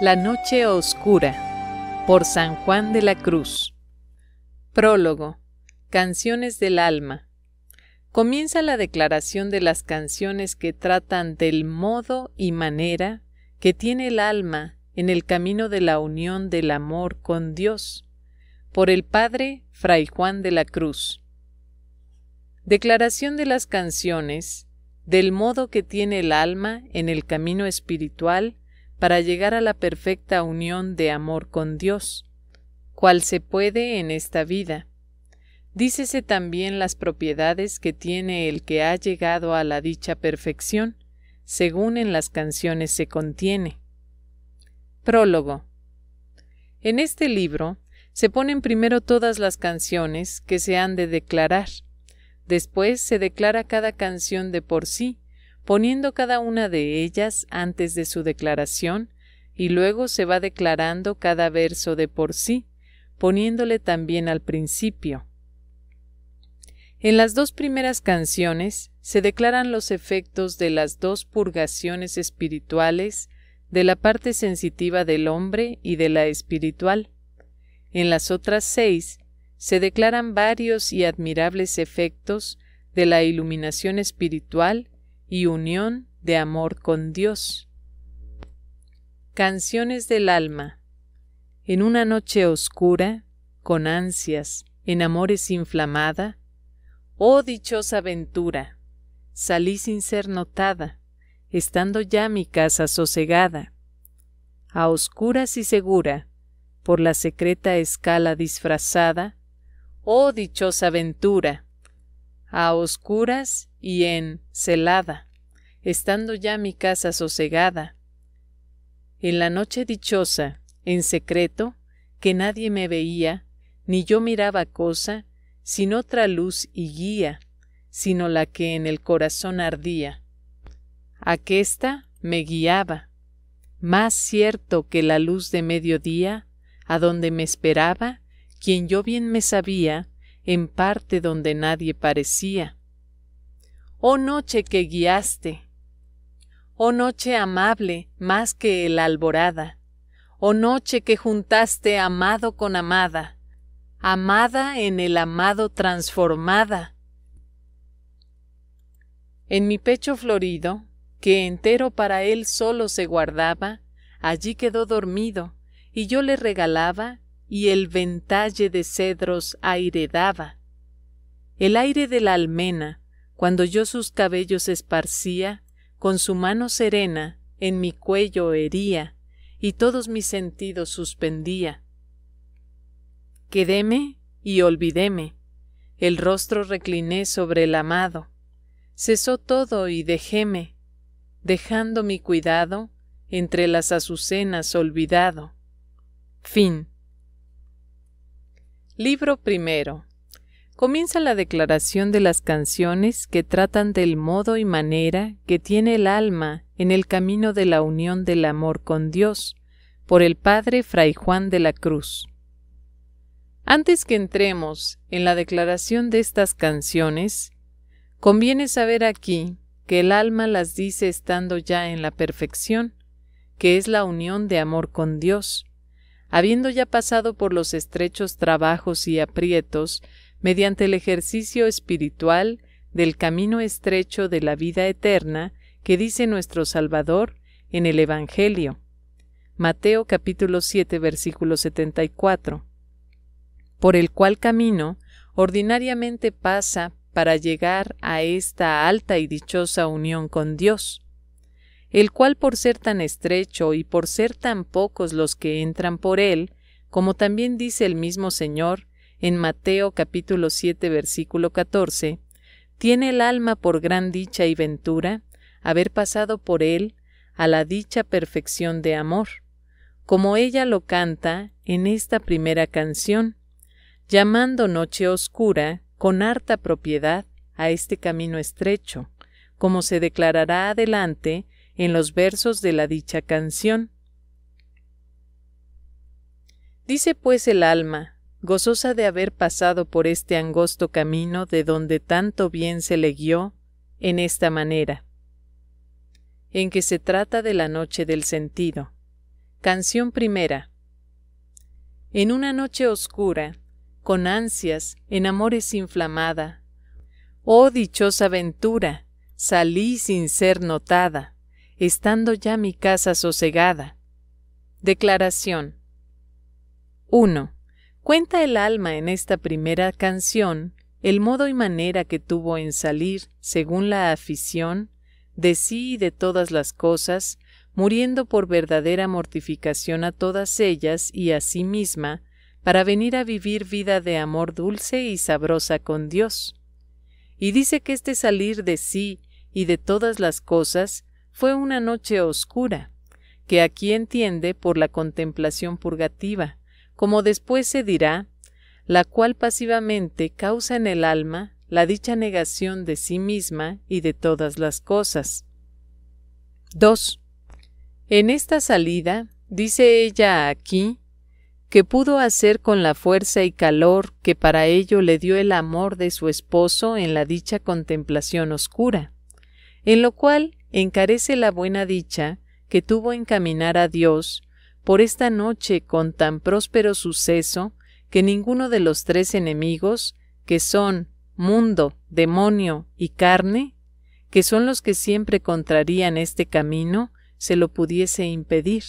La Noche Oscura por San Juan de la Cruz. Prólogo. Canciones del Alma. Comienza la declaración de las canciones que tratan del modo y manera que tiene el alma en el camino de la unión del amor con Dios, por el Padre Fray Juan de la Cruz. Declaración de las canciones del modo que tiene el alma en el camino espiritual para llegar a la perfecta unión de amor con Dios, cual se puede en esta vida. Dícese también las propiedades que tiene el que ha llegado a la dicha perfección, según en las canciones se contiene. Prólogo. En este libro se ponen primero todas las canciones que se han de declarar. Después se declara cada canción de por sí poniendo cada una de ellas antes de su declaración, y luego se va declarando cada verso de por sí, poniéndole también al principio. En las dos primeras canciones se declaran los efectos de las dos purgaciones espirituales de la parte sensitiva del hombre y de la espiritual. En las otras seis se declaran varios y admirables efectos de la iluminación espiritual y unión de amor con Dios. Canciones del alma. En una noche oscura, con ansias, en amores inflamada, oh dichosa aventura, salí sin ser notada, estando ya mi casa sosegada. A oscuras y segura, por la secreta escala disfrazada, oh dichosa aventura, a oscuras y en celada, estando ya mi casa sosegada. En la noche dichosa, en secreto, que nadie me veía, ni yo miraba cosa, sin otra luz y guía, sino la que en el corazón ardía. Aquesta me guiaba, más cierto que la luz de mediodía, a donde me esperaba, quien yo bien me sabía, en parte donde nadie parecía. Oh noche que guiaste. Oh noche amable más que el alborada. Oh noche que juntaste amado con amada. Amada en el amado transformada. En mi pecho florido, que entero para él solo se guardaba, allí quedó dormido, y yo le regalaba, y el ventalle de cedros aire daba. El aire de la almena, cuando yo sus cabellos esparcía, con su mano serena, en mi cuello hería, y todos mis sentidos suspendía. Quedéme y olvidéme, el rostro recliné sobre el amado, cesó todo y dejéme, dejando mi cuidado entre las azucenas olvidado. Fin. Libro primero comienza la declaración de las canciones que tratan del modo y manera que tiene el alma en el camino de la unión del amor con Dios, por el Padre Fray Juan de la Cruz. Antes que entremos en la declaración de estas canciones, conviene saber aquí que el alma las dice estando ya en la perfección, que es la unión de amor con Dios, habiendo ya pasado por los estrechos trabajos y aprietos mediante el ejercicio espiritual del camino estrecho de la vida eterna que dice nuestro Salvador en el Evangelio. Mateo capítulo 7 versículo 74. Por el cual camino ordinariamente pasa para llegar a esta alta y dichosa unión con Dios, el cual por ser tan estrecho y por ser tan pocos los que entran por él, como también dice el mismo Señor, en Mateo capítulo 7 versículo 14, tiene el alma por gran dicha y ventura haber pasado por él a la dicha perfección de amor, como ella lo canta en esta primera canción, llamando noche oscura con harta propiedad a este camino estrecho, como se declarará adelante en los versos de la dicha canción. Dice pues el alma, gozosa de haber pasado por este angosto camino de donde tanto bien se le guió, en esta manera, en que se trata de la noche del sentido. Canción primera. En una noche oscura, con ansias, en amores inflamada, oh dichosa ventura, salí sin ser notada, estando ya mi casa sosegada. Declaración 1. Cuenta el alma en esta primera canción el modo y manera que tuvo en salir, según la afición, de sí y de todas las cosas, muriendo por verdadera mortificación a todas ellas y a sí misma, para venir a vivir vida de amor dulce y sabrosa con Dios. Y dice que este salir de sí y de todas las cosas fue una noche oscura, que aquí entiende por la contemplación purgativa, como después se dirá, la cual pasivamente causa en el alma la dicha negación de sí misma y de todas las cosas. 2. En esta salida, dice ella aquí, que pudo hacer con la fuerza y calor que para ello le dio el amor de su esposo en la dicha contemplación oscura, en lo cual encarece la buena dicha que tuvo en caminar a Dios por esta noche con tan próspero suceso que ninguno de los tres enemigos, que son mundo, demonio y carne, que son los que siempre contrarían este camino, se lo pudiese impedir,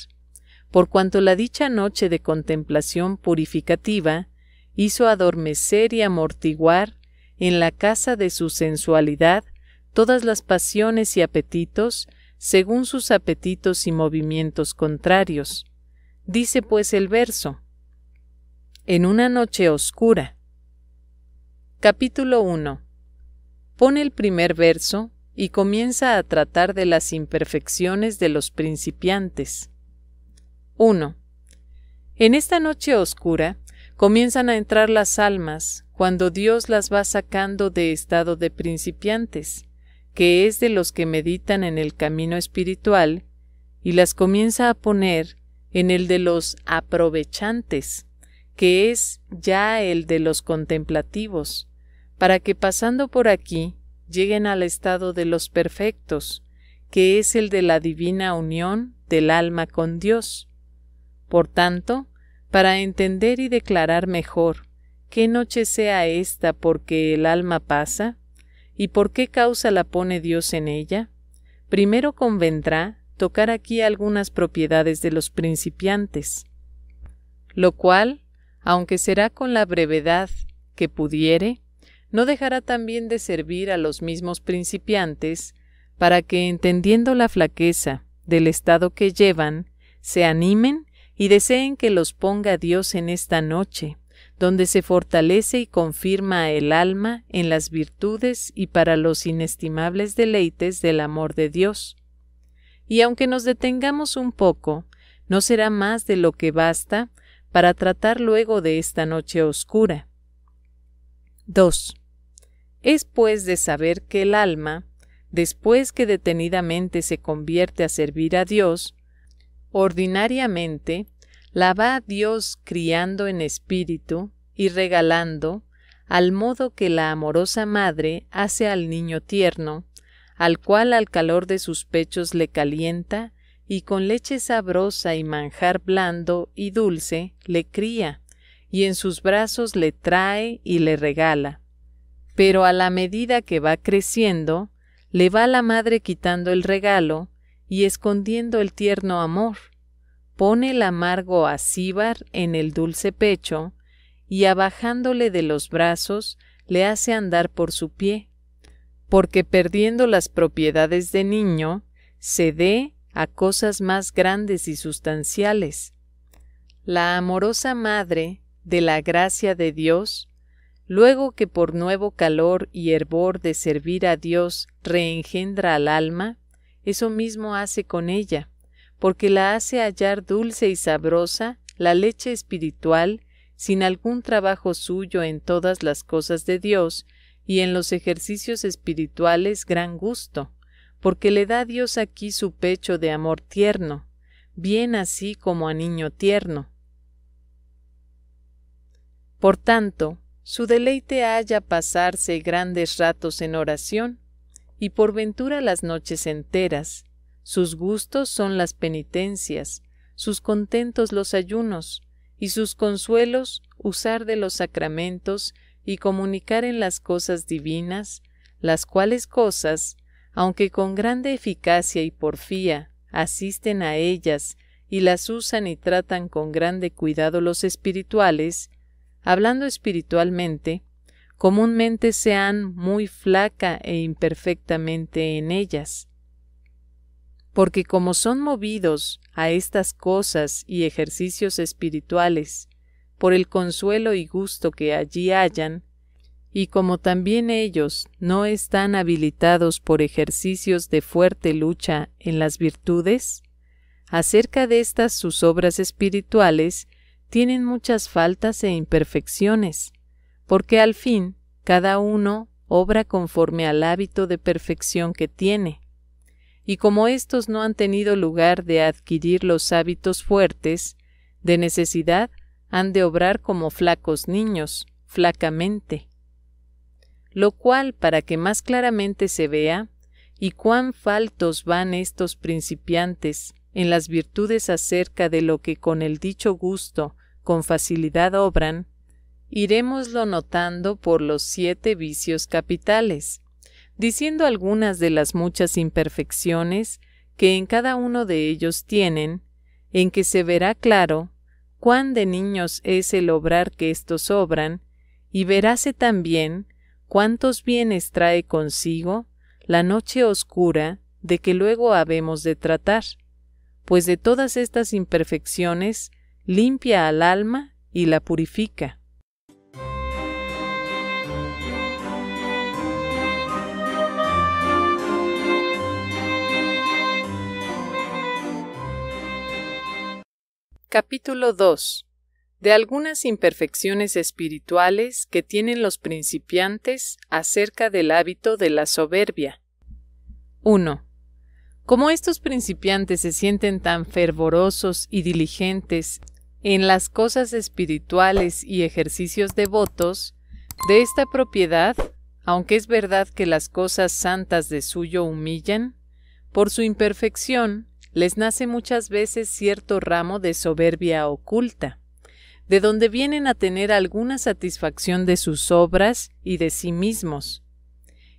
por cuanto la dicha noche de contemplación purificativa hizo adormecer y amortiguar en la casa de su sensualidad todas las pasiones y apetitos, según sus apetitos y movimientos contrarios Dice pues el verso, en una noche oscura. Capítulo 1. Pone el primer verso y comienza a tratar de las imperfecciones de los principiantes. 1. En esta noche oscura comienzan a entrar las almas cuando Dios las va sacando de estado de principiantes, que es de los que meditan en el camino espiritual, y las comienza a poner en el de los aprovechantes, que es ya el de los contemplativos, para que pasando por aquí lleguen al estado de los perfectos, que es el de la divina unión del alma con Dios. Por tanto, para entender y declarar mejor qué noche sea esta porque el alma pasa, y por qué causa la pone Dios en ella, primero convendrá tocar aquí algunas propiedades de los principiantes, lo cual, aunque será con la brevedad que pudiere, no dejará también de servir a los mismos principiantes para que, entendiendo la flaqueza del estado que llevan, se animen y deseen que los ponga Dios en esta noche, donde se fortalece y confirma el alma en las virtudes y para los inestimables deleites del amor de Dios, y aunque nos detengamos un poco, no será más de lo que basta para tratar luego de esta noche oscura. 2. Es pues de saber que el alma, después que detenidamente se convierte a servir a Dios, ordinariamente la va Dios criando en espíritu y regalando, al modo que la amorosa madre hace al niño tierno, al cual al calor de sus pechos le calienta, y con leche sabrosa y manjar blando y dulce le cría, y en sus brazos le trae y le regala. Pero a la medida que va creciendo, le va la madre quitando el regalo y escondiendo el tierno amor. Pone el amargo acíbar en el dulce pecho, y abajándole de los brazos le hace andar por su pie, porque perdiendo las propiedades de niño, se dé a cosas más grandes y sustanciales. La amorosa Madre de la gracia de Dios, luego que por nuevo calor y hervor de servir a Dios reengendra al alma, eso mismo hace con ella, porque la hace hallar dulce y sabrosa la leche espiritual sin algún trabajo suyo en todas las cosas de Dios y en los ejercicios espirituales gran gusto, porque le da Dios aquí su pecho de amor tierno, bien así como a niño tierno. Por tanto, su deleite haya pasarse grandes ratos en oración, y por ventura las noches enteras, sus gustos son las penitencias, sus contentos los ayunos, y sus consuelos usar de los sacramentos y comunicar en las cosas divinas, las cuales cosas, aunque con grande eficacia y porfía, asisten a ellas y las usan y tratan con grande cuidado los espirituales, hablando espiritualmente, comúnmente sean muy flaca e imperfectamente en ellas. Porque como son movidos a estas cosas y ejercicios espirituales, por el consuelo y gusto que allí hayan, y como también ellos no están habilitados por ejercicios de fuerte lucha en las virtudes, acerca de estas sus obras espirituales tienen muchas faltas e imperfecciones, porque al fin cada uno obra conforme al hábito de perfección que tiene. Y como éstos no han tenido lugar de adquirir los hábitos fuertes, de necesidad han de obrar como flacos niños, flacamente. Lo cual, para que más claramente se vea, y cuán faltos van estos principiantes en las virtudes acerca de lo que con el dicho gusto con facilidad obran, iremoslo notando por los siete vicios capitales, diciendo algunas de las muchas imperfecciones que en cada uno de ellos tienen, en que se verá claro cuán de niños es el obrar que estos obran, y veráse también cuántos bienes trae consigo la noche oscura de que luego habemos de tratar, pues de todas estas imperfecciones limpia al alma y la purifica. Capítulo 2. De algunas imperfecciones espirituales que tienen los principiantes acerca del hábito de la soberbia. 1. Como estos principiantes se sienten tan fervorosos y diligentes en las cosas espirituales y ejercicios devotos, de esta propiedad, aunque es verdad que las cosas santas de suyo humillan, por su imperfección, les nace muchas veces cierto ramo de soberbia oculta, de donde vienen a tener alguna satisfacción de sus obras y de sí mismos.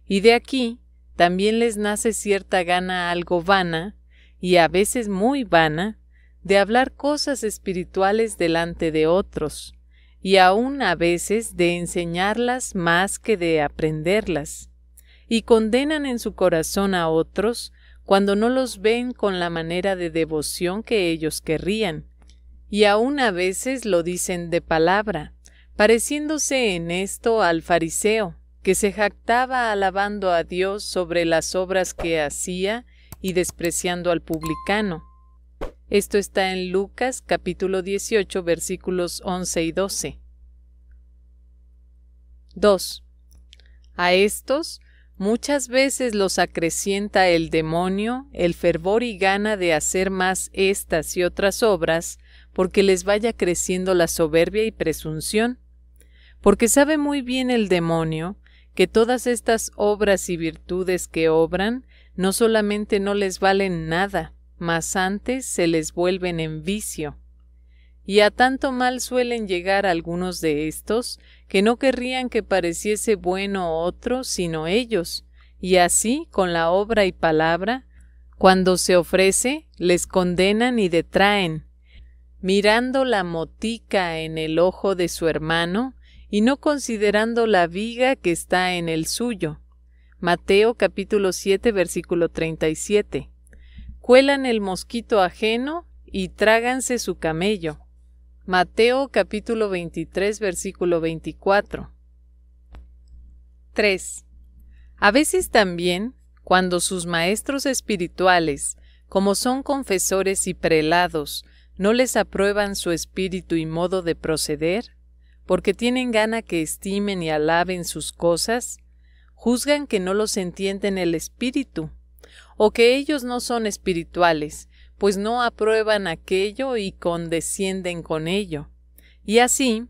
Y de aquí también les nace cierta gana algo vana, y a veces muy vana, de hablar cosas espirituales delante de otros, y aun a veces de enseñarlas más que de aprenderlas, y condenan en su corazón a otros cuando no los ven con la manera de devoción que ellos querrían, y aun a veces lo dicen de palabra, pareciéndose en esto al fariseo, que se jactaba alabando a Dios sobre las obras que hacía y despreciando al publicano. Esto está en Lucas capítulo 18 versículos 11 y 12. 2. A estos Muchas veces los acrecienta el demonio, el fervor y gana de hacer más estas y otras obras, porque les vaya creciendo la soberbia y presunción. Porque sabe muy bien el demonio que todas estas obras y virtudes que obran no solamente no les valen nada, mas antes se les vuelven en vicio. Y a tanto mal suelen llegar algunos de estos que no querrían que pareciese bueno otro sino ellos, y así con la obra y palabra, cuando se ofrece, les condenan y detraen, mirando la motica en el ojo de su hermano, y no considerando la viga que está en el suyo. Mateo capítulo 7 versículo 37. Cuelan el mosquito ajeno y tráganse su camello. Mateo capítulo 23 versículo 24. 3. A veces también, cuando sus maestros espirituales, como son confesores y prelados, no les aprueban su espíritu y modo de proceder, porque tienen gana que estimen y alaben sus cosas, juzgan que no los entienden el espíritu, o que ellos no son espirituales, pues no aprueban aquello y condescienden con ello. Y así,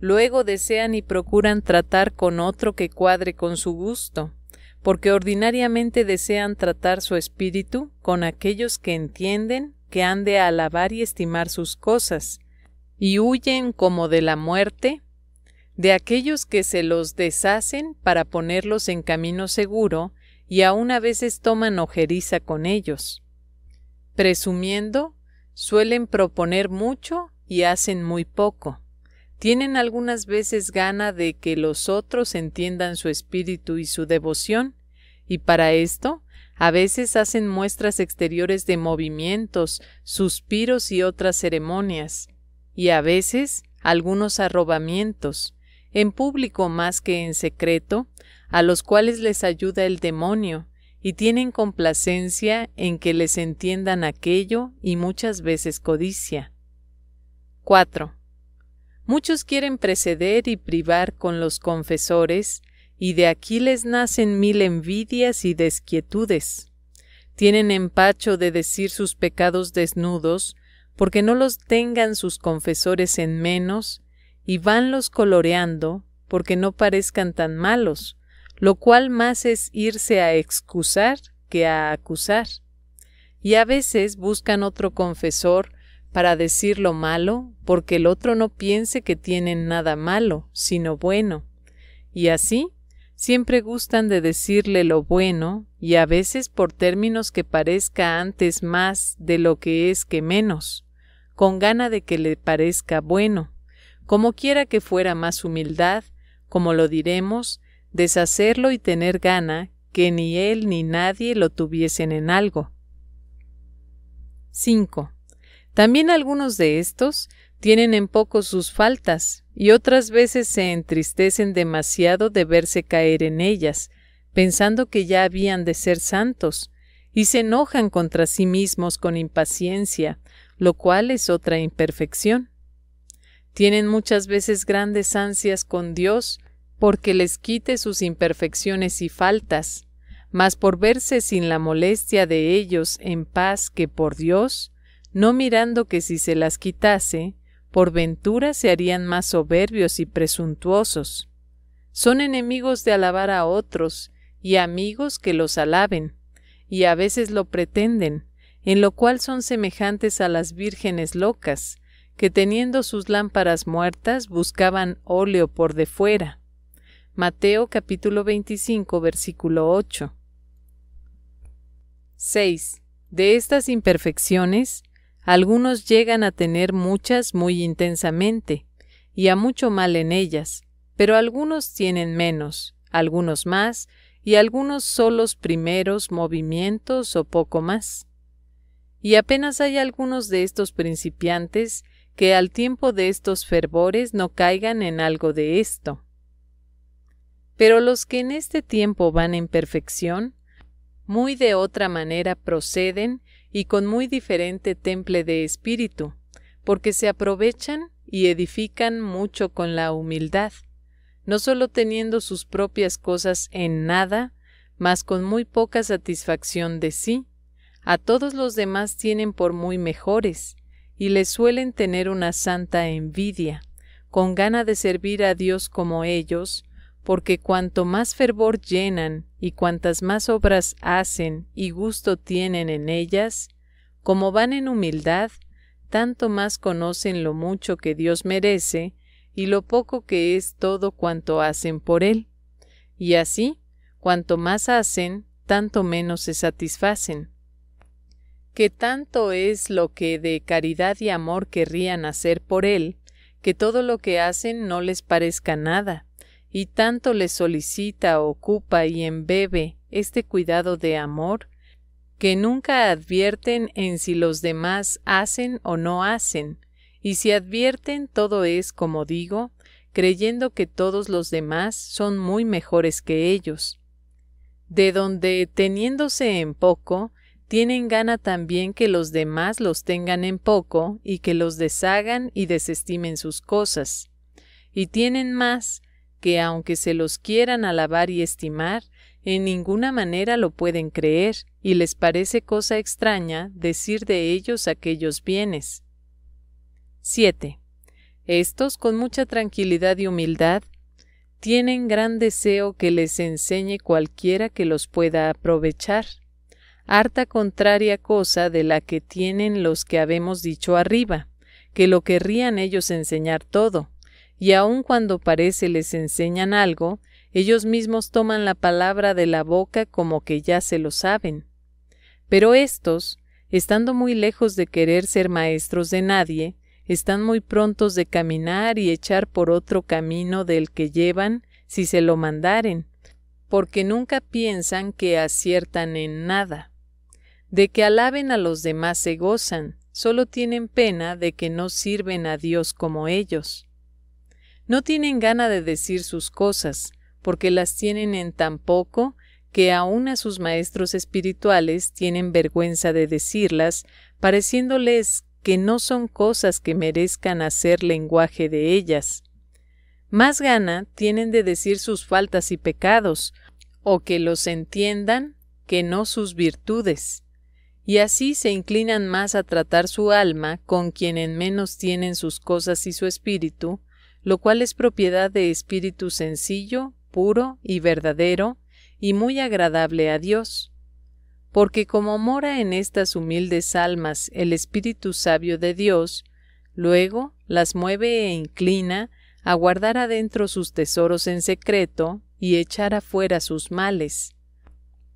luego desean y procuran tratar con otro que cuadre con su gusto, porque ordinariamente desean tratar su espíritu con aquellos que entienden que han de alabar y estimar sus cosas, y huyen como de la muerte, de aquellos que se los deshacen para ponerlos en camino seguro, y aun a veces toman ojeriza con ellos. Presumiendo, suelen proponer mucho y hacen muy poco. Tienen algunas veces gana de que los otros entiendan su espíritu y su devoción, y para esto a veces hacen muestras exteriores de movimientos, suspiros y otras ceremonias, y a veces algunos arrobamientos, en público más que en secreto, a los cuales les ayuda el demonio, y tienen complacencia en que les entiendan aquello y muchas veces codicia. 4. Muchos quieren preceder y privar con los confesores, y de aquí les nacen mil envidias y desquietudes. Tienen empacho de decir sus pecados desnudos, porque no los tengan sus confesores en menos, y vanlos coloreando, porque no parezcan tan malos, lo cual más es irse a excusar que a acusar. Y a veces buscan otro confesor para decir lo malo, porque el otro no piense que tienen nada malo, sino bueno. Y así, siempre gustan de decirle lo bueno, y a veces por términos que parezca antes más de lo que es que menos, con gana de que le parezca bueno, como quiera que fuera más humildad, como lo diremos, deshacerlo y tener gana que ni él ni nadie lo tuviesen en algo. 5. También algunos de estos tienen en poco sus faltas, y otras veces se entristecen demasiado de verse caer en ellas, pensando que ya habían de ser santos, y se enojan contra sí mismos con impaciencia, lo cual es otra imperfección. Tienen muchas veces grandes ansias con Dios, porque les quite sus imperfecciones y faltas, mas por verse sin la molestia de ellos en paz que por Dios, no mirando que si se las quitase, por ventura se harían más soberbios y presuntuosos. Son enemigos de alabar a otros y amigos que los alaben, y a veces lo pretenden, en lo cual son semejantes a las vírgenes locas, que teniendo sus lámparas muertas buscaban óleo por de fuera Mateo capítulo 25 versículo 8. 6. De estas imperfecciones, algunos llegan a tener muchas muy intensamente, y a mucho mal en ellas, pero algunos tienen menos, algunos más, y algunos solos primeros movimientos o poco más. Y apenas hay algunos de estos principiantes que al tiempo de estos fervores no caigan en algo de esto pero los que en este tiempo van en perfección, muy de otra manera proceden y con muy diferente temple de espíritu, porque se aprovechan y edifican mucho con la humildad, no solo teniendo sus propias cosas en nada, mas con muy poca satisfacción de sí. A todos los demás tienen por muy mejores, y les suelen tener una santa envidia, con gana de servir a Dios como ellos, porque cuanto más fervor llenan y cuantas más obras hacen y gusto tienen en ellas, como van en humildad, tanto más conocen lo mucho que Dios merece y lo poco que es todo cuanto hacen por Él. Y así, cuanto más hacen, tanto menos se satisfacen. Que tanto es lo que de caridad y amor querrían hacer por Él, que todo lo que hacen no les parezca nada y tanto le solicita, ocupa y embebe este cuidado de amor, que nunca advierten en si los demás hacen o no hacen, y si advierten todo es, como digo, creyendo que todos los demás son muy mejores que ellos. De donde, teniéndose en poco, tienen gana también que los demás los tengan en poco y que los deshagan y desestimen sus cosas. Y tienen más, que aunque se los quieran alabar y estimar, en ninguna manera lo pueden creer, y les parece cosa extraña decir de ellos aquellos bienes. 7. Estos, con mucha tranquilidad y humildad, tienen gran deseo que les enseñe cualquiera que los pueda aprovechar. Harta contraria cosa de la que tienen los que habemos dicho arriba, que lo querrían ellos enseñar todo, y aun cuando parece les enseñan algo, ellos mismos toman la palabra de la boca como que ya se lo saben. Pero estos, estando muy lejos de querer ser maestros de nadie, están muy prontos de caminar y echar por otro camino del que llevan si se lo mandaren, porque nunca piensan que aciertan en nada. De que alaben a los demás se gozan, solo tienen pena de que no sirven a Dios como ellos. No tienen gana de decir sus cosas, porque las tienen en tan poco que aun a sus maestros espirituales tienen vergüenza de decirlas, pareciéndoles que no son cosas que merezcan hacer lenguaje de ellas. Más gana tienen de decir sus faltas y pecados, o que los entiendan que no sus virtudes. Y así se inclinan más a tratar su alma con quien en menos tienen sus cosas y su espíritu, lo cual es propiedad de espíritu sencillo, puro y verdadero, y muy agradable a Dios. Porque como mora en estas humildes almas el espíritu sabio de Dios, luego las mueve e inclina a guardar adentro sus tesoros en secreto y echar afuera sus males.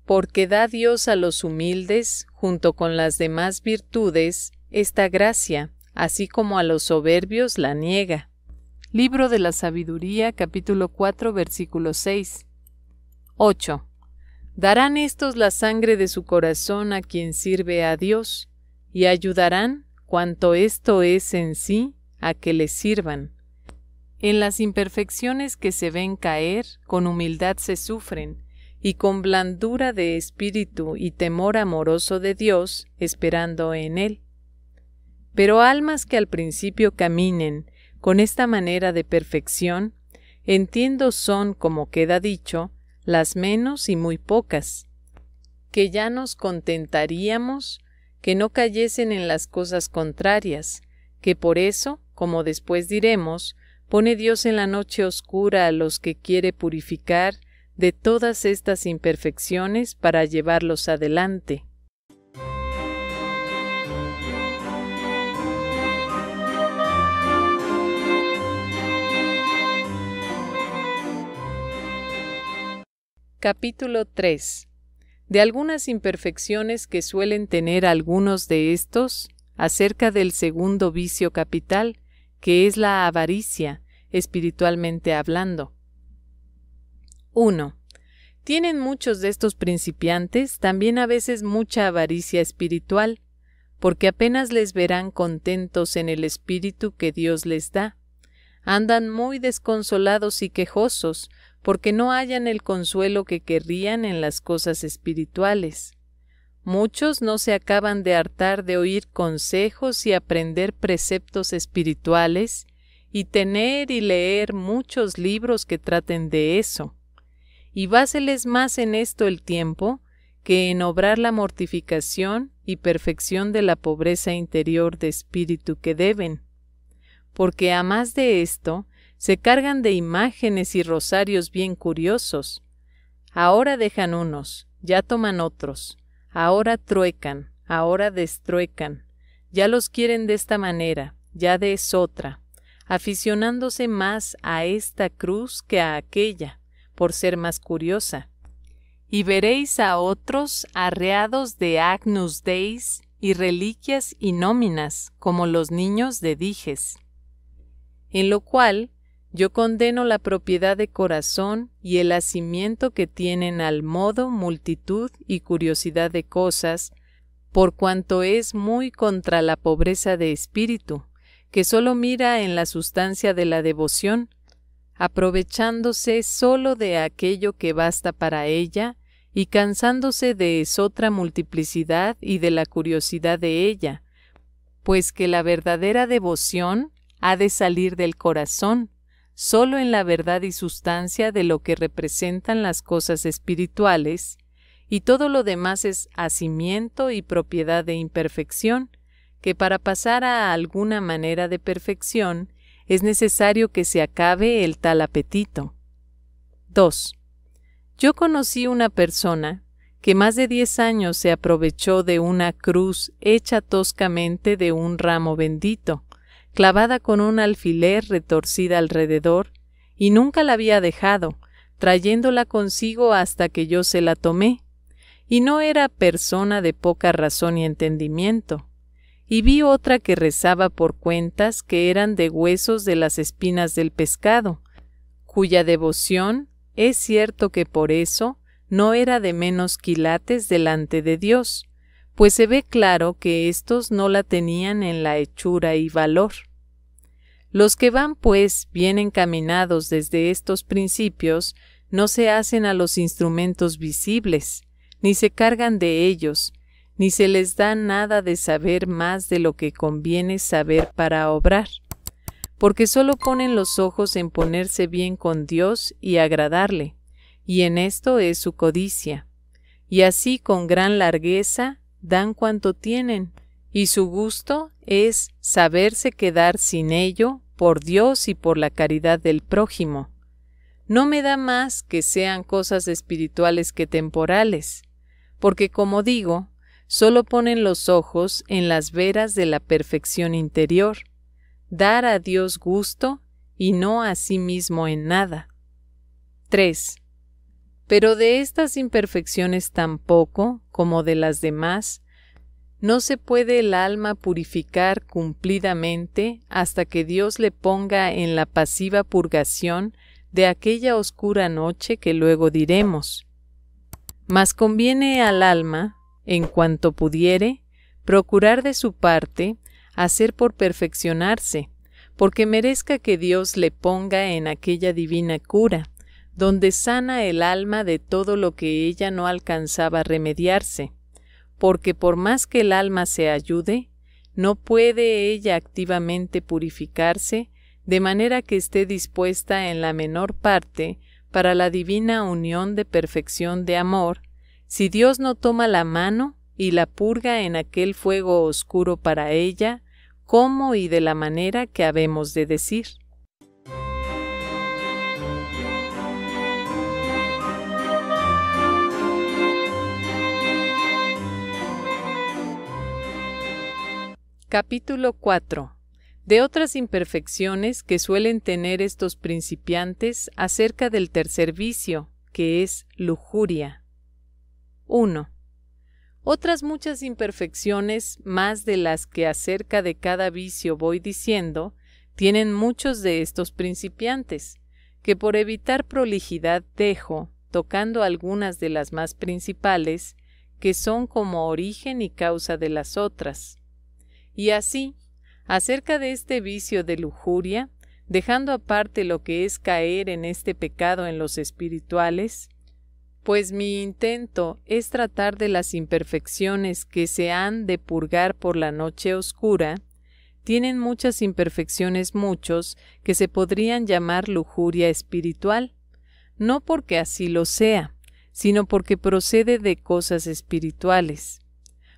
Porque da Dios a los humildes, junto con las demás virtudes, esta gracia, así como a los soberbios la niega. Libro de la Sabiduría, capítulo 4, versículo 6. 8. Darán estos la sangre de su corazón a quien sirve a Dios, y ayudarán, cuanto esto es en sí, a que le sirvan. En las imperfecciones que se ven caer, con humildad se sufren, y con blandura de espíritu y temor amoroso de Dios, esperando en Él. Pero almas que al principio caminen, con esta manera de perfección, entiendo son, como queda dicho, las menos y muy pocas, que ya nos contentaríamos que no cayesen en las cosas contrarias, que por eso, como después diremos, pone Dios en la noche oscura a los que quiere purificar de todas estas imperfecciones para llevarlos adelante. Capítulo 3. De algunas imperfecciones que suelen tener algunos de estos, acerca del segundo vicio capital, que es la avaricia, espiritualmente hablando. 1. Tienen muchos de estos principiantes también a veces mucha avaricia espiritual, porque apenas les verán contentos en el espíritu que Dios les da. Andan muy desconsolados y quejosos, porque no hayan el consuelo que querrían en las cosas espirituales. Muchos no se acaban de hartar de oír consejos y aprender preceptos espirituales, y tener y leer muchos libros que traten de eso. Y báseles más en esto el tiempo, que en obrar la mortificación y perfección de la pobreza interior de espíritu que deben. Porque a más de esto, se cargan de imágenes y rosarios bien curiosos. Ahora dejan unos, ya toman otros, ahora truecan, ahora destruecan, ya los quieren de esta manera, ya de es otra, aficionándose más a esta cruz que a aquella, por ser más curiosa. Y veréis a otros arreados de Agnus Deis y reliquias y nóminas, como los niños de Dijes. En lo cual yo condeno la propiedad de corazón y el hacimiento que tienen al modo, multitud y curiosidad de cosas, por cuanto es muy contra la pobreza de espíritu, que sólo mira en la sustancia de la devoción, aprovechándose sólo de aquello que basta para ella y cansándose de otra multiplicidad y de la curiosidad de ella, pues que la verdadera devoción ha de salir del corazón, solo en la verdad y sustancia de lo que representan las cosas espirituales, y todo lo demás es hacimiento y propiedad de imperfección, que para pasar a alguna manera de perfección es necesario que se acabe el tal apetito. 2. Yo conocí una persona que más de diez años se aprovechó de una cruz hecha toscamente de un ramo bendito, clavada con un alfiler retorcida alrededor, y nunca la había dejado, trayéndola consigo hasta que yo se la tomé, y no era persona de poca razón y entendimiento. Y vi otra que rezaba por cuentas que eran de huesos de las espinas del pescado, cuya devoción es cierto que por eso no era de menos quilates delante de Dios, pues se ve claro que éstos no la tenían en la hechura y valor. Los que van, pues, bien encaminados desde estos principios, no se hacen a los instrumentos visibles, ni se cargan de ellos, ni se les da nada de saber más de lo que conviene saber para obrar, porque solo ponen los ojos en ponerse bien con Dios y agradarle, y en esto es su codicia. Y así con gran largueza dan cuanto tienen, y su gusto es saberse quedar sin ello por Dios y por la caridad del prójimo. No me da más que sean cosas espirituales que temporales, porque como digo, solo ponen los ojos en las veras de la perfección interior, dar a Dios gusto y no a sí mismo en nada. 3. Pero de estas imperfecciones tampoco, como de las demás, no se puede el alma purificar cumplidamente hasta que Dios le ponga en la pasiva purgación de aquella oscura noche que luego diremos. Mas conviene al alma, en cuanto pudiere, procurar de su parte hacer por perfeccionarse, porque merezca que Dios le ponga en aquella divina cura, donde sana el alma de todo lo que ella no alcanzaba a remediarse porque por más que el alma se ayude, no puede ella activamente purificarse, de manera que esté dispuesta en la menor parte para la divina unión de perfección de amor, si Dios no toma la mano y la purga en aquel fuego oscuro para ella, como y de la manera que habemos de decir. Capítulo 4. De otras imperfecciones que suelen tener estos principiantes acerca del tercer vicio, que es lujuria. 1. Otras muchas imperfecciones, más de las que acerca de cada vicio voy diciendo, tienen muchos de estos principiantes, que por evitar prolijidad dejo, tocando algunas de las más principales, que son como origen y causa de las otras. Y así, acerca de este vicio de lujuria, dejando aparte lo que es caer en este pecado en los espirituales, pues mi intento es tratar de las imperfecciones que se han de purgar por la noche oscura, tienen muchas imperfecciones muchos que se podrían llamar lujuria espiritual, no porque así lo sea, sino porque procede de cosas espirituales,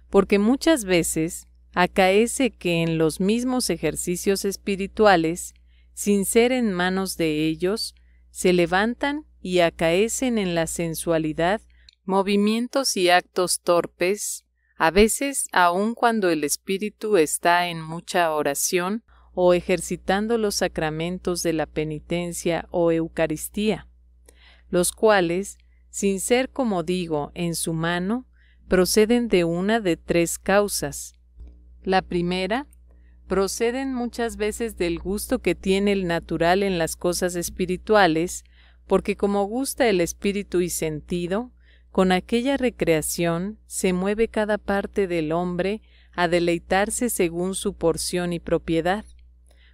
porque muchas veces Acaece que en los mismos ejercicios espirituales, sin ser en manos de ellos, se levantan y acaecen en la sensualidad movimientos y actos torpes, a veces aun cuando el espíritu está en mucha oración o ejercitando los sacramentos de la penitencia o Eucaristía, los cuales, sin ser como digo en su mano, proceden de una de tres causas, la primera, proceden muchas veces del gusto que tiene el natural en las cosas espirituales, porque como gusta el espíritu y sentido, con aquella recreación se mueve cada parte del hombre a deleitarse según su porción y propiedad,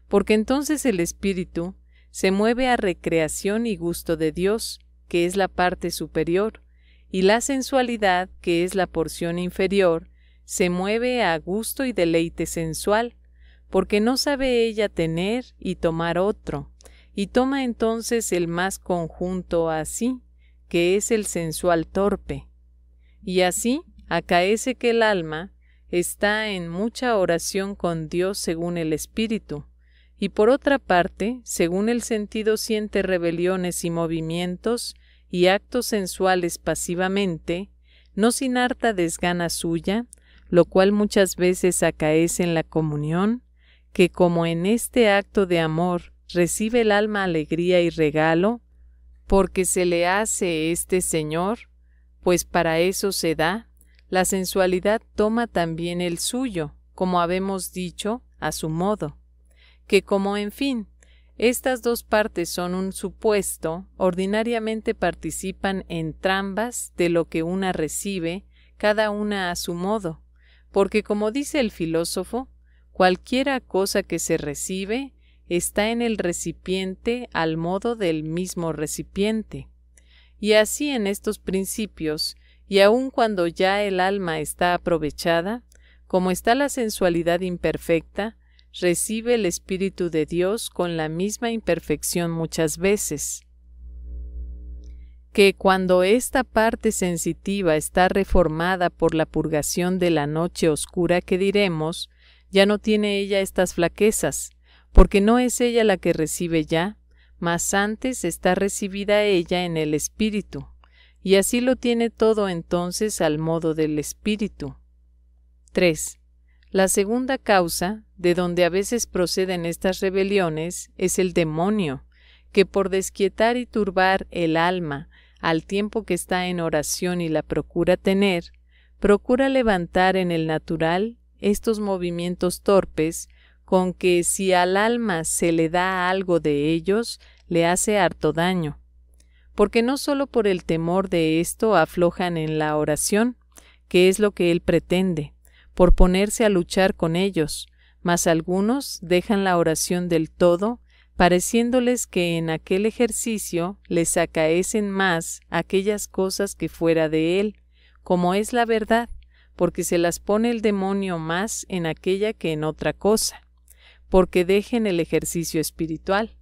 porque entonces el espíritu se mueve a recreación y gusto de Dios, que es la parte superior, y la sensualidad, que es la porción inferior, se mueve a gusto y deleite sensual, porque no sabe ella tener y tomar otro, y toma entonces el más conjunto a sí, que es el sensual torpe. Y así acaece que el alma está en mucha oración con Dios según el Espíritu, y por otra parte, según el sentido siente rebeliones y movimientos y actos sensuales pasivamente, no sin harta desgana suya, lo cual muchas veces acaece en la comunión, que como en este acto de amor recibe el alma alegría y regalo, porque se le hace este Señor, pues para eso se da, la sensualidad toma también el suyo, como habemos dicho, a su modo, que como en fin, estas dos partes son un supuesto, ordinariamente participan entrambas de lo que una recibe, cada una a su modo, porque como dice el filósofo, cualquiera cosa que se recibe está en el recipiente al modo del mismo recipiente. Y así en estos principios, y aun cuando ya el alma está aprovechada, como está la sensualidad imperfecta, recibe el Espíritu de Dios con la misma imperfección muchas veces que cuando esta parte sensitiva está reformada por la purgación de la noche oscura que diremos, ya no tiene ella estas flaquezas, porque no es ella la que recibe ya, mas antes está recibida ella en el Espíritu, y así lo tiene todo entonces al modo del Espíritu. 3. La segunda causa, de donde a veces proceden estas rebeliones, es el demonio, que por desquietar y turbar el alma, al tiempo que está en oración y la procura tener, procura levantar en el natural estos movimientos torpes con que si al alma se le da algo de ellos, le hace harto daño. Porque no solo por el temor de esto aflojan en la oración, que es lo que él pretende, por ponerse a luchar con ellos, mas algunos dejan la oración del todo pareciéndoles que en aquel ejercicio les acaecen más aquellas cosas que fuera de él, como es la verdad, porque se las pone el demonio más en aquella que en otra cosa, porque dejen el ejercicio espiritual.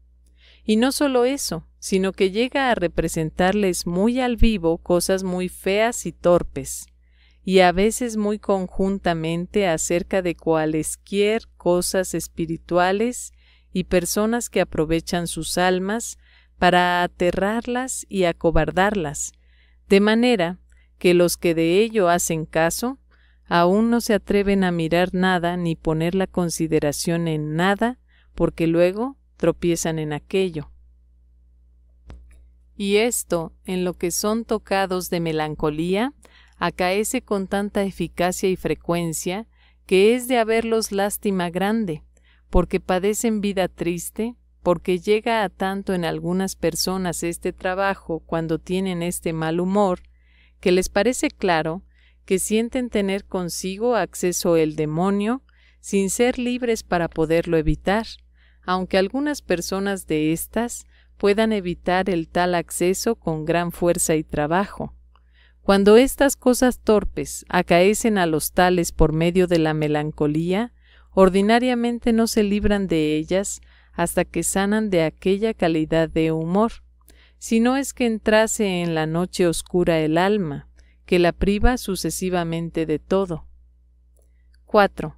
Y no solo eso, sino que llega a representarles muy al vivo cosas muy feas y torpes, y a veces muy conjuntamente acerca de cualesquier cosas espirituales y personas que aprovechan sus almas para aterrarlas y acobardarlas, de manera que los que de ello hacen caso aún no se atreven a mirar nada ni poner la consideración en nada, porque luego tropiezan en aquello. Y esto, en lo que son tocados de melancolía, acaece con tanta eficacia y frecuencia, que es de haberlos lástima grande, porque padecen vida triste, porque llega a tanto en algunas personas este trabajo cuando tienen este mal humor, que les parece claro que sienten tener consigo acceso el demonio, sin ser libres para poderlo evitar, aunque algunas personas de estas puedan evitar el tal acceso con gran fuerza y trabajo. Cuando estas cosas torpes acaecen a los tales por medio de la melancolía, ordinariamente no se libran de ellas hasta que sanan de aquella calidad de humor, si no es que entrase en la noche oscura el alma, que la priva sucesivamente de todo. 4.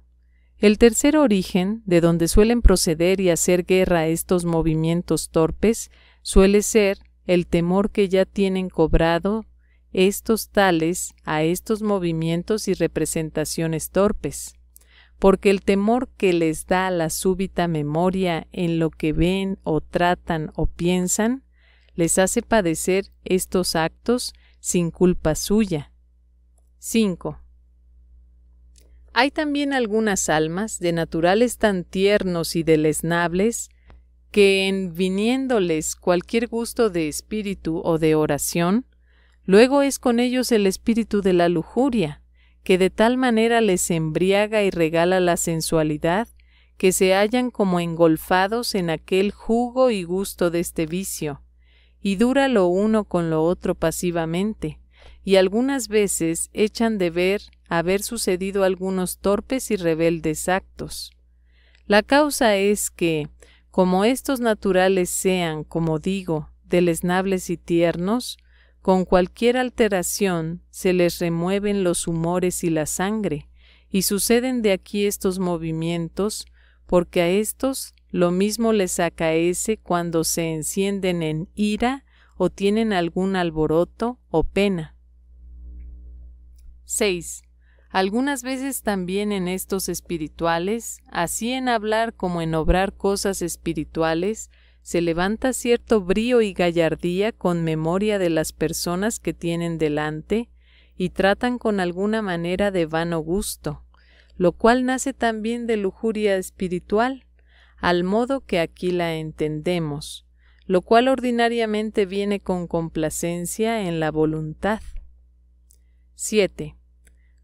El tercer origen, de donde suelen proceder y hacer guerra estos movimientos torpes, suele ser el temor que ya tienen cobrado estos tales a estos movimientos y representaciones torpes porque el temor que les da la súbita memoria en lo que ven o tratan o piensan, les hace padecer estos actos sin culpa suya. 5. Hay también algunas almas de naturales tan tiernos y deleznables que en viniéndoles cualquier gusto de espíritu o de oración, luego es con ellos el espíritu de la lujuria, que de tal manera les embriaga y regala la sensualidad, que se hallan como engolfados en aquel jugo y gusto de este vicio, y dura lo uno con lo otro pasivamente, y algunas veces echan de ver haber sucedido algunos torpes y rebeldes actos. La causa es que, como estos naturales sean, como digo, deleznables y tiernos, con cualquier alteración se les remueven los humores y la sangre, y suceden de aquí estos movimientos, porque a estos lo mismo les acaece cuando se encienden en ira o tienen algún alboroto o pena. 6. Algunas veces también en estos espirituales, así en hablar como en obrar cosas espirituales, se levanta cierto brío y gallardía con memoria de las personas que tienen delante y tratan con alguna manera de vano gusto, lo cual nace también de lujuria espiritual, al modo que aquí la entendemos, lo cual ordinariamente viene con complacencia en la voluntad. 7.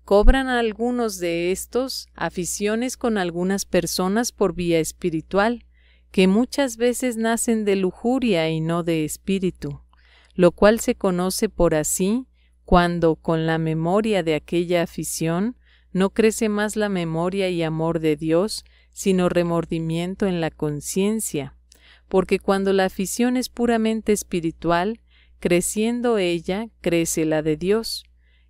Cobran algunos de estos aficiones con algunas personas por vía espiritual, que muchas veces nacen de lujuria y no de espíritu, lo cual se conoce por así cuando, con la memoria de aquella afición, no crece más la memoria y amor de Dios, sino remordimiento en la conciencia, porque cuando la afición es puramente espiritual, creciendo ella, crece la de Dios,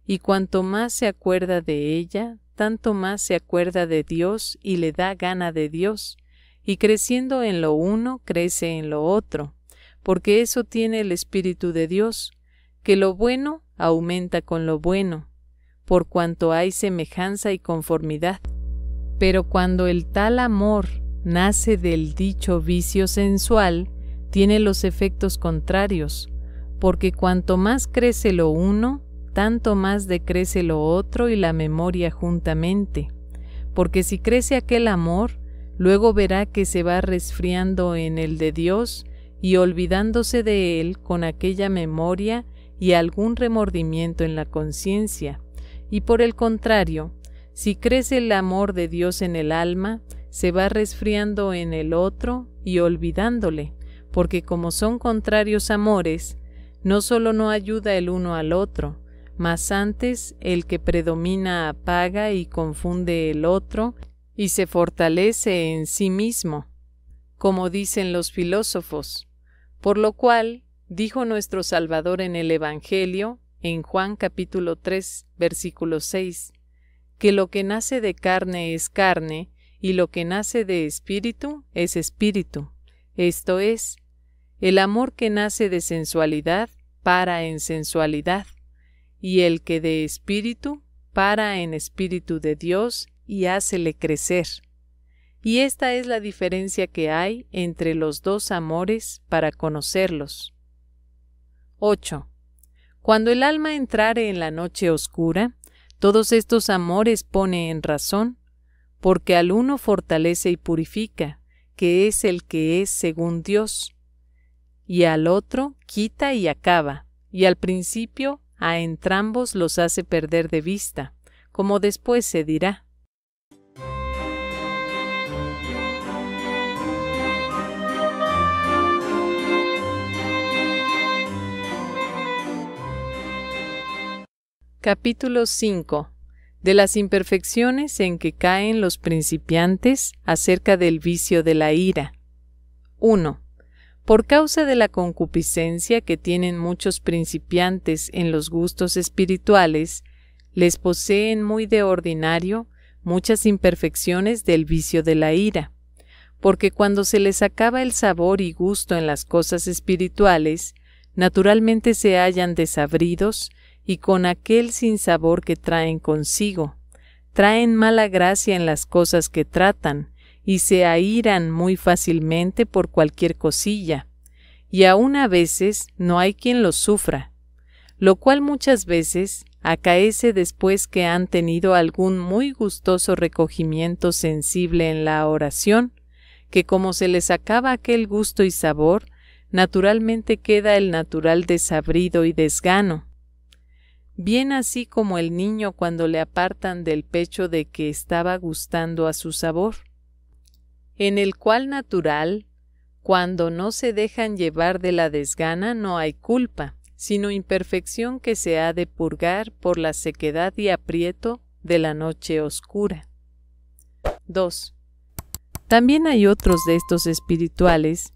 y cuanto más se acuerda de ella, tanto más se acuerda de Dios y le da gana de Dios, y creciendo en lo uno, crece en lo otro, porque eso tiene el Espíritu de Dios, que lo bueno aumenta con lo bueno, por cuanto hay semejanza y conformidad. Pero cuando el tal amor nace del dicho vicio sensual, tiene los efectos contrarios, porque cuanto más crece lo uno, tanto más decrece lo otro y la memoria juntamente. Porque si crece aquel amor, Luego verá que se va resfriando en el de Dios y olvidándose de él con aquella memoria y algún remordimiento en la conciencia. Y por el contrario, si crece el amor de Dios en el alma, se va resfriando en el otro y olvidándole, porque como son contrarios amores, no solo no ayuda el uno al otro, mas antes el que predomina apaga y confunde el otro y se fortalece en sí mismo, como dicen los filósofos, por lo cual dijo nuestro Salvador en el Evangelio, en Juan capítulo 3, versículo 6, que lo que nace de carne es carne, y lo que nace de espíritu es espíritu. Esto es, el amor que nace de sensualidad para en sensualidad, y el que de espíritu para en espíritu de Dios y hácele crecer. Y esta es la diferencia que hay entre los dos amores para conocerlos. 8. Cuando el alma entrare en la noche oscura, todos estos amores pone en razón, porque al uno fortalece y purifica, que es el que es según Dios, y al otro quita y acaba, y al principio a entrambos los hace perder de vista, como después se dirá. Capítulo 5. De las imperfecciones en que caen los principiantes acerca del vicio de la ira. 1. Por causa de la concupiscencia que tienen muchos principiantes en los gustos espirituales, les poseen muy de ordinario muchas imperfecciones del vicio de la ira, porque cuando se les acaba el sabor y gusto en las cosas espirituales, naturalmente se hallan desabridos, y con aquel sinsabor que traen consigo. Traen mala gracia en las cosas que tratan, y se airan muy fácilmente por cualquier cosilla, y aun a veces no hay quien los sufra, lo cual muchas veces acaece después que han tenido algún muy gustoso recogimiento sensible en la oración, que como se les acaba aquel gusto y sabor, naturalmente queda el natural desabrido y desgano, bien así como el niño cuando le apartan del pecho de que estaba gustando a su sabor, en el cual natural, cuando no se dejan llevar de la desgana no hay culpa, sino imperfección que se ha de purgar por la sequedad y aprieto de la noche oscura. 2. También hay otros de estos espirituales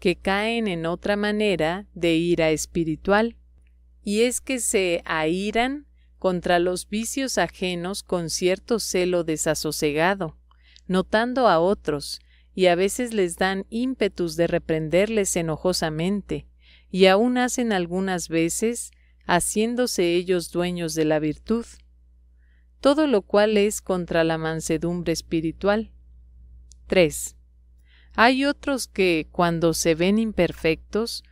que caen en otra manera de ira espiritual, y es que se airan contra los vicios ajenos con cierto celo desasosegado, notando a otros, y a veces les dan ímpetus de reprenderles enojosamente, y aún hacen algunas veces, haciéndose ellos dueños de la virtud. Todo lo cual es contra la mansedumbre espiritual. 3. Hay otros que, cuando se ven imperfectos,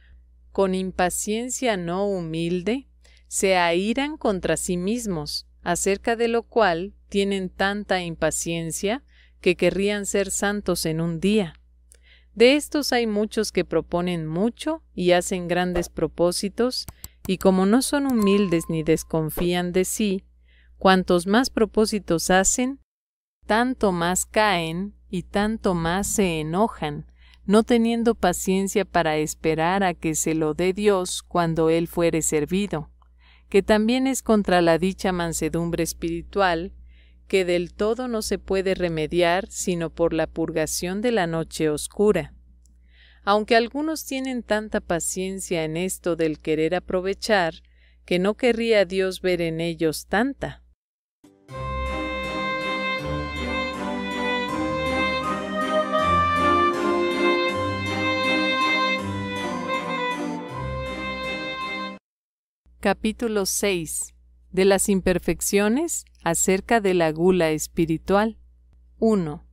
con impaciencia no humilde, se airan contra sí mismos, acerca de lo cual tienen tanta impaciencia que querrían ser santos en un día. De estos hay muchos que proponen mucho y hacen grandes propósitos, y como no son humildes ni desconfían de sí, cuantos más propósitos hacen, tanto más caen y tanto más se enojan, no teniendo paciencia para esperar a que se lo dé Dios cuando él fuere servido, que también es contra la dicha mansedumbre espiritual, que del todo no se puede remediar sino por la purgación de la noche oscura. Aunque algunos tienen tanta paciencia en esto del querer aprovechar, que no querría Dios ver en ellos tanta Capítulo 6. De las imperfecciones acerca de la gula espiritual. 1.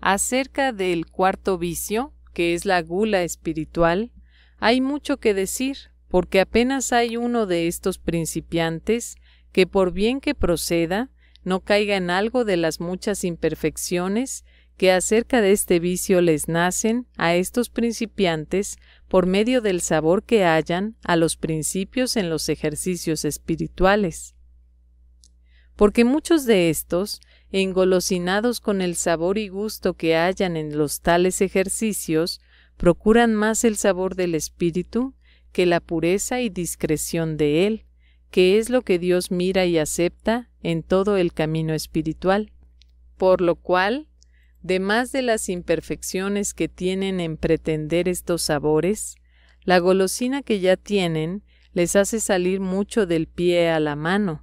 Acerca del cuarto vicio, que es la gula espiritual, hay mucho que decir, porque apenas hay uno de estos principiantes que por bien que proceda, no caiga en algo de las muchas imperfecciones que acerca de este vicio les nacen a estos principiantes por medio del sabor que hallan a los principios en los ejercicios espirituales. Porque muchos de estos, engolosinados con el sabor y gusto que hallan en los tales ejercicios, procuran más el sabor del espíritu que la pureza y discreción de él, que es lo que Dios mira y acepta en todo el camino espiritual. Por lo cual, de más de las imperfecciones que tienen en pretender estos sabores, la golosina que ya tienen les hace salir mucho del pie a la mano,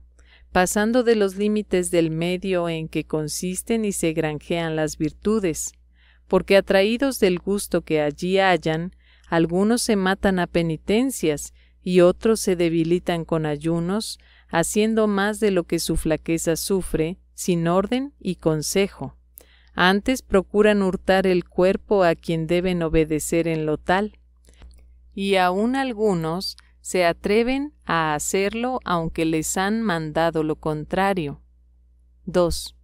pasando de los límites del medio en que consisten y se granjean las virtudes, porque atraídos del gusto que allí hallan, algunos se matan a penitencias y otros se debilitan con ayunos, haciendo más de lo que su flaqueza sufre, sin orden y consejo. Antes procuran hurtar el cuerpo a quien deben obedecer en lo tal. Y aun algunos se atreven a hacerlo aunque les han mandado lo contrario. 2.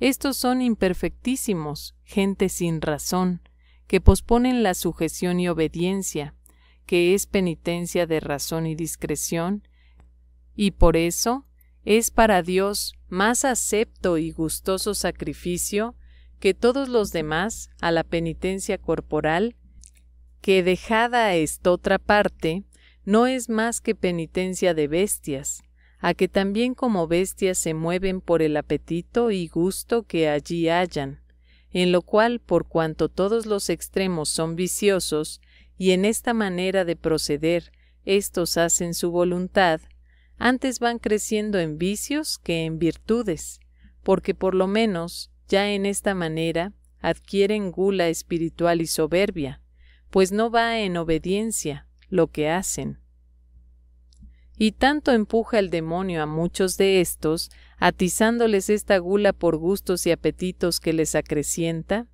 Estos son imperfectísimos, gente sin razón, que posponen la sujeción y obediencia, que es penitencia de razón y discreción, y por eso es para Dios más acepto y gustoso sacrificio que todos los demás a la penitencia corporal, que dejada otra parte, no es más que penitencia de bestias, a que también como bestias se mueven por el apetito y gusto que allí hallan, en lo cual por cuanto todos los extremos son viciosos, y en esta manera de proceder estos hacen su voluntad, antes van creciendo en vicios que en virtudes, porque por lo menos ya en esta manera adquieren gula espiritual y soberbia, pues no va en obediencia lo que hacen. Y tanto empuja el demonio a muchos de estos, atizándoles esta gula por gustos y apetitos que les acrecienta,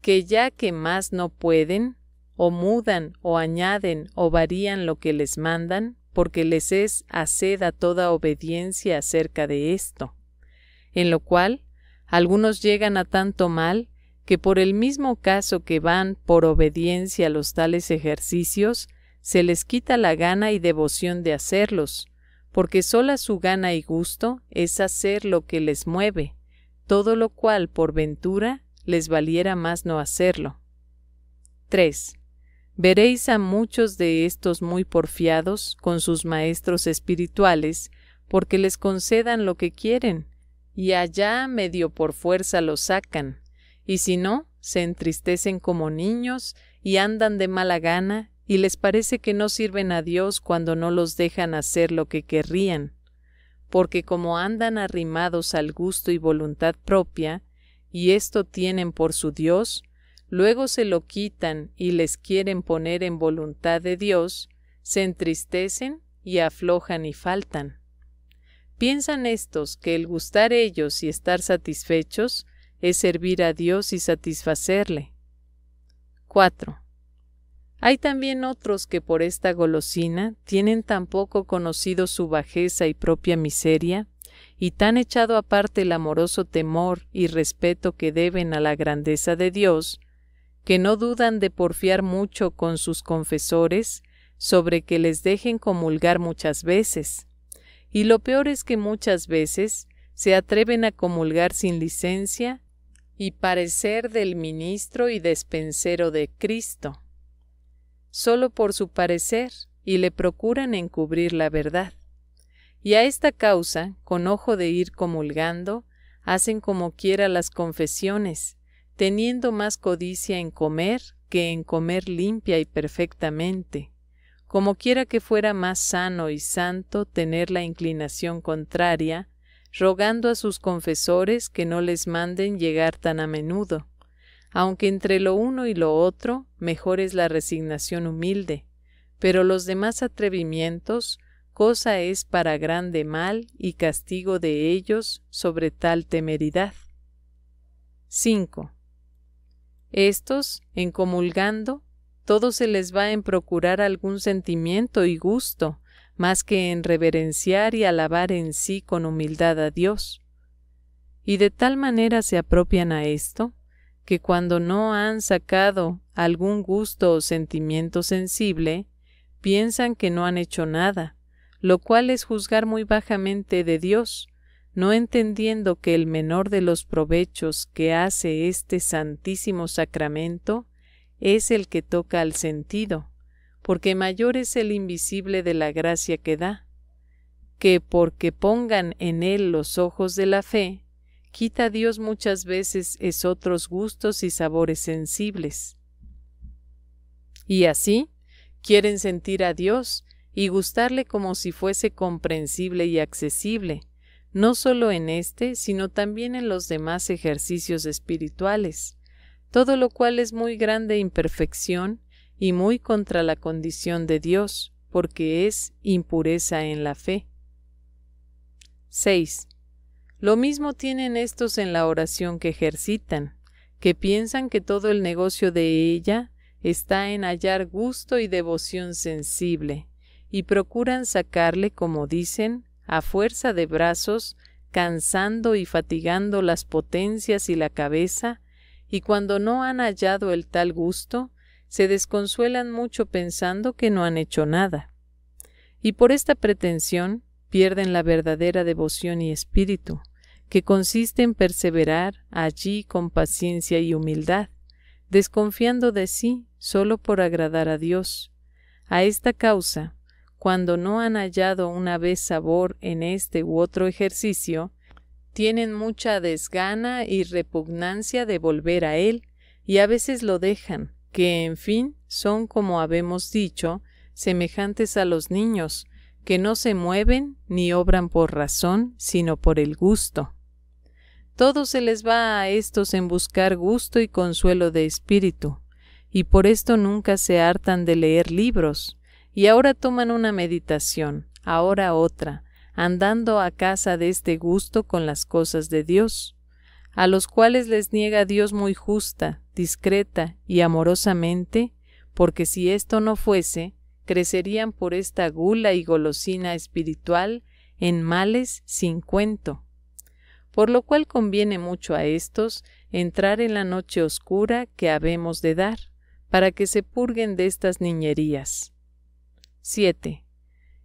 que ya que más no pueden, o mudan, o añaden, o varían lo que les mandan, porque les es aceda toda obediencia acerca de esto, en lo cual algunos llegan a tanto mal que por el mismo caso que van por obediencia a los tales ejercicios, se les quita la gana y devoción de hacerlos, porque sola su gana y gusto es hacer lo que les mueve, todo lo cual por ventura les valiera más no hacerlo. 3. Veréis a muchos de estos muy porfiados con sus maestros espirituales, porque les concedan lo que quieren, y allá medio por fuerza lo sacan, y si no, se entristecen como niños y andan de mala gana y les parece que no sirven a Dios cuando no los dejan hacer lo que querrían, porque como andan arrimados al gusto y voluntad propia, y esto tienen por su Dios, luego se lo quitan y les quieren poner en voluntad de Dios, se entristecen y aflojan y faltan. ¿Piensan estos que el gustar ellos y estar satisfechos es servir a Dios y satisfacerle? 4. Hay también otros que por esta golosina tienen tan poco conocido su bajeza y propia miseria, y tan echado aparte el amoroso temor y respeto que deben a la grandeza de Dios, que no dudan de porfiar mucho con sus confesores sobre que les dejen comulgar muchas veces, y lo peor es que muchas veces se atreven a comulgar sin licencia y parecer del ministro y despensero de Cristo, solo por su parecer, y le procuran encubrir la verdad. Y a esta causa, con ojo de ir comulgando, hacen como quiera las confesiones, teniendo más codicia en comer que en comer limpia y perfectamente, como quiera que fuera más sano y santo tener la inclinación contraria, rogando a sus confesores que no les manden llegar tan a menudo, aunque entre lo uno y lo otro mejor es la resignación humilde, pero los demás atrevimientos cosa es para grande mal y castigo de ellos sobre tal temeridad. 5. Estos, encomulgando todo se les va en procurar algún sentimiento y gusto, más que en reverenciar y alabar en sí con humildad a Dios. Y de tal manera se apropian a esto, que cuando no han sacado algún gusto o sentimiento sensible, piensan que no han hecho nada, lo cual es juzgar muy bajamente de Dios, no entendiendo que el menor de los provechos que hace este santísimo sacramento es el que toca al sentido, porque mayor es el invisible de la gracia que da, que porque pongan en él los ojos de la fe, quita a Dios muchas veces es otros gustos y sabores sensibles. Y así, quieren sentir a Dios y gustarle como si fuese comprensible y accesible, no solo en este, sino también en los demás ejercicios espirituales todo lo cual es muy grande imperfección y muy contra la condición de Dios, porque es impureza en la fe. 6. Lo mismo tienen estos en la oración que ejercitan, que piensan que todo el negocio de ella está en hallar gusto y devoción sensible, y procuran sacarle, como dicen, a fuerza de brazos, cansando y fatigando las potencias y la cabeza, y cuando no han hallado el tal gusto, se desconsuelan mucho pensando que no han hecho nada. Y por esta pretensión pierden la verdadera devoción y espíritu, que consiste en perseverar allí con paciencia y humildad, desconfiando de sí solo por agradar a Dios. A esta causa, cuando no han hallado una vez sabor en este u otro ejercicio, tienen mucha desgana y repugnancia de volver a él, y a veces lo dejan, que en fin son, como habemos dicho, semejantes a los niños, que no se mueven ni obran por razón, sino por el gusto. Todo se les va a estos en buscar gusto y consuelo de espíritu, y por esto nunca se hartan de leer libros, y ahora toman una meditación, ahora otra, andando a casa de este gusto con las cosas de Dios, a los cuales les niega Dios muy justa, discreta y amorosamente, porque si esto no fuese, crecerían por esta gula y golosina espiritual en males sin cuento. Por lo cual conviene mucho a estos entrar en la noche oscura que habemos de dar, para que se purguen de estas niñerías. 7.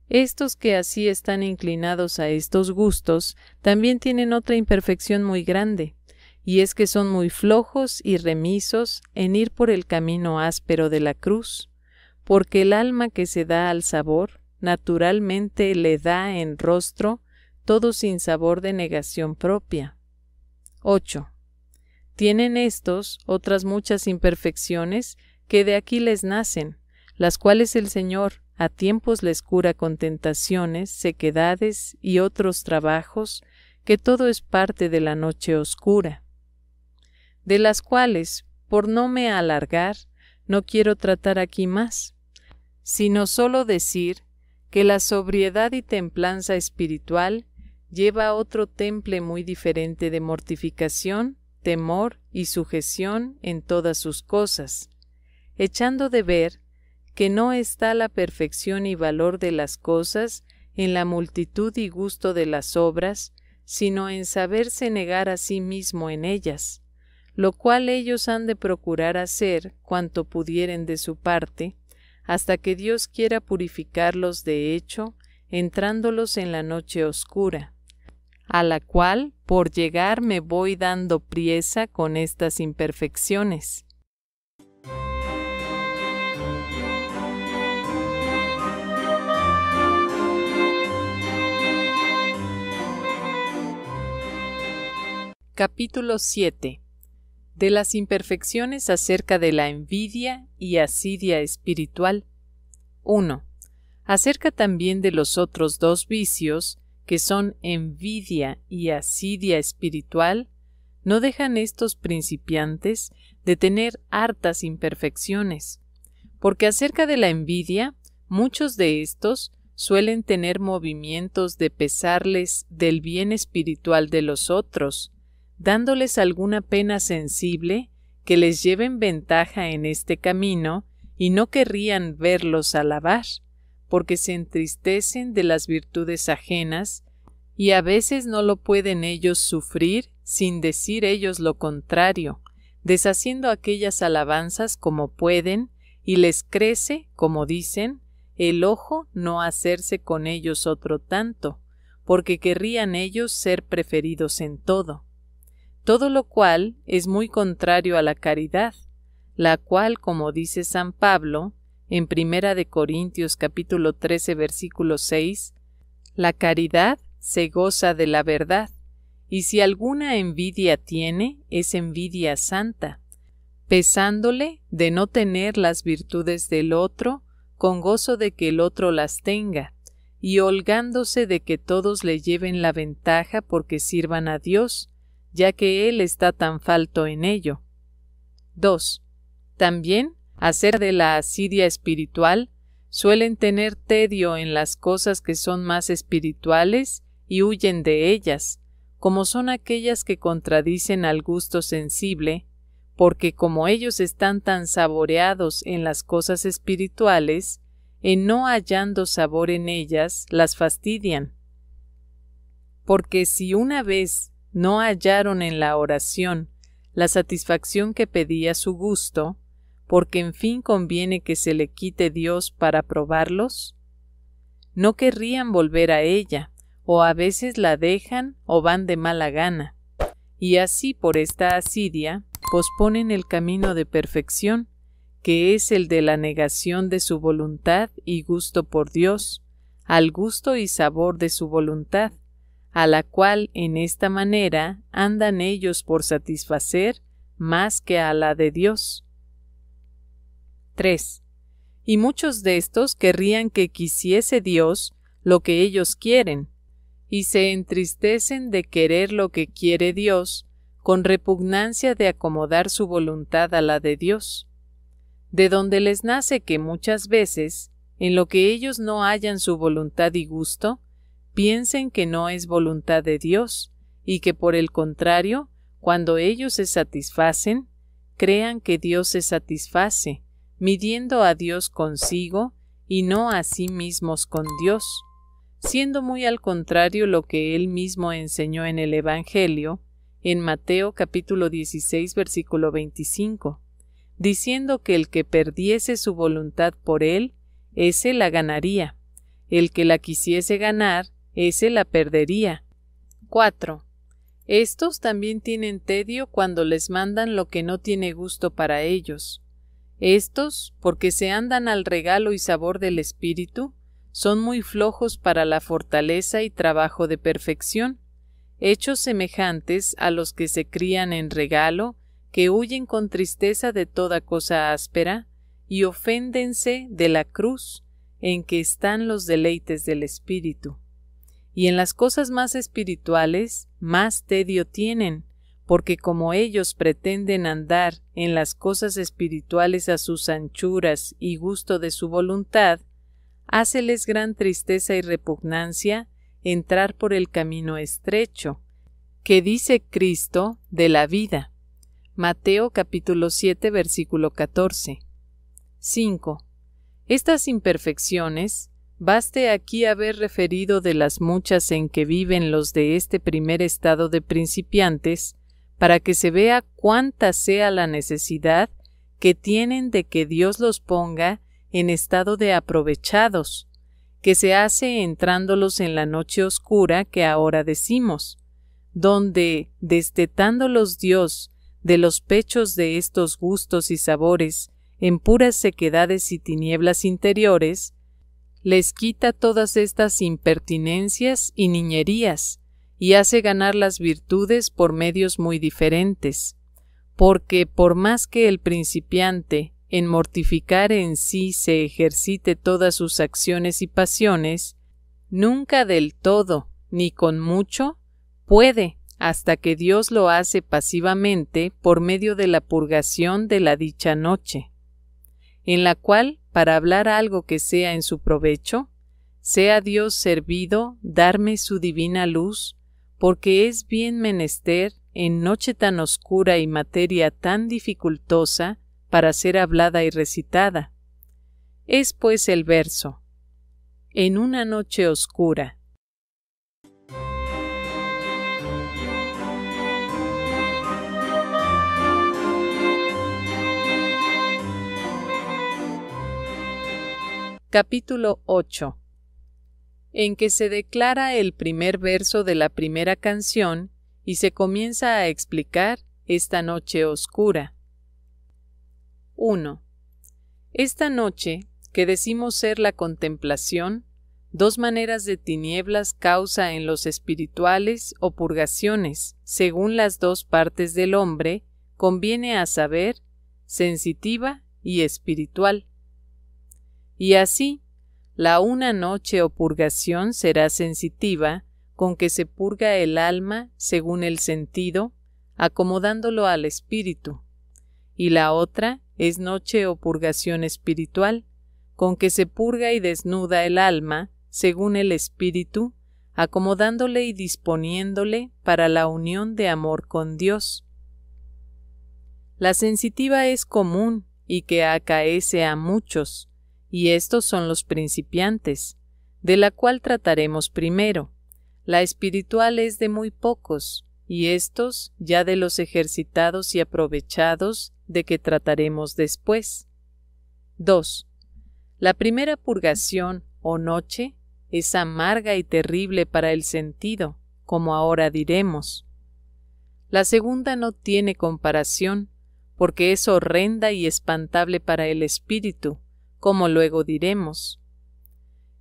Estos que así están inclinados a estos gustos también tienen otra imperfección muy grande, y es que son muy flojos y remisos en ir por el camino áspero de la cruz, porque el alma que se da al sabor, naturalmente le da en rostro todo sin sabor de negación propia. 8. Tienen estos otras muchas imperfecciones que de aquí les nacen, las cuales el Señor, a tiempos les cura con tentaciones, sequedades y otros trabajos, que todo es parte de la noche oscura, de las cuales, por no me alargar, no quiero tratar aquí más, sino solo decir que la sobriedad y templanza espiritual lleva a otro temple muy diferente de mortificación, temor y sujeción en todas sus cosas, echando de ver que no está la perfección y valor de las cosas en la multitud y gusto de las obras, sino en saberse negar a sí mismo en ellas, lo cual ellos han de procurar hacer cuanto pudieren de su parte, hasta que Dios quiera purificarlos de hecho, entrándolos en la noche oscura, a la cual por llegar me voy dando priesa con estas imperfecciones. Capítulo 7 De las imperfecciones acerca de la envidia y asidia espiritual. 1. Acerca también de los otros dos vicios, que son envidia y asidia espiritual, no dejan estos principiantes de tener hartas imperfecciones, porque acerca de la envidia, muchos de estos suelen tener movimientos de pesarles del bien espiritual de los otros, dándoles alguna pena sensible que les lleven ventaja en este camino, y no querrían verlos alabar, porque se entristecen de las virtudes ajenas, y a veces no lo pueden ellos sufrir sin decir ellos lo contrario, deshaciendo aquellas alabanzas como pueden, y les crece, como dicen, el ojo no hacerse con ellos otro tanto, porque querrían ellos ser preferidos en todo todo lo cual es muy contrario a la caridad, la cual, como dice San Pablo, en Primera de Corintios capítulo 13 versículo 6, la caridad se goza de la verdad, y si alguna envidia tiene, es envidia santa, pesándole de no tener las virtudes del otro, con gozo de que el otro las tenga, y holgándose de que todos le lleven la ventaja porque sirvan a Dios, ya que Él está tan falto en ello. 2. También, hacer de la asidia espiritual, suelen tener tedio en las cosas que son más espirituales y huyen de ellas, como son aquellas que contradicen al gusto sensible, porque como ellos están tan saboreados en las cosas espirituales, en no hallando sabor en ellas, las fastidian. Porque si una vez no hallaron en la oración la satisfacción que pedía su gusto, porque en fin conviene que se le quite Dios para probarlos? No querrían volver a ella, o a veces la dejan o van de mala gana, y así por esta asidia posponen el camino de perfección, que es el de la negación de su voluntad y gusto por Dios, al gusto y sabor de su voluntad, a la cual en esta manera andan ellos por satisfacer más que a la de Dios. 3. Y muchos de estos querrían que quisiese Dios lo que ellos quieren, y se entristecen de querer lo que quiere Dios, con repugnancia de acomodar su voluntad a la de Dios, de donde les nace que muchas veces, en lo que ellos no hallan su voluntad y gusto, piensen que no es voluntad de Dios y que por el contrario, cuando ellos se satisfacen, crean que Dios se satisface, midiendo a Dios consigo y no a sí mismos con Dios, siendo muy al contrario lo que él mismo enseñó en el Evangelio, en Mateo capítulo 16 versículo 25, diciendo que el que perdiese su voluntad por él, ese la ganaría, el que la quisiese ganar, ese la perdería. 4. Estos también tienen tedio cuando les mandan lo que no tiene gusto para ellos. Estos, porque se andan al regalo y sabor del Espíritu, son muy flojos para la fortaleza y trabajo de perfección, hechos semejantes a los que se crían en regalo, que huyen con tristeza de toda cosa áspera, y oféndense de la cruz en que están los deleites del Espíritu y en las cosas más espirituales más tedio tienen, porque como ellos pretenden andar en las cosas espirituales a sus anchuras y gusto de su voluntad, háceles gran tristeza y repugnancia entrar por el camino estrecho, que dice Cristo de la vida. Mateo capítulo 7 versículo 14. 5. Estas imperfecciones Baste aquí haber referido de las muchas en que viven los de este primer estado de principiantes, para que se vea cuánta sea la necesidad que tienen de que Dios los ponga en estado de aprovechados, que se hace entrándolos en la noche oscura que ahora decimos, donde, destetándolos Dios de los pechos de estos gustos y sabores, en puras sequedades y tinieblas interiores, les quita todas estas impertinencias y niñerías, y hace ganar las virtudes por medios muy diferentes, porque por más que el principiante en mortificar en sí se ejercite todas sus acciones y pasiones, nunca del todo, ni con mucho, puede, hasta que Dios lo hace pasivamente por medio de la purgación de la dicha noche, en la cual para hablar algo que sea en su provecho, sea Dios servido, darme su divina luz, porque es bien menester, en noche tan oscura y materia tan dificultosa, para ser hablada y recitada. Es pues el verso. En una noche oscura, capítulo 8, en que se declara el primer verso de la primera canción y se comienza a explicar esta noche oscura. 1. Esta noche, que decimos ser la contemplación, dos maneras de tinieblas causa en los espirituales o purgaciones, según las dos partes del hombre, conviene a saber, sensitiva y espiritual. Y así, la una noche o purgación será sensitiva, con que se purga el alma según el sentido, acomodándolo al espíritu. Y la otra es noche o purgación espiritual, con que se purga y desnuda el alma según el espíritu, acomodándole y disponiéndole para la unión de amor con Dios. La sensitiva es común y que acaece a muchos, y estos son los principiantes, de la cual trataremos primero. La espiritual es de muy pocos, y estos ya de los ejercitados y aprovechados, de que trataremos después. 2. La primera purgación o noche es amarga y terrible para el sentido, como ahora diremos. La segunda no tiene comparación, porque es horrenda y espantable para el espíritu, como luego diremos.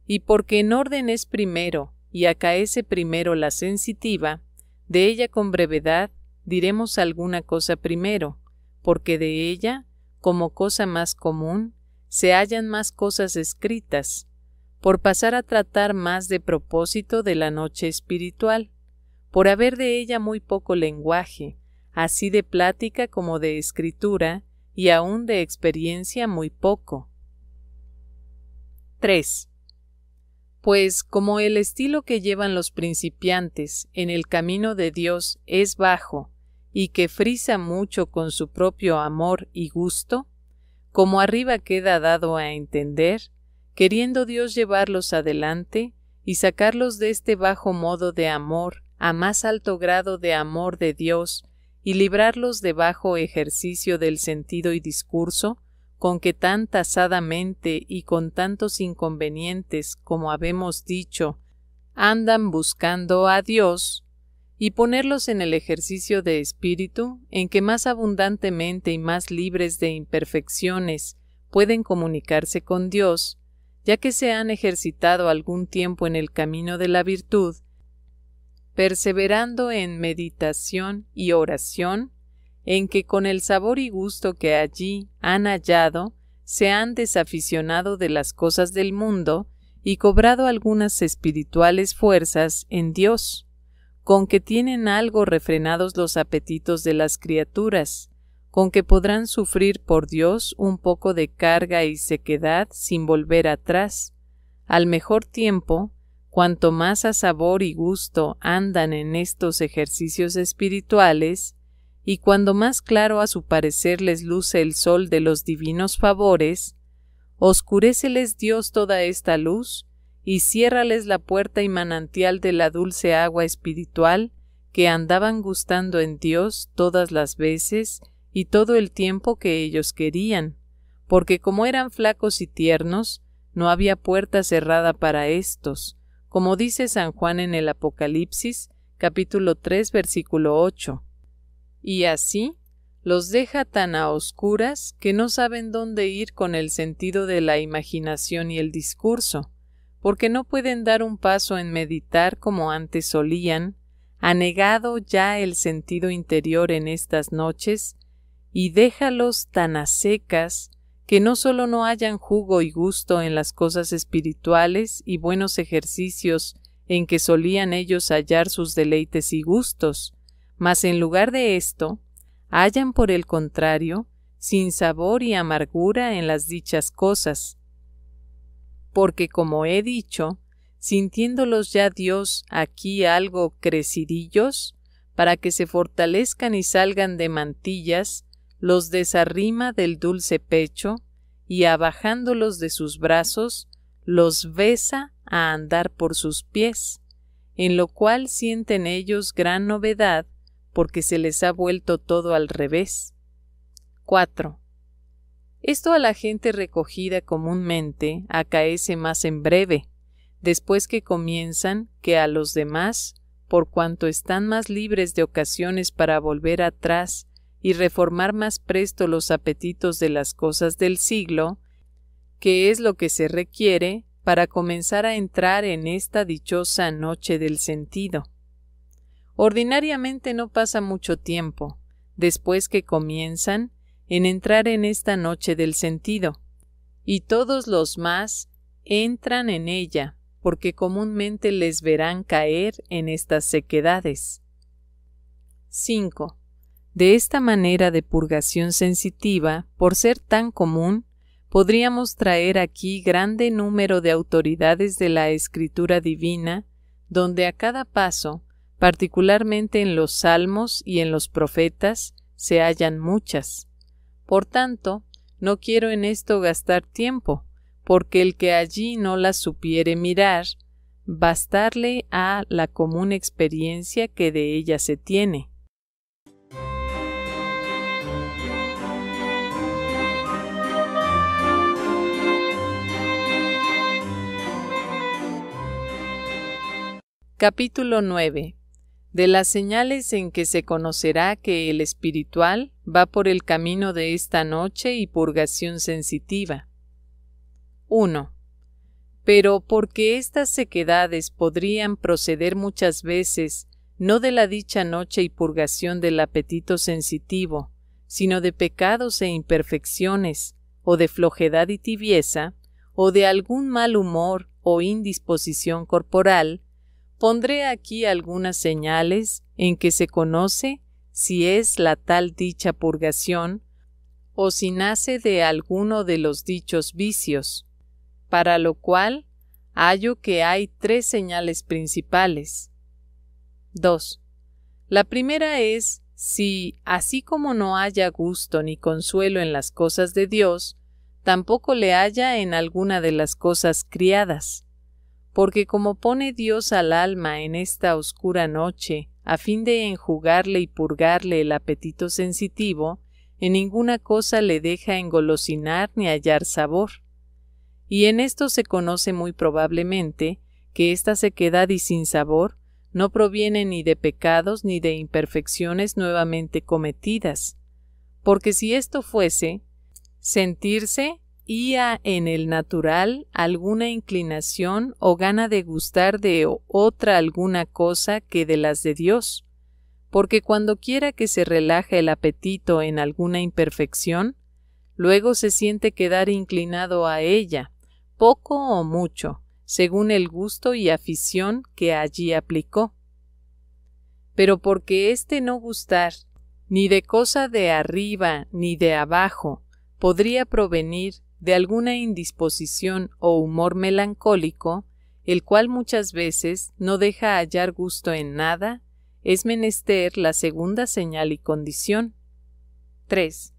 Y porque en orden es primero y acaece primero la sensitiva, de ella con brevedad diremos alguna cosa primero, porque de ella, como cosa más común, se hallan más cosas escritas, por pasar a tratar más de propósito de la noche espiritual, por haber de ella muy poco lenguaje, así de plática como de escritura, y aun de experiencia muy poco, 3. Pues como el estilo que llevan los principiantes en el camino de Dios es bajo y que frisa mucho con su propio amor y gusto, como arriba queda dado a entender, queriendo Dios llevarlos adelante y sacarlos de este bajo modo de amor a más alto grado de amor de Dios y librarlos de bajo ejercicio del sentido y discurso, con que tan tasadamente y con tantos inconvenientes como habemos dicho, andan buscando a Dios, y ponerlos en el ejercicio de espíritu en que más abundantemente y más libres de imperfecciones pueden comunicarse con Dios, ya que se han ejercitado algún tiempo en el camino de la virtud, perseverando en meditación y oración, en que con el sabor y gusto que allí han hallado, se han desaficionado de las cosas del mundo y cobrado algunas espirituales fuerzas en Dios, con que tienen algo refrenados los apetitos de las criaturas, con que podrán sufrir por Dios un poco de carga y sequedad sin volver atrás, al mejor tiempo, cuanto más a sabor y gusto andan en estos ejercicios espirituales, y cuando más claro a su parecer les luce el sol de los divinos favores, oscureceles Dios toda esta luz, y ciérrales la puerta y manantial de la dulce agua espiritual que andaban gustando en Dios todas las veces y todo el tiempo que ellos querían, porque como eran flacos y tiernos, no había puerta cerrada para éstos, como dice San Juan en el Apocalipsis capítulo 3 versículo 8 y así los deja tan a oscuras que no saben dónde ir con el sentido de la imaginación y el discurso, porque no pueden dar un paso en meditar como antes solían, anegado ya el sentido interior en estas noches, y déjalos tan a secas que no solo no hayan jugo y gusto en las cosas espirituales y buenos ejercicios en que solían ellos hallar sus deleites y gustos, mas en lugar de esto, hallan por el contrario sin sabor y amargura en las dichas cosas. Porque como he dicho, sintiéndolos ya Dios aquí algo crecidillos, para que se fortalezcan y salgan de mantillas, los desarrima del dulce pecho, y abajándolos de sus brazos, los besa a andar por sus pies, en lo cual sienten ellos gran novedad porque se les ha vuelto todo al revés. 4. Esto a la gente recogida comúnmente acaece más en breve, después que comienzan, que a los demás, por cuanto están más libres de ocasiones para volver atrás y reformar más presto los apetitos de las cosas del siglo, que es lo que se requiere para comenzar a entrar en esta dichosa noche del sentido. Ordinariamente no pasa mucho tiempo, después que comienzan, en entrar en esta noche del sentido, y todos los más entran en ella, porque comúnmente les verán caer en estas sequedades. 5. De esta manera de purgación sensitiva, por ser tan común, podríamos traer aquí grande número de autoridades de la escritura divina, donde a cada paso particularmente en los salmos y en los profetas, se hallan muchas. Por tanto, no quiero en esto gastar tiempo, porque el que allí no las supiere mirar, bastarle a la común experiencia que de ella se tiene. Capítulo 9 de las señales en que se conocerá que el espiritual va por el camino de esta noche y purgación sensitiva. 1. Pero porque estas sequedades podrían proceder muchas veces no de la dicha noche y purgación del apetito sensitivo, sino de pecados e imperfecciones, o de flojedad y tibieza, o de algún mal humor o indisposición corporal, Pondré aquí algunas señales en que se conoce si es la tal dicha purgación o si nace de alguno de los dichos vicios, para lo cual hallo que hay tres señales principales. 2. La primera es si, así como no haya gusto ni consuelo en las cosas de Dios, tampoco le haya en alguna de las cosas criadas porque como pone Dios al alma en esta oscura noche, a fin de enjugarle y purgarle el apetito sensitivo, en ninguna cosa le deja engolosinar ni hallar sabor. Y en esto se conoce muy probablemente que esta sequedad y sin sabor no proviene ni de pecados ni de imperfecciones nuevamente cometidas, porque si esto fuese, sentirse en el natural alguna inclinación o gana de gustar de otra alguna cosa que de las de Dios, porque cuando quiera que se relaje el apetito en alguna imperfección, luego se siente quedar inclinado a ella, poco o mucho, según el gusto y afición que allí aplicó. Pero porque este no gustar, ni de cosa de arriba ni de abajo, podría provenir de alguna indisposición o humor melancólico, el cual muchas veces no deja hallar gusto en nada, es menester la segunda señal y condición. 3.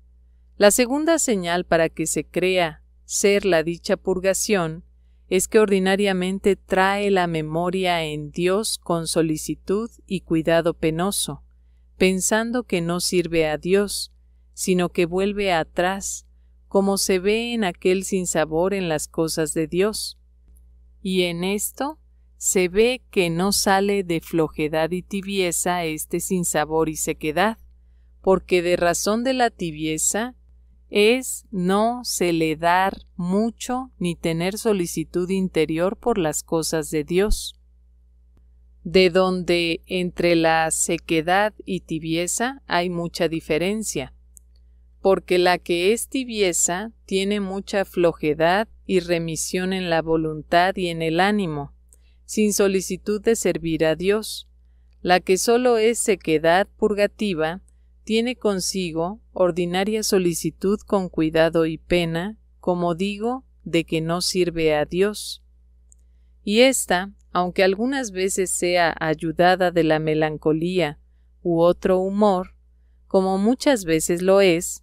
La segunda señal para que se crea ser la dicha purgación es que ordinariamente trae la memoria en Dios con solicitud y cuidado penoso, pensando que no sirve a Dios, sino que vuelve atrás como se ve en aquel sinsabor en las cosas de Dios. Y en esto se ve que no sale de flojedad y tibieza este sinsabor y sequedad, porque de razón de la tibieza es no se le dar mucho ni tener solicitud interior por las cosas de Dios. De donde entre la sequedad y tibieza hay mucha diferencia, porque la que es tibieza tiene mucha flojedad y remisión en la voluntad y en el ánimo, sin solicitud de servir a Dios. La que solo es sequedad purgativa, tiene consigo ordinaria solicitud con cuidado y pena, como digo, de que no sirve a Dios. Y ésta, aunque algunas veces sea ayudada de la melancolía u otro humor, como muchas veces lo es,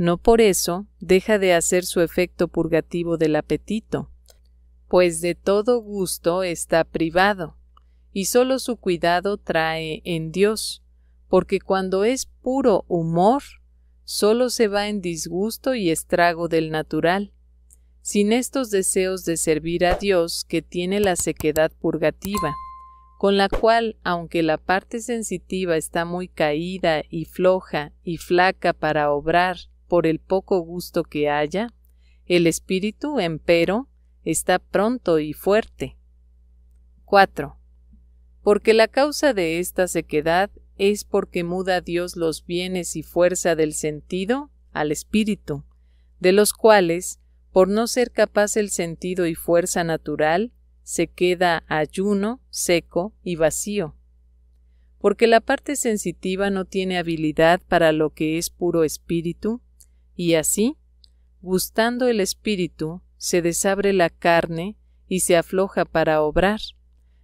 no por eso deja de hacer su efecto purgativo del apetito, pues de todo gusto está privado, y solo su cuidado trae en Dios, porque cuando es puro humor, solo se va en disgusto y estrago del natural. Sin estos deseos de servir a Dios que tiene la sequedad purgativa, con la cual, aunque la parte sensitiva está muy caída y floja y flaca para obrar por el poco gusto que haya, el espíritu, empero, está pronto y fuerte. 4. Porque la causa de esta sequedad es porque muda Dios los bienes y fuerza del sentido al espíritu, de los cuales, por no ser capaz el sentido y fuerza natural, se queda ayuno, seco y vacío. Porque la parte sensitiva no tiene habilidad para lo que es puro espíritu, y así, gustando el espíritu, se desabre la carne y se afloja para obrar,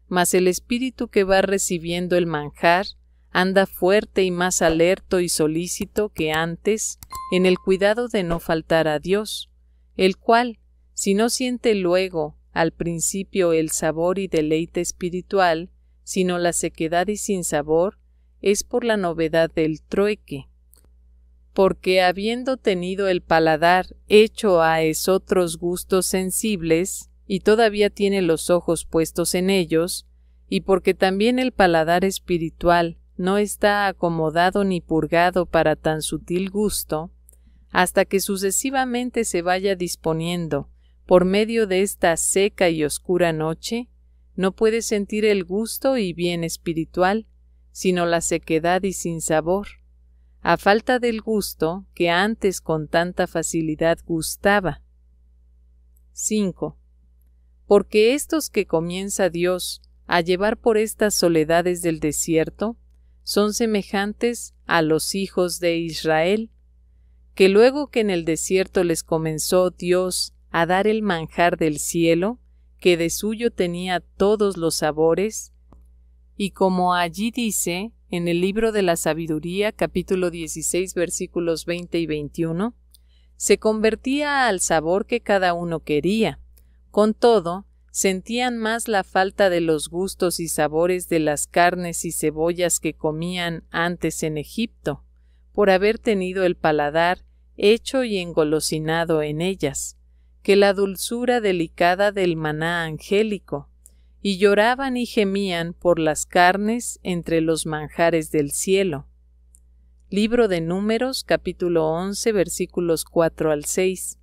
mas el espíritu que va recibiendo el manjar anda fuerte y más alerto y solícito que antes en el cuidado de no faltar a Dios, el cual, si no siente luego al principio el sabor y deleite espiritual, sino la sequedad y sin sabor, es por la novedad del trueque, porque habiendo tenido el paladar hecho a esotros gustos sensibles, y todavía tiene los ojos puestos en ellos, y porque también el paladar espiritual no está acomodado ni purgado para tan sutil gusto, hasta que sucesivamente se vaya disponiendo, por medio de esta seca y oscura noche, no puede sentir el gusto y bien espiritual, sino la sequedad y sin sabor a falta del gusto que antes con tanta facilidad gustaba. 5. Porque estos que comienza Dios a llevar por estas soledades del desierto son semejantes a los hijos de Israel, que luego que en el desierto les comenzó Dios a dar el manjar del cielo, que de suyo tenía todos los sabores, y como allí dice, en el libro de la sabiduría capítulo 16 versículos 20 y 21, se convertía al sabor que cada uno quería. Con todo, sentían más la falta de los gustos y sabores de las carnes y cebollas que comían antes en Egipto, por haber tenido el paladar hecho y engolosinado en ellas, que la dulzura delicada del maná angélico, y lloraban y gemían por las carnes entre los manjares del cielo. Libro de Números capítulo 11 versículos 4 al 6.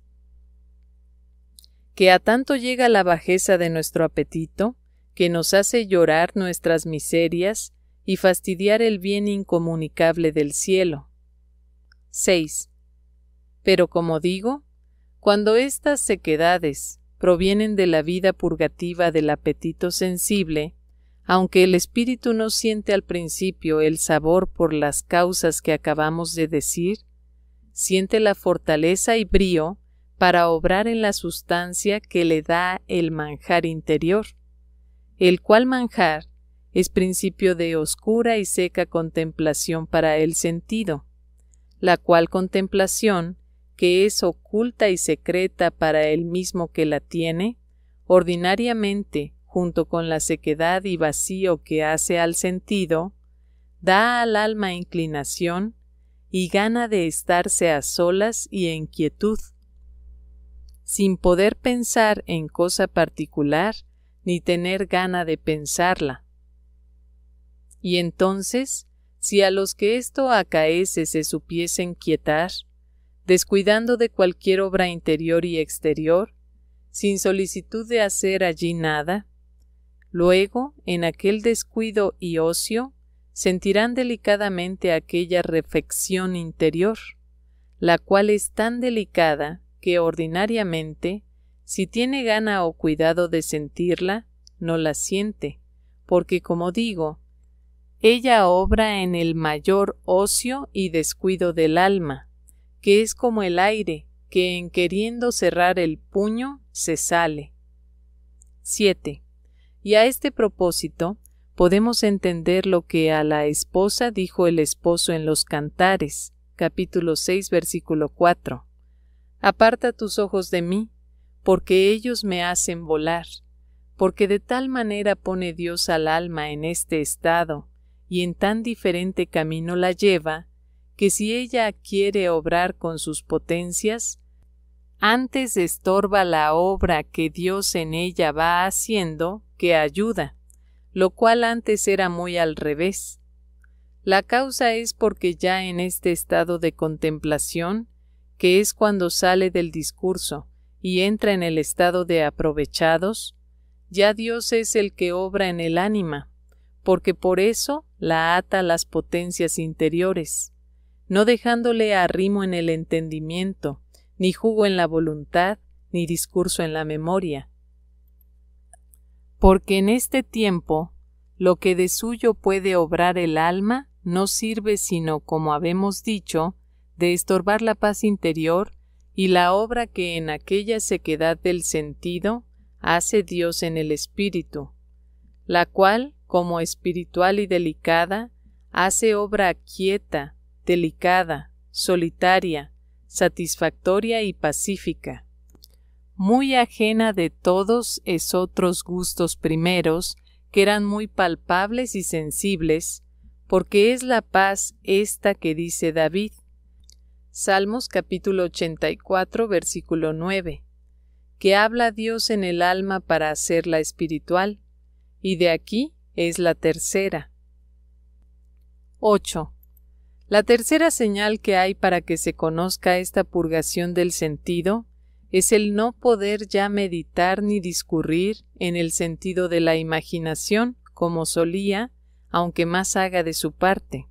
Que a tanto llega la bajeza de nuestro apetito, que nos hace llorar nuestras miserias y fastidiar el bien incomunicable del cielo. 6. Pero como digo, cuando estas sequedades, provienen de la vida purgativa del apetito sensible, aunque el espíritu no siente al principio el sabor por las causas que acabamos de decir, siente la fortaleza y brío para obrar en la sustancia que le da el manjar interior, el cual manjar es principio de oscura y seca contemplación para el sentido, la cual contemplación que es oculta y secreta para el mismo que la tiene, ordinariamente, junto con la sequedad y vacío que hace al sentido, da al alma inclinación y gana de estarse a solas y en quietud, sin poder pensar en cosa particular ni tener gana de pensarla. Y entonces, si a los que esto acaece se supiesen quietar, descuidando de cualquier obra interior y exterior, sin solicitud de hacer allí nada, luego, en aquel descuido y ocio, sentirán delicadamente aquella reflexión interior, la cual es tan delicada que ordinariamente, si tiene gana o cuidado de sentirla, no la siente, porque, como digo, ella obra en el mayor ocio y descuido del alma, que es como el aire, que en queriendo cerrar el puño se sale. 7. Y a este propósito, podemos entender lo que a la esposa dijo el esposo en los Cantares, capítulo 6, versículo 4. Aparta tus ojos de mí, porque ellos me hacen volar, porque de tal manera pone Dios al alma en este estado, y en tan diferente camino la lleva, que si ella quiere obrar con sus potencias, antes estorba la obra que Dios en ella va haciendo que ayuda, lo cual antes era muy al revés. La causa es porque ya en este estado de contemplación, que es cuando sale del discurso y entra en el estado de aprovechados, ya Dios es el que obra en el ánima, porque por eso la ata las potencias interiores no dejándole arrimo en el entendimiento, ni jugo en la voluntad, ni discurso en la memoria. Porque en este tiempo lo que de suyo puede obrar el alma no sirve sino, como habemos dicho, de estorbar la paz interior y la obra que en aquella sequedad del sentido hace Dios en el espíritu, la cual, como espiritual y delicada, hace obra quieta, delicada, solitaria, satisfactoria y pacífica. Muy ajena de todos esos otros gustos primeros, que eran muy palpables y sensibles, porque es la paz esta que dice David. Salmos capítulo 84 versículo 9, que habla Dios en el alma para hacerla espiritual, y de aquí es la tercera. 8. La tercera señal que hay para que se conozca esta purgación del sentido es el no poder ya meditar ni discurrir en el sentido de la imaginación, como solía, aunque más haga de su parte.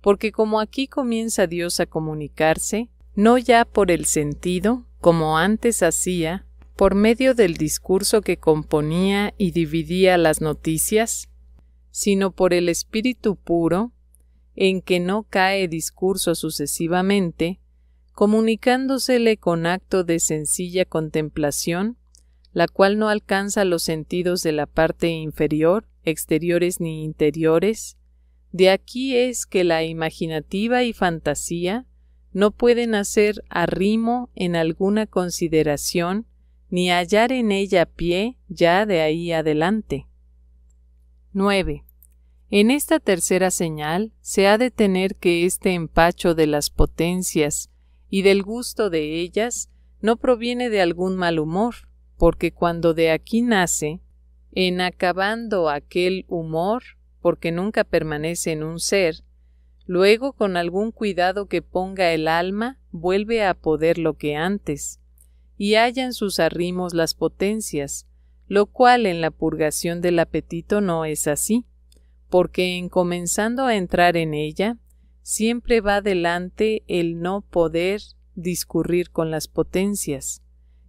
Porque como aquí comienza Dios a comunicarse, no ya por el sentido, como antes hacía, por medio del discurso que componía y dividía las noticias, sino por el espíritu puro en que no cae discurso sucesivamente, comunicándosele con acto de sencilla contemplación, la cual no alcanza los sentidos de la parte inferior, exteriores ni interiores, de aquí es que la imaginativa y fantasía no pueden hacer arrimo en alguna consideración ni hallar en ella pie ya de ahí adelante. 9. En esta tercera señal se ha de tener que este empacho de las potencias y del gusto de ellas no proviene de algún mal humor, porque cuando de aquí nace, en acabando aquel humor, porque nunca permanece en un ser, luego con algún cuidado que ponga el alma, vuelve a poder lo que antes, y hallan sus arrimos las potencias, lo cual en la purgación del apetito no es así porque en comenzando a entrar en ella, siempre va delante el no poder discurrir con las potencias,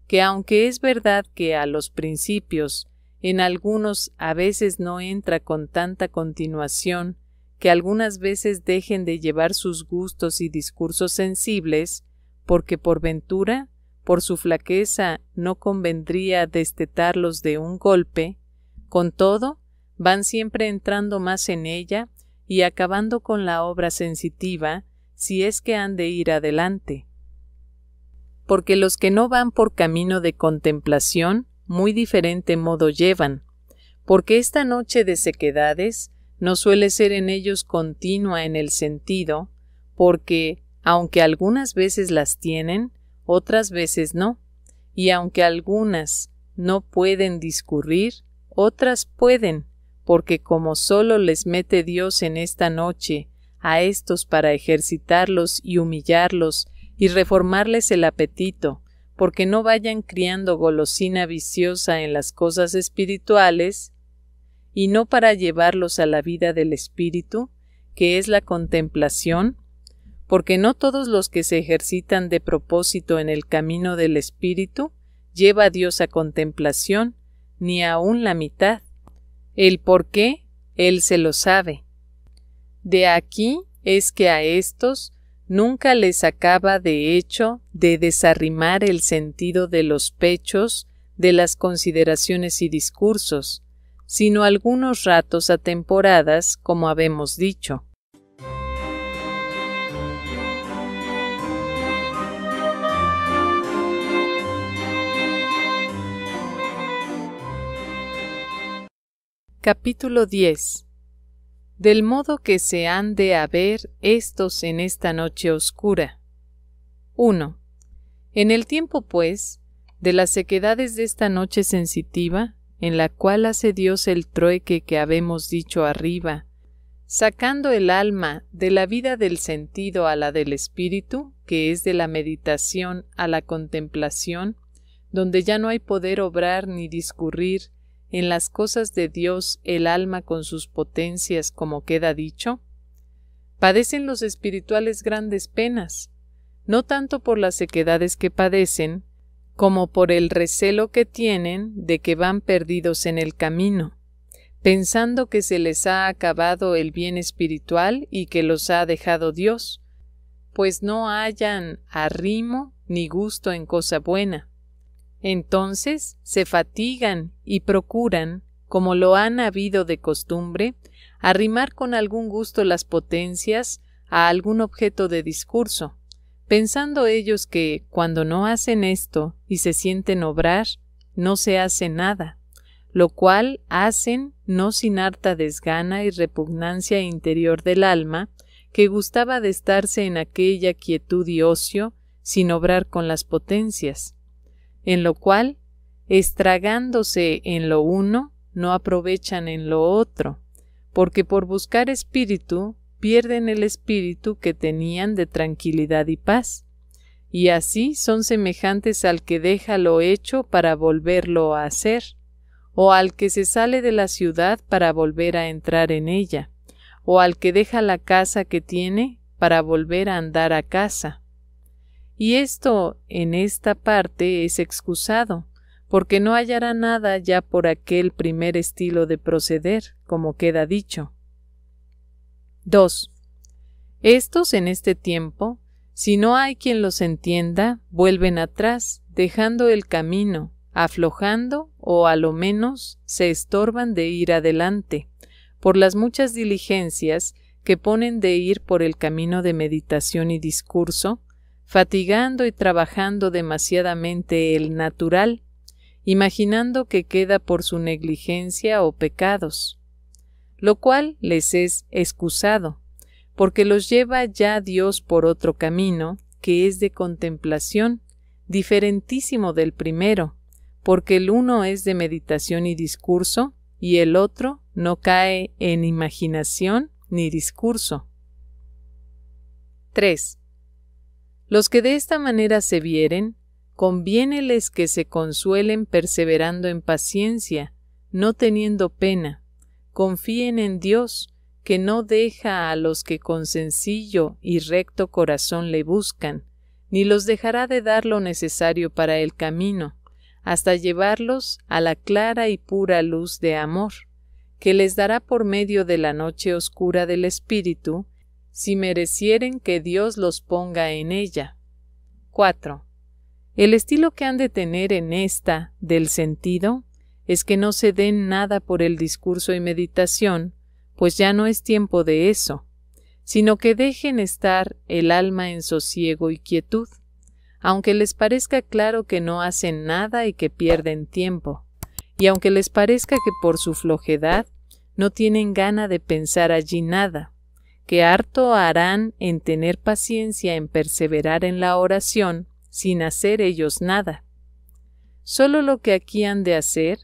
que aunque es verdad que a los principios en algunos a veces no entra con tanta continuación que algunas veces dejen de llevar sus gustos y discursos sensibles, porque por ventura, por su flaqueza, no convendría destetarlos de un golpe, con todo, van siempre entrando más en ella y acabando con la obra sensitiva si es que han de ir adelante. Porque los que no van por camino de contemplación, muy diferente modo llevan, porque esta noche de sequedades no suele ser en ellos continua en el sentido, porque, aunque algunas veces las tienen, otras veces no, y aunque algunas no pueden discurrir, otras pueden, porque como solo les mete Dios en esta noche a estos para ejercitarlos y humillarlos y reformarles el apetito, porque no vayan criando golosina viciosa en las cosas espirituales, y no para llevarlos a la vida del espíritu, que es la contemplación, porque no todos los que se ejercitan de propósito en el camino del espíritu lleva a Dios a contemplación, ni aun la mitad el por qué, Él se lo sabe. De aquí es que a estos nunca les acaba de hecho de desarrimar el sentido de los pechos de las consideraciones y discursos, sino algunos ratos a temporadas, como habemos dicho. Capítulo 10 Del modo que se han de haber estos en esta noche oscura. 1. En el tiempo, pues, de las sequedades de esta noche sensitiva, en la cual hace Dios el trueque que habemos dicho arriba, sacando el alma de la vida del sentido a la del espíritu, que es de la meditación a la contemplación, donde ya no hay poder obrar ni discurrir, en las cosas de Dios el alma con sus potencias, como queda dicho? Padecen los espirituales grandes penas, no tanto por las sequedades que padecen, como por el recelo que tienen de que van perdidos en el camino, pensando que se les ha acabado el bien espiritual y que los ha dejado Dios, pues no hallan arrimo ni gusto en cosa buena. Entonces se fatigan y procuran, como lo han habido de costumbre, arrimar con algún gusto las potencias a algún objeto de discurso, pensando ellos que, cuando no hacen esto y se sienten obrar, no se hace nada, lo cual hacen no sin harta desgana y repugnancia interior del alma, que gustaba de estarse en aquella quietud y ocio, sin obrar con las potencias en lo cual, estragándose en lo uno, no aprovechan en lo otro, porque por buscar espíritu pierden el espíritu que tenían de tranquilidad y paz, y así son semejantes al que deja lo hecho para volverlo a hacer, o al que se sale de la ciudad para volver a entrar en ella, o al que deja la casa que tiene para volver a andar a casa, y esto en esta parte es excusado, porque no hallará nada ya por aquel primer estilo de proceder, como queda dicho. 2. Estos en este tiempo, si no hay quien los entienda, vuelven atrás, dejando el camino, aflojando o a lo menos se estorban de ir adelante, por las muchas diligencias que ponen de ir por el camino de meditación y discurso, fatigando y trabajando demasiadamente el natural, imaginando que queda por su negligencia o pecados, lo cual les es excusado, porque los lleva ya Dios por otro camino, que es de contemplación, diferentísimo del primero, porque el uno es de meditación y discurso, y el otro no cae en imaginación ni discurso. 3. Los que de esta manera se vieren, conviéneles que se consuelen perseverando en paciencia, no teniendo pena. Confíen en Dios, que no deja a los que con sencillo y recto corazón le buscan, ni los dejará de dar lo necesario para el camino, hasta llevarlos a la clara y pura luz de amor, que les dará por medio de la noche oscura del Espíritu si merecieren que Dios los ponga en ella. 4. El estilo que han de tener en esta del sentido es que no se den nada por el discurso y meditación, pues ya no es tiempo de eso, sino que dejen estar el alma en sosiego y quietud, aunque les parezca claro que no hacen nada y que pierden tiempo, y aunque les parezca que por su flojedad no tienen gana de pensar allí nada, que harto harán en tener paciencia en perseverar en la oración sin hacer ellos nada. Solo lo que aquí han de hacer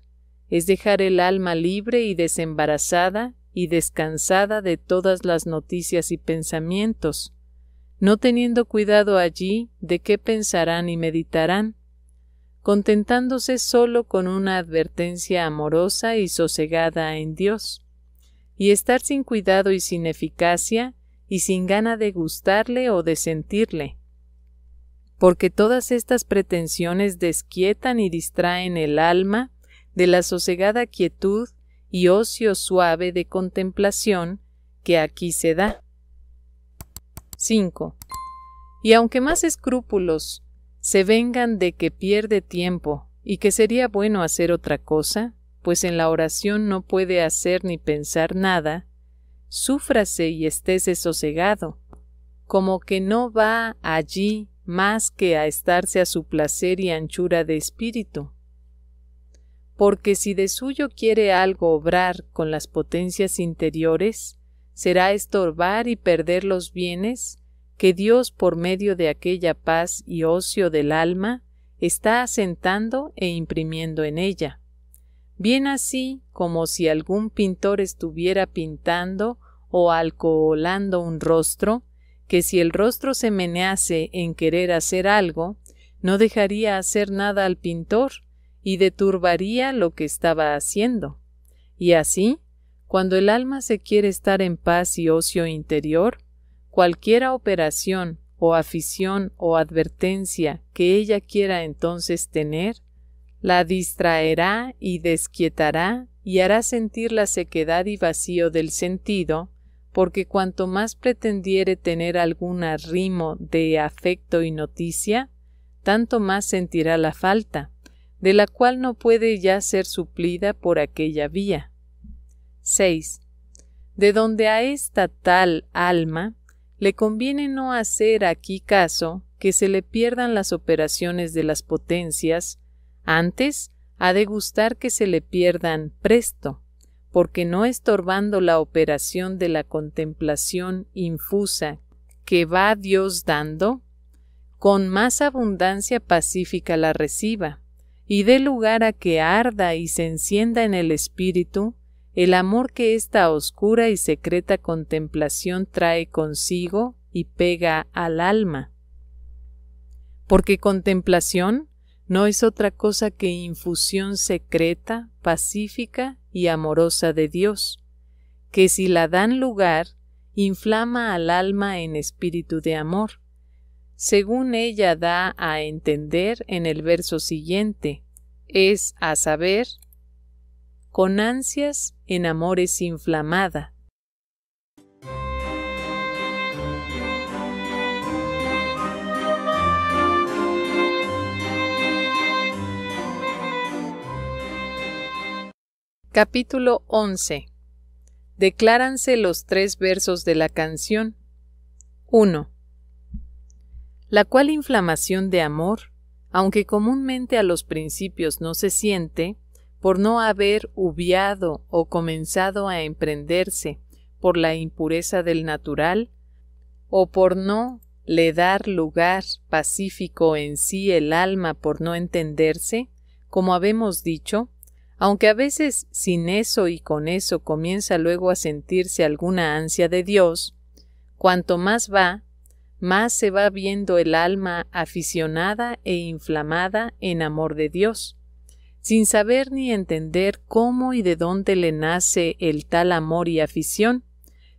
es dejar el alma libre y desembarazada y descansada de todas las noticias y pensamientos, no teniendo cuidado allí de qué pensarán y meditarán, contentándose solo con una advertencia amorosa y sosegada en Dios y estar sin cuidado y sin eficacia, y sin gana de gustarle o de sentirle. Porque todas estas pretensiones desquietan y distraen el alma de la sosegada quietud y ocio suave de contemplación que aquí se da. 5. Y aunque más escrúpulos se vengan de que pierde tiempo y que sería bueno hacer otra cosa, pues en la oración no puede hacer ni pensar nada, súfrase y estése sosegado, como que no va allí más que a estarse a su placer y anchura de espíritu. Porque si de suyo quiere algo obrar con las potencias interiores, será estorbar y perder los bienes que Dios por medio de aquella paz y ocio del alma está asentando e imprimiendo en ella bien así como si algún pintor estuviera pintando o alcoholando un rostro, que si el rostro se menease en querer hacer algo, no dejaría hacer nada al pintor y deturbaría lo que estaba haciendo. Y así, cuando el alma se quiere estar en paz y ocio interior, cualquiera operación o afición o advertencia que ella quiera entonces tener, la distraerá y desquietará y hará sentir la sequedad y vacío del sentido, porque cuanto más pretendiere tener algún arrimo de afecto y noticia, tanto más sentirá la falta, de la cual no puede ya ser suplida por aquella vía. 6. De donde a esta tal alma le conviene no hacer aquí caso que se le pierdan las operaciones de las potencias antes, ha de gustar que se le pierdan presto, porque no estorbando la operación de la contemplación infusa que va Dios dando, con más abundancia pacífica la reciba, y dé lugar a que arda y se encienda en el espíritu el amor que esta oscura y secreta contemplación trae consigo y pega al alma. Porque contemplación no es otra cosa que infusión secreta, pacífica y amorosa de Dios, que si la dan lugar, inflama al alma en espíritu de amor, según ella da a entender en el verso siguiente, es a saber, con ansias en amores inflamada, Capítulo 11. Decláranse los tres versos de la canción. 1. La cual inflamación de amor, aunque comúnmente a los principios no se siente, por no haber uviado o comenzado a emprenderse por la impureza del natural, o por no le dar lugar pacífico en sí el alma por no entenderse, como habemos dicho, aunque a veces sin eso y con eso comienza luego a sentirse alguna ansia de Dios, cuanto más va, más se va viendo el alma aficionada e inflamada en amor de Dios, sin saber ni entender cómo y de dónde le nace el tal amor y afición,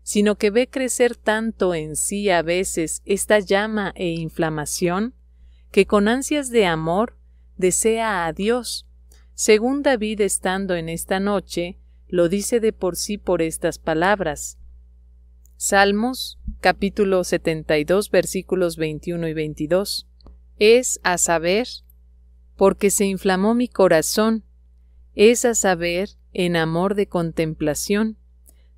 sino que ve crecer tanto en sí a veces esta llama e inflamación, que con ansias de amor desea a Dios, según David estando en esta noche, lo dice de por sí por estas palabras. Salmos capítulo 72 versículos 21 y 22. Es a saber, porque se inflamó mi corazón, es a saber, en amor de contemplación.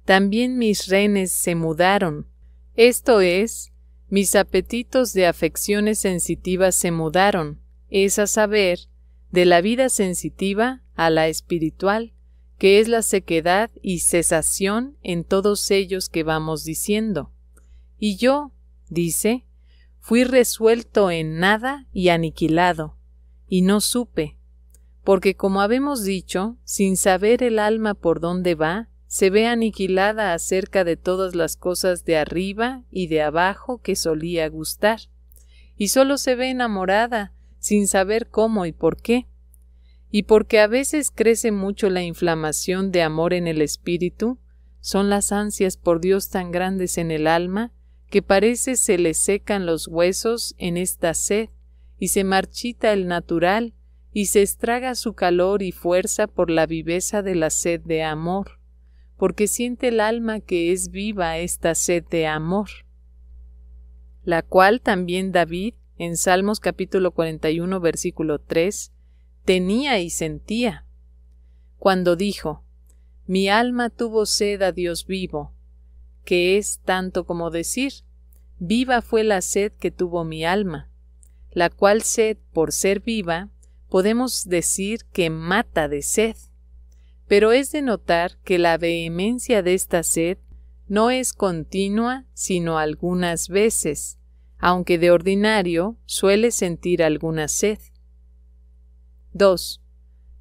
También mis renes se mudaron, esto es, mis apetitos de afecciones sensitivas se mudaron, es a saber, de la vida sensitiva a la espiritual, que es la sequedad y cesación en todos ellos que vamos diciendo. Y yo, dice, fui resuelto en nada y aniquilado, y no supe, porque como habemos dicho, sin saber el alma por dónde va, se ve aniquilada acerca de todas las cosas de arriba y de abajo que solía gustar, y solo se ve enamorada sin saber cómo y por qué. Y porque a veces crece mucho la inflamación de amor en el espíritu, son las ansias por Dios tan grandes en el alma que parece se le secan los huesos en esta sed, y se marchita el natural, y se estraga su calor y fuerza por la viveza de la sed de amor, porque siente el alma que es viva esta sed de amor, la cual también David en Salmos capítulo 41 versículo 3, tenía y sentía. Cuando dijo, Mi alma tuvo sed a Dios vivo, que es tanto como decir, Viva fue la sed que tuvo mi alma, la cual sed, por ser viva, podemos decir que mata de sed. Pero es de notar que la vehemencia de esta sed no es continua, sino algunas veces, aunque de ordinario suele sentir alguna sed. 2.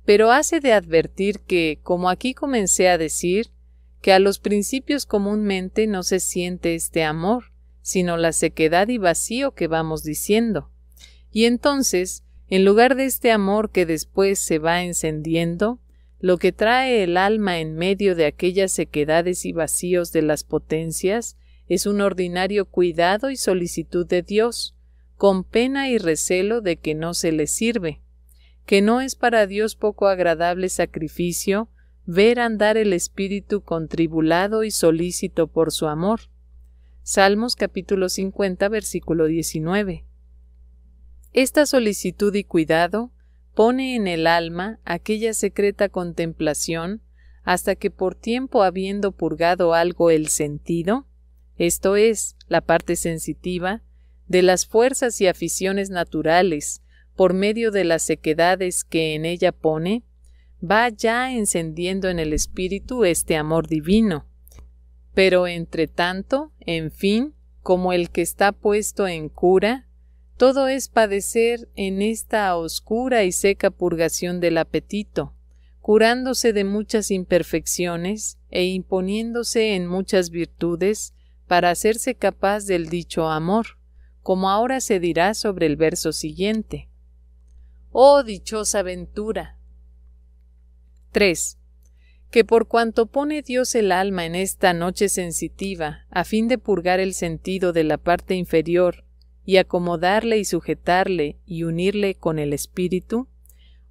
Pero hace de advertir que, como aquí comencé a decir, que a los principios comúnmente no se siente este amor, sino la sequedad y vacío que vamos diciendo. Y entonces, en lugar de este amor que después se va encendiendo, lo que trae el alma en medio de aquellas sequedades y vacíos de las potencias es un ordinario cuidado y solicitud de Dios, con pena y recelo de que no se le sirve, que no es para Dios poco agradable sacrificio ver andar el espíritu contribulado y solícito por su amor. Salmos capítulo 50 versículo 19. Esta solicitud y cuidado pone en el alma aquella secreta contemplación hasta que por tiempo habiendo purgado algo el sentido, esto es, la parte sensitiva, de las fuerzas y aficiones naturales, por medio de las sequedades que en ella pone, va ya encendiendo en el espíritu este amor divino. Pero entre tanto, en fin, como el que está puesto en cura, todo es padecer en esta oscura y seca purgación del apetito, curándose de muchas imperfecciones e imponiéndose en muchas virtudes, para hacerse capaz del dicho amor, como ahora se dirá sobre el verso siguiente. Oh dichosa ventura. 3. Que por cuanto pone Dios el alma en esta noche sensitiva, a fin de purgar el sentido de la parte inferior, y acomodarle y sujetarle y unirle con el espíritu,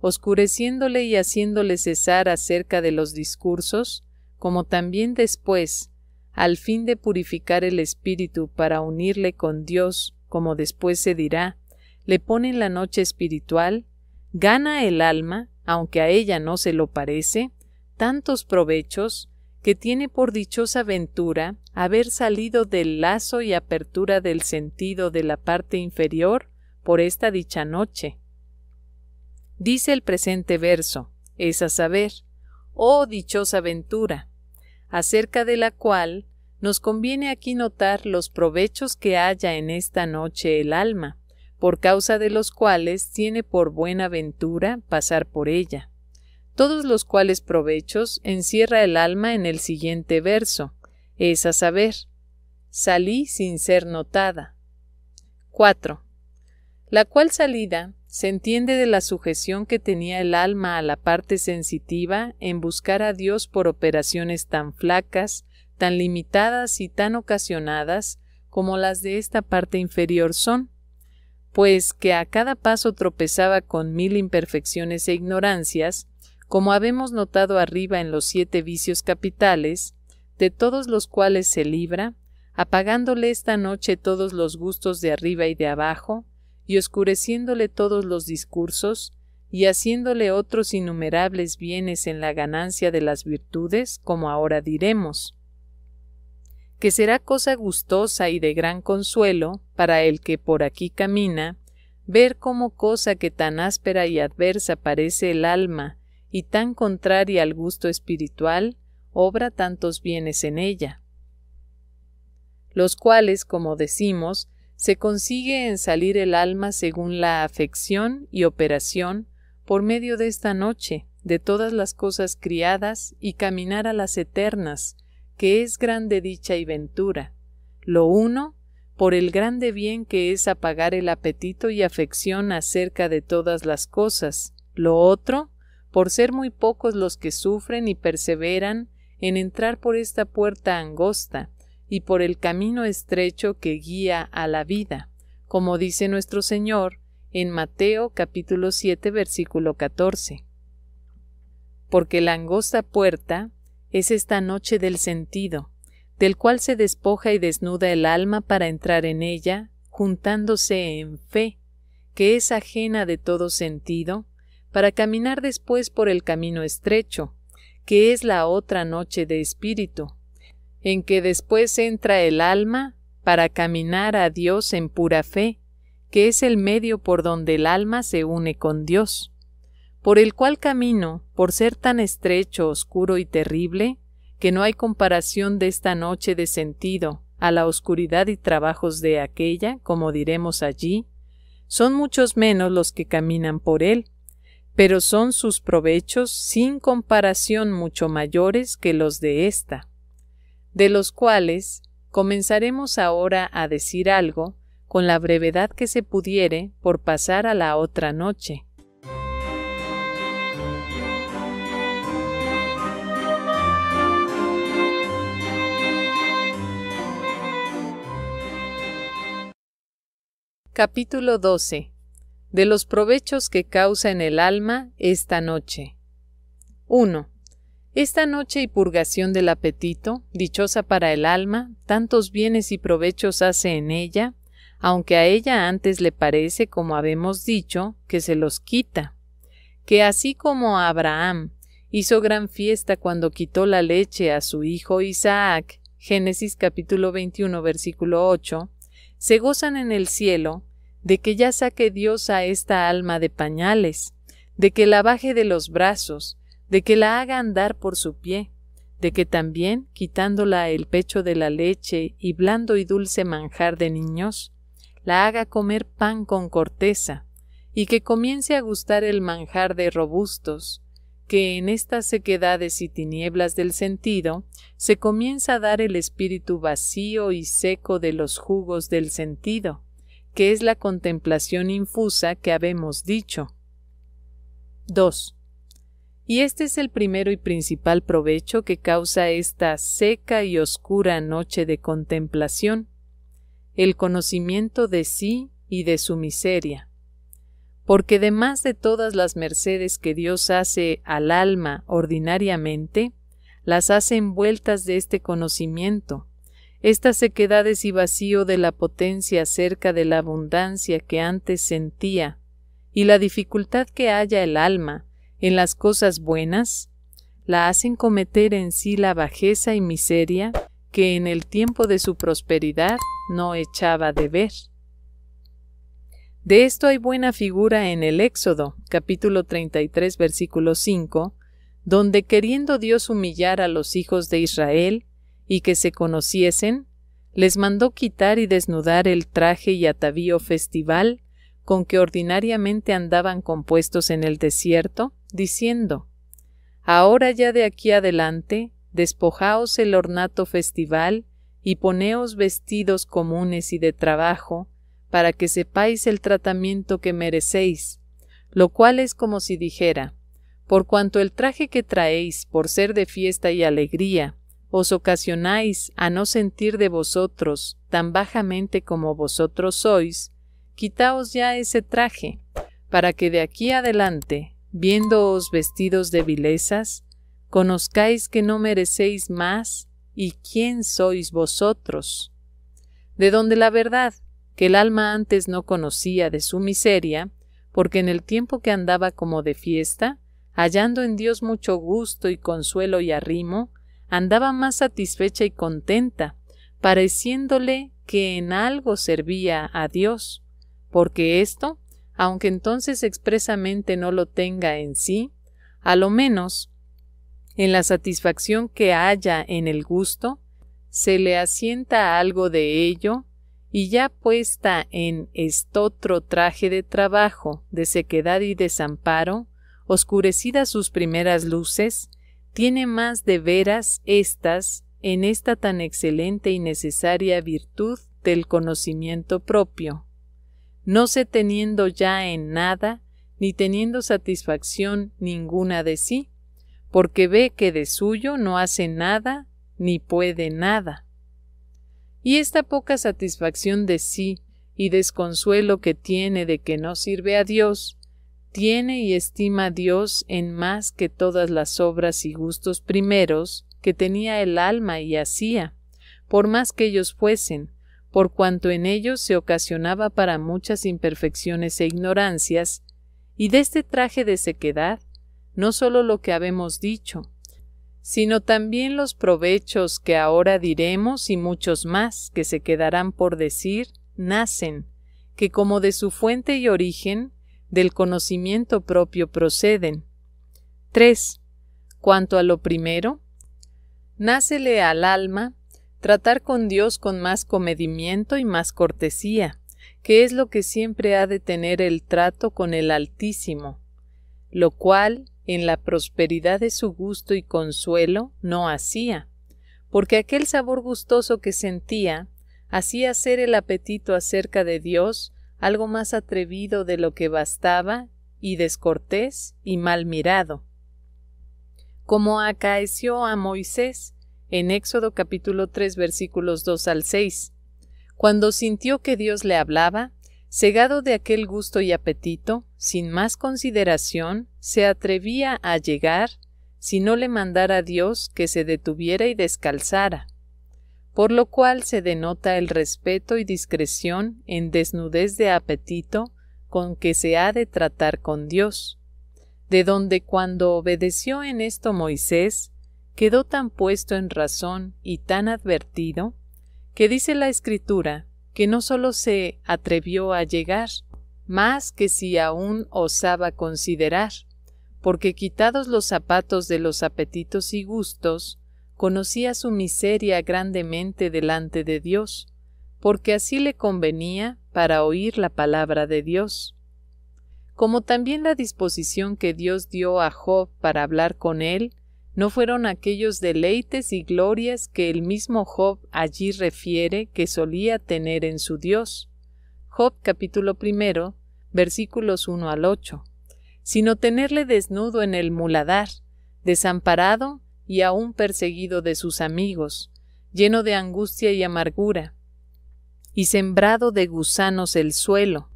oscureciéndole y haciéndole cesar acerca de los discursos, como también después, al fin de purificar el espíritu para unirle con Dios, como después se dirá, le pone en la noche espiritual, gana el alma, aunque a ella no se lo parece, tantos provechos, que tiene por dichosa ventura haber salido del lazo y apertura del sentido de la parte inferior por esta dicha noche. Dice el presente verso, es a saber, oh dichosa ventura, acerca de la cual nos conviene aquí notar los provechos que haya en esta noche el alma, por causa de los cuales tiene por buena ventura pasar por ella. Todos los cuales provechos encierra el alma en el siguiente verso, es a saber, salí sin ser notada. 4. La cual salida se entiende de la sujeción que tenía el alma a la parte sensitiva en buscar a Dios por operaciones tan flacas, tan limitadas y tan ocasionadas como las de esta parte inferior son, pues que a cada paso tropezaba con mil imperfecciones e ignorancias, como habemos notado arriba en los siete vicios capitales, de todos los cuales se libra, apagándole esta noche todos los gustos de arriba y de abajo, y oscureciéndole todos los discursos, y haciéndole otros innumerables bienes en la ganancia de las virtudes, como ahora diremos, que será cosa gustosa y de gran consuelo para el que por aquí camina, ver cómo cosa que tan áspera y adversa parece el alma y tan contraria al gusto espiritual, obra tantos bienes en ella, los cuales, como decimos, se consigue en salir el alma según la afección y operación por medio de esta noche, de todas las cosas criadas y caminar a las eternas, que es grande dicha y ventura. Lo uno, por el grande bien que es apagar el apetito y afección acerca de todas las cosas. Lo otro, por ser muy pocos los que sufren y perseveran en entrar por esta puerta angosta, y por el camino estrecho que guía a la vida, como dice nuestro Señor en Mateo capítulo 7 versículo 14. Porque la angosta puerta es esta noche del sentido, del cual se despoja y desnuda el alma para entrar en ella, juntándose en fe, que es ajena de todo sentido, para caminar después por el camino estrecho, que es la otra noche de espíritu, en que después entra el alma para caminar a Dios en pura fe, que es el medio por donde el alma se une con Dios, por el cual camino, por ser tan estrecho, oscuro y terrible, que no hay comparación de esta noche de sentido a la oscuridad y trabajos de aquella, como diremos allí, son muchos menos los que caminan por él, pero son sus provechos sin comparación mucho mayores que los de ésta de los cuales comenzaremos ahora a decir algo con la brevedad que se pudiere por pasar a la otra noche. Capítulo 12. De los provechos que causa en el alma esta noche. 1. Esta noche y purgación del apetito, dichosa para el alma, tantos bienes y provechos hace en ella, aunque a ella antes le parece, como habemos dicho, que se los quita. Que así como Abraham hizo gran fiesta cuando quitó la leche a su hijo Isaac, Génesis capítulo 21 versículo 8, se gozan en el cielo de que ya saque Dios a esta alma de pañales, de que la baje de los brazos, de que la haga andar por su pie, de que también, quitándola el pecho de la leche y blando y dulce manjar de niños, la haga comer pan con corteza, y que comience a gustar el manjar de robustos, que en estas sequedades y tinieblas del sentido se comienza a dar el espíritu vacío y seco de los jugos del sentido, que es la contemplación infusa que habemos dicho. 2. Y este es el primero y principal provecho que causa esta seca y oscura noche de contemplación, el conocimiento de sí y de su miseria. Porque además de todas las mercedes que Dios hace al alma ordinariamente, las hace envueltas de este conocimiento, estas sequedades y vacío de la potencia cerca de la abundancia que antes sentía, y la dificultad que haya el alma en las cosas buenas, la hacen cometer en sí la bajeza y miseria que en el tiempo de su prosperidad no echaba de ver. De esto hay buena figura en el Éxodo, capítulo 33, versículo 5, donde queriendo Dios humillar a los hijos de Israel y que se conociesen, les mandó quitar y desnudar el traje y atavío festival con que ordinariamente andaban compuestos en el desierto, diciendo, Ahora ya de aquí adelante, despojaos el ornato festival y poneos vestidos comunes y de trabajo, para que sepáis el tratamiento que merecéis, lo cual es como si dijera, por cuanto el traje que traéis, por ser de fiesta y alegría, os ocasionáis a no sentir de vosotros tan bajamente como vosotros sois, quitaos ya ese traje, para que de aquí adelante viéndoos vestidos de vilezas, conozcáis que no merecéis más, y quién sois vosotros. De donde la verdad, que el alma antes no conocía de su miseria, porque en el tiempo que andaba como de fiesta, hallando en Dios mucho gusto y consuelo y arrimo, andaba más satisfecha y contenta, pareciéndole que en algo servía a Dios, porque esto aunque entonces expresamente no lo tenga en sí, a lo menos en la satisfacción que haya en el gusto, se le asienta algo de ello, y ya puesta en estotro traje de trabajo, de sequedad y desamparo, oscurecidas sus primeras luces, tiene más de veras estas en esta tan excelente y necesaria virtud del conocimiento propio, no se teniendo ya en nada, ni teniendo satisfacción ninguna de sí, porque ve que de suyo no hace nada, ni puede nada. Y esta poca satisfacción de sí y desconsuelo que tiene de que no sirve a Dios, tiene y estima a Dios en más que todas las obras y gustos primeros que tenía el alma y hacía, por más que ellos fuesen, por cuanto en ellos se ocasionaba para muchas imperfecciones e ignorancias, y de este traje de sequedad, no sólo lo que habemos dicho, sino también los provechos que ahora diremos y muchos más que se quedarán por decir, nacen, que como de su fuente y origen, del conocimiento propio proceden. 3. Cuanto a lo primero, nácele al alma tratar con Dios con más comedimiento y más cortesía, que es lo que siempre ha de tener el trato con el Altísimo, lo cual en la prosperidad de su gusto y consuelo no hacía, porque aquel sabor gustoso que sentía hacía ser el apetito acerca de Dios algo más atrevido de lo que bastaba y descortés y mal mirado. Como acaeció a Moisés, en Éxodo capítulo 3 versículos 2 al 6. Cuando sintió que Dios le hablaba, cegado de aquel gusto y apetito, sin más consideración, se atrevía a llegar si no le mandara a Dios que se detuviera y descalzara, por lo cual se denota el respeto y discreción en desnudez de apetito con que se ha de tratar con Dios, de donde cuando obedeció en esto Moisés, quedó tan puesto en razón y tan advertido, que dice la Escritura que no sólo se atrevió a llegar, más que si aún osaba considerar, porque quitados los zapatos de los apetitos y gustos, conocía su miseria grandemente delante de Dios, porque así le convenía para oír la palabra de Dios. Como también la disposición que Dios dio a Job para hablar con él ¿No fueron aquellos deleites y glorias que el mismo Job allí refiere que solía tener en su Dios? Job capítulo primero, versículos 1 al 8. Sino tenerle desnudo en el muladar, desamparado y aún perseguido de sus amigos, lleno de angustia y amargura, y sembrado de gusanos el suelo.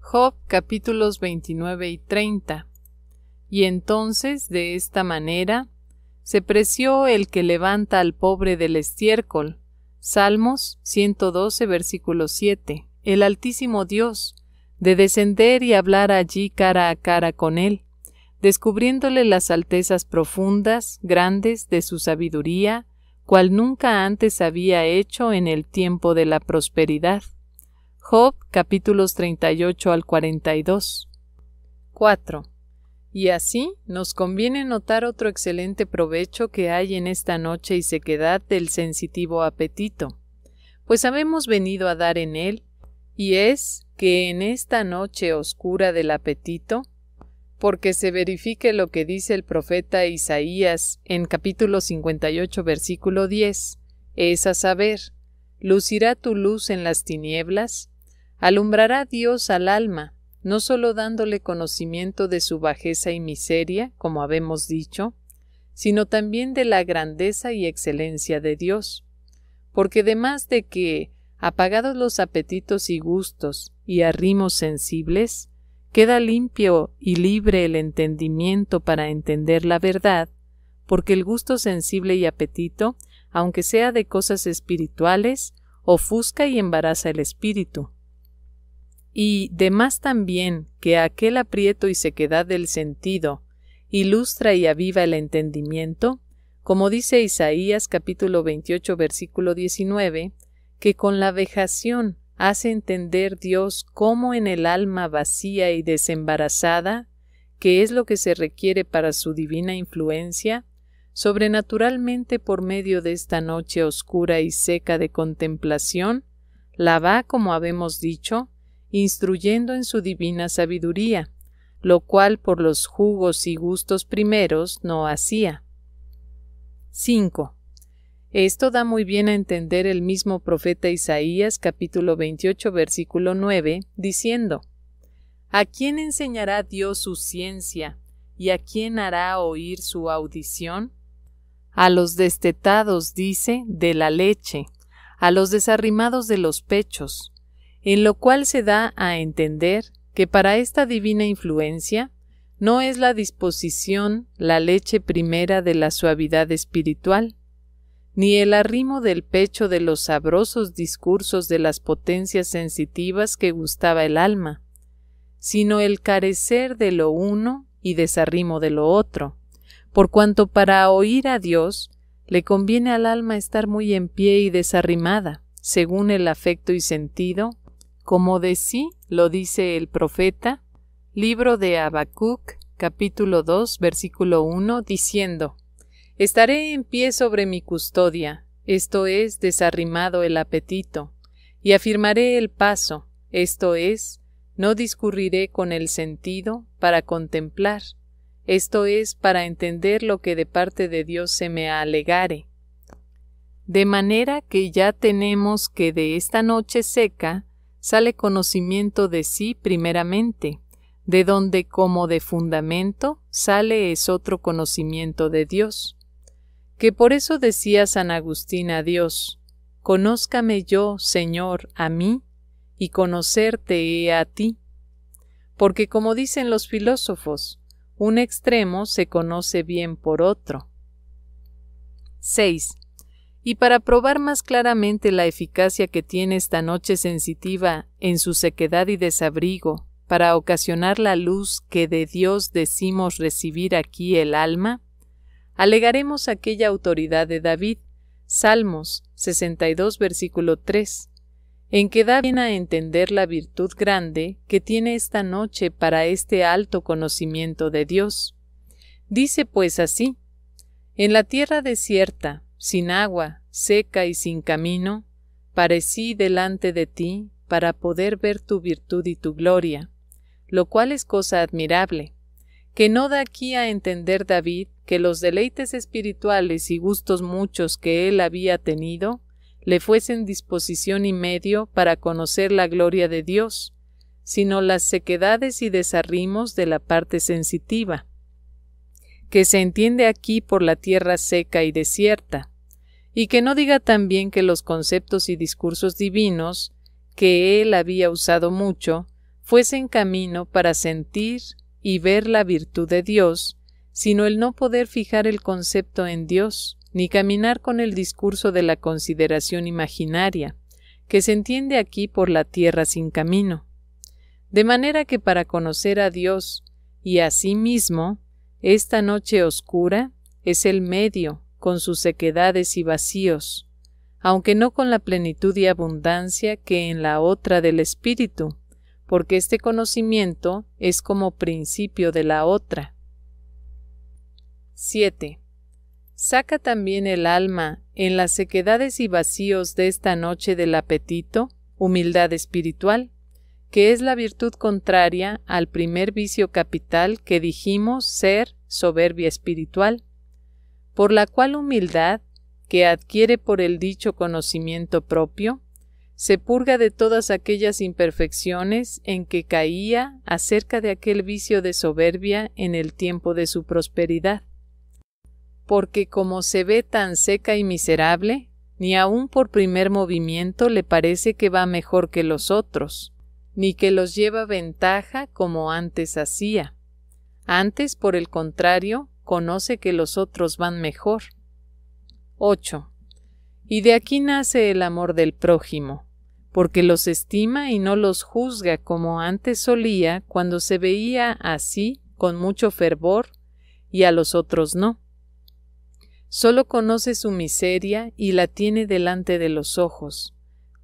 Job capítulos 29 y 30. Y entonces, de esta manera, se preció el que levanta al pobre del estiércol. Salmos 112, versículo 7. El Altísimo Dios, de descender y hablar allí cara a cara con Él, descubriéndole las altezas profundas, grandes de su sabiduría, cual nunca antes había hecho en el tiempo de la prosperidad. Job capítulos 38 al 42. 4. Y así nos conviene notar otro excelente provecho que hay en esta noche y sequedad del sensitivo apetito, pues habemos venido a dar en él, y es que en esta noche oscura del apetito, porque se verifique lo que dice el profeta Isaías en capítulo 58 versículo 10, es a saber, lucirá tu luz en las tinieblas, alumbrará Dios al alma, no solo dándole conocimiento de su bajeza y miseria, como habemos dicho, sino también de la grandeza y excelencia de Dios. Porque además de que, apagados los apetitos y gustos y arrimos sensibles, queda limpio y libre el entendimiento para entender la verdad, porque el gusto sensible y apetito, aunque sea de cosas espirituales, ofusca y embaraza el espíritu, y demás también que aquel aprieto y sequedad del sentido ilustra y aviva el entendimiento, como dice Isaías capítulo 28 versículo 19, que con la vejación hace entender Dios cómo en el alma vacía y desembarazada, que es lo que se requiere para su divina influencia, sobrenaturalmente por medio de esta noche oscura y seca de contemplación, la va, como habemos dicho, instruyendo en su divina sabiduría, lo cual por los jugos y gustos primeros no hacía. 5. Esto da muy bien a entender el mismo profeta Isaías capítulo 28 versículo 9, diciendo, ¿A quién enseñará Dios su ciencia y a quién hará oír su audición? A los destetados, dice, de la leche, a los desarrimados de los pechos, en lo cual se da a entender que para esta divina influencia no es la disposición la leche primera de la suavidad espiritual, ni el arrimo del pecho de los sabrosos discursos de las potencias sensitivas que gustaba el alma, sino el carecer de lo uno y desarrimo de lo otro, por cuanto para oír a Dios le conviene al alma estar muy en pie y desarrimada, según el afecto y sentido como de sí lo dice el profeta, libro de Habacuc, capítulo 2, versículo 1, diciendo: Estaré en pie sobre mi custodia, esto es, desarrimado el apetito, y afirmaré el paso, esto es, no discurriré con el sentido para contemplar, esto es, para entender lo que de parte de Dios se me alegare. De manera que ya tenemos que de esta noche seca sale conocimiento de sí primeramente, de donde como de fundamento sale es otro conocimiento de Dios. Que por eso decía San Agustín a Dios, Conózcame yo, Señor, a mí, y conocerte he a ti. Porque como dicen los filósofos, un extremo se conoce bien por otro. 6. Y para probar más claramente la eficacia que tiene esta noche sensitiva en su sequedad y desabrigo, para ocasionar la luz que de Dios decimos recibir aquí el alma, alegaremos aquella autoridad de David, Salmos 62 versículo 3, en que da bien a entender la virtud grande que tiene esta noche para este alto conocimiento de Dios. Dice pues así, En la tierra desierta, sin agua, seca y sin camino, parecí delante de ti para poder ver tu virtud y tu gloria, lo cual es cosa admirable, que no da aquí a entender David que los deleites espirituales y gustos muchos que él había tenido le fuesen disposición y medio para conocer la gloria de Dios, sino las sequedades y desarrimos de la parte sensitiva, que se entiende aquí por la tierra seca y desierta, y que no diga también que los conceptos y discursos divinos, que él había usado mucho, fuesen camino para sentir y ver la virtud de Dios, sino el no poder fijar el concepto en Dios, ni caminar con el discurso de la consideración imaginaria, que se entiende aquí por la tierra sin camino. De manera que para conocer a Dios y a sí mismo, esta noche oscura es el medio, con sus sequedades y vacíos, aunque no con la plenitud y abundancia que en la otra del espíritu, porque este conocimiento es como principio de la otra. 7. Saca también el alma en las sequedades y vacíos de esta noche del apetito, humildad espiritual, que es la virtud contraria al primer vicio capital que dijimos ser soberbia espiritual, por la cual humildad, que adquiere por el dicho conocimiento propio, se purga de todas aquellas imperfecciones en que caía acerca de aquel vicio de soberbia en el tiempo de su prosperidad. Porque como se ve tan seca y miserable, ni aun por primer movimiento le parece que va mejor que los otros, ni que los lleva ventaja como antes hacía. Antes, por el contrario, conoce que los otros van mejor. 8. Y de aquí nace el amor del prójimo, porque los estima y no los juzga como antes solía cuando se veía así con mucho fervor y a los otros no. Solo conoce su miseria y la tiene delante de los ojos,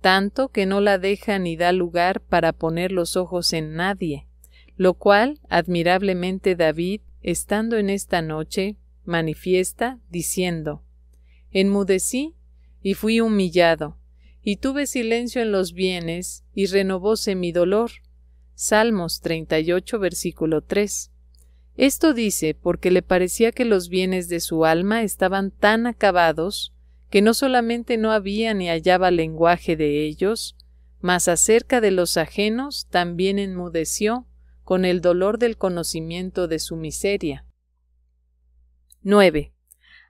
tanto que no la deja ni da lugar para poner los ojos en nadie, lo cual admirablemente David estando en esta noche, manifiesta, diciendo, Enmudecí y fui humillado, y tuve silencio en los bienes, y renovóse mi dolor. Salmos 38, versículo 3. Esto dice porque le parecía que los bienes de su alma estaban tan acabados que no solamente no había ni hallaba lenguaje de ellos, mas acerca de los ajenos también enmudeció con el dolor del conocimiento de su miseria. 9.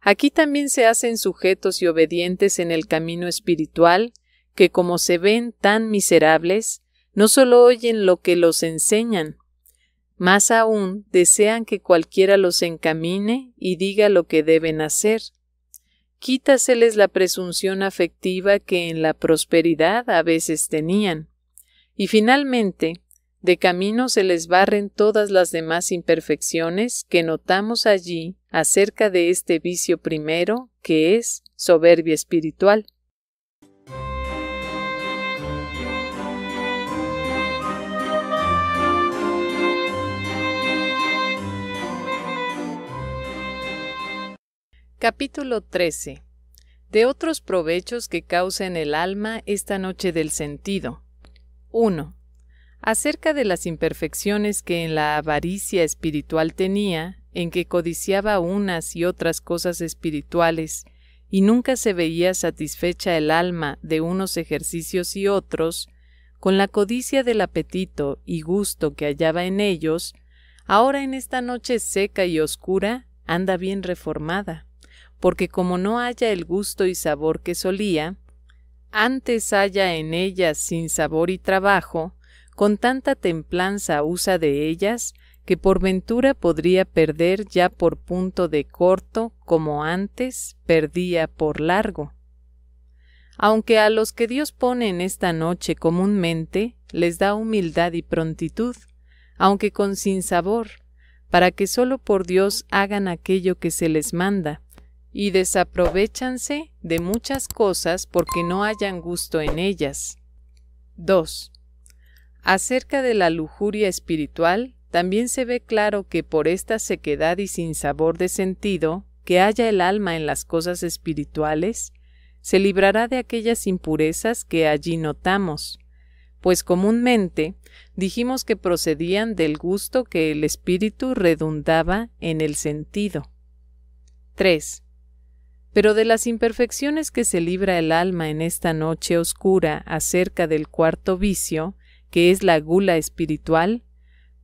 Aquí también se hacen sujetos y obedientes en el camino espiritual, que como se ven tan miserables, no solo oyen lo que los enseñan, más aún desean que cualquiera los encamine y diga lo que deben hacer. Quítaseles la presunción afectiva que en la prosperidad a veces tenían. Y finalmente, de camino se les barren todas las demás imperfecciones que notamos allí acerca de este vicio primero, que es soberbia espiritual. Capítulo 13. De otros provechos que causa en el alma esta noche del sentido. 1 acerca de las imperfecciones que en la avaricia espiritual tenía, en que codiciaba unas y otras cosas espirituales, y nunca se veía satisfecha el alma de unos ejercicios y otros, con la codicia del apetito y gusto que hallaba en ellos, ahora en esta noche seca y oscura anda bien reformada, porque como no haya el gusto y sabor que solía, antes haya en ella sin sabor y trabajo, con tanta templanza usa de ellas, que por ventura podría perder ya por punto de corto como antes perdía por largo. Aunque a los que Dios pone en esta noche comúnmente les da humildad y prontitud, aunque con sinsabor, para que sólo por Dios hagan aquello que se les manda, y desaprovechanse de muchas cosas porque no hayan gusto en ellas. 2. Acerca de la lujuria espiritual, también se ve claro que por esta sequedad y sinsabor de sentido que haya el alma en las cosas espirituales, se librará de aquellas impurezas que allí notamos, pues comúnmente dijimos que procedían del gusto que el espíritu redundaba en el sentido. 3. Pero de las imperfecciones que se libra el alma en esta noche oscura acerca del cuarto vicio, que es la gula espiritual,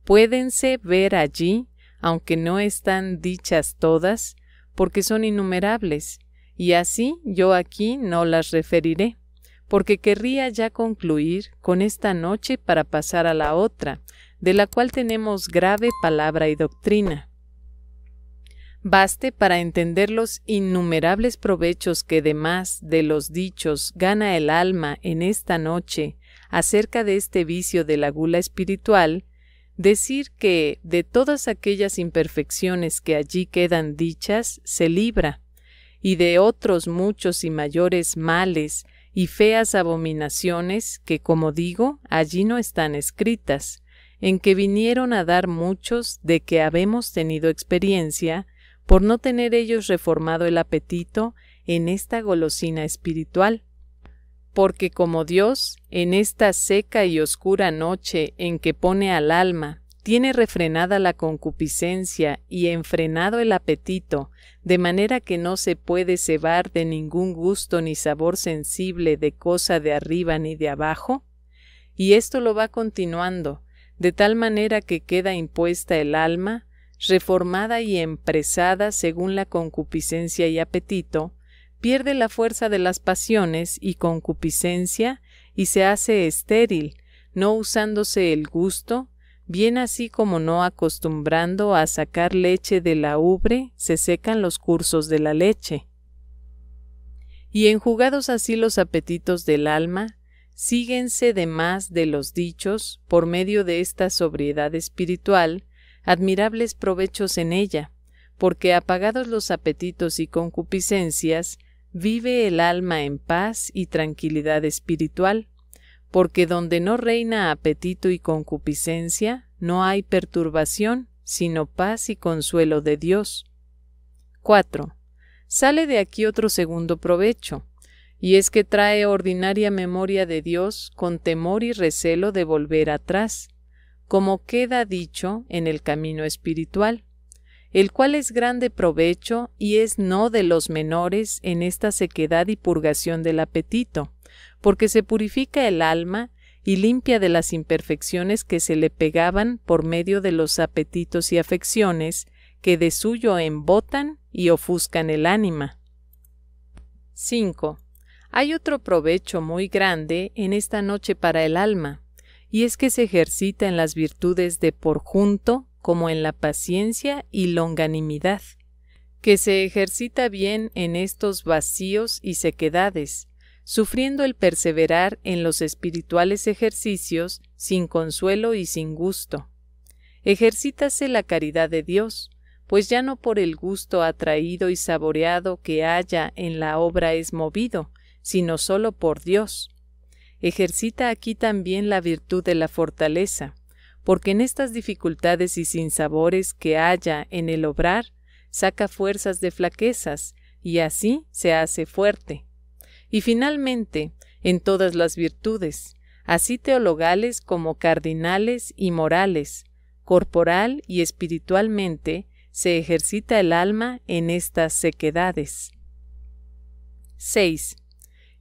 puédense ver allí, aunque no están dichas todas, porque son innumerables, y así yo aquí no las referiré, porque querría ya concluir con esta noche para pasar a la otra, de la cual tenemos grave palabra y doctrina. Baste para entender los innumerables provechos que además de los dichos gana el alma en esta noche acerca de este vicio de la gula espiritual, decir que de todas aquellas imperfecciones que allí quedan dichas, se libra, y de otros muchos y mayores males y feas abominaciones que, como digo, allí no están escritas, en que vinieron a dar muchos de que habemos tenido experiencia, por no tener ellos reformado el apetito en esta golosina espiritual, porque como Dios, en esta seca y oscura noche en que pone al alma, tiene refrenada la concupiscencia y enfrenado el apetito, de manera que no se puede cebar de ningún gusto ni sabor sensible de cosa de arriba ni de abajo, y esto lo va continuando, de tal manera que queda impuesta el alma, reformada y empresada según la concupiscencia y apetito, pierde la fuerza de las pasiones y concupiscencia y se hace estéril, no usándose el gusto, bien así como no acostumbrando a sacar leche de la ubre, se secan los cursos de la leche. Y enjugados así los apetitos del alma, síguense de más de los dichos, por medio de esta sobriedad espiritual, admirables provechos en ella, porque apagados los apetitos y concupiscencias, vive el alma en paz y tranquilidad espiritual, porque donde no reina apetito y concupiscencia, no hay perturbación, sino paz y consuelo de Dios. 4. Sale de aquí otro segundo provecho, y es que trae ordinaria memoria de Dios con temor y recelo de volver atrás, como queda dicho en el camino espiritual el cual es grande provecho y es no de los menores en esta sequedad y purgación del apetito, porque se purifica el alma y limpia de las imperfecciones que se le pegaban por medio de los apetitos y afecciones que de suyo embotan y ofuscan el ánima. 5. Hay otro provecho muy grande en esta noche para el alma, y es que se ejercita en las virtudes de por junto como en la paciencia y longanimidad, que se ejercita bien en estos vacíos y sequedades, sufriendo el perseverar en los espirituales ejercicios sin consuelo y sin gusto. Ejercítase la caridad de Dios, pues ya no por el gusto atraído y saboreado que haya en la obra es movido, sino solo por Dios. Ejercita aquí también la virtud de la fortaleza, porque en estas dificultades y sinsabores que haya en el obrar, saca fuerzas de flaquezas, y así se hace fuerte. Y finalmente, en todas las virtudes, así teologales como cardinales y morales, corporal y espiritualmente, se ejercita el alma en estas sequedades. 6.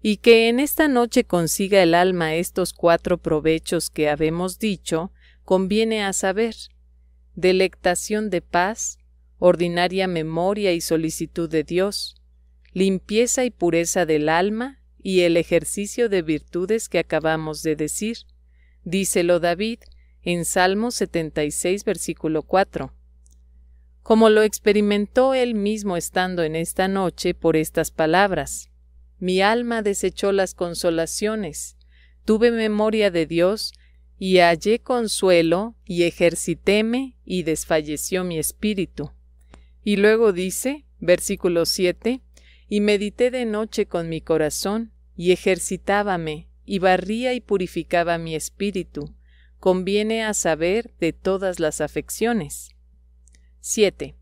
Y que en esta noche consiga el alma estos cuatro provechos que habemos dicho, conviene a saber, delectación de paz, ordinaria memoria y solicitud de Dios, limpieza y pureza del alma y el ejercicio de virtudes que acabamos de decir. Dícelo David en Salmo 76, versículo 4. Como lo experimentó él mismo estando en esta noche por estas palabras, mi alma desechó las consolaciones, tuve memoria de Dios y hallé consuelo y ejercitéme y desfalleció mi espíritu. Y luego dice, versículo 7, y medité de noche con mi corazón y ejercitábame y barría y purificaba mi espíritu. Conviene a saber de todas las afecciones. 7.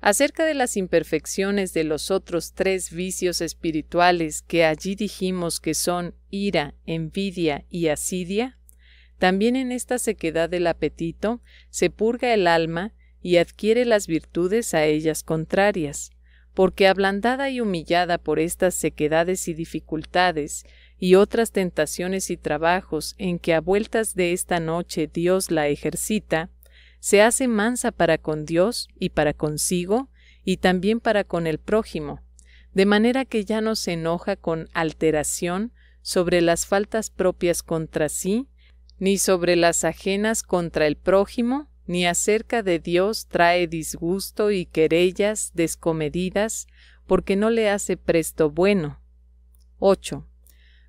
Acerca de las imperfecciones de los otros tres vicios espirituales que allí dijimos que son ira, envidia y asidia, también en esta sequedad del apetito se purga el alma y adquiere las virtudes a ellas contrarias, porque ablandada y humillada por estas sequedades y dificultades, y otras tentaciones y trabajos en que a vueltas de esta noche Dios la ejercita, se hace mansa para con Dios y para consigo, y también para con el prójimo, de manera que ya no se enoja con alteración sobre las faltas propias contra sí, ni sobre las ajenas contra el prójimo, ni acerca de Dios trae disgusto y querellas descomedidas, porque no le hace presto bueno. 8.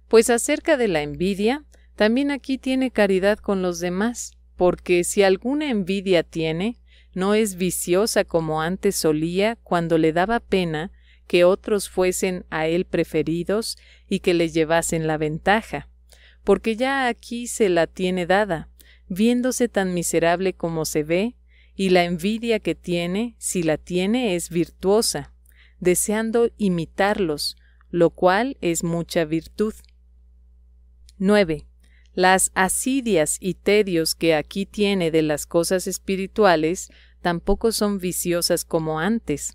Pues acerca de la envidia, también aquí tiene caridad con los demás, porque si alguna envidia tiene, no es viciosa como antes solía cuando le daba pena que otros fuesen a él preferidos y que le llevasen la ventaja porque ya aquí se la tiene dada, viéndose tan miserable como se ve, y la envidia que tiene, si la tiene, es virtuosa, deseando imitarlos, lo cual es mucha virtud. 9. Las asidias y tedios que aquí tiene de las cosas espirituales tampoco son viciosas como antes,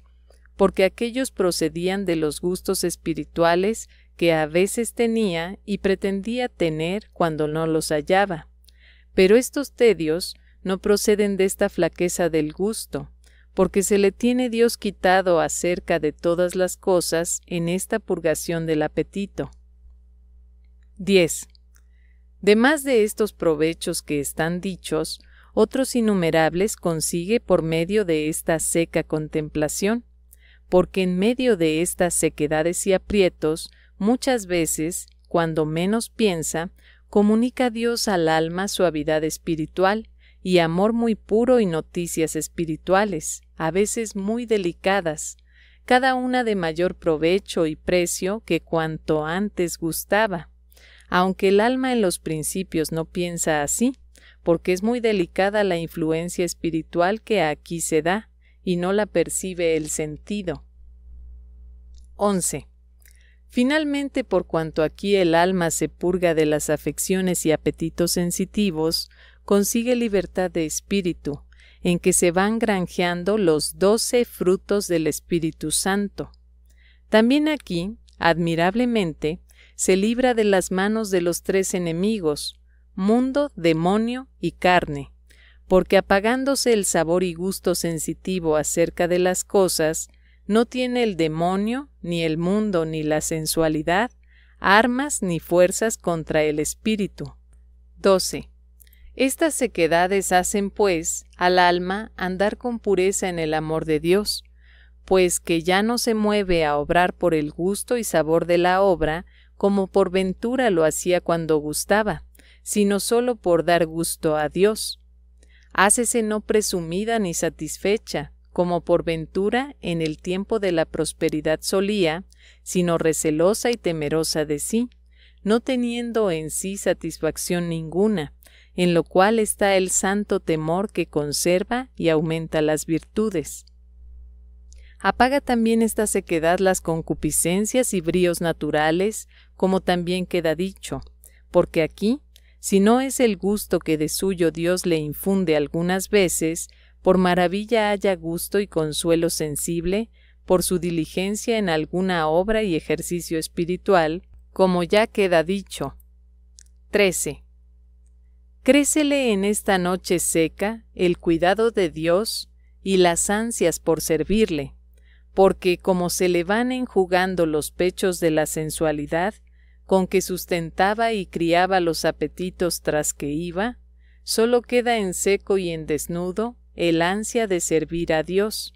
porque aquellos procedían de los gustos espirituales que a veces tenía y pretendía tener cuando no los hallaba. Pero estos tedios no proceden de esta flaqueza del gusto, porque se le tiene Dios quitado acerca de todas las cosas en esta purgación del apetito. 10. De más de estos provechos que están dichos, otros innumerables consigue por medio de esta seca contemplación, porque en medio de estas sequedades y aprietos Muchas veces, cuando menos piensa, comunica Dios al alma suavidad espiritual y amor muy puro y noticias espirituales, a veces muy delicadas, cada una de mayor provecho y precio que cuanto antes gustaba. Aunque el alma en los principios no piensa así, porque es muy delicada la influencia espiritual que aquí se da, y no la percibe el sentido. 11. Finalmente, por cuanto aquí el alma se purga de las afecciones y apetitos sensitivos, consigue libertad de espíritu, en que se van granjeando los doce frutos del Espíritu Santo. También aquí, admirablemente, se libra de las manos de los tres enemigos, mundo, demonio y carne, porque apagándose el sabor y gusto sensitivo acerca de las cosas, no tiene el demonio, ni el mundo, ni la sensualidad, armas ni fuerzas contra el espíritu. 12. Estas sequedades hacen, pues, al alma andar con pureza en el amor de Dios, pues que ya no se mueve a obrar por el gusto y sabor de la obra, como por ventura lo hacía cuando gustaba, sino sólo por dar gusto a Dios. Hácese no presumida ni satisfecha, como por ventura en el tiempo de la prosperidad solía, sino recelosa y temerosa de sí, no teniendo en sí satisfacción ninguna, en lo cual está el santo temor que conserva y aumenta las virtudes. Apaga también esta sequedad las concupiscencias y bríos naturales, como también queda dicho, porque aquí, si no es el gusto que de suyo Dios le infunde algunas veces, por maravilla haya gusto y consuelo sensible, por su diligencia en alguna obra y ejercicio espiritual, como ya queda dicho. 13. Crécele en esta noche seca el cuidado de Dios y las ansias por servirle, porque como se le van enjugando los pechos de la sensualidad, con que sustentaba y criaba los apetitos tras que iba, solo queda en seco y en desnudo el ansia de servir a Dios,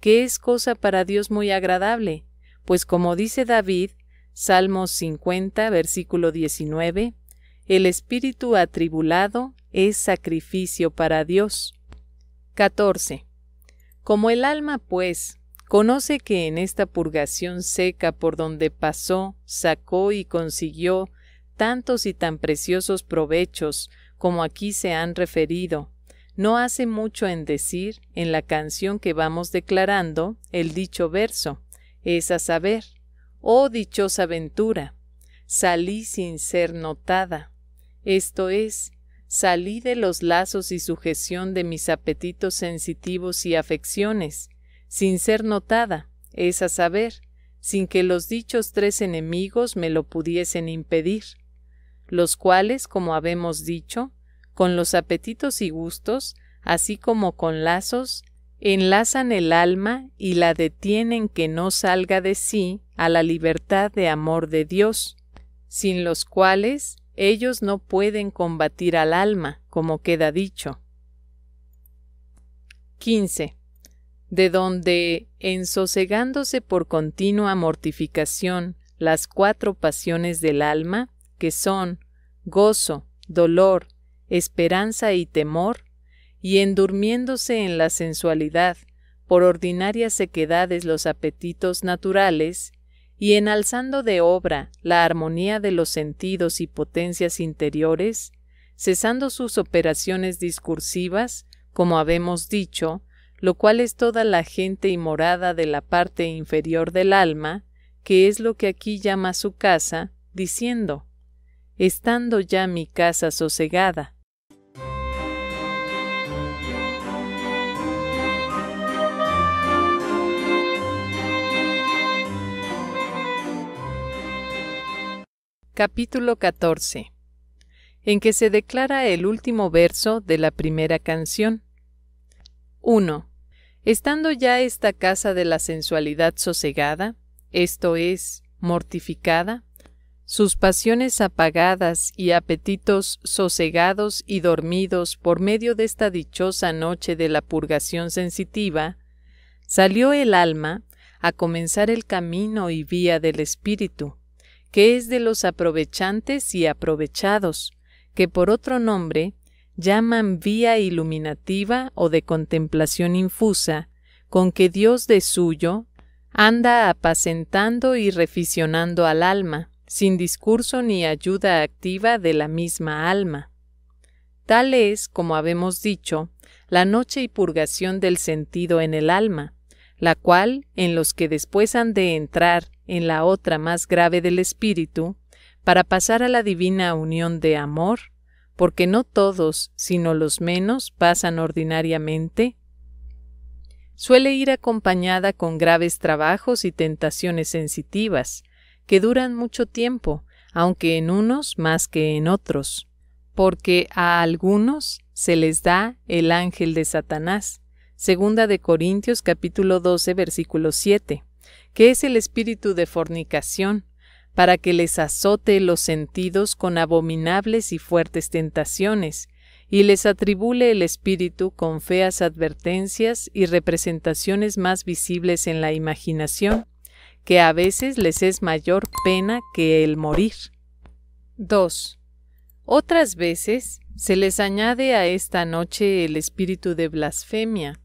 que es cosa para Dios muy agradable, pues como dice David, Salmos 50, versículo 19, el espíritu atribulado es sacrificio para Dios. 14. Como el alma, pues, conoce que en esta purgación seca por donde pasó, sacó y consiguió tantos y tan preciosos provechos como aquí se han referido, no hace mucho en decir en la canción que vamos declarando el dicho verso, es a saber, oh dichosa aventura, salí sin ser notada, esto es, salí de los lazos y sujeción de mis apetitos sensitivos y afecciones, sin ser notada, es a saber, sin que los dichos tres enemigos me lo pudiesen impedir, los cuales, como habemos dicho, con los apetitos y gustos, así como con lazos, enlazan el alma y la detienen que no salga de sí a la libertad de amor de Dios, sin los cuales ellos no pueden combatir al alma, como queda dicho. 15. De donde, en sosegándose por continua mortificación las cuatro pasiones del alma, que son gozo, dolor, esperanza y temor, y endurmiéndose en la sensualidad, por ordinarias sequedades los apetitos naturales, y enalzando de obra la armonía de los sentidos y potencias interiores, cesando sus operaciones discursivas, como habemos dicho, lo cual es toda la gente y morada de la parte inferior del alma, que es lo que aquí llama su casa, diciendo, estando ya mi casa sosegada, Capítulo 14. En que se declara el último verso de la primera canción. 1. Estando ya esta casa de la sensualidad sosegada, esto es, mortificada, sus pasiones apagadas y apetitos sosegados y dormidos por medio de esta dichosa noche de la purgación sensitiva, salió el alma a comenzar el camino y vía del espíritu, que es de los aprovechantes y aprovechados, que por otro nombre llaman vía iluminativa o de contemplación infusa, con que Dios de suyo anda apacentando y reficionando al alma, sin discurso ni ayuda activa de la misma alma. Tal es, como habemos dicho, la noche y purgación del sentido en el alma, la cual, en los que después han de entrar en la otra más grave del espíritu, para pasar a la divina unión de amor, porque no todos, sino los menos, pasan ordinariamente, suele ir acompañada con graves trabajos y tentaciones sensitivas, que duran mucho tiempo, aunque en unos más que en otros, porque a algunos se les da el ángel de Satanás, Segunda de Corintios capítulo 12 versículo 7, que es el espíritu de fornicación, para que les azote los sentidos con abominables y fuertes tentaciones, y les atribule el espíritu con feas advertencias y representaciones más visibles en la imaginación, que a veces les es mayor pena que el morir. 2. Otras veces se les añade a esta noche el espíritu de blasfemia,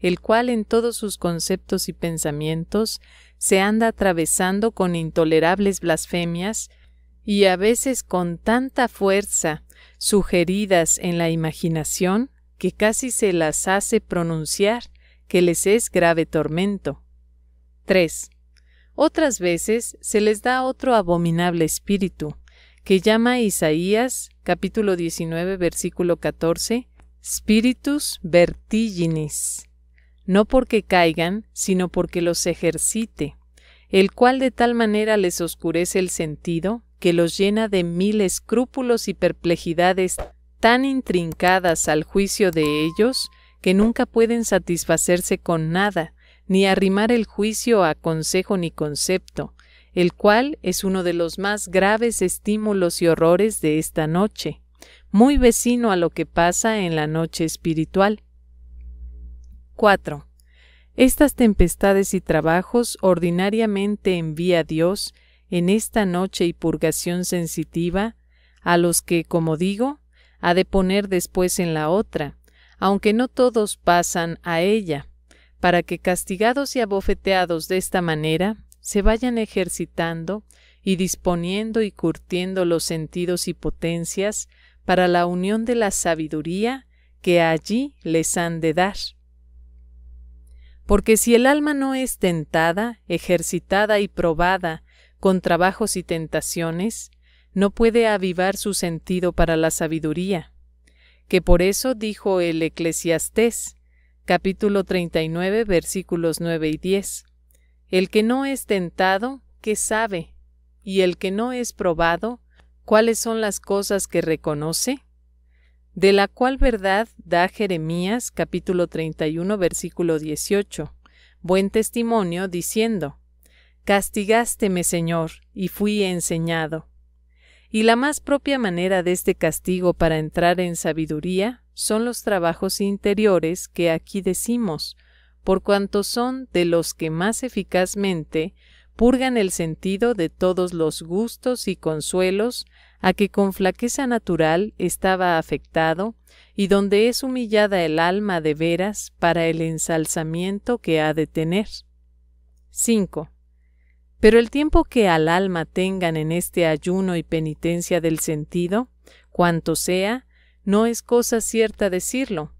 el cual en todos sus conceptos y pensamientos se anda atravesando con intolerables blasfemias y a veces con tanta fuerza sugeridas en la imaginación que casi se las hace pronunciar que les es grave tormento. 3. Otras veces se les da otro abominable espíritu, que llama Isaías, capítulo 19, versículo 14, Spiritus vertiginis, no porque caigan, sino porque los ejercite, el cual de tal manera les oscurece el sentido, que los llena de mil escrúpulos y perplejidades tan intrincadas al juicio de ellos, que nunca pueden satisfacerse con nada, ni arrimar el juicio a consejo ni concepto, el cual es uno de los más graves estímulos y horrores de esta noche, muy vecino a lo que pasa en la noche espiritual, 4. Estas tempestades y trabajos ordinariamente envía Dios en esta noche y purgación sensitiva, a los que, como digo, ha de poner después en la otra, aunque no todos pasan a ella, para que castigados y abofeteados de esta manera, se vayan ejercitando y disponiendo y curtiendo los sentidos y potencias para la unión de la sabiduría que allí les han de dar. Porque si el alma no es tentada, ejercitada y probada con trabajos y tentaciones, no puede avivar su sentido para la sabiduría. Que por eso dijo el Eclesiastés, capítulo 39, versículos 9 y 10. El que no es tentado, ¿qué sabe? Y el que no es probado, ¿cuáles son las cosas que reconoce? de la cual verdad da Jeremías capítulo 31 versículo 18, buen testimonio diciendo, Castigásteme, Señor, y fui enseñado. Y la más propia manera de este castigo para entrar en sabiduría son los trabajos interiores que aquí decimos, por cuanto son de los que más eficazmente purgan el sentido de todos los gustos y consuelos a que con flaqueza natural estaba afectado, y donde es humillada el alma de veras para el ensalzamiento que ha de tener. 5. Pero el tiempo que al alma tengan en este ayuno y penitencia del sentido, cuanto sea, no es cosa cierta decirlo,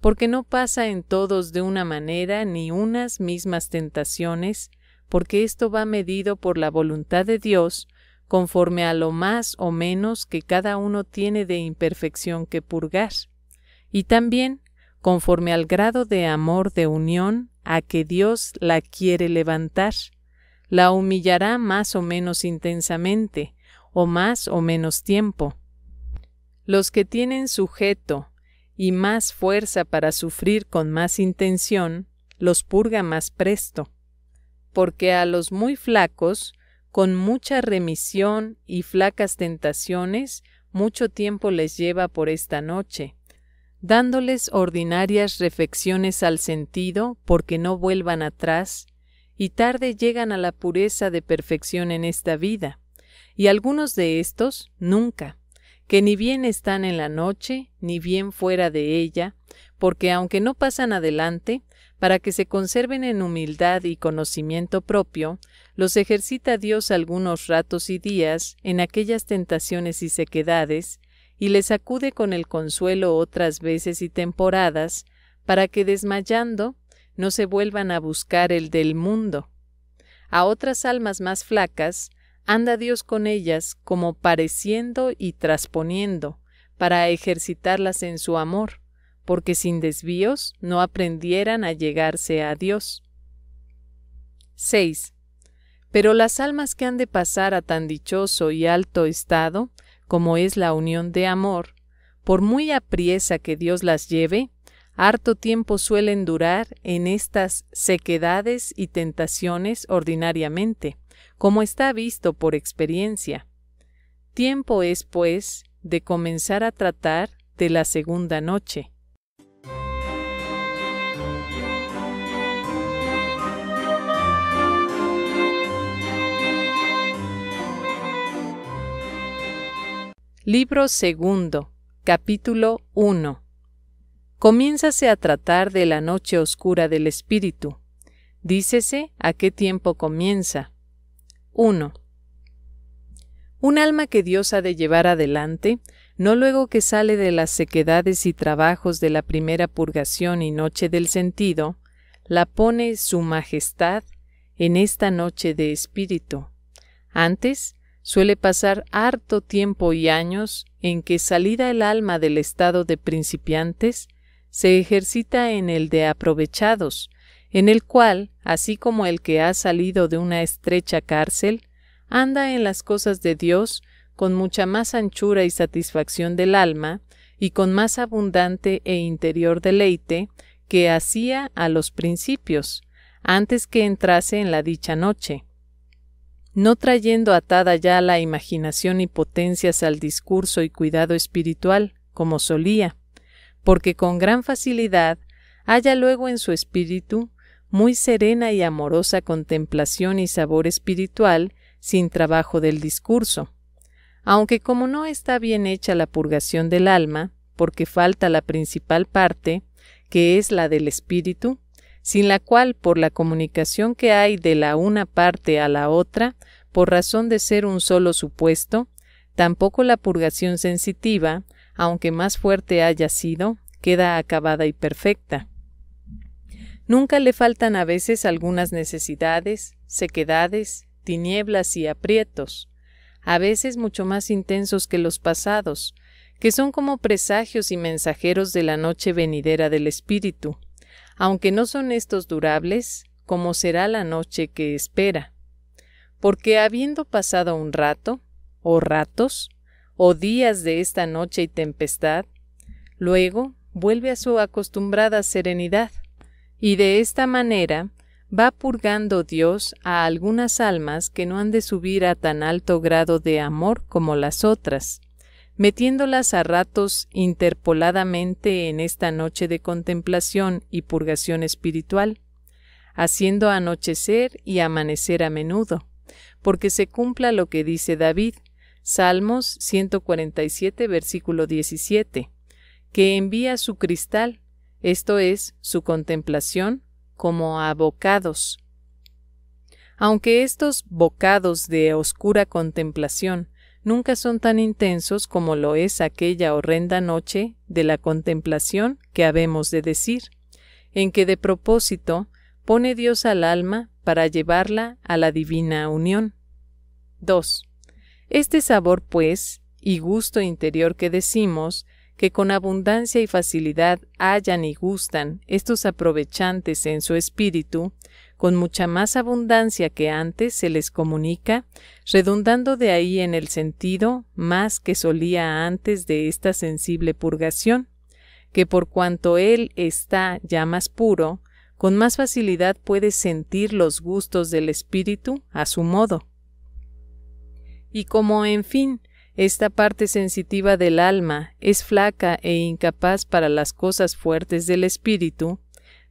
porque no pasa en todos de una manera ni unas mismas tentaciones, porque esto va medido por la voluntad de Dios, conforme a lo más o menos que cada uno tiene de imperfección que purgar, y también conforme al grado de amor de unión a que Dios la quiere levantar. La humillará más o menos intensamente, o más o menos tiempo. Los que tienen sujeto y más fuerza para sufrir con más intención, los purga más presto, porque a los muy flacos con mucha remisión y flacas tentaciones, mucho tiempo les lleva por esta noche, dándoles ordinarias refecciones al sentido, porque no vuelvan atrás, y tarde llegan a la pureza de perfección en esta vida, y algunos de estos nunca, que ni bien están en la noche, ni bien fuera de ella, porque aunque no pasan adelante, para que se conserven en humildad y conocimiento propio, los ejercita Dios algunos ratos y días en aquellas tentaciones y sequedades, y les acude con el consuelo otras veces y temporadas, para que desmayando no se vuelvan a buscar el del mundo. A otras almas más flacas, anda Dios con ellas como pareciendo y trasponiendo, para ejercitarlas en su amor porque sin desvíos no aprendieran a llegarse a Dios. 6. Pero las almas que han de pasar a tan dichoso y alto estado, como es la unión de amor, por muy apriesa que Dios las lleve, harto tiempo suelen durar en estas sequedades y tentaciones ordinariamente, como está visto por experiencia. Tiempo es, pues, de comenzar a tratar de la segunda noche, Libro segundo, capítulo 1. Comiénzase a tratar de la noche oscura del espíritu. Dícese a qué tiempo comienza. 1. Un alma que Dios ha de llevar adelante, no luego que sale de las sequedades y trabajos de la primera purgación y noche del sentido, la pone su majestad en esta noche de espíritu. Antes, suele pasar harto tiempo y años en que salida el alma del estado de principiantes, se ejercita en el de aprovechados, en el cual, así como el que ha salido de una estrecha cárcel, anda en las cosas de Dios con mucha más anchura y satisfacción del alma, y con más abundante e interior deleite que hacía a los principios, antes que entrase en la dicha noche no trayendo atada ya la imaginación y potencias al discurso y cuidado espiritual, como solía, porque con gran facilidad haya luego en su espíritu muy serena y amorosa contemplación y sabor espiritual sin trabajo del discurso. Aunque como no está bien hecha la purgación del alma, porque falta la principal parte, que es la del espíritu, sin la cual por la comunicación que hay de la una parte a la otra, por razón de ser un solo supuesto, tampoco la purgación sensitiva, aunque más fuerte haya sido, queda acabada y perfecta. Nunca le faltan a veces algunas necesidades, sequedades, tinieblas y aprietos, a veces mucho más intensos que los pasados, que son como presagios y mensajeros de la noche venidera del espíritu aunque no son estos durables, como será la noche que espera. Porque habiendo pasado un rato, o ratos, o días de esta noche y tempestad, luego vuelve a su acostumbrada serenidad, y de esta manera va purgando Dios a algunas almas que no han de subir a tan alto grado de amor como las otras, metiéndolas a ratos interpoladamente en esta noche de contemplación y purgación espiritual, haciendo anochecer y amanecer a menudo, porque se cumpla lo que dice David, Salmos 147, versículo 17, que envía su cristal, esto es, su contemplación, como a bocados. Aunque estos bocados de oscura contemplación nunca son tan intensos como lo es aquella horrenda noche de la contemplación que habemos de decir, en que de propósito pone Dios al alma para llevarla a la divina unión. 2. Este sabor, pues, y gusto interior que decimos, que con abundancia y facilidad hallan y gustan estos aprovechantes en su espíritu, con mucha más abundancia que antes se les comunica, redundando de ahí en el sentido más que solía antes de esta sensible purgación, que por cuanto él está ya más puro, con más facilidad puede sentir los gustos del espíritu a su modo. Y como, en fin, esta parte sensitiva del alma es flaca e incapaz para las cosas fuertes del espíritu,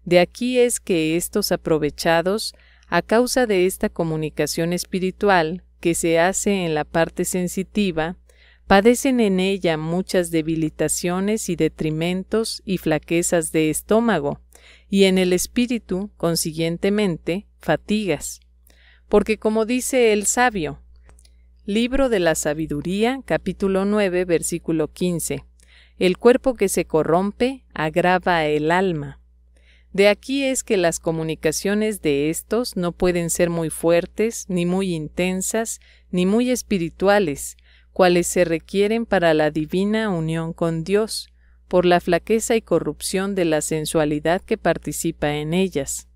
de aquí es que estos aprovechados, a causa de esta comunicación espiritual que se hace en la parte sensitiva, padecen en ella muchas debilitaciones y detrimentos y flaquezas de estómago, y en el espíritu, consiguientemente, fatigas. Porque como dice el sabio, Libro de la Sabiduría, capítulo 9, versículo 15, el cuerpo que se corrompe agrava el alma. De aquí es que las comunicaciones de estos no pueden ser muy fuertes, ni muy intensas, ni muy espirituales, cuales se requieren para la divina unión con Dios, por la flaqueza y corrupción de la sensualidad que participa en ellas.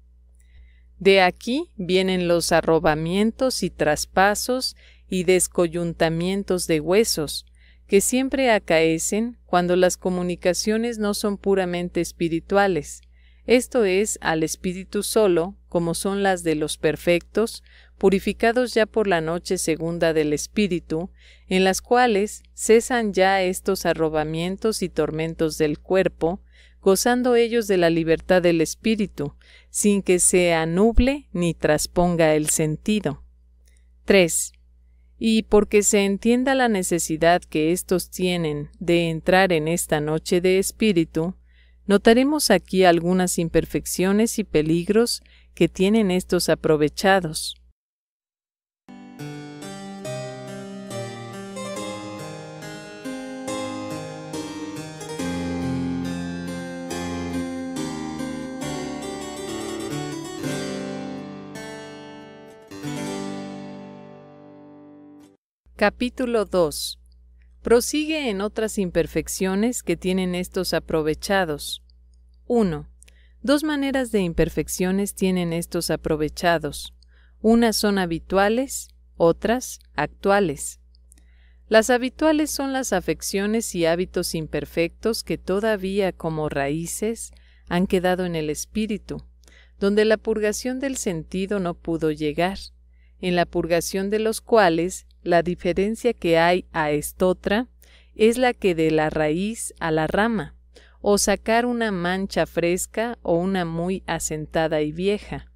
De aquí vienen los arrobamientos y traspasos y descoyuntamientos de huesos, que siempre acaecen cuando las comunicaciones no son puramente espirituales, esto es, al espíritu solo, como son las de los perfectos, purificados ya por la noche segunda del espíritu, en las cuales cesan ya estos arrobamientos y tormentos del cuerpo, gozando ellos de la libertad del espíritu, sin que se anuble ni trasponga el sentido. 3. Y porque se entienda la necesidad que éstos tienen de entrar en esta noche de espíritu, Notaremos aquí algunas imperfecciones y peligros que tienen estos aprovechados. Capítulo 2 Prosigue en otras imperfecciones que tienen estos aprovechados. 1. Dos maneras de imperfecciones tienen estos aprovechados. Unas son habituales, otras actuales. Las habituales son las afecciones y hábitos imperfectos que todavía como raíces han quedado en el espíritu, donde la purgación del sentido no pudo llegar, en la purgación de los cuales la diferencia que hay a estotra es la que de la raíz a la rama, o sacar una mancha fresca o una muy asentada y vieja.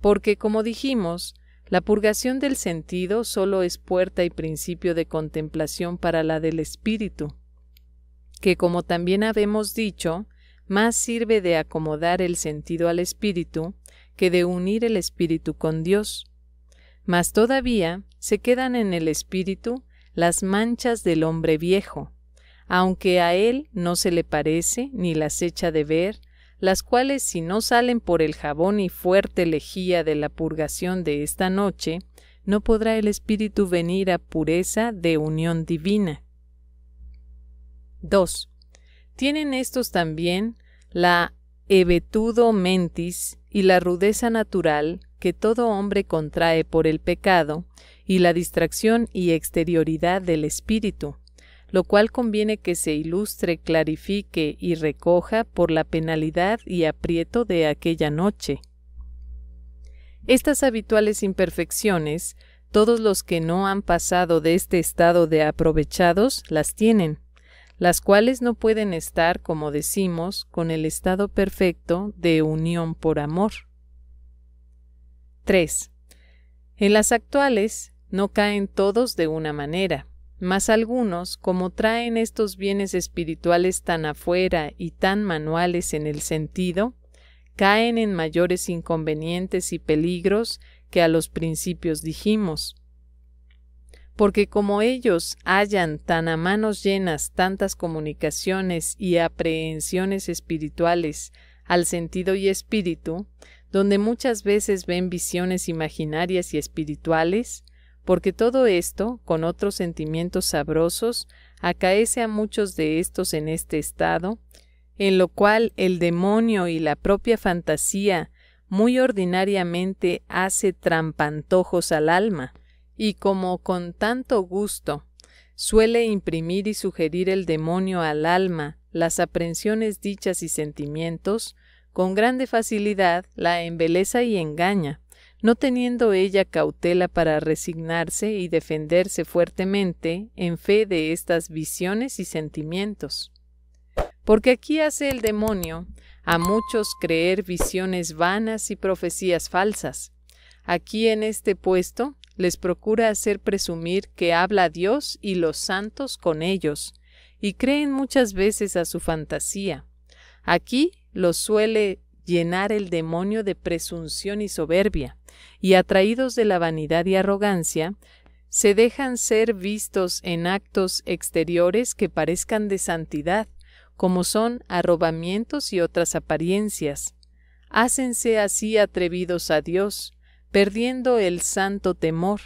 Porque, como dijimos, la purgación del sentido solo es puerta y principio de contemplación para la del espíritu, que, como también habemos dicho, más sirve de acomodar el sentido al espíritu que de unir el espíritu con Dios. Mas todavía, se quedan en el espíritu las manchas del hombre viejo, aunque a él no se le parece ni las echa de ver, las cuales si no salen por el jabón y fuerte lejía de la purgación de esta noche, no podrá el espíritu venir a pureza de unión divina. 2. Tienen estos también la ebetudo mentis y la rudeza natural que todo hombre contrae por el pecado, y la distracción y exterioridad del espíritu, lo cual conviene que se ilustre, clarifique y recoja por la penalidad y aprieto de aquella noche. Estas habituales imperfecciones, todos los que no han pasado de este estado de aprovechados las tienen, las cuales no pueden estar, como decimos, con el estado perfecto de unión por amor. 3. En las actuales, no caen todos de una manera, mas algunos, como traen estos bienes espirituales tan afuera y tan manuales en el sentido, caen en mayores inconvenientes y peligros que a los principios dijimos. Porque como ellos hallan tan a manos llenas tantas comunicaciones y aprehensiones espirituales al sentido y espíritu, donde muchas veces ven visiones imaginarias y espirituales, porque todo esto, con otros sentimientos sabrosos, acaece a muchos de estos en este estado, en lo cual el demonio y la propia fantasía muy ordinariamente hace trampantojos al alma, y como con tanto gusto suele imprimir y sugerir el demonio al alma las aprensiones dichas y sentimientos, con grande facilidad la embeleza y engaña, no teniendo ella cautela para resignarse y defenderse fuertemente en fe de estas visiones y sentimientos. Porque aquí hace el demonio a muchos creer visiones vanas y profecías falsas. Aquí en este puesto les procura hacer presumir que habla Dios y los santos con ellos, y creen muchas veces a su fantasía. Aquí los suele llenar el demonio de presunción y soberbia, y atraídos de la vanidad y arrogancia, se dejan ser vistos en actos exteriores que parezcan de santidad, como son arrobamientos y otras apariencias. Hácense así atrevidos a Dios, perdiendo el santo temor,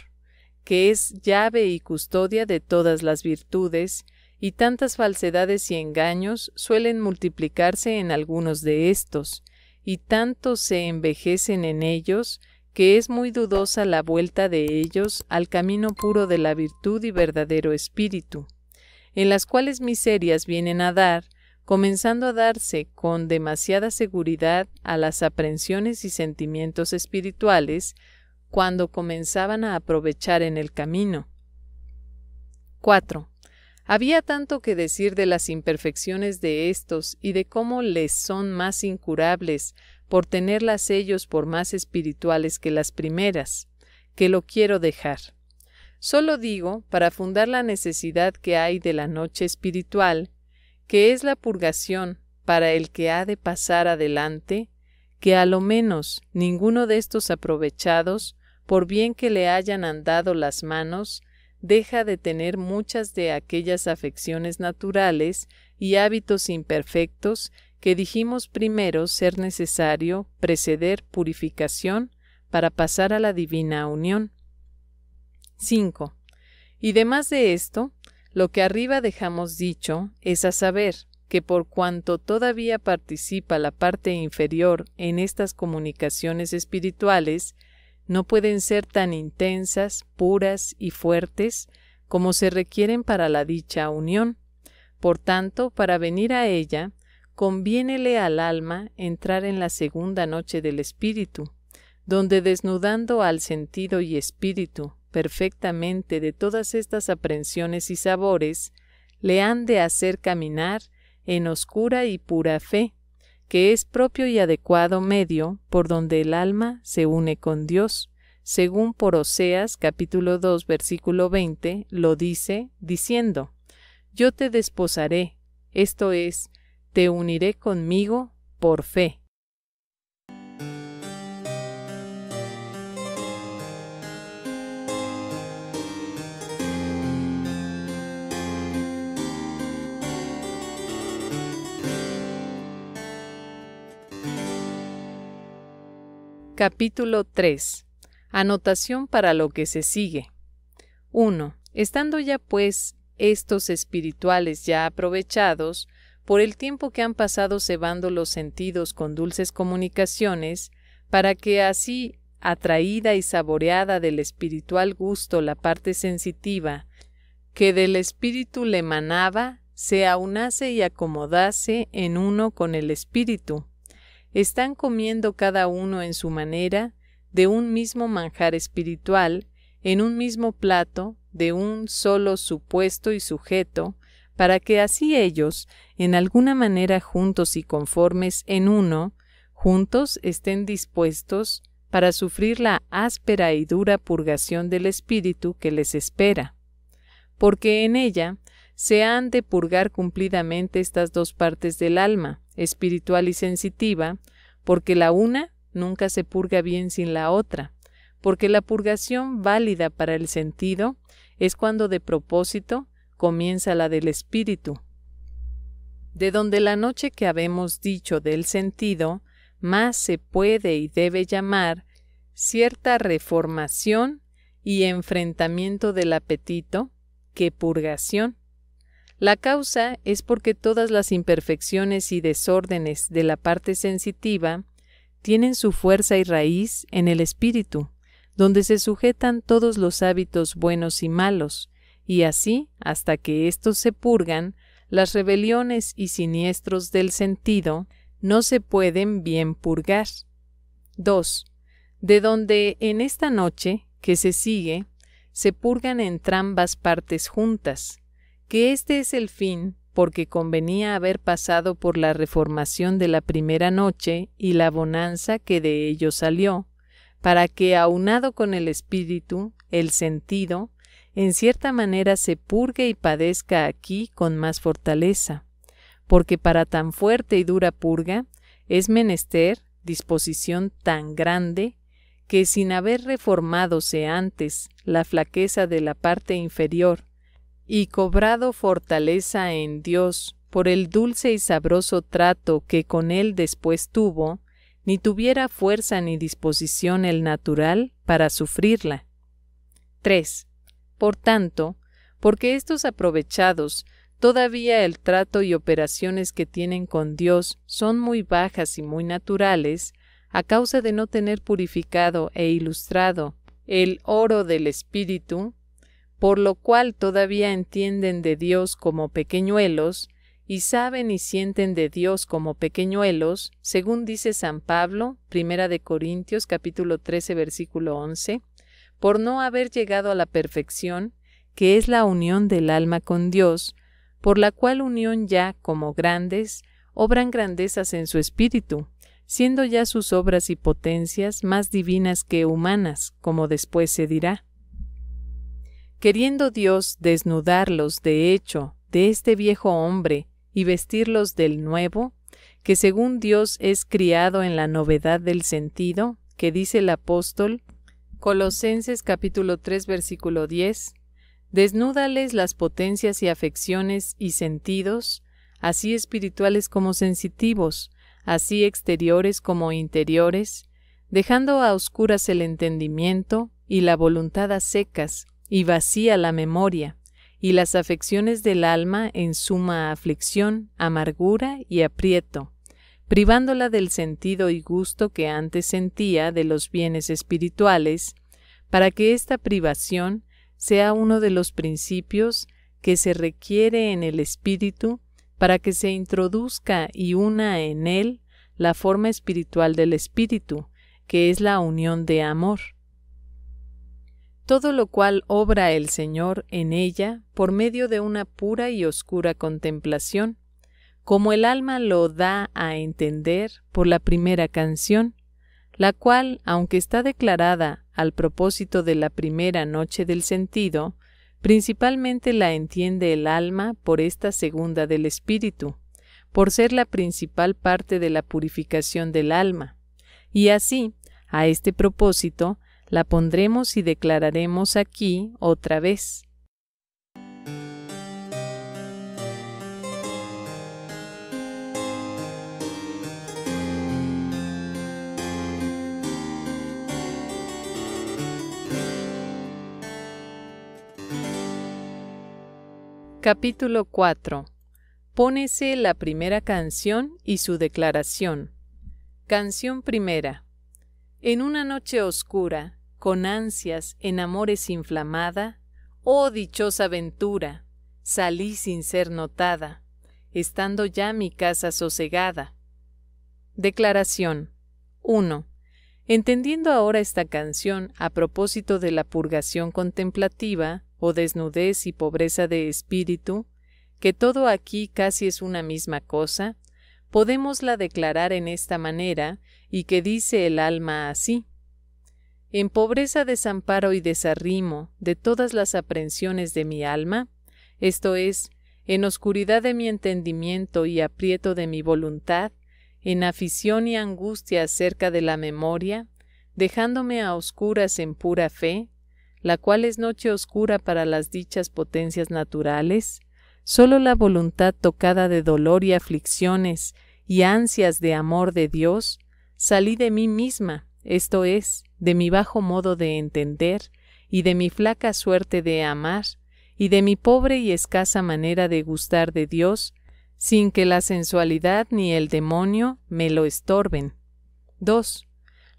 que es llave y custodia de todas las virtudes, y tantas falsedades y engaños suelen multiplicarse en algunos de estos, y tanto se envejecen en ellos que es muy dudosa la vuelta de ellos al camino puro de la virtud y verdadero espíritu, en las cuales miserias vienen a dar, comenzando a darse con demasiada seguridad a las aprensiones y sentimientos espirituales cuando comenzaban a aprovechar en el camino. 4. Había tanto que decir de las imperfecciones de estos y de cómo les son más incurables por tenerlas ellos por más espirituales que las primeras, que lo quiero dejar. Solo digo, para fundar la necesidad que hay de la noche espiritual, que es la purgación para el que ha de pasar adelante, que a lo menos ninguno de estos aprovechados, por bien que le hayan andado las manos, deja de tener muchas de aquellas afecciones naturales y hábitos imperfectos que dijimos primero ser necesario preceder purificación para pasar a la divina unión. 5. Y demás de esto, lo que arriba dejamos dicho es a saber que por cuanto todavía participa la parte inferior en estas comunicaciones espirituales, no pueden ser tan intensas, puras y fuertes como se requieren para la dicha unión. Por tanto, para venir a ella, conviénele al alma entrar en la segunda noche del espíritu, donde desnudando al sentido y espíritu perfectamente de todas estas aprensiones y sabores, le han de hacer caminar en oscura y pura fe, que es propio y adecuado medio por donde el alma se une con Dios, según por Oseas capítulo 2 versículo 20 lo dice, diciendo, Yo te desposaré, esto es, te uniré conmigo por fe. Capítulo 3. Anotación para lo que se sigue. 1. Estando ya pues estos espirituales ya aprovechados, por el tiempo que han pasado cebando los sentidos con dulces comunicaciones, para que así, atraída y saboreada del espiritual gusto la parte sensitiva, que del espíritu le emanaba, se aunase y acomodase en uno con el espíritu, están comiendo cada uno en su manera de un mismo manjar espiritual, en un mismo plato, de un solo supuesto y sujeto, para que así ellos, en alguna manera juntos y conformes en uno, juntos estén dispuestos para sufrir la áspera y dura purgación del espíritu que les espera. Porque en ella se han de purgar cumplidamente estas dos partes del alma, espiritual y sensitiva, porque la una nunca se purga bien sin la otra, porque la purgación válida para el sentido es cuando de propósito comienza la del espíritu, de donde la noche que habemos dicho del sentido más se puede y debe llamar cierta reformación y enfrentamiento del apetito que purgación, la causa es porque todas las imperfecciones y desórdenes de la parte sensitiva tienen su fuerza y raíz en el espíritu, donde se sujetan todos los hábitos buenos y malos, y así, hasta que estos se purgan, las rebeliones y siniestros del sentido no se pueden bien purgar. 2. De donde en esta noche, que se sigue, se purgan entrambas partes juntas, que este es el fin, porque convenía haber pasado por la reformación de la primera noche y la bonanza que de ello salió, para que, aunado con el espíritu, el sentido, en cierta manera se purgue y padezca aquí con más fortaleza, porque para tan fuerte y dura purga es menester disposición tan grande que sin haber reformadose antes la flaqueza de la parte inferior y cobrado fortaleza en Dios por el dulce y sabroso trato que con él después tuvo, ni tuviera fuerza ni disposición el natural para sufrirla. 3. Por tanto, porque estos aprovechados, todavía el trato y operaciones que tienen con Dios son muy bajas y muy naturales, a causa de no tener purificado e ilustrado el oro del Espíritu, por lo cual todavía entienden de Dios como pequeñuelos, y saben y sienten de Dios como pequeñuelos, según dice San Pablo, Primera de Corintios capítulo 13 versículo 11, por no haber llegado a la perfección, que es la unión del alma con Dios, por la cual unión ya, como grandes, obran grandezas en su espíritu, siendo ya sus obras y potencias más divinas que humanas, como después se dirá queriendo Dios desnudarlos de hecho de este viejo hombre y vestirlos del nuevo, que según Dios es criado en la novedad del sentido, que dice el apóstol Colosenses capítulo 3 versículo 10, desnúdales las potencias y afecciones y sentidos, así espirituales como sensitivos, así exteriores como interiores, dejando a oscuras el entendimiento y la voluntad a secas, y vacía la memoria, y las afecciones del alma en suma aflicción, amargura y aprieto, privándola del sentido y gusto que antes sentía de los bienes espirituales, para que esta privación sea uno de los principios que se requiere en el espíritu para que se introduzca y una en él la forma espiritual del espíritu, que es la unión de amor todo lo cual obra el Señor en ella por medio de una pura y oscura contemplación, como el alma lo da a entender por la primera canción, la cual, aunque está declarada al propósito de la primera noche del sentido, principalmente la entiende el alma por esta segunda del espíritu, por ser la principal parte de la purificación del alma. Y así, a este propósito, la pondremos y declararemos aquí otra vez. Capítulo 4. Pónese la primera canción y su declaración. Canción primera. En una noche oscura, con ansias en amores inflamada, oh dichosa ventura, salí sin ser notada, estando ya mi casa sosegada. Declaración 1. Entendiendo ahora esta canción a propósito de la purgación contemplativa, o desnudez y pobreza de espíritu, que todo aquí casi es una misma cosa, podemosla declarar en esta manera, y que dice el alma así en pobreza, desamparo y desarrimo de todas las aprensiones de mi alma, esto es, en oscuridad de mi entendimiento y aprieto de mi voluntad, en afición y angustia acerca de la memoria, dejándome a oscuras en pura fe, la cual es noche oscura para las dichas potencias naturales, sólo la voluntad tocada de dolor y aflicciones y ansias de amor de Dios, salí de mí misma, esto es, de mi bajo modo de entender, y de mi flaca suerte de amar, y de mi pobre y escasa manera de gustar de Dios, sin que la sensualidad ni el demonio me lo estorben. 2.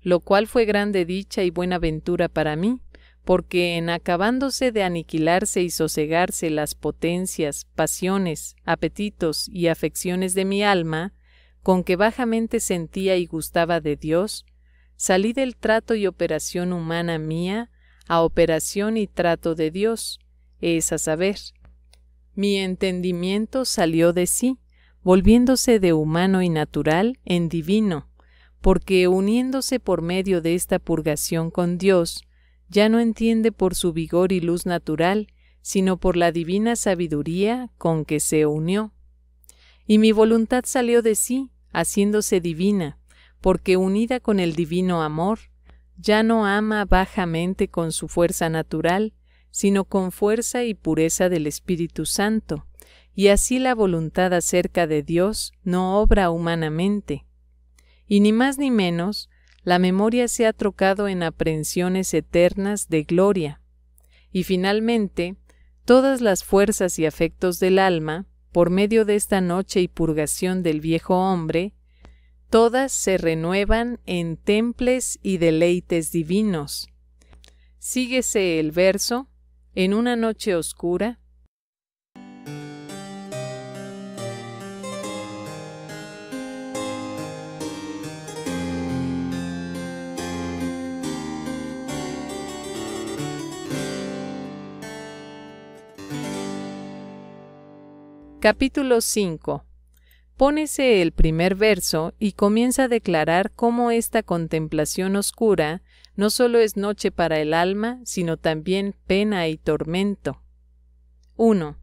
Lo cual fue grande dicha y buena ventura para mí, porque en acabándose de aniquilarse y sosegarse las potencias, pasiones, apetitos y afecciones de mi alma, con que bajamente sentía y gustaba de Dios, Salí del trato y operación humana mía a operación y trato de Dios, es a saber. Mi entendimiento salió de sí, volviéndose de humano y natural en divino, porque uniéndose por medio de esta purgación con Dios, ya no entiende por su vigor y luz natural, sino por la divina sabiduría con que se unió. Y mi voluntad salió de sí, haciéndose divina, porque unida con el divino amor, ya no ama bajamente con su fuerza natural, sino con fuerza y pureza del Espíritu Santo, y así la voluntad acerca de Dios no obra humanamente. Y ni más ni menos, la memoria se ha trocado en aprensiones eternas de gloria. Y finalmente, todas las fuerzas y afectos del alma, por medio de esta noche y purgación del viejo hombre, todas se renuevan en temples y deleites divinos. Síguese el verso, en una noche oscura, Capítulo 5 Pónese el primer verso y comienza a declarar cómo esta contemplación oscura no solo es noche para el alma, sino también pena y tormento. 1.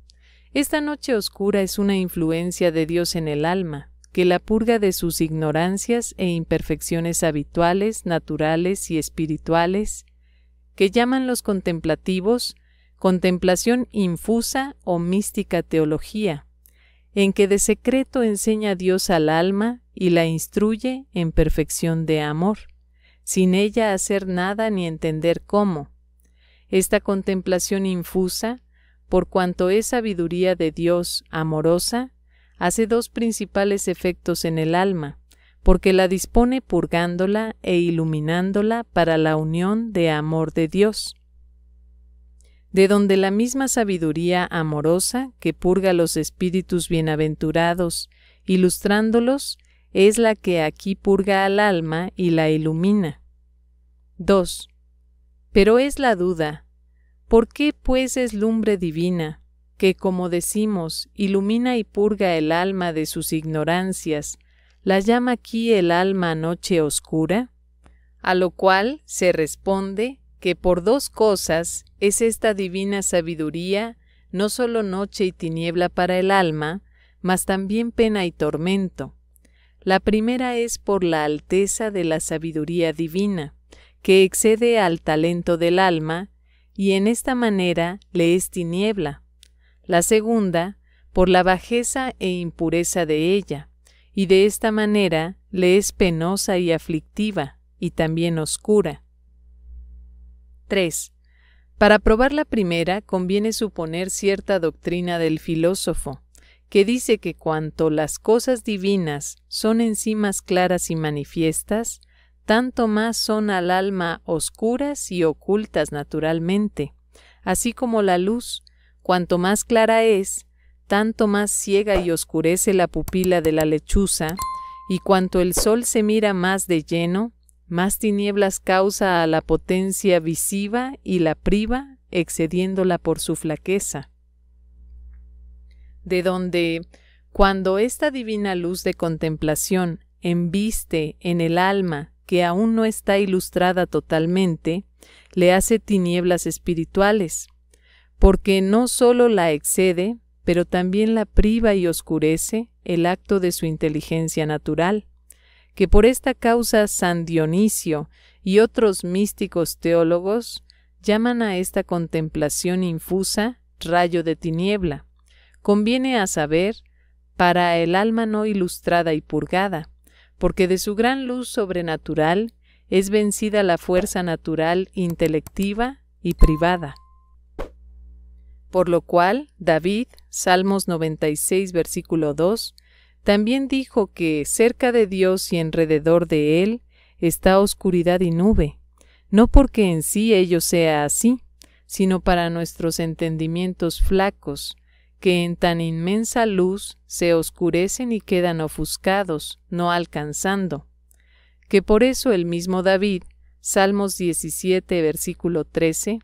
Esta noche oscura es una influencia de Dios en el alma, que la purga de sus ignorancias e imperfecciones habituales, naturales y espirituales, que llaman los contemplativos contemplación infusa o mística teología en que de secreto enseña Dios al alma y la instruye en perfección de amor, sin ella hacer nada ni entender cómo. Esta contemplación infusa, por cuanto es sabiduría de Dios amorosa, hace dos principales efectos en el alma, porque la dispone purgándola e iluminándola para la unión de amor de Dios de donde la misma sabiduría amorosa que purga los espíritus bienaventurados, ilustrándolos, es la que aquí purga al alma y la ilumina. 2. Pero es la duda, ¿por qué pues es lumbre divina, que como decimos, ilumina y purga el alma de sus ignorancias, la llama aquí el alma noche oscura? A lo cual se responde que por dos cosas es esta divina sabiduría no solo noche y tiniebla para el alma, mas también pena y tormento. La primera es por la alteza de la sabiduría divina, que excede al talento del alma, y en esta manera le es tiniebla. La segunda, por la bajeza e impureza de ella, y de esta manera le es penosa y aflictiva, y también oscura. 3. Para probar la primera conviene suponer cierta doctrina del filósofo, que dice que cuanto las cosas divinas son en sí más claras y manifiestas, tanto más son al alma oscuras y ocultas naturalmente, así como la luz, cuanto más clara es, tanto más ciega y oscurece la pupila de la lechuza, y cuanto el sol se mira más de lleno, más tinieblas causa a la potencia visiva y la priva, excediéndola por su flaqueza. De donde, cuando esta divina luz de contemplación embiste en el alma que aún no está ilustrada totalmente, le hace tinieblas espirituales, porque no sólo la excede, pero también la priva y oscurece el acto de su inteligencia natural que por esta causa San Dionisio y otros místicos teólogos llaman a esta contemplación infusa rayo de tiniebla. Conviene a saber, para el alma no ilustrada y purgada, porque de su gran luz sobrenatural es vencida la fuerza natural intelectiva y privada. Por lo cual, David, Salmos 96, versículo 2, también dijo que cerca de Dios y enrededor de Él está oscuridad y nube, no porque en sí ello sea así, sino para nuestros entendimientos flacos, que en tan inmensa luz se oscurecen y quedan ofuscados, no alcanzando. Que por eso el mismo David, Salmos 17, versículo 13,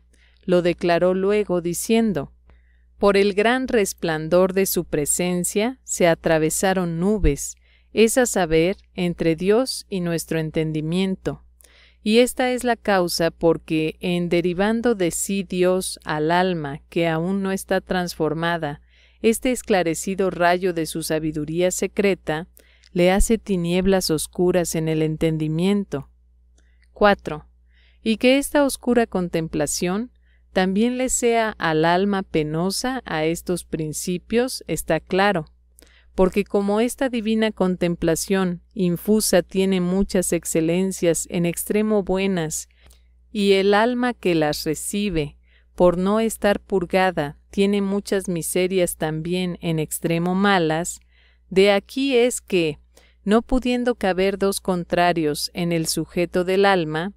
lo declaró luego diciendo, por el gran resplandor de su presencia se atravesaron nubes, es a saber, entre Dios y nuestro entendimiento. Y esta es la causa porque, en derivando de sí Dios al alma que aún no está transformada, este esclarecido rayo de su sabiduría secreta le hace tinieblas oscuras en el entendimiento. 4. Y que esta oscura contemplación también le sea al alma penosa a estos principios, está claro, porque como esta divina contemplación infusa tiene muchas excelencias en extremo buenas, y el alma que las recibe, por no estar purgada, tiene muchas miserias también en extremo malas, de aquí es que, no pudiendo caber dos contrarios en el sujeto del alma,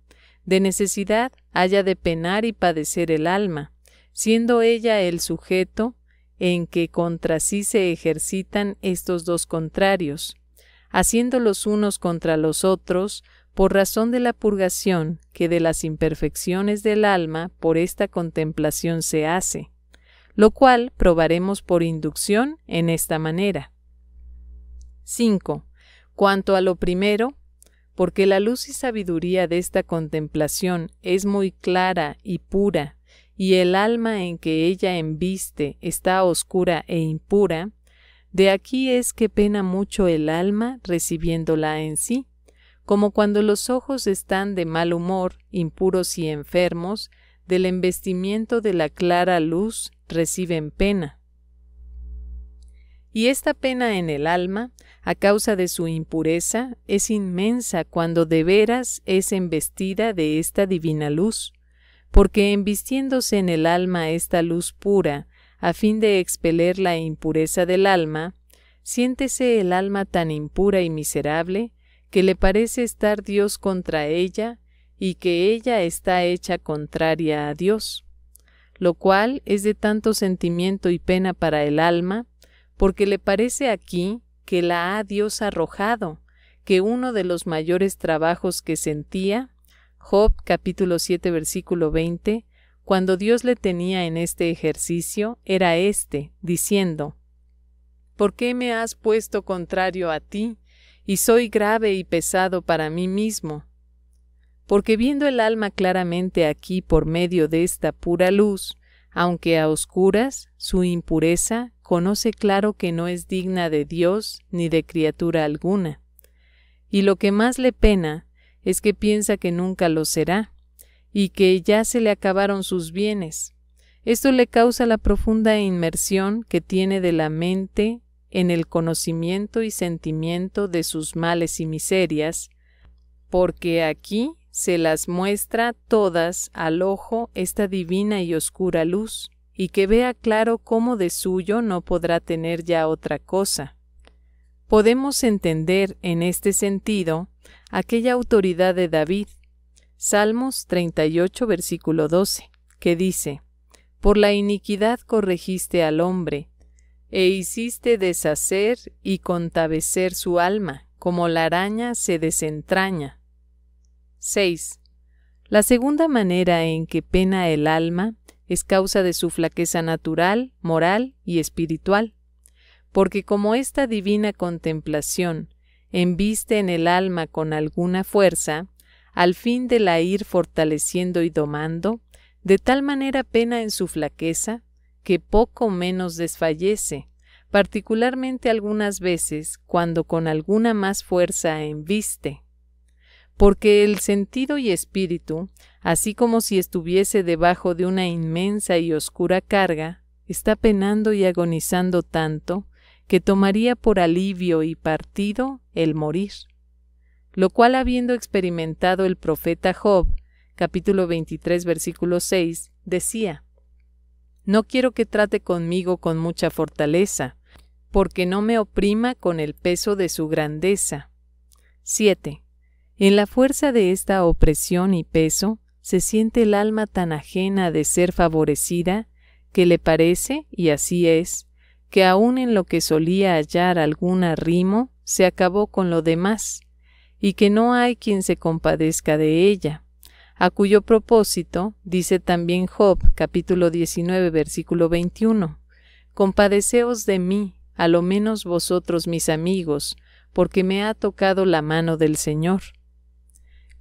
de necesidad haya de penar y padecer el alma, siendo ella el sujeto en que contra sí se ejercitan estos dos contrarios, haciendo los unos contra los otros, por razón de la purgación que de las imperfecciones del alma por esta contemplación se hace, lo cual probaremos por inducción en esta manera. 5. Cuanto a lo primero, porque la luz y sabiduría de esta contemplación es muy clara y pura, y el alma en que ella embiste está oscura e impura, de aquí es que pena mucho el alma recibiéndola en sí, como cuando los ojos están de mal humor, impuros y enfermos, del embestimiento de la clara luz reciben pena. Y esta pena en el alma a causa de su impureza, es inmensa cuando de veras es embestida de esta divina luz, porque embistiéndose en el alma esta luz pura, a fin de expeler la impureza del alma, siéntese el alma tan impura y miserable, que le parece estar Dios contra ella, y que ella está hecha contraria a Dios, lo cual es de tanto sentimiento y pena para el alma, porque le parece aquí que la ha Dios arrojado, que uno de los mayores trabajos que sentía, Job capítulo 7 versículo 20, cuando Dios le tenía en este ejercicio, era este, diciendo, ¿Por qué me has puesto contrario a ti? Y soy grave y pesado para mí mismo. Porque viendo el alma claramente aquí por medio de esta pura luz, aunque a oscuras, su impureza conoce claro que no es digna de Dios ni de criatura alguna. Y lo que más le pena es que piensa que nunca lo será, y que ya se le acabaron sus bienes. Esto le causa la profunda inmersión que tiene de la mente en el conocimiento y sentimiento de sus males y miserias, porque aquí se las muestra todas al ojo esta divina y oscura luz, y que vea claro cómo de suyo no podrá tener ya otra cosa. Podemos entender en este sentido aquella autoridad de David, Salmos 38, versículo 12, que dice, Por la iniquidad corregiste al hombre, e hiciste deshacer y contabecer su alma, como la araña se desentraña. 6. La segunda manera en que pena el alma es causa de su flaqueza natural, moral y espiritual, porque como esta divina contemplación embiste en el alma con alguna fuerza, al fin de la ir fortaleciendo y domando, de tal manera pena en su flaqueza, que poco menos desfallece, particularmente algunas veces cuando con alguna más fuerza embiste porque el sentido y espíritu, así como si estuviese debajo de una inmensa y oscura carga, está penando y agonizando tanto que tomaría por alivio y partido el morir. Lo cual habiendo experimentado el profeta Job, capítulo 23, versículo 6, decía, No quiero que trate conmigo con mucha fortaleza, porque no me oprima con el peso de su grandeza. 7. En la fuerza de esta opresión y peso se siente el alma tan ajena de ser favorecida que le parece, y así es, que aun en lo que solía hallar algún arrimo, se acabó con lo demás, y que no hay quien se compadezca de ella, a cuyo propósito dice también Job capítulo 19 versículo 21, Compadeceos de mí, a lo menos vosotros mis amigos, porque me ha tocado la mano del Señor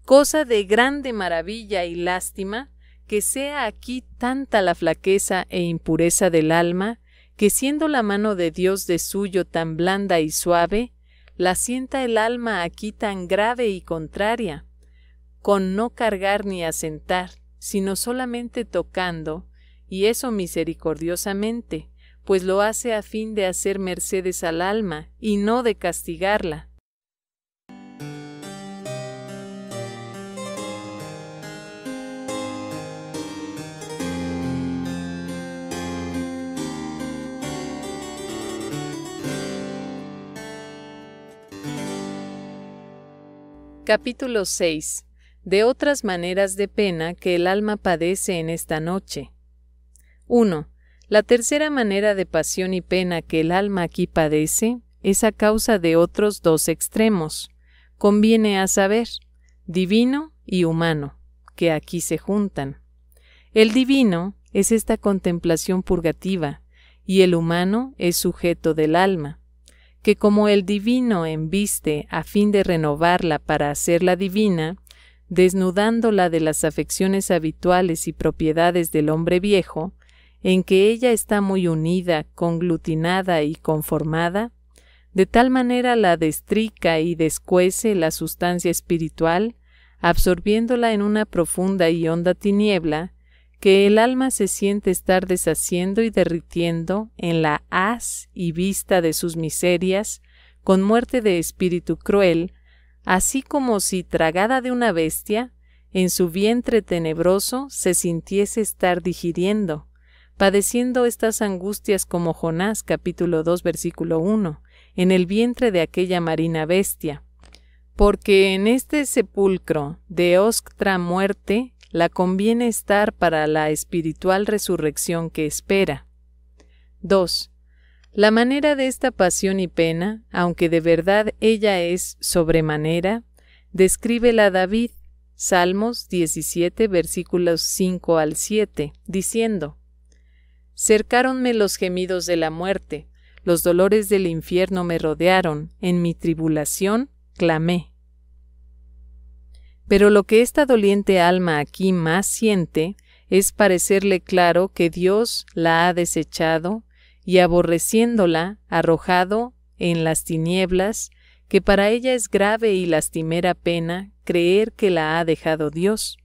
cosa de grande maravilla y lástima que sea aquí tanta la flaqueza e impureza del alma, que siendo la mano de Dios de suyo tan blanda y suave, la sienta el alma aquí tan grave y contraria, con no cargar ni asentar, sino solamente tocando, y eso misericordiosamente, pues lo hace a fin de hacer mercedes al alma, y no de castigarla Capítulo 6. De otras maneras de pena que el alma padece en esta noche. 1. La tercera manera de pasión y pena que el alma aquí padece es a causa de otros dos extremos. Conviene a saber, divino y humano, que aquí se juntan. El divino es esta contemplación purgativa, y el humano es sujeto del alma que como el divino embiste a fin de renovarla para hacerla divina, desnudándola de las afecciones habituales y propiedades del hombre viejo, en que ella está muy unida, conglutinada y conformada, de tal manera la destrica y descuece la sustancia espiritual, absorbiéndola en una profunda y honda tiniebla, que el alma se siente estar deshaciendo y derritiendo en la haz y vista de sus miserias, con muerte de espíritu cruel, así como si tragada de una bestia, en su vientre tenebroso se sintiese estar digiriendo, padeciendo estas angustias como Jonás capítulo 2 versículo 1, en el vientre de aquella marina bestia. Porque en este sepulcro de ostra muerte la conviene estar para la espiritual resurrección que espera. 2. La manera de esta pasión y pena, aunque de verdad ella es sobremanera, descríbela David, Salmos 17, versículos 5 al 7, diciendo: Cercáronme los gemidos de la muerte, los dolores del infierno me rodearon, en mi tribulación clamé. Pero lo que esta doliente alma aquí más siente es parecerle claro que Dios la ha desechado y aborreciéndola, arrojado en las tinieblas, que para ella es grave y lastimera pena creer que la ha dejado Dios,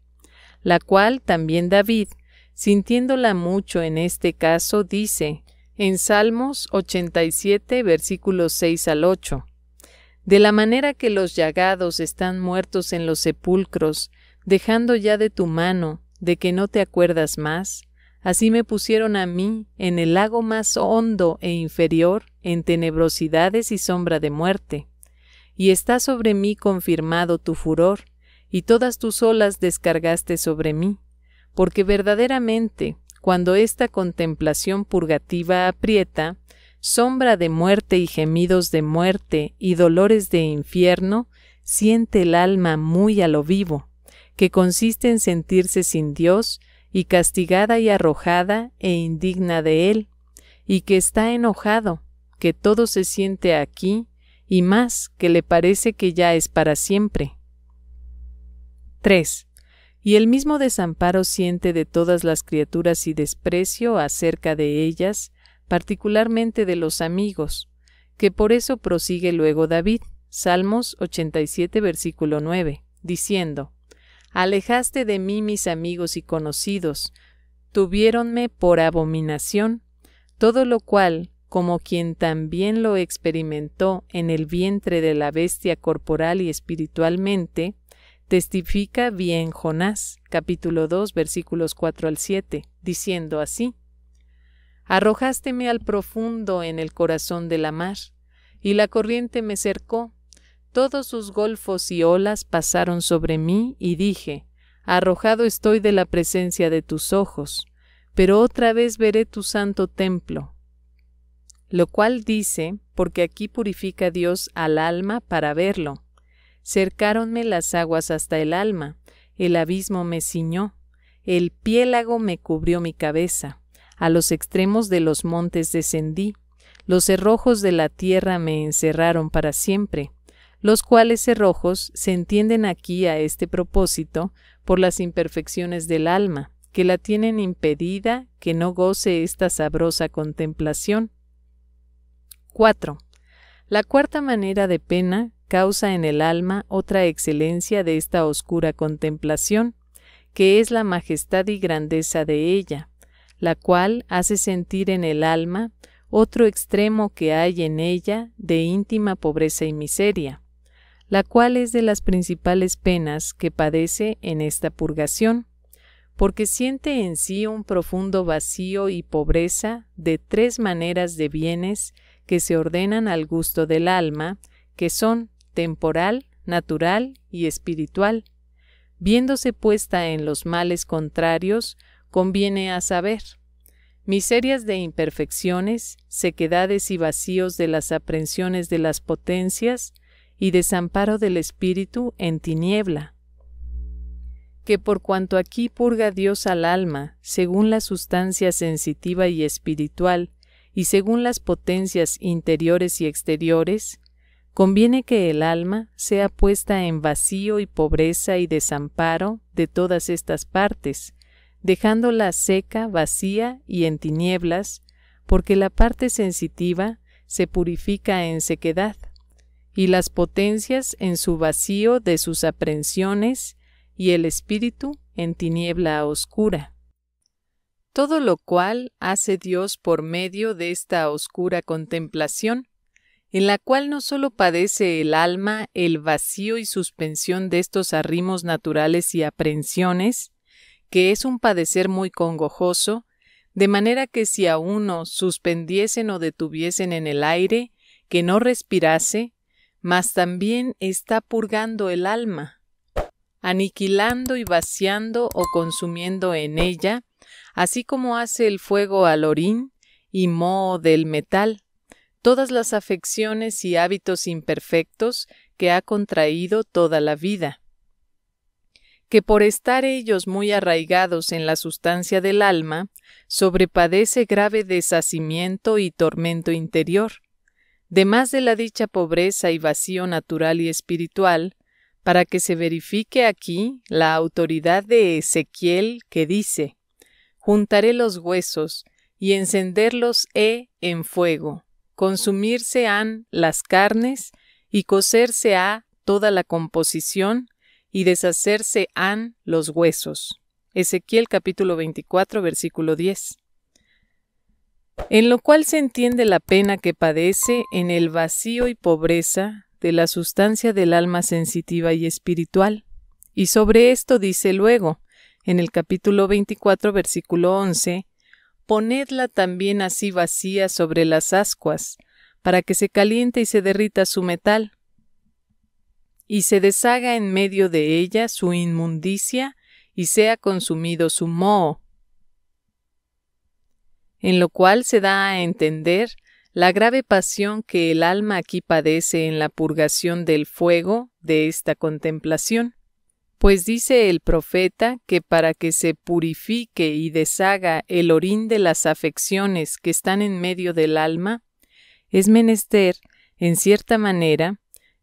la cual también David, sintiéndola mucho en este caso, dice en Salmos 87 versículos 6 al 8, de la manera que los llagados están muertos en los sepulcros, dejando ya de tu mano, de que no te acuerdas más, así me pusieron a mí en el lago más hondo e inferior, en tenebrosidades y sombra de muerte. Y está sobre mí confirmado tu furor, y todas tus olas descargaste sobre mí, porque verdaderamente, cuando esta contemplación purgativa aprieta, sombra de muerte y gemidos de muerte y dolores de infierno, siente el alma muy a lo vivo, que consiste en sentirse sin Dios y castigada y arrojada e indigna de Él, y que está enojado, que todo se siente aquí, y más que le parece que ya es para siempre. 3. Y el mismo desamparo siente de todas las criaturas y desprecio acerca de ellas, particularmente de los amigos, que por eso prosigue luego David, Salmos 87, versículo 9, diciendo, Alejaste de mí mis amigos y conocidos, tuviéronme por abominación, todo lo cual, como quien también lo experimentó en el vientre de la bestia corporal y espiritualmente, testifica bien Jonás, capítulo 2, versículos 4 al 7, diciendo así, Arrojásteme al profundo en el corazón de la mar, y la corriente me cercó. Todos sus golfos y olas pasaron sobre mí, y dije, Arrojado estoy de la presencia de tus ojos, pero otra vez veré tu santo templo. Lo cual dice, porque aquí purifica Dios al alma para verlo. Cercáronme las aguas hasta el alma, el abismo me ciñó, el piélago me cubrió mi cabeza a los extremos de los montes descendí, los cerrojos de la tierra me encerraron para siempre, los cuales cerrojos se entienden aquí a este propósito por las imperfecciones del alma, que la tienen impedida que no goce esta sabrosa contemplación. 4. La cuarta manera de pena causa en el alma otra excelencia de esta oscura contemplación, que es la majestad y grandeza de ella, la cual hace sentir en el alma otro extremo que hay en ella de íntima pobreza y miseria, la cual es de las principales penas que padece en esta purgación, porque siente en sí un profundo vacío y pobreza de tres maneras de bienes que se ordenan al gusto del alma, que son temporal, natural y espiritual. Viéndose puesta en los males contrarios, conviene a saber, miserias de imperfecciones, sequedades y vacíos de las aprensiones de las potencias y desamparo del espíritu en tiniebla. Que por cuanto aquí purga Dios al alma, según la sustancia sensitiva y espiritual, y según las potencias interiores y exteriores, conviene que el alma sea puesta en vacío y pobreza y desamparo de todas estas partes, dejándola seca, vacía y en tinieblas, porque la parte sensitiva se purifica en sequedad, y las potencias en su vacío de sus aprensiones, y el espíritu en tiniebla oscura. Todo lo cual hace Dios por medio de esta oscura contemplación, en la cual no sólo padece el alma el vacío y suspensión de estos arrimos naturales y aprensiones, que es un padecer muy congojoso, de manera que si a uno suspendiesen o detuviesen en el aire, que no respirase, mas también está purgando el alma, aniquilando y vaciando o consumiendo en ella, así como hace el fuego al orín y moho del metal, todas las afecciones y hábitos imperfectos que ha contraído toda la vida que por estar ellos muy arraigados en la sustancia del alma, sobrepadece grave deshacimiento y tormento interior, de de la dicha pobreza y vacío natural y espiritual, para que se verifique aquí la autoridad de Ezequiel que dice, Juntaré los huesos y encenderlos he en fuego, consumirse han las carnes y coserse ha toda la composición y deshacerse han los huesos. Ezequiel capítulo 24, versículo 10. En lo cual se entiende la pena que padece en el vacío y pobreza de la sustancia del alma sensitiva y espiritual. Y sobre esto dice luego, en el capítulo 24, versículo 11, ponedla también así vacía sobre las ascuas, para que se caliente y se derrita su metal, y se deshaga en medio de ella su inmundicia, y sea consumido su moho. En lo cual se da a entender la grave pasión que el alma aquí padece en la purgación del fuego de esta contemplación. Pues dice el profeta que para que se purifique y deshaga el orín de las afecciones que están en medio del alma, es menester, en cierta manera,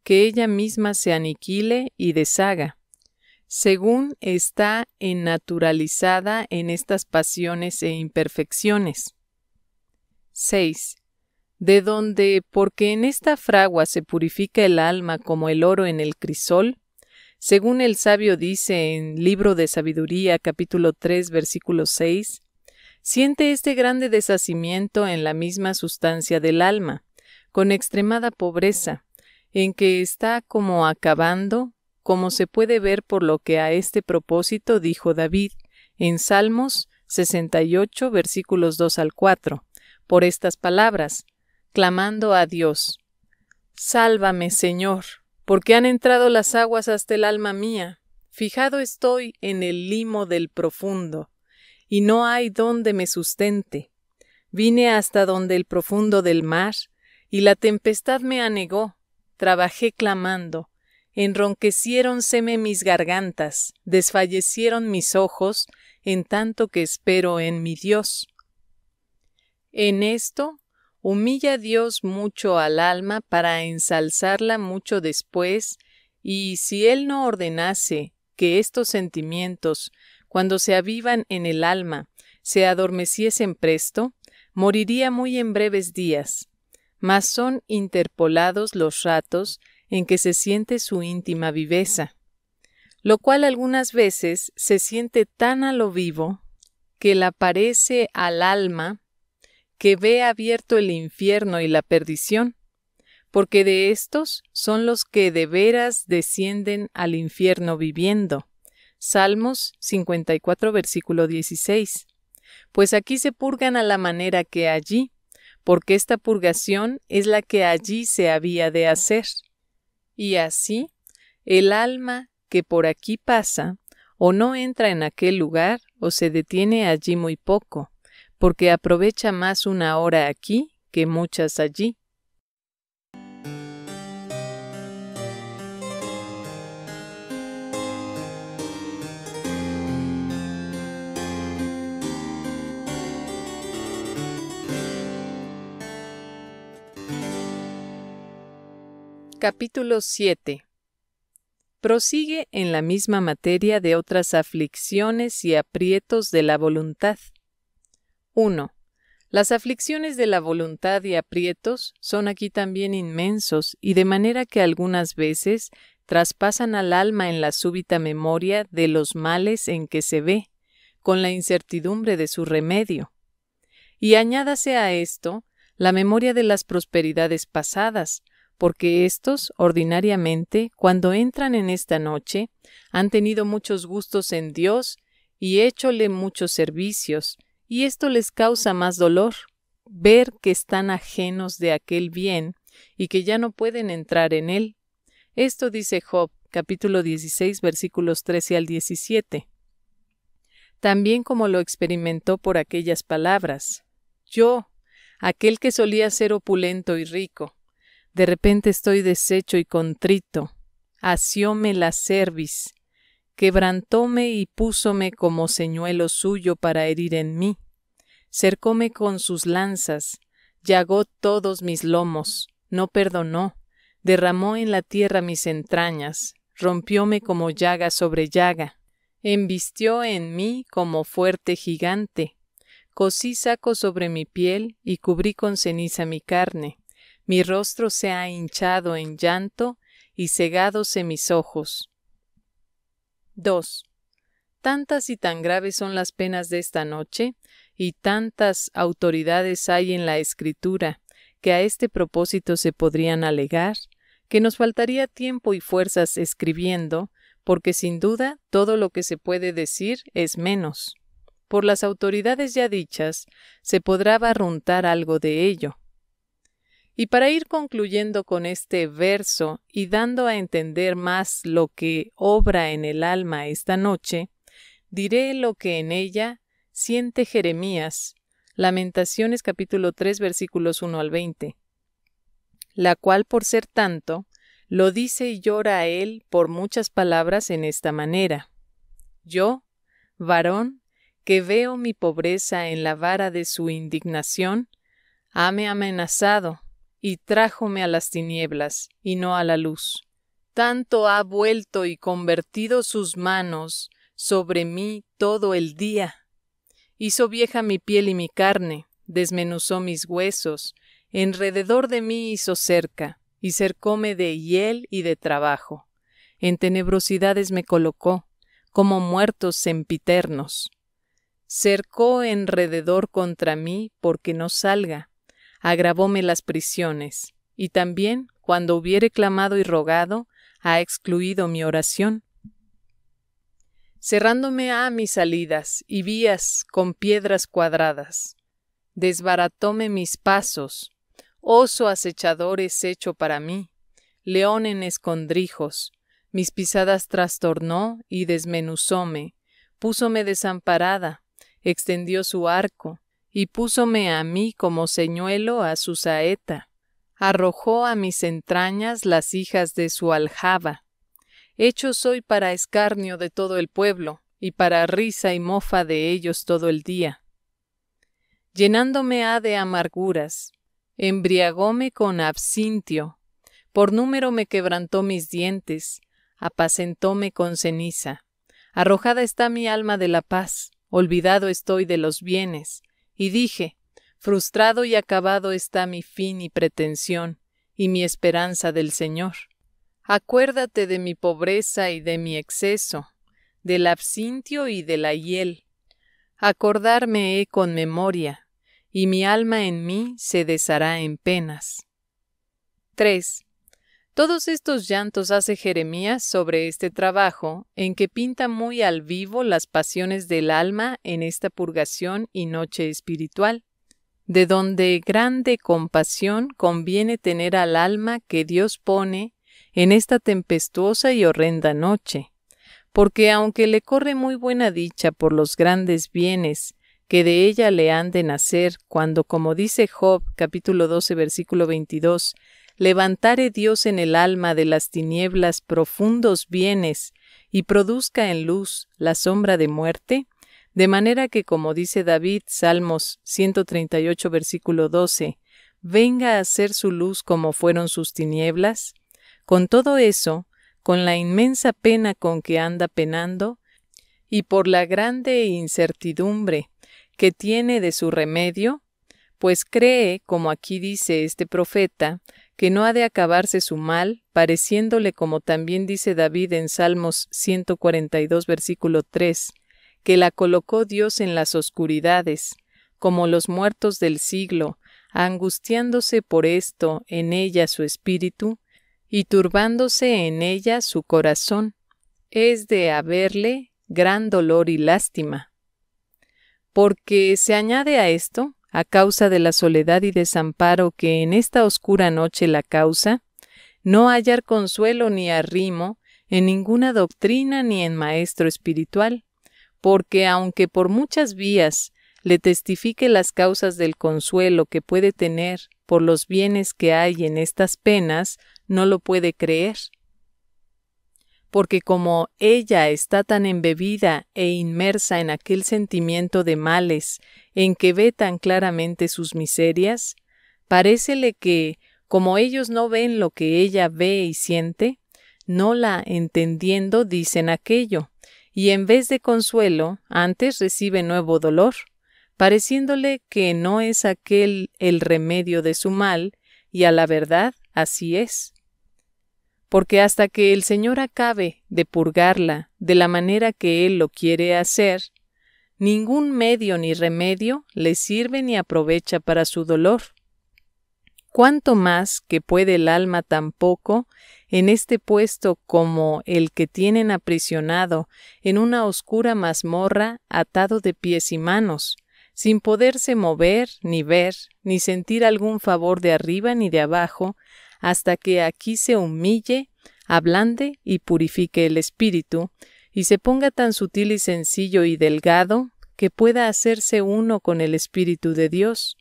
que ella misma se aniquile y deshaga, según está ennaturalizada en estas pasiones e imperfecciones. 6. De donde, porque en esta fragua se purifica el alma como el oro en el crisol, según el sabio dice en Libro de Sabiduría capítulo 3 versículo 6, siente este grande deshacimiento en la misma sustancia del alma, con extremada pobreza, en que está como acabando, como se puede ver por lo que a este propósito dijo David en Salmos 68 versículos 2 al 4, por estas palabras, clamando a Dios. Sálvame, Señor, porque han entrado las aguas hasta el alma mía. Fijado estoy en el limo del profundo, y no hay donde me sustente. Vine hasta donde el profundo del mar, y la tempestad me anegó, trabajé clamando, enronqueciéronseme mis gargantas, desfallecieron mis ojos, en tanto que espero en mi Dios. En esto humilla Dios mucho al alma para ensalzarla mucho después, y si Él no ordenase que estos sentimientos, cuando se avivan en el alma, se adormeciesen presto, moriría muy en breves días, mas son interpolados los ratos en que se siente su íntima viveza, lo cual algunas veces se siente tan a lo vivo que la parece al alma que ve abierto el infierno y la perdición, porque de estos son los que de veras descienden al infierno viviendo. Salmos 54 versículo 16. Pues aquí se purgan a la manera que allí, porque esta purgación es la que allí se había de hacer. Y así, el alma que por aquí pasa, o no entra en aquel lugar, o se detiene allí muy poco, porque aprovecha más una hora aquí que muchas allí. Capítulo 7 Prosigue en la misma materia de otras aflicciones y aprietos de la voluntad. 1. Las aflicciones de la voluntad y aprietos son aquí también inmensos y de manera que algunas veces traspasan al alma en la súbita memoria de los males en que se ve, con la incertidumbre de su remedio. Y añádase a esto la memoria de las prosperidades pasadas, porque estos, ordinariamente, cuando entran en esta noche, han tenido muchos gustos en Dios y hechole muchos servicios, y esto les causa más dolor, ver que están ajenos de aquel bien y que ya no pueden entrar en él. Esto dice Job, capítulo 16, versículos 13 al 17. También como lo experimentó por aquellas palabras. Yo, aquel que solía ser opulento y rico, de repente estoy deshecho y contrito. Asióme la cerviz, quebrantóme y púsome como señuelo suyo para herir en mí. Cercóme con sus lanzas, llagó todos mis lomos, no perdonó, derramó en la tierra mis entrañas, rompióme como llaga sobre llaga, embistió en mí como fuerte gigante, cosí saco sobre mi piel y cubrí con ceniza mi carne mi rostro se ha hinchado en llanto y cegados en mis ojos. 2. Tantas y tan graves son las penas de esta noche, y tantas autoridades hay en la escritura, que a este propósito se podrían alegar, que nos faltaría tiempo y fuerzas escribiendo, porque sin duda todo lo que se puede decir es menos. Por las autoridades ya dichas, se podrá barruntar algo de ello, y para ir concluyendo con este verso y dando a entender más lo que obra en el alma esta noche, diré lo que en ella siente Jeremías, Lamentaciones capítulo 3 versículos 1 al 20, la cual por ser tanto, lo dice y llora a él por muchas palabras en esta manera. Yo, varón, que veo mi pobreza en la vara de su indignación, hame amenazado y trájome a las tinieblas, y no a la luz. Tanto ha vuelto y convertido sus manos sobre mí todo el día. Hizo vieja mi piel y mi carne, desmenuzó mis huesos, enrededor de mí hizo cerca, y cercóme de hiel y de trabajo. En tenebrosidades me colocó, como muertos sempiternos. Cercó enrededor contra mí porque no salga, agravóme las prisiones, y también, cuando hubiere clamado y rogado, ha excluido mi oración. Cerrándome a mis salidas y vías con piedras cuadradas, desbaratóme mis pasos, oso acechador es hecho para mí, león en escondrijos, mis pisadas trastornó y desmenuzóme, púsome desamparada, extendió su arco, y púsome a mí como señuelo a su saeta. Arrojó a mis entrañas las hijas de su aljaba. Hecho soy para escarnio de todo el pueblo, y para risa y mofa de ellos todo el día. Llenándome ha de amarguras, embriagóme con absintio, por número me quebrantó mis dientes, apacentóme con ceniza. Arrojada está mi alma de la paz, olvidado estoy de los bienes, y dije, Frustrado y acabado está mi fin y pretensión, y mi esperanza del Señor. Acuérdate de mi pobreza y de mi exceso, del absintio y de la hiel. Acordarme he con memoria, y mi alma en mí se deshará en penas. 3. Todos estos llantos hace Jeremías sobre este trabajo, en que pinta muy al vivo las pasiones del alma en esta purgación y noche espiritual, de donde grande compasión conviene tener al alma que Dios pone en esta tempestuosa y horrenda noche, porque aunque le corre muy buena dicha por los grandes bienes que de ella le han de nacer, cuando, como dice Job capítulo 12 versículo 22, levantare Dios en el alma de las tinieblas profundos bienes, y produzca en luz la sombra de muerte? De manera que, como dice David, Salmos 138, versículo 12, venga a ser su luz como fueron sus tinieblas? Con todo eso, con la inmensa pena con que anda penando, y por la grande incertidumbre que tiene de su remedio, pues cree, como aquí dice este profeta, que no ha de acabarse su mal, pareciéndole como también dice David en Salmos 142 versículo 3, que la colocó Dios en las oscuridades, como los muertos del siglo, angustiándose por esto en ella su espíritu, y turbándose en ella su corazón, es de haberle gran dolor y lástima. Porque se añade a esto a causa de la soledad y desamparo que en esta oscura noche la causa, no hallar consuelo ni arrimo en ninguna doctrina ni en maestro espiritual, porque aunque por muchas vías le testifique las causas del consuelo que puede tener por los bienes que hay en estas penas, no lo puede creer, porque como ella está tan embebida e inmersa en aquel sentimiento de males en que ve tan claramente sus miserias, parécele que, como ellos no ven lo que ella ve y siente, no la entendiendo dicen aquello, y en vez de consuelo, antes recibe nuevo dolor, pareciéndole que no es aquel el remedio de su mal, y a la verdad así es porque hasta que el Señor acabe de purgarla de la manera que Él lo quiere hacer, ningún medio ni remedio le sirve ni aprovecha para su dolor. Cuánto más que puede el alma tampoco, en este puesto como el que tienen aprisionado en una oscura mazmorra atado de pies y manos, sin poderse mover, ni ver, ni sentir algún favor de arriba ni de abajo, hasta que aquí se humille, ablande y purifique el espíritu, y se ponga tan sutil y sencillo y delgado que pueda hacerse uno con el Espíritu de Dios,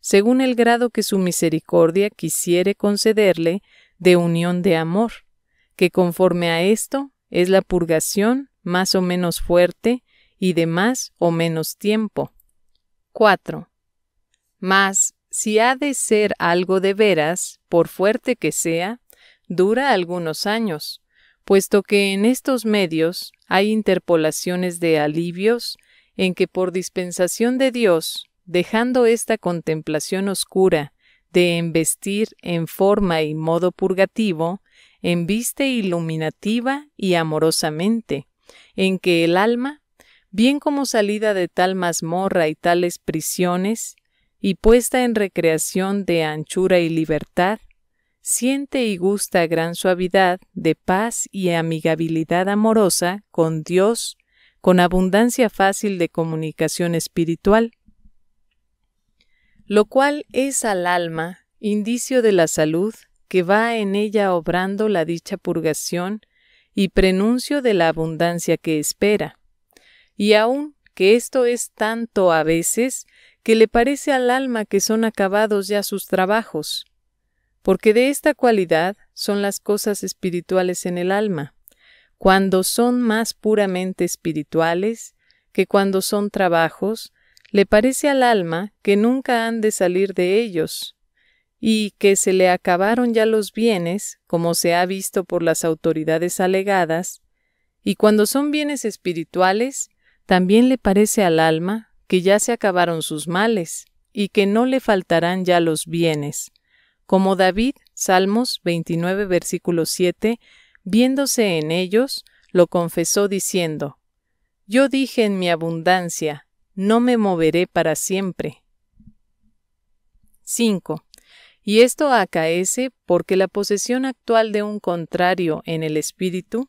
según el grado que su misericordia quisiere concederle de unión de amor, que conforme a esto es la purgación más o menos fuerte y de más o menos tiempo. 4. Mas, si ha de ser algo de veras, por fuerte que sea, dura algunos años, puesto que en estos medios hay interpolaciones de alivios en que por dispensación de Dios, dejando esta contemplación oscura de embestir en forma y modo purgativo, embiste iluminativa y amorosamente, en que el alma, bien como salida de tal mazmorra y tales prisiones, y puesta en recreación de anchura y libertad, siente y gusta gran suavidad de paz y amigabilidad amorosa con Dios, con abundancia fácil de comunicación espiritual, lo cual es al alma indicio de la salud que va en ella obrando la dicha purgación y prenuncio de la abundancia que espera. Y aun que esto es tanto a veces que le parece al alma que son acabados ya sus trabajos, porque de esta cualidad son las cosas espirituales en el alma, cuando son más puramente espirituales que cuando son trabajos, le parece al alma que nunca han de salir de ellos, y que se le acabaron ya los bienes, como se ha visto por las autoridades alegadas, y cuando son bienes espirituales, también le parece al alma que ya se acabaron sus males, y que no le faltarán ya los bienes. Como David, Salmos 29, versículo 7, viéndose en ellos, lo confesó diciendo, Yo dije en mi abundancia, no me moveré para siempre. 5. Y esto acaece porque la posesión actual de un contrario en el espíritu,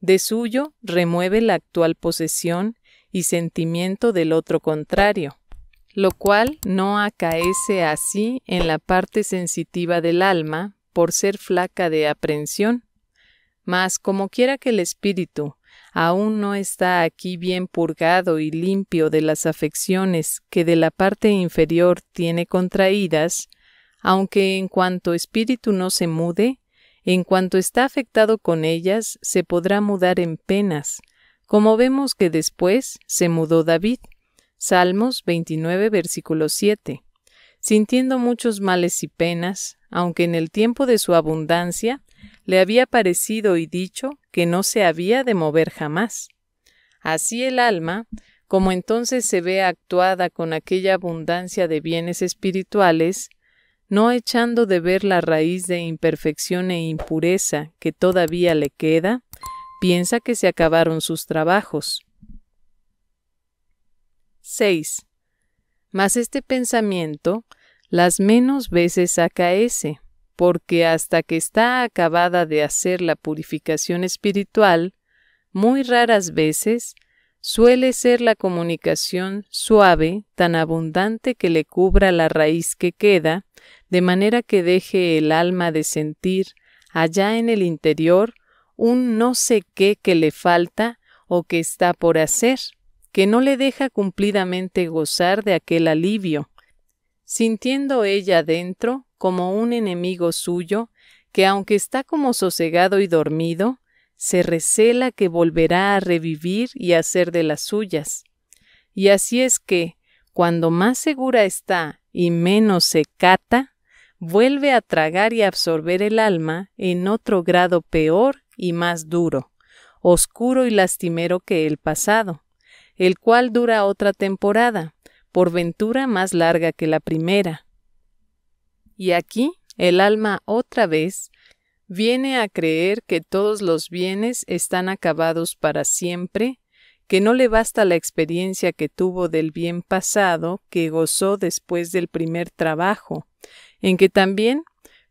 de suyo remueve la actual posesión y sentimiento del otro contrario, lo cual no acaece así en la parte sensitiva del alma por ser flaca de aprensión. Mas como quiera que el espíritu aún no está aquí bien purgado y limpio de las afecciones que de la parte inferior tiene contraídas, aunque en cuanto espíritu no se mude, en cuanto está afectado con ellas, se podrá mudar en penas, como vemos que después se mudó David. Salmos 29, versículo 7. Sintiendo muchos males y penas, aunque en el tiempo de su abundancia le había parecido y dicho que no se había de mover jamás. Así el alma, como entonces se ve actuada con aquella abundancia de bienes espirituales, no echando de ver la raíz de imperfección e impureza que todavía le queda, Piensa que se acabaron sus trabajos. 6. Mas este pensamiento las menos veces acaece, porque hasta que está acabada de hacer la purificación espiritual, muy raras veces suele ser la comunicación suave tan abundante que le cubra la raíz que queda, de manera que deje el alma de sentir allá en el interior un no sé qué que le falta o que está por hacer, que no le deja cumplidamente gozar de aquel alivio, sintiendo ella dentro como un enemigo suyo que aunque está como sosegado y dormido, se recela que volverá a revivir y hacer de las suyas. Y así es que, cuando más segura está y menos se cata, vuelve a tragar y absorber el alma en otro grado peor y más duro, oscuro y lastimero que el pasado, el cual dura otra temporada, por ventura más larga que la primera. Y aquí el alma otra vez viene a creer que todos los bienes están acabados para siempre, que no le basta la experiencia que tuvo del bien pasado que gozó después del primer trabajo, en que también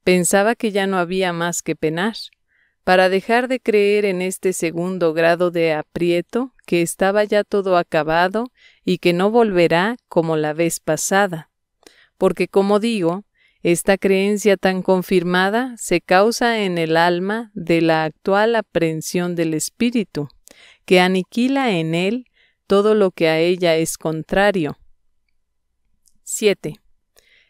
pensaba que ya no había más que penar, para dejar de creer en este segundo grado de aprieto que estaba ya todo acabado y que no volverá como la vez pasada. Porque, como digo, esta creencia tan confirmada se causa en el alma de la actual aprehensión del espíritu, que aniquila en él todo lo que a ella es contrario. 7.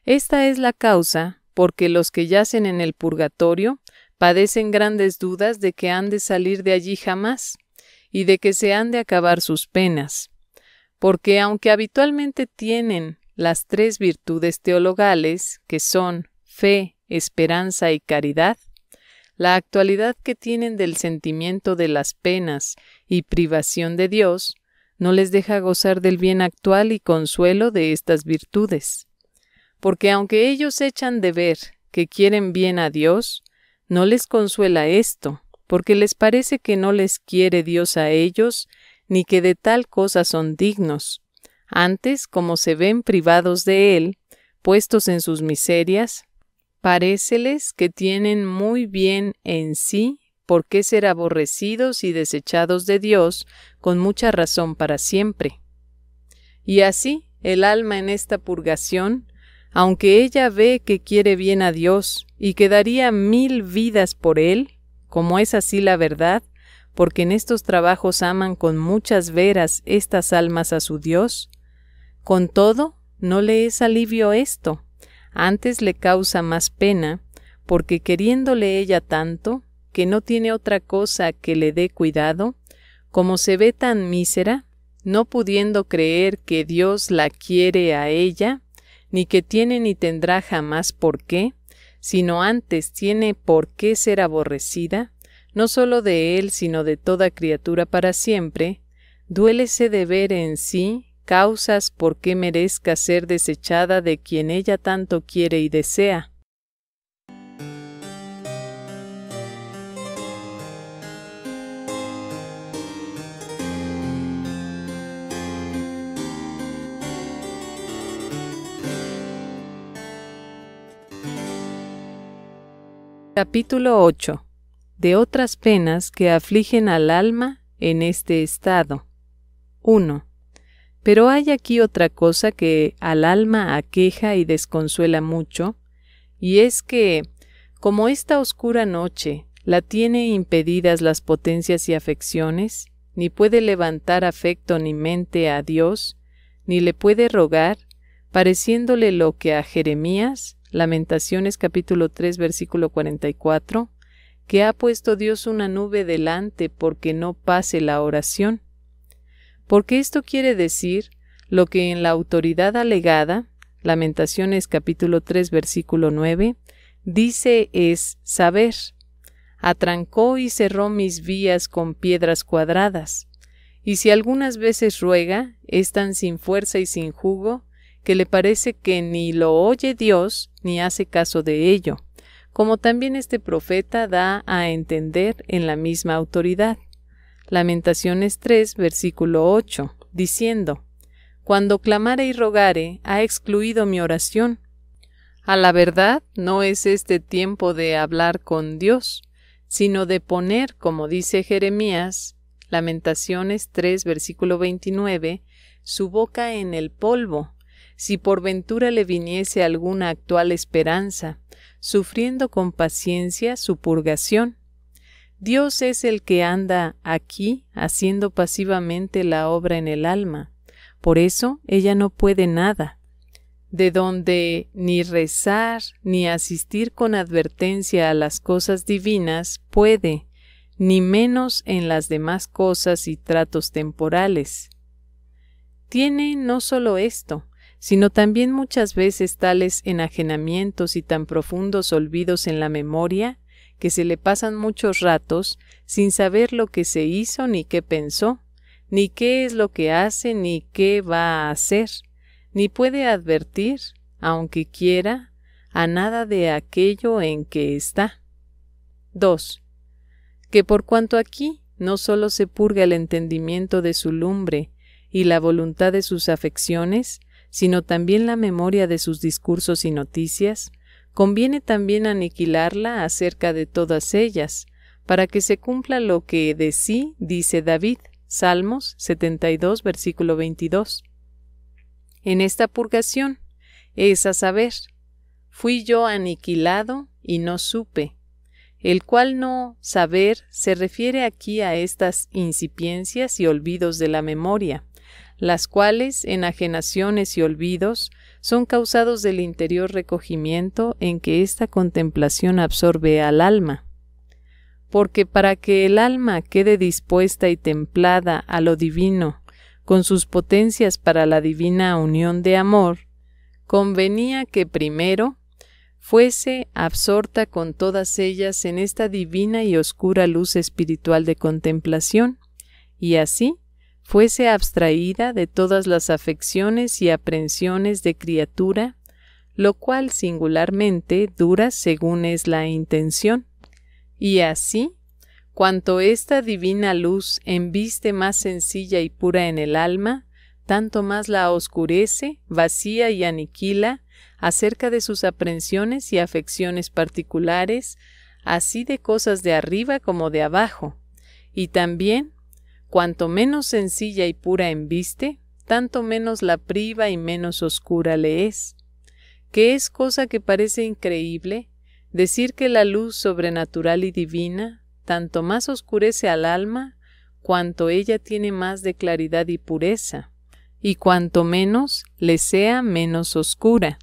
Esta es la causa porque los que yacen en el purgatorio padecen grandes dudas de que han de salir de allí jamás y de que se han de acabar sus penas, porque aunque habitualmente tienen las tres virtudes teologales, que son fe, esperanza y caridad, la actualidad que tienen del sentimiento de las penas y privación de Dios no les deja gozar del bien actual y consuelo de estas virtudes. Porque aunque ellos echan de ver que quieren bien a Dios, no les consuela esto, porque les parece que no les quiere Dios a ellos, ni que de tal cosa son dignos. Antes, como se ven privados de Él, puestos en sus miserias, paréceles que tienen muy bien en sí por qué ser aborrecidos y desechados de Dios con mucha razón para siempre. Y así, el alma en esta purgación aunque ella ve que quiere bien a Dios y que daría mil vidas por él, como es así la verdad, porque en estos trabajos aman con muchas veras estas almas a su Dios, con todo no le es alivio esto, antes le causa más pena, porque queriéndole ella tanto, que no tiene otra cosa que le dé cuidado, como se ve tan mísera, no pudiendo creer que Dios la quiere a ella, ni que tiene ni tendrá jamás por qué, sino antes tiene por qué ser aborrecida, no sólo de él, sino de toda criatura para siempre, duélese de ver en sí causas por qué merezca ser desechada de quien ella tanto quiere y desea, Capítulo 8. De otras penas que afligen al alma en este estado. 1. Pero hay aquí otra cosa que al alma aqueja y desconsuela mucho, y es que, como esta oscura noche la tiene impedidas las potencias y afecciones, ni puede levantar afecto ni mente a Dios, ni le puede rogar, pareciéndole lo que a Jeremías Lamentaciones capítulo 3 versículo 44, que ha puesto Dios una nube delante porque no pase la oración. Porque esto quiere decir lo que en la autoridad alegada, Lamentaciones capítulo 3 versículo 9, dice es saber. Atrancó y cerró mis vías con piedras cuadradas. Y si algunas veces ruega, es tan sin fuerza y sin jugo, que le parece que ni lo oye Dios ni hace caso de ello, como también este profeta da a entender en la misma autoridad. Lamentaciones 3, versículo 8, diciendo, Cuando clamare y rogare, ha excluido mi oración. A la verdad, no es este tiempo de hablar con Dios, sino de poner, como dice Jeremías, Lamentaciones 3, versículo 29, su boca en el polvo, si por ventura le viniese alguna actual esperanza, sufriendo con paciencia su purgación. Dios es el que anda aquí haciendo pasivamente la obra en el alma. Por eso ella no puede nada, de donde ni rezar ni asistir con advertencia a las cosas divinas puede, ni menos en las demás cosas y tratos temporales. Tiene no solo esto, sino también muchas veces tales enajenamientos y tan profundos olvidos en la memoria que se le pasan muchos ratos sin saber lo que se hizo ni qué pensó, ni qué es lo que hace ni qué va a hacer, ni puede advertir, aunque quiera, a nada de aquello en que está. 2. Que por cuanto aquí no sólo se purga el entendimiento de su lumbre y la voluntad de sus afecciones, sino también la memoria de sus discursos y noticias, conviene también aniquilarla acerca de todas ellas, para que se cumpla lo que de sí dice David, Salmos 72, versículo 22. En esta purgación, es a saber, fui yo aniquilado y no supe, el cual no saber se refiere aquí a estas incipiencias y olvidos de la memoria las cuales, enajenaciones y olvidos, son causados del interior recogimiento en que esta contemplación absorbe al alma. Porque para que el alma quede dispuesta y templada a lo divino, con sus potencias para la divina unión de amor, convenía que primero fuese absorta con todas ellas en esta divina y oscura luz espiritual de contemplación, y así fuese abstraída de todas las afecciones y aprensiones de criatura, lo cual singularmente dura según es la intención. Y así, cuanto esta divina luz embiste más sencilla y pura en el alma, tanto más la oscurece, vacía y aniquila acerca de sus aprensiones y afecciones particulares, así de cosas de arriba como de abajo, y también Cuanto menos sencilla y pura embiste, tanto menos la priva y menos oscura le es. Que es cosa que parece increíble decir que la luz sobrenatural y divina tanto más oscurece al alma cuanto ella tiene más de claridad y pureza, y cuanto menos le sea menos oscura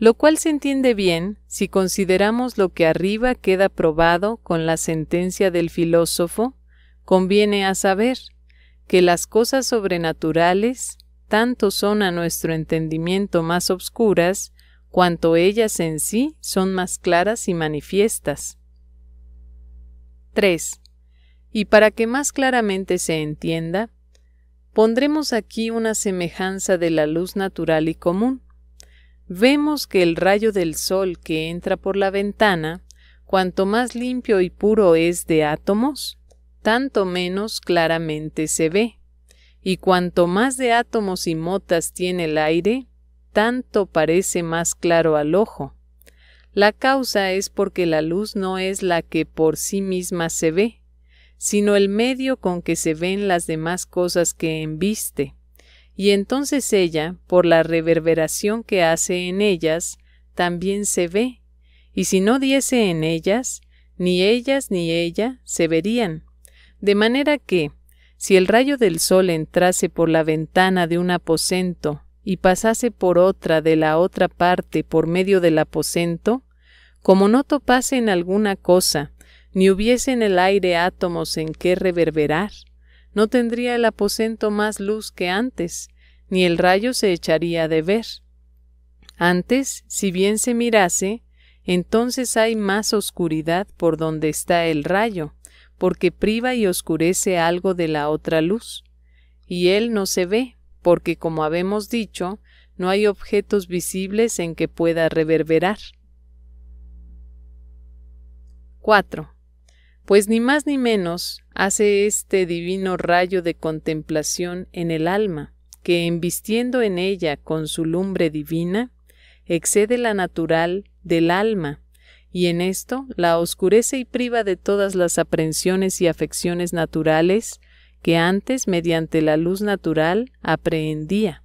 lo cual se entiende bien si consideramos lo que arriba queda probado con la sentencia del filósofo Conviene a saber que las cosas sobrenaturales tanto son a nuestro entendimiento más obscuras, cuanto ellas en sí son más claras y manifiestas. 3. Y para que más claramente se entienda, pondremos aquí una semejanza de la luz natural y común. Vemos que el rayo del sol que entra por la ventana, cuanto más limpio y puro es de átomos, tanto menos claramente se ve. Y cuanto más de átomos y motas tiene el aire, tanto parece más claro al ojo. La causa es porque la luz no es la que por sí misma se ve, sino el medio con que se ven las demás cosas que embiste, y entonces ella, por la reverberación que hace en ellas, también se ve, y si no diese en ellas, ni ellas ni ella se verían, de manera que, si el rayo del sol entrase por la ventana de un aposento y pasase por otra de la otra parte por medio del aposento, como no topase en alguna cosa, ni hubiese en el aire átomos en que reverberar, no tendría el aposento más luz que antes, ni el rayo se echaría de ver. Antes, si bien se mirase, entonces hay más oscuridad por donde está el rayo, porque priva y oscurece algo de la otra luz, y él no se ve, porque como habemos dicho, no hay objetos visibles en que pueda reverberar. 4. Pues ni más ni menos hace este divino rayo de contemplación en el alma, que embistiendo en ella con su lumbre divina, excede la natural del alma y en esto la oscurece y priva de todas las aprensiones y afecciones naturales que antes mediante la luz natural aprehendía.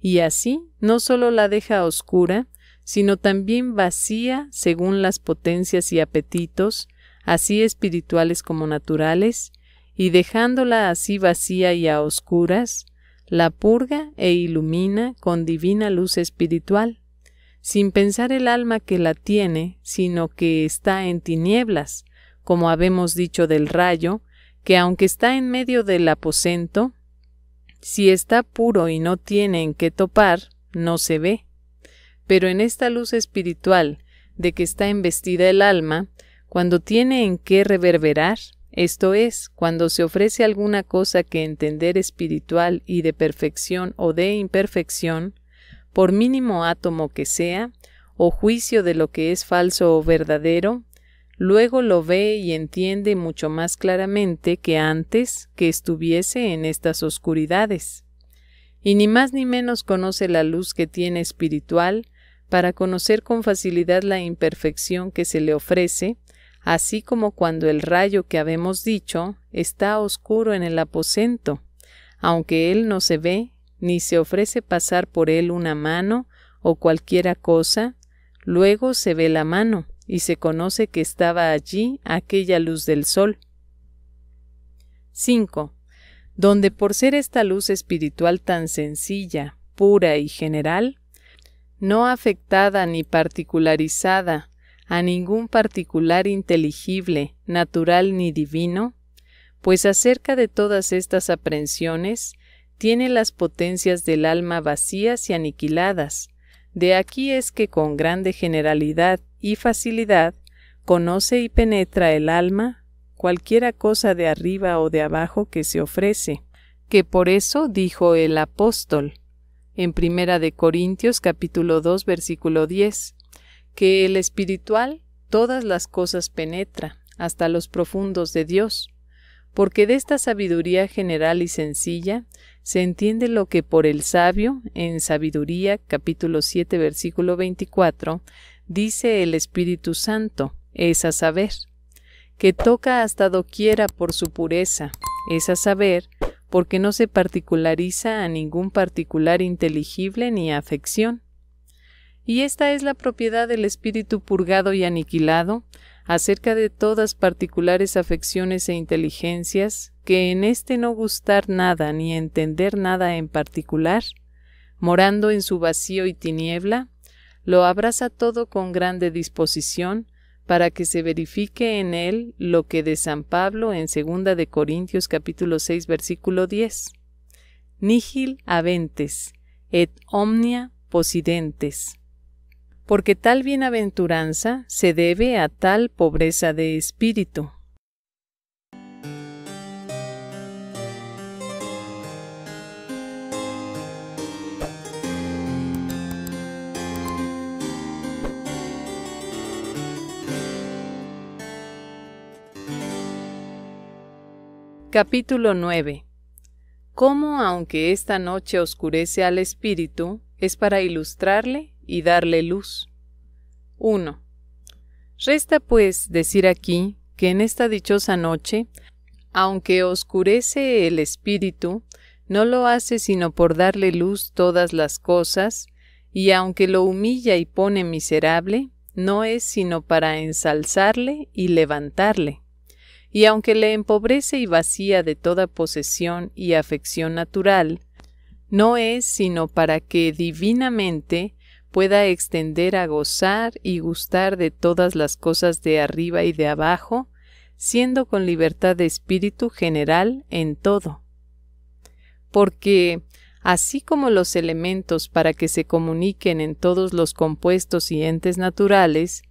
Y así no sólo la deja oscura, sino también vacía según las potencias y apetitos, así espirituales como naturales, y dejándola así vacía y a oscuras, la purga e ilumina con divina luz espiritual sin pensar el alma que la tiene, sino que está en tinieblas, como habemos dicho del rayo, que aunque está en medio del aposento, si está puro y no tiene en qué topar, no se ve. Pero en esta luz espiritual de que está embestida el alma, cuando tiene en qué reverberar, esto es, cuando se ofrece alguna cosa que entender espiritual y de perfección o de imperfección, por mínimo átomo que sea, o juicio de lo que es falso o verdadero, luego lo ve y entiende mucho más claramente que antes que estuviese en estas oscuridades. Y ni más ni menos conoce la luz que tiene espiritual, para conocer con facilidad la imperfección que se le ofrece, así como cuando el rayo que habemos dicho está oscuro en el aposento, aunque él no se ve ni se ofrece pasar por él una mano o cualquiera cosa, luego se ve la mano y se conoce que estaba allí aquella luz del sol. 5. Donde por ser esta luz espiritual tan sencilla, pura y general, no afectada ni particularizada a ningún particular inteligible, natural ni divino, pues acerca de todas estas aprensiones tiene las potencias del alma vacías y aniquiladas. De aquí es que con grande generalidad y facilidad conoce y penetra el alma cualquiera cosa de arriba o de abajo que se ofrece, que por eso dijo el apóstol en Primera de Corintios capítulo 2 versículo 10, que el espiritual todas las cosas penetra, hasta los profundos de Dios, porque de esta sabiduría general y sencilla se entiende lo que por el sabio, en Sabiduría capítulo 7 versículo 24, dice el Espíritu Santo, es a saber, que toca hasta doquiera por su pureza, es a saber, porque no se particulariza a ningún particular inteligible ni afección. Y esta es la propiedad del espíritu purgado y aniquilado, acerca de todas particulares afecciones e inteligencias, que en este no gustar nada ni entender nada en particular, morando en su vacío y tiniebla, lo abraza todo con grande disposición para que se verifique en él lo que de San Pablo en 2 de Corintios capítulo 6 versículo 10. Nihil aventes et omnia posidentes. Porque tal bienaventuranza se debe a tal pobreza de espíritu Capítulo 9. Cómo, aunque esta noche oscurece al espíritu, es para ilustrarle y darle luz. 1. Resta, pues, decir aquí que en esta dichosa noche, aunque oscurece el espíritu, no lo hace sino por darle luz todas las cosas, y aunque lo humilla y pone miserable, no es sino para ensalzarle y levantarle y aunque le empobrece y vacía de toda posesión y afección natural, no es sino para que divinamente pueda extender a gozar y gustar de todas las cosas de arriba y de abajo, siendo con libertad de espíritu general en todo. Porque, así como los elementos para que se comuniquen en todos los compuestos y entes naturales,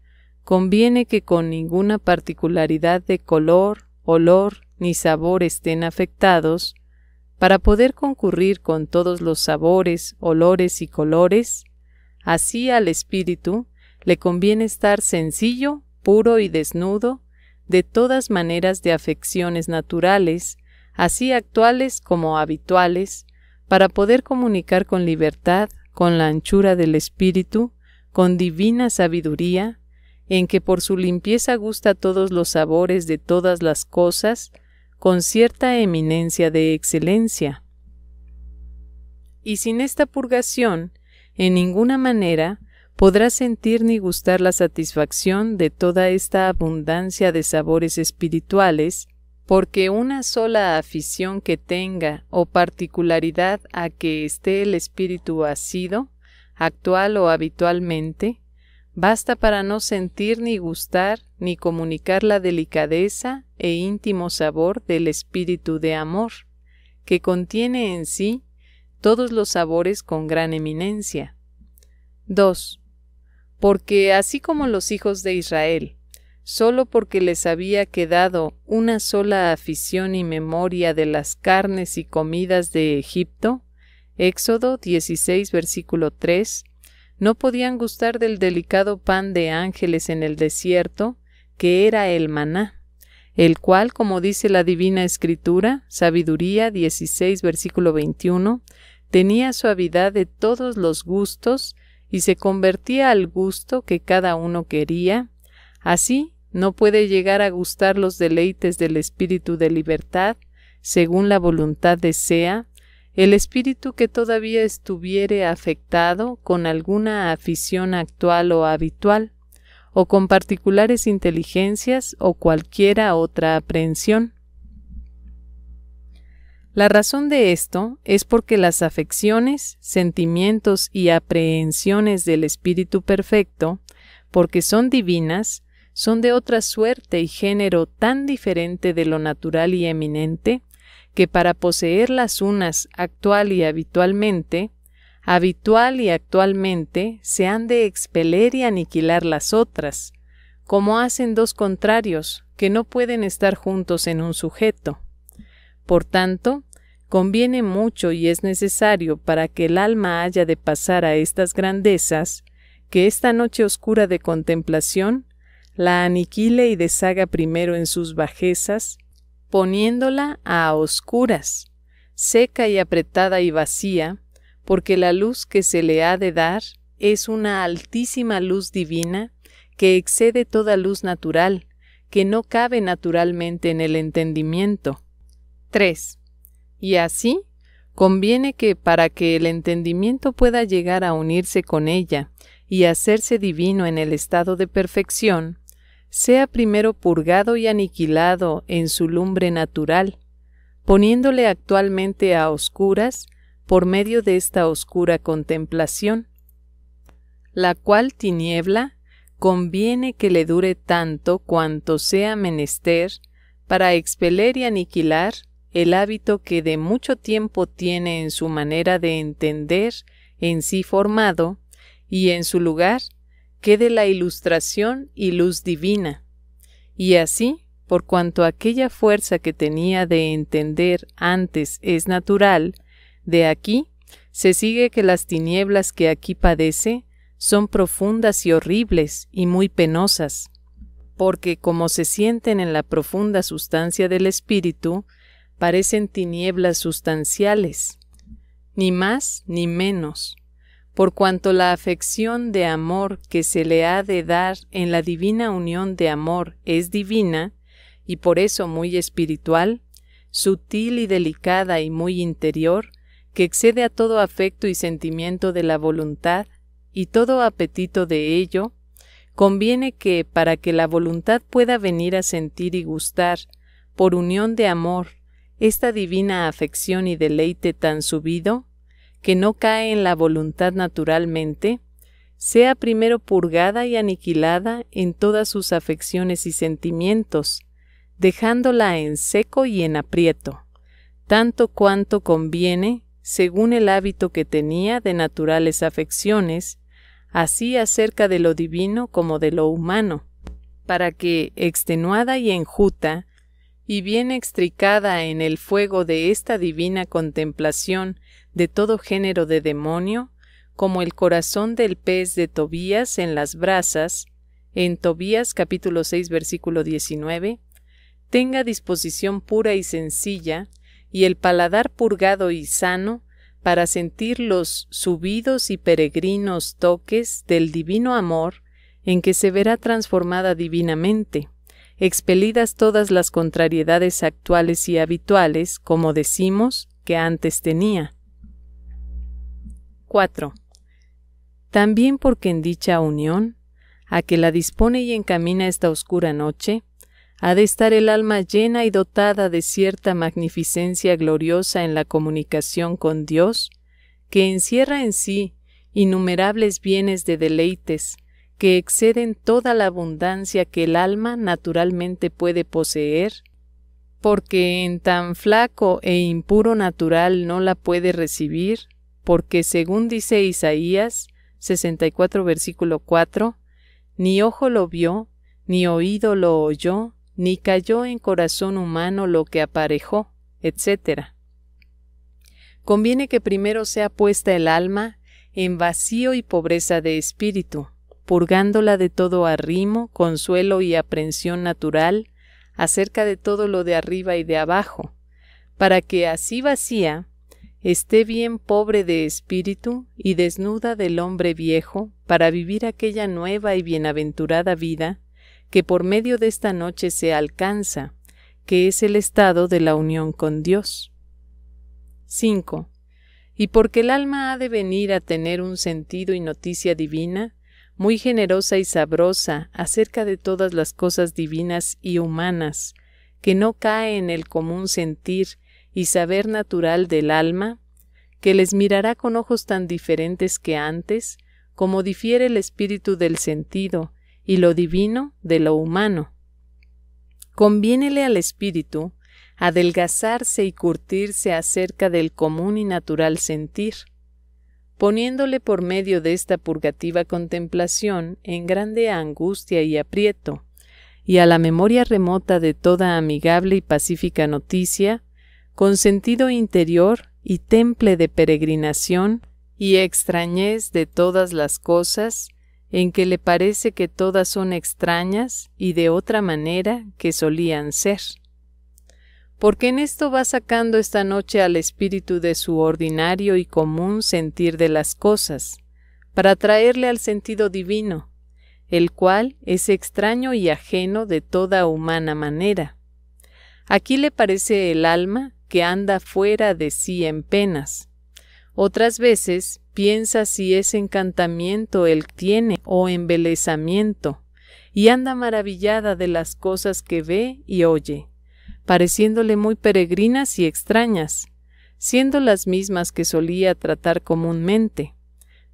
conviene que con ninguna particularidad de color, olor ni sabor estén afectados, para poder concurrir con todos los sabores, olores y colores, así al espíritu le conviene estar sencillo, puro y desnudo de todas maneras de afecciones naturales, así actuales como habituales, para poder comunicar con libertad, con la anchura del espíritu, con divina sabiduría, en que por su limpieza gusta todos los sabores de todas las cosas, con cierta eminencia de excelencia. Y sin esta purgación, en ninguna manera, podrá sentir ni gustar la satisfacción de toda esta abundancia de sabores espirituales, porque una sola afición que tenga o particularidad a que esté el espíritu asido, actual o habitualmente, basta para no sentir ni gustar ni comunicar la delicadeza e íntimo sabor del espíritu de amor, que contiene en sí todos los sabores con gran eminencia. 2. Porque así como los hijos de Israel, solo porque les había quedado una sola afición y memoria de las carnes y comidas de Egipto, Éxodo 16 versículo 3, no podían gustar del delicado pan de ángeles en el desierto, que era el maná, el cual, como dice la Divina Escritura, Sabiduría 16, versículo 21, tenía suavidad de todos los gustos y se convertía al gusto que cada uno quería. Así, no puede llegar a gustar los deleites del espíritu de libertad, según la voluntad desea, el espíritu que todavía estuviere afectado con alguna afición actual o habitual, o con particulares inteligencias o cualquiera otra aprehensión. La razón de esto es porque las afecciones, sentimientos y aprehensiones del Espíritu Perfecto, porque son divinas, son de otra suerte y género tan diferente de lo natural y eminente, que para poseer las unas actual y habitualmente, habitual y actualmente se han de expeler y aniquilar las otras, como hacen dos contrarios que no pueden estar juntos en un sujeto. Por tanto, conviene mucho y es necesario para que el alma haya de pasar a estas grandezas, que esta noche oscura de contemplación la aniquile y deshaga primero en sus bajezas, poniéndola a oscuras, seca y apretada y vacía, porque la luz que se le ha de dar es una altísima luz divina que excede toda luz natural, que no cabe naturalmente en el entendimiento. 3. Y así, conviene que para que el entendimiento pueda llegar a unirse con ella y hacerse divino en el estado de perfección, sea primero purgado y aniquilado en su lumbre natural, poniéndole actualmente a oscuras por medio de esta oscura contemplación, la cual tiniebla conviene que le dure tanto cuanto sea menester para expeler y aniquilar el hábito que de mucho tiempo tiene en su manera de entender en sí formado y en su lugar quede la ilustración y luz divina. Y así, por cuanto aquella fuerza que tenía de entender antes es natural, de aquí se sigue que las tinieblas que aquí padece son profundas y horribles y muy penosas, porque como se sienten en la profunda sustancia del espíritu, parecen tinieblas sustanciales, ni más ni menos por cuanto la afección de amor que se le ha de dar en la divina unión de amor es divina, y por eso muy espiritual, sutil y delicada y muy interior, que excede a todo afecto y sentimiento de la voluntad, y todo apetito de ello, conviene que, para que la voluntad pueda venir a sentir y gustar, por unión de amor, esta divina afección y deleite tan subido, que no cae en la voluntad naturalmente, sea primero purgada y aniquilada en todas sus afecciones y sentimientos, dejándola en seco y en aprieto, tanto cuanto conviene, según el hábito que tenía de naturales afecciones, así acerca de lo divino como de lo humano, para que, extenuada y enjuta, y bien extricada en el fuego de esta divina contemplación de todo género de demonio, como el corazón del pez de Tobías en las brasas, en Tobías capítulo 6 versículo 19, tenga disposición pura y sencilla, y el paladar purgado y sano, para sentir los subidos y peregrinos toques del divino amor, en que se verá transformada divinamente, expelidas todas las contrariedades actuales y habituales, como decimos, que antes tenía. 4. También porque en dicha unión, a que la dispone y encamina esta oscura noche, ha de estar el alma llena y dotada de cierta magnificencia gloriosa en la comunicación con Dios, que encierra en sí innumerables bienes de deleites, que exceden toda la abundancia que el alma naturalmente puede poseer, porque en tan flaco e impuro natural no la puede recibir, porque según dice Isaías 64 versículo 4, ni ojo lo vio, ni oído lo oyó, ni cayó en corazón humano lo que aparejó, etc. Conviene que primero sea puesta el alma en vacío y pobreza de espíritu, purgándola de todo arrimo, consuelo y aprensión natural acerca de todo lo de arriba y de abajo, para que así vacía esté bien pobre de espíritu y desnuda del hombre viejo para vivir aquella nueva y bienaventurada vida que por medio de esta noche se alcanza, que es el estado de la unión con Dios. 5. Y porque el alma ha de venir a tener un sentido y noticia divina, muy generosa y sabrosa acerca de todas las cosas divinas y humanas, que no cae en el común sentir, y saber natural del alma, que les mirará con ojos tan diferentes que antes, como difiere el espíritu del sentido y lo divino de lo humano. Conviénele al espíritu adelgazarse y curtirse acerca del común y natural sentir, poniéndole por medio de esta purgativa contemplación en grande angustia y aprieto, y a la memoria remota de toda amigable y pacífica noticia, con sentido interior y temple de peregrinación y extrañez de todas las cosas, en que le parece que todas son extrañas y de otra manera que solían ser. Porque en esto va sacando esta noche al espíritu de su ordinario y común sentir de las cosas, para traerle al sentido divino, el cual es extraño y ajeno de toda humana manera. Aquí le parece el alma que anda fuera de sí en penas. Otras veces piensa si es encantamiento él tiene o embelezamiento, y anda maravillada de las cosas que ve y oye, pareciéndole muy peregrinas y extrañas, siendo las mismas que solía tratar comúnmente,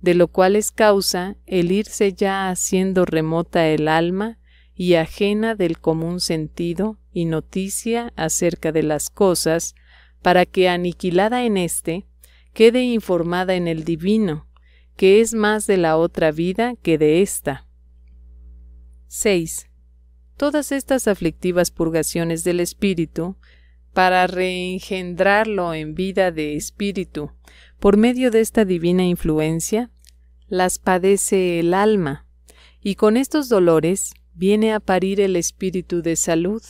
de lo cual es causa el irse ya haciendo remota el alma y ajena del común sentido y noticia acerca de las cosas para que aniquilada en éste, quede informada en el divino, que es más de la otra vida que de ésta. 6. Todas estas aflictivas purgaciones del espíritu, para reengendrarlo en vida de espíritu, por medio de esta divina influencia, las padece el alma, y con estos dolores viene a parir el espíritu de salud,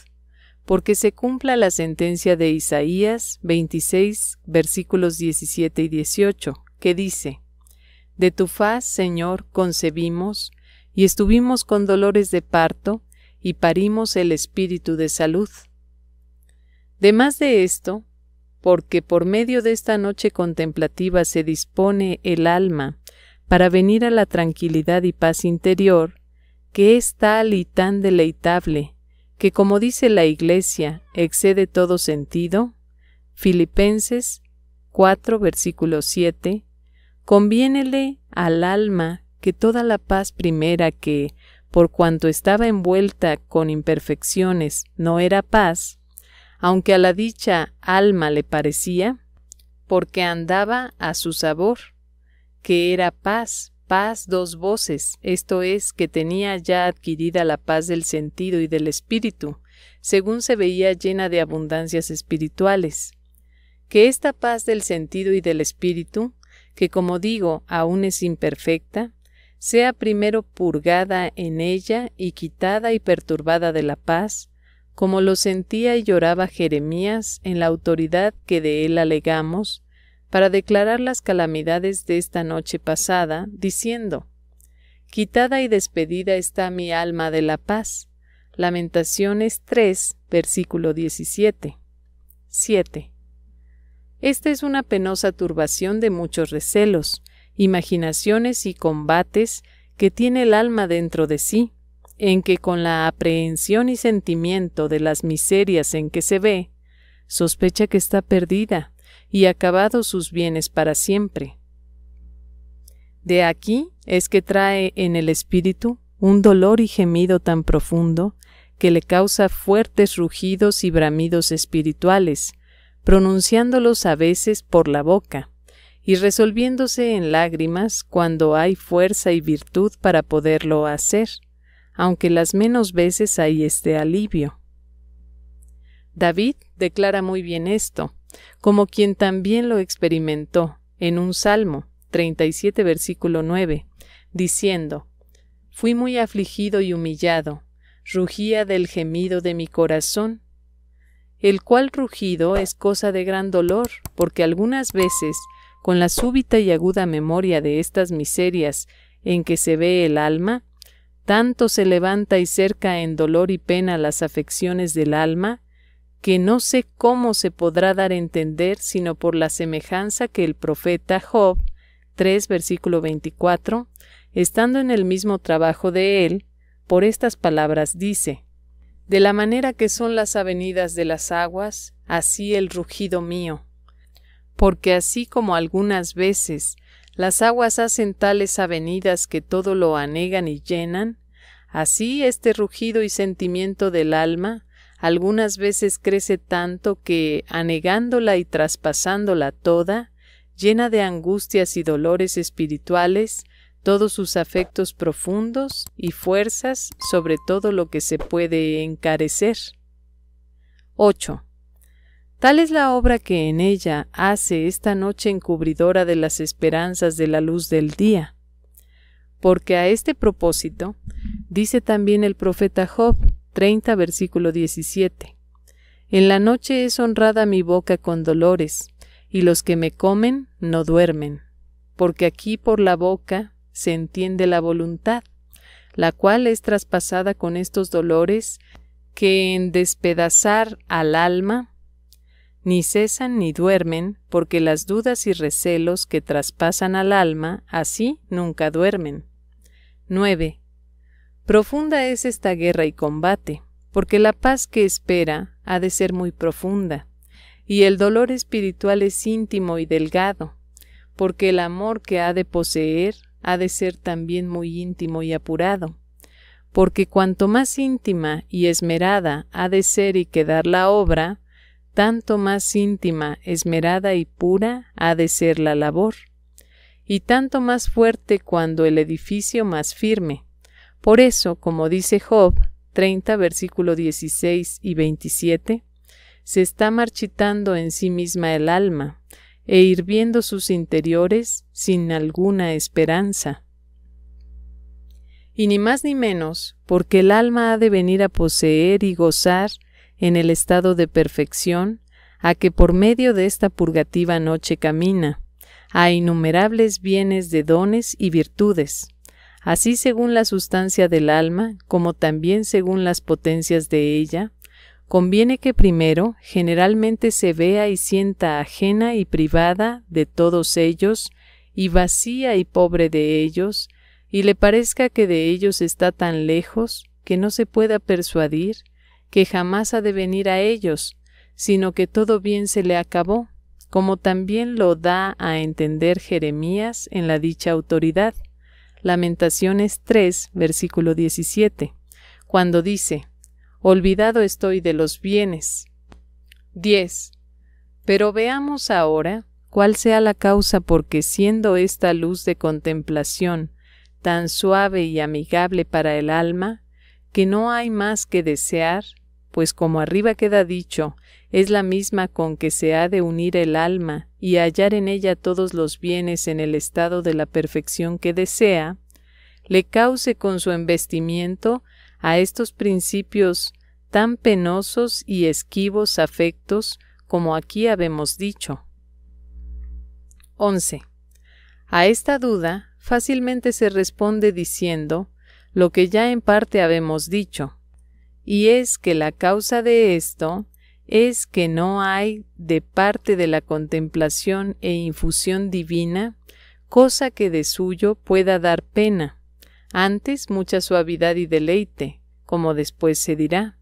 porque se cumpla la sentencia de Isaías 26, versículos 17 y 18, que dice, De tu faz, Señor, concebimos, y estuvimos con dolores de parto, y parimos el espíritu de salud. De de esto, porque por medio de esta noche contemplativa se dispone el alma para venir a la tranquilidad y paz interior, que es tal y tan deleitable, que como dice la Iglesia, excede todo sentido, Filipenses 4, versículo 7, conviénele al alma que toda la paz primera que, por cuanto estaba envuelta con imperfecciones, no era paz, aunque a la dicha alma le parecía, porque andaba a su sabor, que era paz, paz dos voces, esto es, que tenía ya adquirida la paz del sentido y del espíritu, según se veía llena de abundancias espirituales. Que esta paz del sentido y del espíritu, que como digo aún es imperfecta, sea primero purgada en ella y quitada y perturbada de la paz, como lo sentía y lloraba Jeremías en la autoridad que de él alegamos, para declarar las calamidades de esta noche pasada, diciendo, Quitada y despedida está mi alma de la paz. Lamentaciones 3, versículo 17. 7. Esta es una penosa turbación de muchos recelos, imaginaciones y combates que tiene el alma dentro de sí, en que con la aprehensión y sentimiento de las miserias en que se ve, sospecha que está perdida, y acabado sus bienes para siempre. De aquí es que trae en el espíritu un dolor y gemido tan profundo que le causa fuertes rugidos y bramidos espirituales, pronunciándolos a veces por la boca, y resolviéndose en lágrimas cuando hay fuerza y virtud para poderlo hacer, aunque las menos veces hay este alivio. David declara muy bien esto, como quien también lo experimentó en un Salmo 37 versículo 9, diciendo, Fui muy afligido y humillado, rugía del gemido de mi corazón, el cual rugido es cosa de gran dolor, porque algunas veces, con la súbita y aguda memoria de estas miserias en que se ve el alma, tanto se levanta y cerca en dolor y pena las afecciones del alma, que no sé cómo se podrá dar a entender sino por la semejanza que el profeta Job 3 versículo 24, estando en el mismo trabajo de él, por estas palabras dice, De la manera que son las avenidas de las aguas, así el rugido mío. Porque así como algunas veces las aguas hacen tales avenidas que todo lo anegan y llenan, así este rugido y sentimiento del alma algunas veces crece tanto que, anegándola y traspasándola toda, llena de angustias y dolores espirituales, todos sus afectos profundos y fuerzas sobre todo lo que se puede encarecer. 8. Tal es la obra que en ella hace esta noche encubridora de las esperanzas de la luz del día. Porque a este propósito, dice también el profeta Job, 30, versículo 17. En la noche es honrada mi boca con dolores, y los que me comen no duermen, porque aquí por la boca se entiende la voluntad, la cual es traspasada con estos dolores que en despedazar al alma ni cesan ni duermen, porque las dudas y recelos que traspasan al alma así nunca duermen. 9. Profunda es esta guerra y combate, porque la paz que espera ha de ser muy profunda, y el dolor espiritual es íntimo y delgado, porque el amor que ha de poseer ha de ser también muy íntimo y apurado, porque cuanto más íntima y esmerada ha de ser y quedar la obra, tanto más íntima, esmerada y pura ha de ser la labor, y tanto más fuerte cuando el edificio más firme, por eso, como dice Job 30, versículo 16 y 27, se está marchitando en sí misma el alma e hirviendo sus interiores sin alguna esperanza. Y ni más ni menos, porque el alma ha de venir a poseer y gozar en el estado de perfección a que por medio de esta purgativa noche camina, a innumerables bienes de dones y virtudes así según la sustancia del alma como también según las potencias de ella, conviene que primero generalmente se vea y sienta ajena y privada de todos ellos, y vacía y pobre de ellos, y le parezca que de ellos está tan lejos que no se pueda persuadir que jamás ha de venir a ellos, sino que todo bien se le acabó, como también lo da a entender Jeremías en la dicha autoridad Lamentaciones 3, versículo 17, cuando dice, Olvidado estoy de los bienes. 10. Pero veamos ahora cuál sea la causa porque siendo esta luz de contemplación tan suave y amigable para el alma, que no hay más que desear, pues como arriba queda dicho, es la misma con que se ha de unir el alma y hallar en ella todos los bienes en el estado de la perfección que desea, le cause con su embestimiento a estos principios tan penosos y esquivos afectos como aquí habemos dicho. 11. A esta duda fácilmente se responde diciendo lo que ya en parte habemos dicho, y es que la causa de esto es que no hay de parte de la contemplación e infusión divina cosa que de suyo pueda dar pena, antes mucha suavidad y deleite, como después se dirá,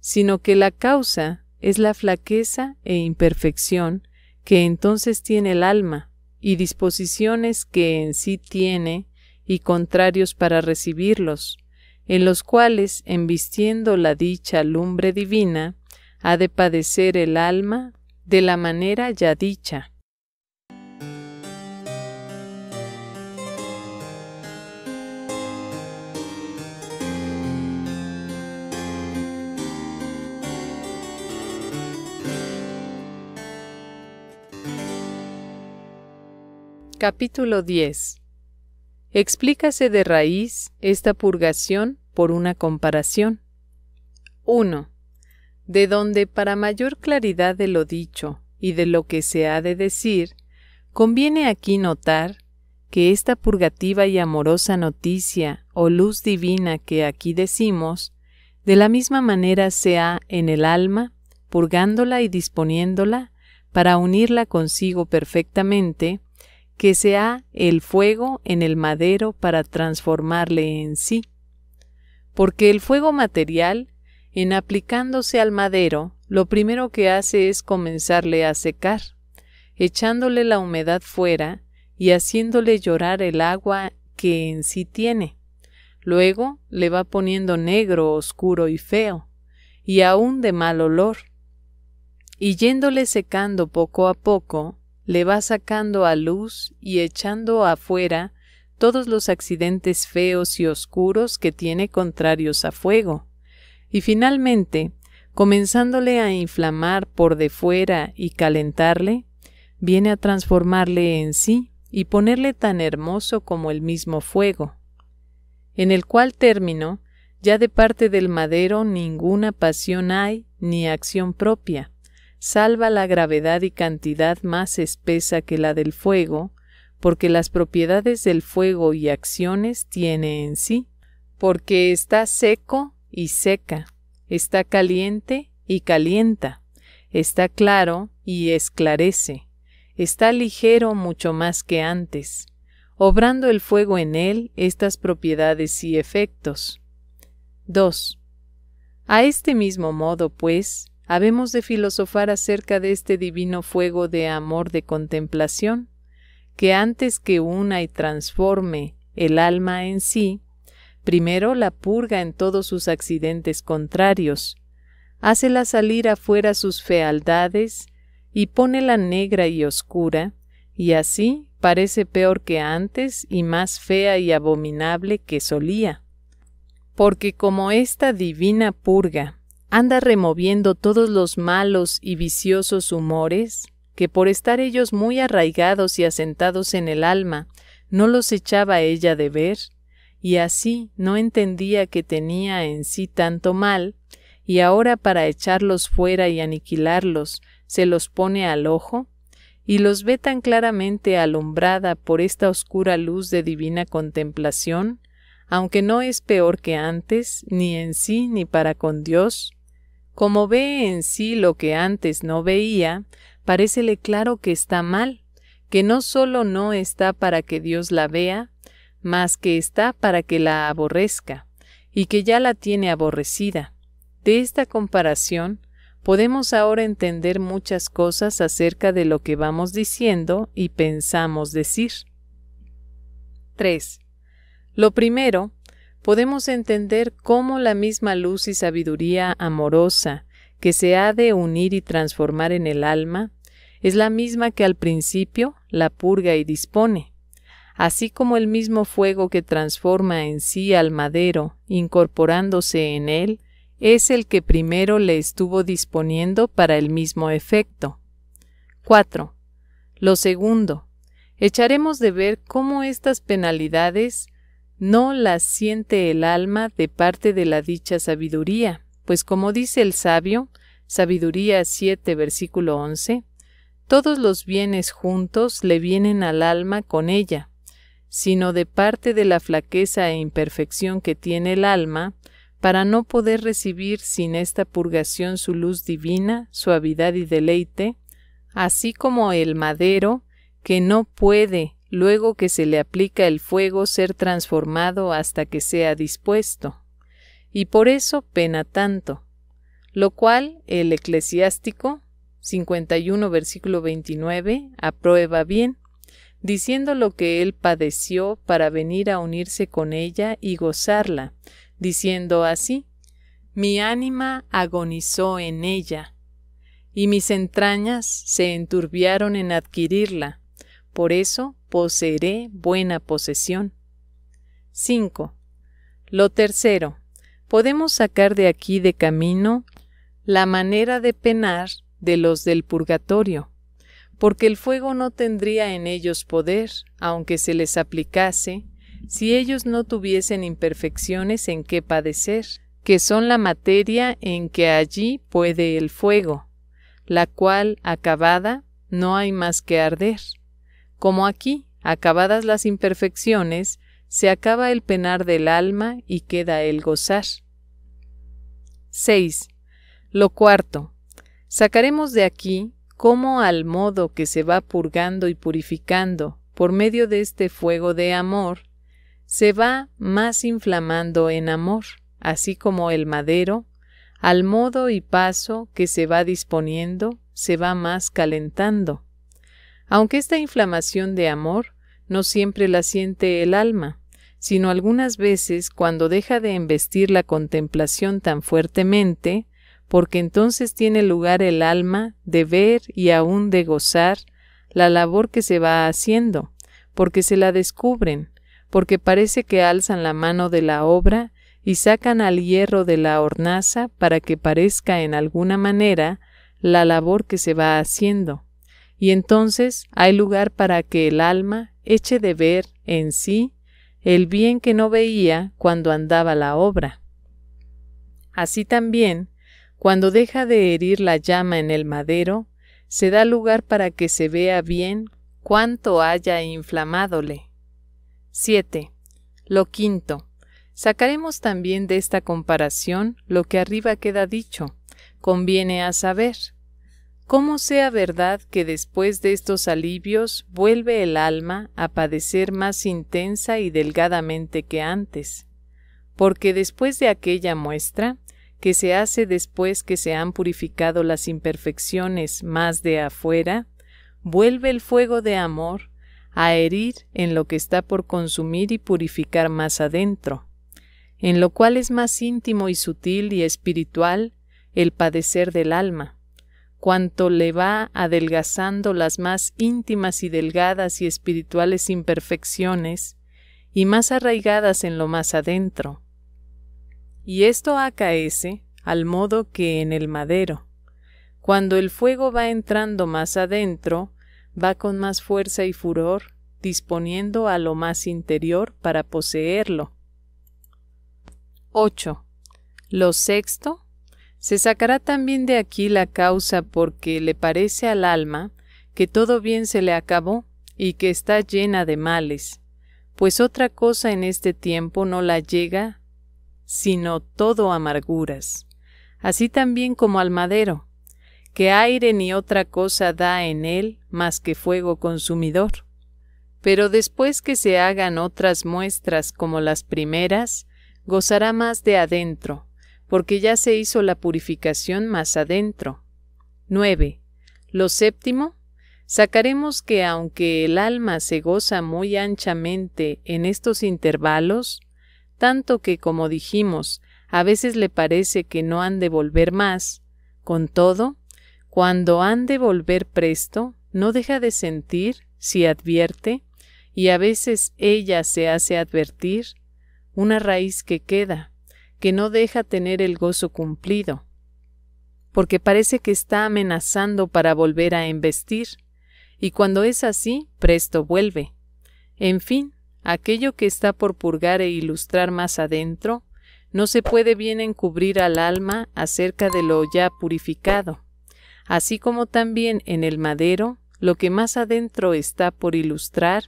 sino que la causa es la flaqueza e imperfección que entonces tiene el alma, y disposiciones que en sí tiene y contrarios para recibirlos, en los cuales, embistiendo la dicha lumbre divina, ha de padecer el alma de la manera ya dicha. Capítulo 10 Explícase de raíz esta purgación por una comparación. 1 de donde para mayor claridad de lo dicho y de lo que se ha de decir, conviene aquí notar que esta purgativa y amorosa noticia o luz divina que aquí decimos, de la misma manera se ha en el alma, purgándola y disponiéndola para unirla consigo perfectamente, que sea el fuego en el madero para transformarle en sí. Porque el fuego material en aplicándose al madero, lo primero que hace es comenzarle a secar, echándole la humedad fuera y haciéndole llorar el agua que en sí tiene. Luego le va poniendo negro, oscuro y feo, y aún de mal olor. Y yéndole secando poco a poco, le va sacando a luz y echando afuera todos los accidentes feos y oscuros que tiene contrarios a fuego. Y finalmente, comenzándole a inflamar por de fuera y calentarle, viene a transformarle en sí y ponerle tan hermoso como el mismo fuego, en el cual término ya de parte del madero ninguna pasión hay ni acción propia, salva la gravedad y cantidad más espesa que la del fuego, porque las propiedades del fuego y acciones tiene en sí, porque está seco y seca, está caliente y calienta, está claro y esclarece, está ligero mucho más que antes, obrando el fuego en él estas propiedades y efectos. 2. A este mismo modo, pues, habemos de filosofar acerca de este divino fuego de amor de contemplación, que antes que una y transforme el alma en sí, Primero la purga en todos sus accidentes contrarios, hácela salir afuera sus fealdades, y pónela negra y oscura, y así parece peor que antes y más fea y abominable que solía. Porque como esta divina purga anda removiendo todos los malos y viciosos humores, que por estar ellos muy arraigados y asentados en el alma, no los echaba ella de ver, y así no entendía que tenía en sí tanto mal, y ahora para echarlos fuera y aniquilarlos se los pone al ojo, y los ve tan claramente alumbrada por esta oscura luz de divina contemplación, aunque no es peor que antes, ni en sí ni para con Dios, como ve en sí lo que antes no veía, parécele claro que está mal, que no solo no está para que Dios la vea, más que está para que la aborrezca, y que ya la tiene aborrecida. De esta comparación, podemos ahora entender muchas cosas acerca de lo que vamos diciendo y pensamos decir. 3. Lo primero, podemos entender cómo la misma luz y sabiduría amorosa que se ha de unir y transformar en el alma es la misma que al principio la purga y dispone, así como el mismo fuego que transforma en sí al madero, incorporándose en él, es el que primero le estuvo disponiendo para el mismo efecto. 4. Lo segundo, echaremos de ver cómo estas penalidades no las siente el alma de parte de la dicha sabiduría, pues como dice el sabio, Sabiduría 7, versículo 11, todos los bienes juntos le vienen al alma con ella, sino de parte de la flaqueza e imperfección que tiene el alma, para no poder recibir sin esta purgación su luz divina, suavidad y deleite, así como el madero, que no puede, luego que se le aplica el fuego, ser transformado hasta que sea dispuesto. Y por eso pena tanto. Lo cual el eclesiástico 51 versículo 29 aprueba bien, diciendo lo que él padeció para venir a unirse con ella y gozarla, diciendo así, Mi ánima agonizó en ella, y mis entrañas se enturbiaron en adquirirla, por eso poseeré buena posesión. 5. Lo tercero, podemos sacar de aquí de camino la manera de penar de los del purgatorio porque el fuego no tendría en ellos poder, aunque se les aplicase, si ellos no tuviesen imperfecciones en que padecer, que son la materia en que allí puede el fuego, la cual, acabada, no hay más que arder. Como aquí, acabadas las imperfecciones, se acaba el penar del alma y queda el gozar. 6. Lo cuarto. Sacaremos de aquí como al modo que se va purgando y purificando por medio de este fuego de amor, se va más inflamando en amor, así como el madero, al modo y paso que se va disponiendo, se va más calentando. Aunque esta inflamación de amor no siempre la siente el alma, sino algunas veces cuando deja de embestir la contemplación tan fuertemente, porque entonces tiene lugar el alma de ver y aún de gozar la labor que se va haciendo, porque se la descubren, porque parece que alzan la mano de la obra y sacan al hierro de la hornaza para que parezca en alguna manera la labor que se va haciendo. Y entonces hay lugar para que el alma eche de ver en sí el bien que no veía cuando andaba la obra. Así también, cuando deja de herir la llama en el madero, se da lugar para que se vea bien cuánto haya inflamadole. 7. Lo quinto. Sacaremos también de esta comparación lo que arriba queda dicho. Conviene a saber. ¿Cómo sea verdad que después de estos alivios vuelve el alma a padecer más intensa y delgadamente que antes? Porque después de aquella muestra, que se hace después que se han purificado las imperfecciones más de afuera, vuelve el fuego de amor a herir en lo que está por consumir y purificar más adentro, en lo cual es más íntimo y sutil y espiritual el padecer del alma, cuanto le va adelgazando las más íntimas y delgadas y espirituales imperfecciones, y más arraigadas en lo más adentro, y esto acaece al modo que en el madero. Cuando el fuego va entrando más adentro, va con más fuerza y furor, disponiendo a lo más interior para poseerlo. 8. Lo sexto. Se sacará también de aquí la causa porque le parece al alma que todo bien se le acabó y que está llena de males, pues otra cosa en este tiempo no la llega sino todo amarguras, así también como al madero, que aire ni otra cosa da en él más que fuego consumidor. Pero después que se hagan otras muestras como las primeras, gozará más de adentro, porque ya se hizo la purificación más adentro. 9. Lo séptimo, sacaremos que aunque el alma se goza muy anchamente en estos intervalos, tanto que, como dijimos, a veces le parece que no han de volver más, con todo, cuando han de volver presto, no deja de sentir, si advierte, y a veces ella se hace advertir, una raíz que queda, que no deja tener el gozo cumplido, porque parece que está amenazando para volver a embestir, y cuando es así, presto vuelve. En fin, Aquello que está por purgar e ilustrar más adentro, no se puede bien encubrir al alma acerca de lo ya purificado, así como también en el madero, lo que más adentro está por ilustrar,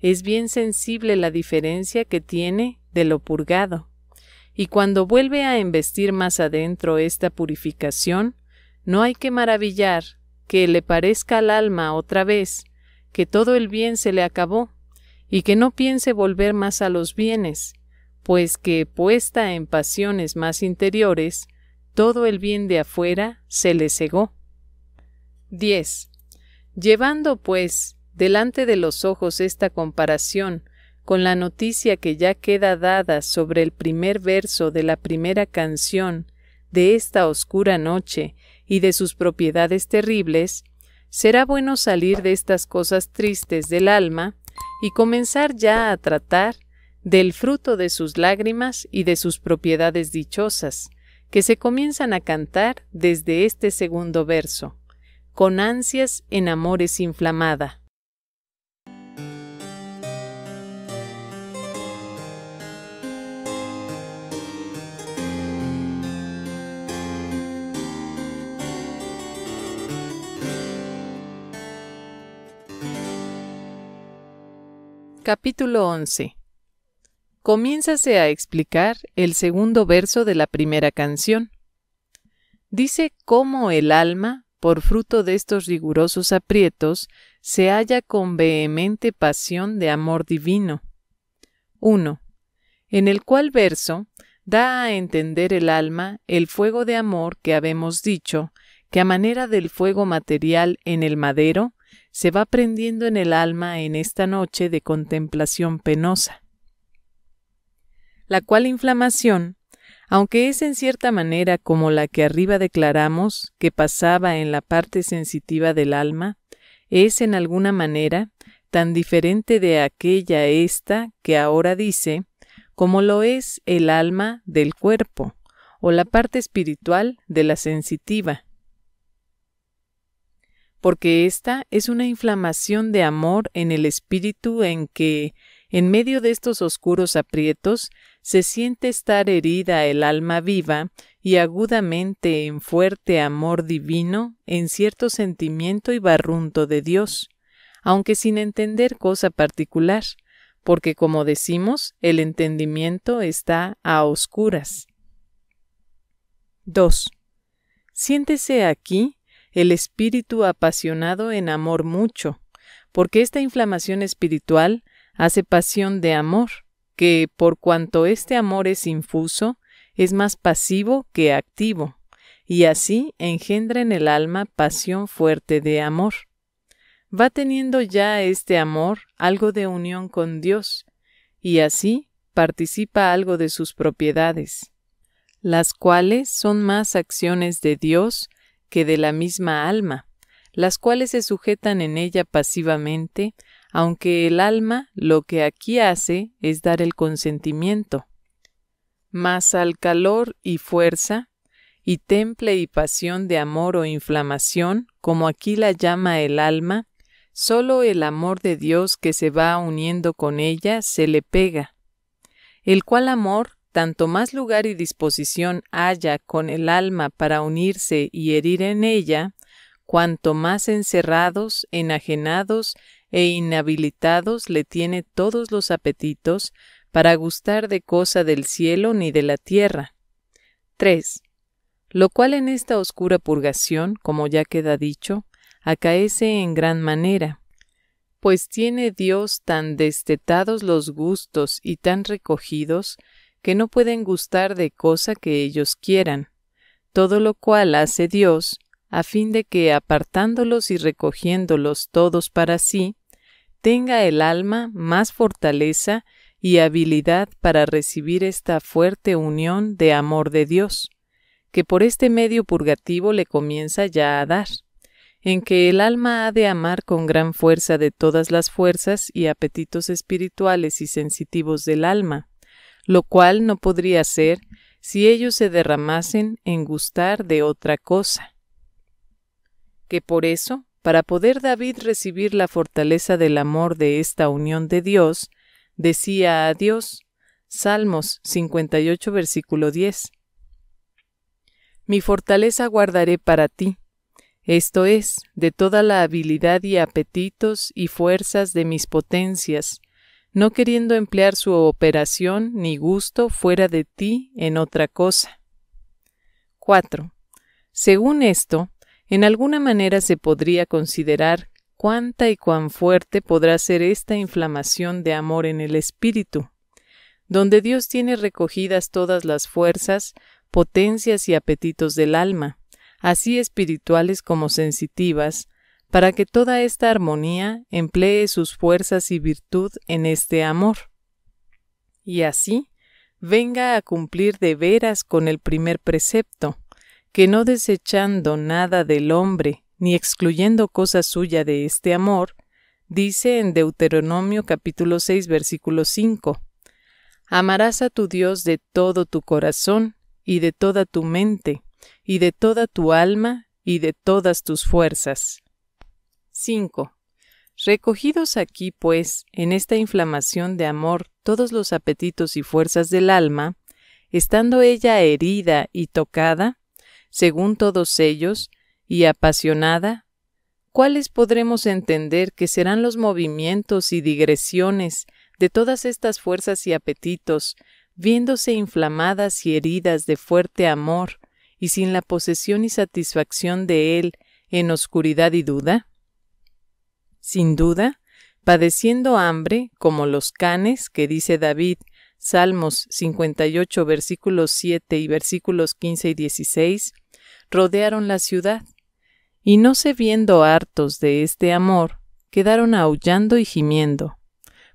es bien sensible la diferencia que tiene de lo purgado. Y cuando vuelve a embestir más adentro esta purificación, no hay que maravillar que le parezca al alma otra vez que todo el bien se le acabó, y que no piense volver más a los bienes, pues que, puesta en pasiones más interiores, todo el bien de afuera se le cegó. 10. Llevando, pues, delante de los ojos esta comparación con la noticia que ya queda dada sobre el primer verso de la primera canción de esta oscura noche y de sus propiedades terribles, será bueno salir de estas cosas tristes del alma y comenzar ya a tratar del fruto de sus lágrimas y de sus propiedades dichosas, que se comienzan a cantar desde este segundo verso, con ansias en amores inflamada. Capítulo 11. Comiénzase a explicar el segundo verso de la primera canción. Dice cómo el alma, por fruto de estos rigurosos aprietos, se halla con vehemente pasión de amor divino. 1. En el cual verso da a entender el alma el fuego de amor que habemos dicho, que a manera del fuego material en el madero, se va prendiendo en el alma en esta noche de contemplación penosa, la cual inflamación, aunque es en cierta manera como la que arriba declaramos que pasaba en la parte sensitiva del alma, es en alguna manera tan diferente de aquella esta que ahora dice, como lo es el alma del cuerpo, o la parte espiritual de la sensitiva, porque esta es una inflamación de amor en el espíritu en que, en medio de estos oscuros aprietos, se siente estar herida el alma viva y agudamente en fuerte amor divino, en cierto sentimiento y barrunto de Dios, aunque sin entender cosa particular, porque como decimos, el entendimiento está a oscuras. 2. Siéntese aquí el espíritu apasionado en amor mucho, porque esta inflamación espiritual hace pasión de amor, que por cuanto este amor es infuso, es más pasivo que activo, y así engendra en el alma pasión fuerte de amor. Va teniendo ya este amor algo de unión con Dios, y así participa algo de sus propiedades, las cuales son más acciones de Dios que de la misma alma, las cuales se sujetan en ella pasivamente, aunque el alma lo que aquí hace es dar el consentimiento. Mas al calor y fuerza, y temple y pasión de amor o inflamación, como aquí la llama el alma, sólo el amor de Dios que se va uniendo con ella se le pega, el cual amor tanto más lugar y disposición haya con el alma para unirse y herir en ella, cuanto más encerrados, enajenados e inhabilitados le tiene todos los apetitos para gustar de cosa del cielo ni de la tierra. 3. Lo cual en esta oscura purgación, como ya queda dicho, acaece en gran manera, pues tiene Dios tan destetados los gustos y tan recogidos que no pueden gustar de cosa que ellos quieran, todo lo cual hace Dios, a fin de que apartándolos y recogiéndolos todos para sí, tenga el alma más fortaleza y habilidad para recibir esta fuerte unión de amor de Dios, que por este medio purgativo le comienza ya a dar, en que el alma ha de amar con gran fuerza de todas las fuerzas y apetitos espirituales y sensitivos del alma, lo cual no podría ser si ellos se derramasen en gustar de otra cosa. Que por eso, para poder David recibir la fortaleza del amor de esta unión de Dios, decía a Dios, Salmos 58 versículo 10. Mi fortaleza guardaré para ti, esto es, de toda la habilidad y apetitos y fuerzas de mis potencias, no queriendo emplear su operación ni gusto fuera de ti en otra cosa. 4. Según esto, en alguna manera se podría considerar cuánta y cuán fuerte podrá ser esta inflamación de amor en el espíritu, donde Dios tiene recogidas todas las fuerzas, potencias y apetitos del alma, así espirituales como sensitivas, para que toda esta armonía emplee sus fuerzas y virtud en este amor. Y así, venga a cumplir de veras con el primer precepto, que no desechando nada del hombre, ni excluyendo cosa suya de este amor, dice en Deuteronomio capítulo 6 versículo 5, Amarás a tu Dios de todo tu corazón, y de toda tu mente, y de toda tu alma, y de todas tus fuerzas. 5. Recogidos aquí, pues, en esta inflamación de amor todos los apetitos y fuerzas del alma, estando ella herida y tocada, según todos ellos, y apasionada, ¿cuáles podremos entender que serán los movimientos y digresiones de todas estas fuerzas y apetitos, viéndose inflamadas y heridas de fuerte amor, y sin la posesión y satisfacción de él en oscuridad y duda? Sin duda, padeciendo hambre, como los canes, que dice David, Salmos 58, versículos 7 y versículos 15 y 16, rodearon la ciudad, y no se viendo hartos de este amor, quedaron aullando y gimiendo,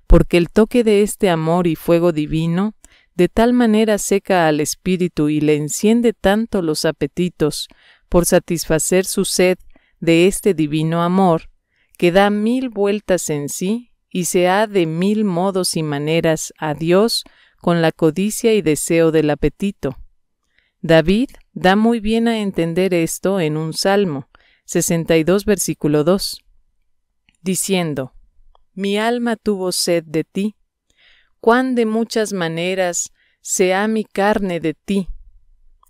porque el toque de este amor y fuego divino de tal manera seca al espíritu y le enciende tanto los apetitos por satisfacer su sed de este divino amor, que da mil vueltas en sí y se ha de mil modos y maneras a Dios con la codicia y deseo del apetito. David da muy bien a entender esto en un salmo, 62 versículo 2, diciendo, Mi alma tuvo sed de ti, cuán de muchas maneras sea mi carne de ti.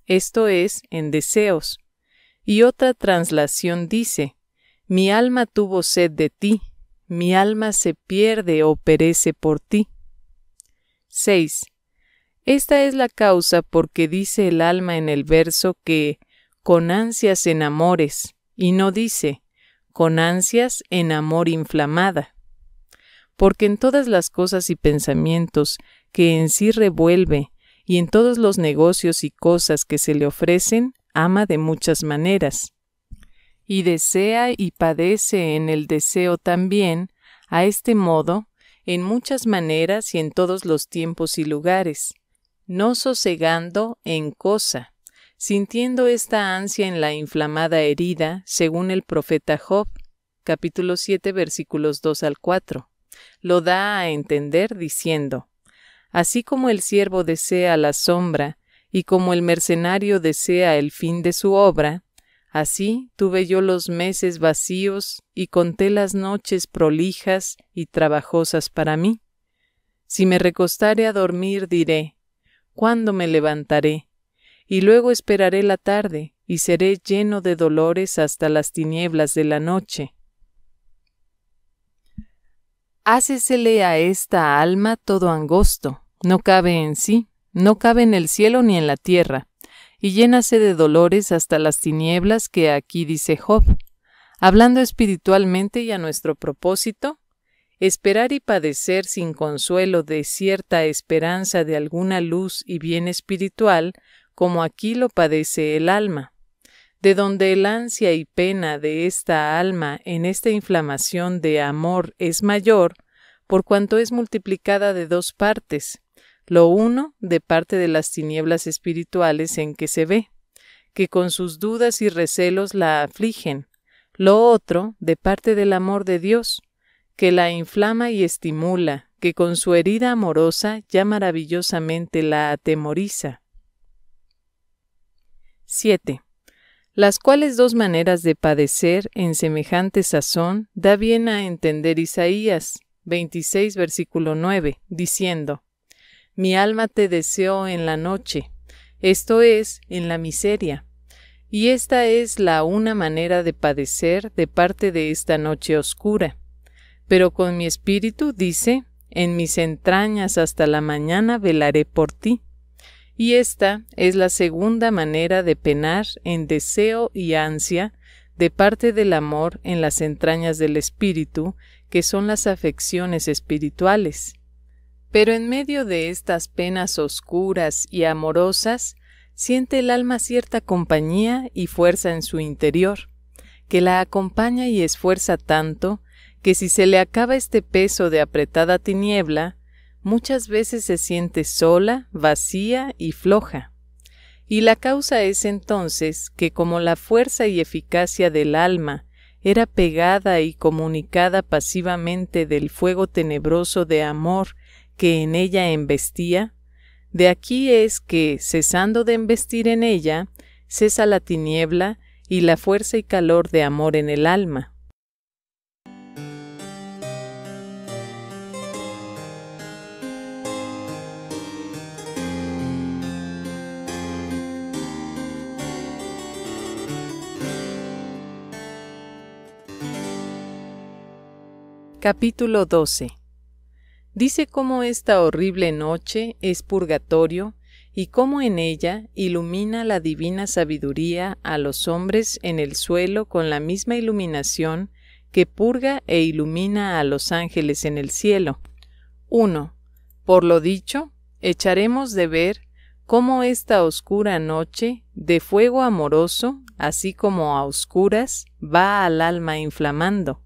Esto es en deseos. Y otra translación dice, mi alma tuvo sed de ti, mi alma se pierde o perece por ti. 6. Esta es la causa porque dice el alma en el verso que con ansias en amores, y no dice con ansias en amor inflamada. Porque en todas las cosas y pensamientos que en sí revuelve, y en todos los negocios y cosas que se le ofrecen, ama de muchas maneras y desea y padece en el deseo también, a este modo, en muchas maneras y en todos los tiempos y lugares, no sosegando en cosa, sintiendo esta ansia en la inflamada herida, según el profeta Job, capítulo 7 versículos 2 al 4. Lo da a entender diciendo, Así como el siervo desea la sombra, y como el mercenario desea el fin de su obra, Así tuve yo los meses vacíos y conté las noches prolijas y trabajosas para mí. Si me recostare a dormir diré, ¿cuándo me levantaré? Y luego esperaré la tarde y seré lleno de dolores hasta las tinieblas de la noche. Hácesele a esta alma todo angosto, no cabe en sí, no cabe en el cielo ni en la tierra y llénase de dolores hasta las tinieblas que aquí dice Job. Hablando espiritualmente y a nuestro propósito, esperar y padecer sin consuelo de cierta esperanza de alguna luz y bien espiritual, como aquí lo padece el alma, de donde el ansia y pena de esta alma en esta inflamación de amor es mayor, por cuanto es multiplicada de dos partes, lo uno de parte de las tinieblas espirituales en que se ve, que con sus dudas y recelos la afligen, lo otro de parte del amor de Dios, que la inflama y estimula, que con su herida amorosa ya maravillosamente la atemoriza. 7. Las cuales dos maneras de padecer en semejante sazón da bien a entender Isaías 26 versículo 9, diciendo, mi alma te deseó en la noche, esto es, en la miseria. Y esta es la una manera de padecer de parte de esta noche oscura. Pero con mi espíritu dice, en mis entrañas hasta la mañana velaré por ti. Y esta es la segunda manera de penar en deseo y ansia de parte del amor en las entrañas del espíritu, que son las afecciones espirituales. Pero en medio de estas penas oscuras y amorosas, siente el alma cierta compañía y fuerza en su interior, que la acompaña y esfuerza tanto que si se le acaba este peso de apretada tiniebla, muchas veces se siente sola, vacía y floja. Y la causa es entonces que como la fuerza y eficacia del alma era pegada y comunicada pasivamente del fuego tenebroso de amor que en ella embestía? De aquí es que, cesando de embestir en ella, cesa la tiniebla y la fuerza y calor de amor en el alma. Capítulo 12 Dice cómo esta horrible noche es purgatorio y cómo en ella ilumina la divina sabiduría a los hombres en el suelo con la misma iluminación que purga e ilumina a los ángeles en el cielo. 1. Por lo dicho, echaremos de ver cómo esta oscura noche, de fuego amoroso, así como a oscuras, va al alma inflamando.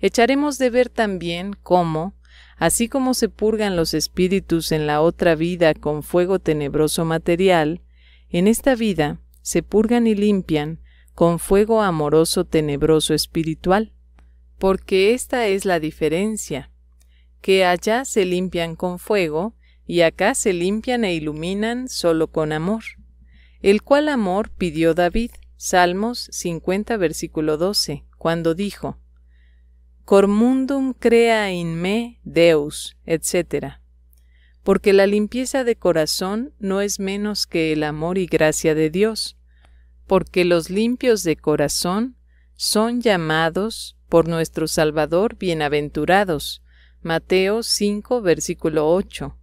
Echaremos de ver también cómo, Así como se purgan los espíritus en la otra vida con fuego tenebroso material, en esta vida se purgan y limpian con fuego amoroso tenebroso espiritual, porque esta es la diferencia, que allá se limpian con fuego y acá se limpian e iluminan solo con amor, el cual amor pidió David, Salmos 50 versículo 12, cuando dijo, Cormundum crea in me Deus, etc. Porque la limpieza de corazón no es menos que el amor y gracia de Dios, porque los limpios de corazón son llamados por nuestro Salvador bienaventurados. Mateo 5, versículo 8,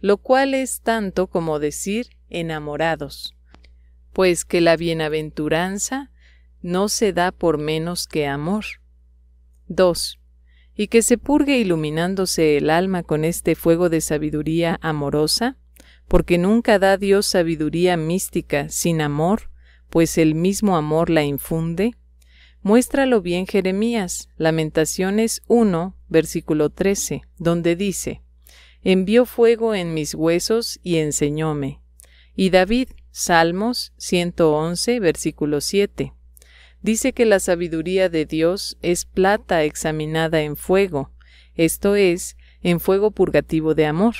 lo cual es tanto como decir enamorados, pues que la bienaventuranza no se da por menos que amor. 2. Y que se purgue iluminándose el alma con este fuego de sabiduría amorosa, porque nunca da Dios sabiduría mística sin amor, pues el mismo amor la infunde. Muéstralo bien Jeremías, Lamentaciones 1, versículo 13, donde dice, Envió fuego en mis huesos y enseñóme. Y David, Salmos 111, versículo 7 dice que la sabiduría de Dios es plata examinada en fuego, esto es, en fuego purgativo de amor,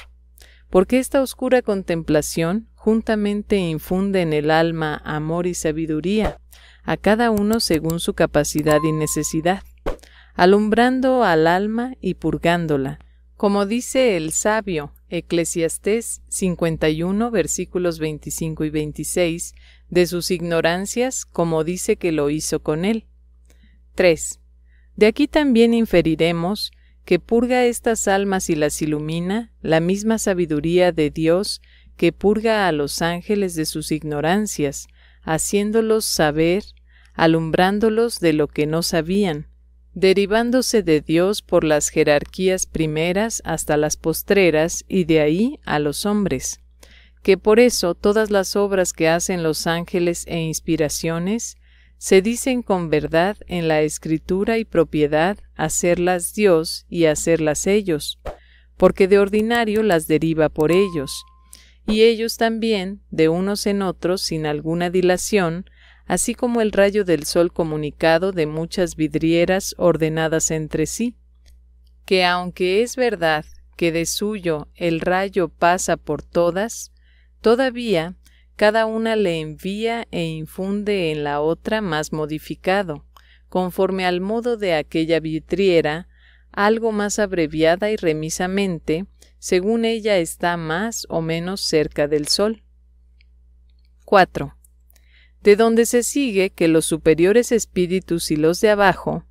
porque esta oscura contemplación juntamente infunde en el alma amor y sabiduría, a cada uno según su capacidad y necesidad, alumbrando al alma y purgándola, como dice el sabio, Eclesiastés 51 versículos 25 y 26, de sus ignorancias, como dice que lo hizo con él. 3. De aquí también inferiremos que purga estas almas y las ilumina la misma sabiduría de Dios que purga a los ángeles de sus ignorancias, haciéndolos saber, alumbrándolos de lo que no sabían, derivándose de Dios por las jerarquías primeras hasta las postreras y de ahí a los hombres, que por eso todas las obras que hacen los ángeles e inspiraciones se dicen con verdad en la escritura y propiedad hacerlas Dios y hacerlas ellos, porque de ordinario las deriva por ellos, y ellos también, de unos en otros sin alguna dilación, así como el rayo del sol comunicado de muchas vidrieras ordenadas entre sí, que aunque es verdad que de suyo el rayo pasa por todas, todavía cada una le envía e infunde en la otra más modificado, conforme al modo de aquella vidriera, algo más abreviada y remisamente, según ella está más o menos cerca del sol. 4 de donde se sigue que los superiores espíritus y los de abajo,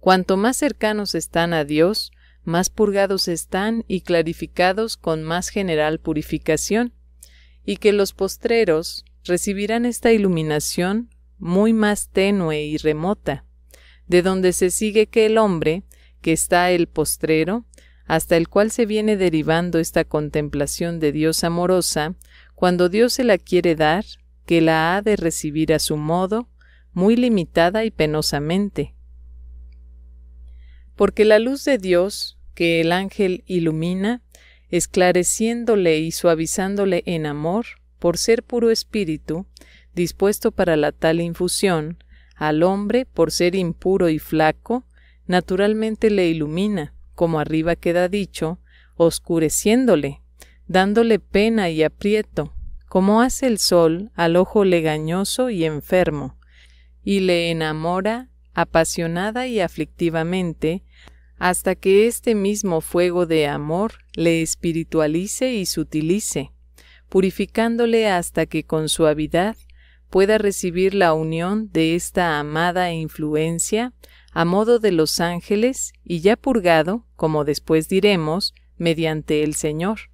cuanto más cercanos están a Dios, más purgados están y clarificados con más general purificación, y que los postreros recibirán esta iluminación muy más tenue y remota, de donde se sigue que el hombre, que está el postrero, hasta el cual se viene derivando esta contemplación de Dios amorosa, cuando Dios se la quiere dar, que la ha de recibir a su modo, muy limitada y penosamente. Porque la luz de Dios, que el ángel ilumina, esclareciéndole y suavizándole en amor, por ser puro espíritu, dispuesto para la tal infusión, al hombre, por ser impuro y flaco, naturalmente le ilumina, como arriba queda dicho, oscureciéndole, dándole pena y aprieto, como hace el sol al ojo legañoso y enfermo, y le enamora apasionada y aflictivamente, hasta que este mismo fuego de amor le espiritualice y sutilice, purificándole hasta que con suavidad pueda recibir la unión de esta amada influencia a modo de los ángeles y ya purgado, como después diremos, mediante el Señor.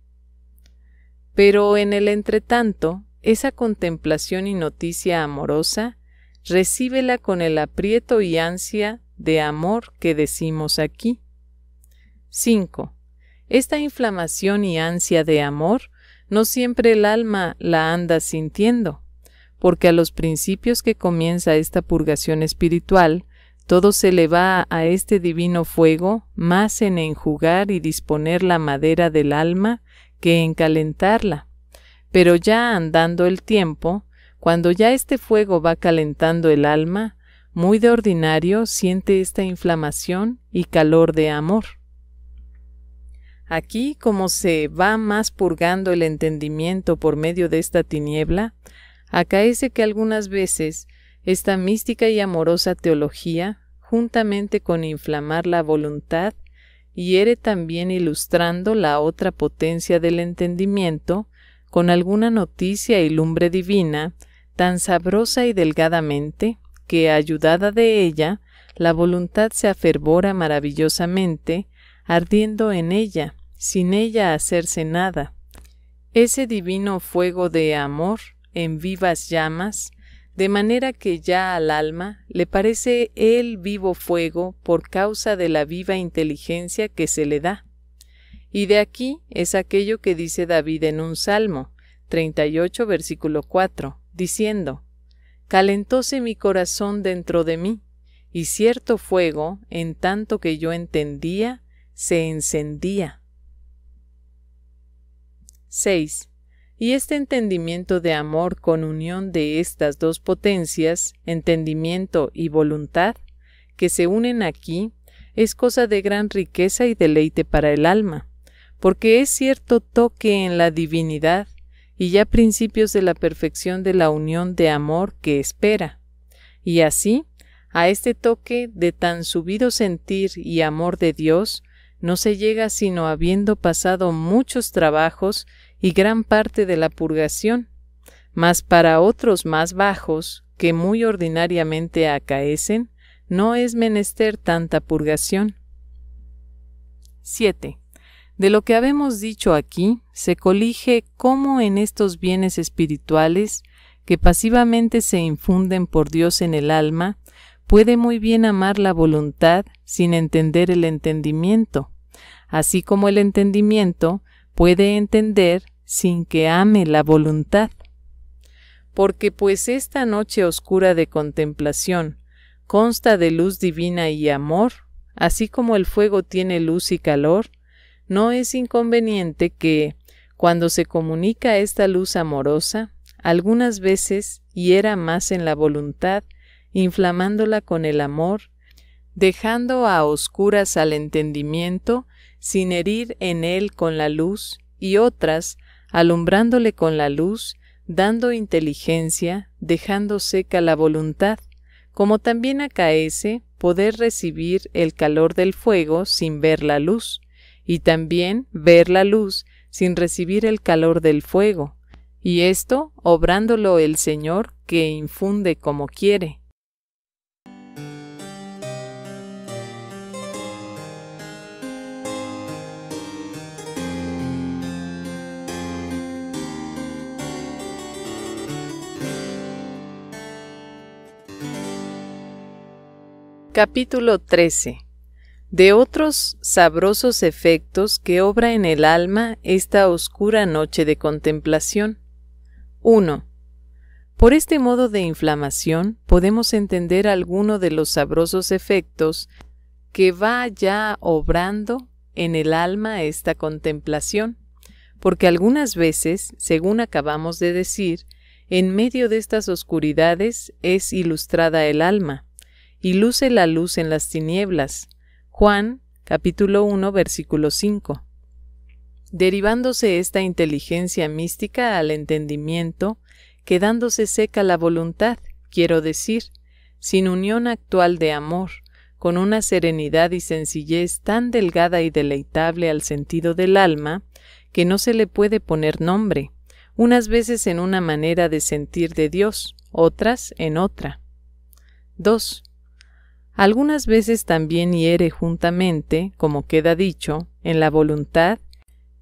Pero en el entretanto, esa contemplación y noticia amorosa, recíbela con el aprieto y ansia de amor que decimos aquí. 5. Esta inflamación y ansia de amor no siempre el alma la anda sintiendo, porque a los principios que comienza esta purgación espiritual, todo se le va a este divino fuego más en enjugar y disponer la madera del alma que en calentarla. Pero ya andando el tiempo, cuando ya este fuego va calentando el alma, muy de ordinario siente esta inflamación y calor de amor. Aquí, como se va más purgando el entendimiento por medio de esta tiniebla, acaece que algunas veces esta mística y amorosa teología, juntamente con inflamar la voluntad hiere también ilustrando la otra potencia del entendimiento, con alguna noticia y lumbre divina, tan sabrosa y delgadamente, que, ayudada de ella, la voluntad se afervora maravillosamente, ardiendo en ella, sin ella hacerse nada. Ese divino fuego de amor, en vivas llamas, de manera que ya al alma le parece el vivo fuego por causa de la viva inteligencia que se le da. Y de aquí es aquello que dice David en un salmo, 38 versículo 4, diciendo, Calentóse mi corazón dentro de mí, y cierto fuego, en tanto que yo entendía, se encendía. 6. Y este entendimiento de amor con unión de estas dos potencias, entendimiento y voluntad, que se unen aquí, es cosa de gran riqueza y deleite para el alma, porque es cierto toque en la divinidad y ya principios de la perfección de la unión de amor que espera. Y así, a este toque de tan subido sentir y amor de Dios, no se llega sino habiendo pasado muchos trabajos y gran parte de la purgación, mas para otros más bajos, que muy ordinariamente acaecen, no es menester tanta purgación. 7. De lo que habemos dicho aquí, se colige cómo en estos bienes espirituales, que pasivamente se infunden por Dios en el alma, puede muy bien amar la voluntad sin entender el entendimiento, así como el entendimiento puede entender sin que ame la voluntad. Porque pues esta noche oscura de contemplación consta de luz divina y amor, así como el fuego tiene luz y calor, no es inconveniente que, cuando se comunica esta luz amorosa, algunas veces hiera más en la voluntad, inflamándola con el amor, dejando a oscuras al entendimiento sin herir en él con la luz, y otras, alumbrándole con la luz, dando inteligencia, dejando seca la voluntad, como también acaece poder recibir el calor del fuego sin ver la luz, y también ver la luz sin recibir el calor del fuego, y esto obrándolo el Señor que infunde como quiere. Capítulo 13. De otros sabrosos efectos que obra en el alma esta oscura noche de contemplación. 1. Por este modo de inflamación podemos entender alguno de los sabrosos efectos que va ya obrando en el alma esta contemplación, porque algunas veces, según acabamos de decir, en medio de estas oscuridades es ilustrada el alma, y luce la luz en las tinieblas. Juan capítulo 1 versículo 5. Derivándose esta inteligencia mística al entendimiento, quedándose seca la voluntad, quiero decir, sin unión actual de amor, con una serenidad y sencillez tan delgada y deleitable al sentido del alma, que no se le puede poner nombre, unas veces en una manera de sentir de Dios, otras en otra. 2. Algunas veces también hiere juntamente, como queda dicho, en la voluntad,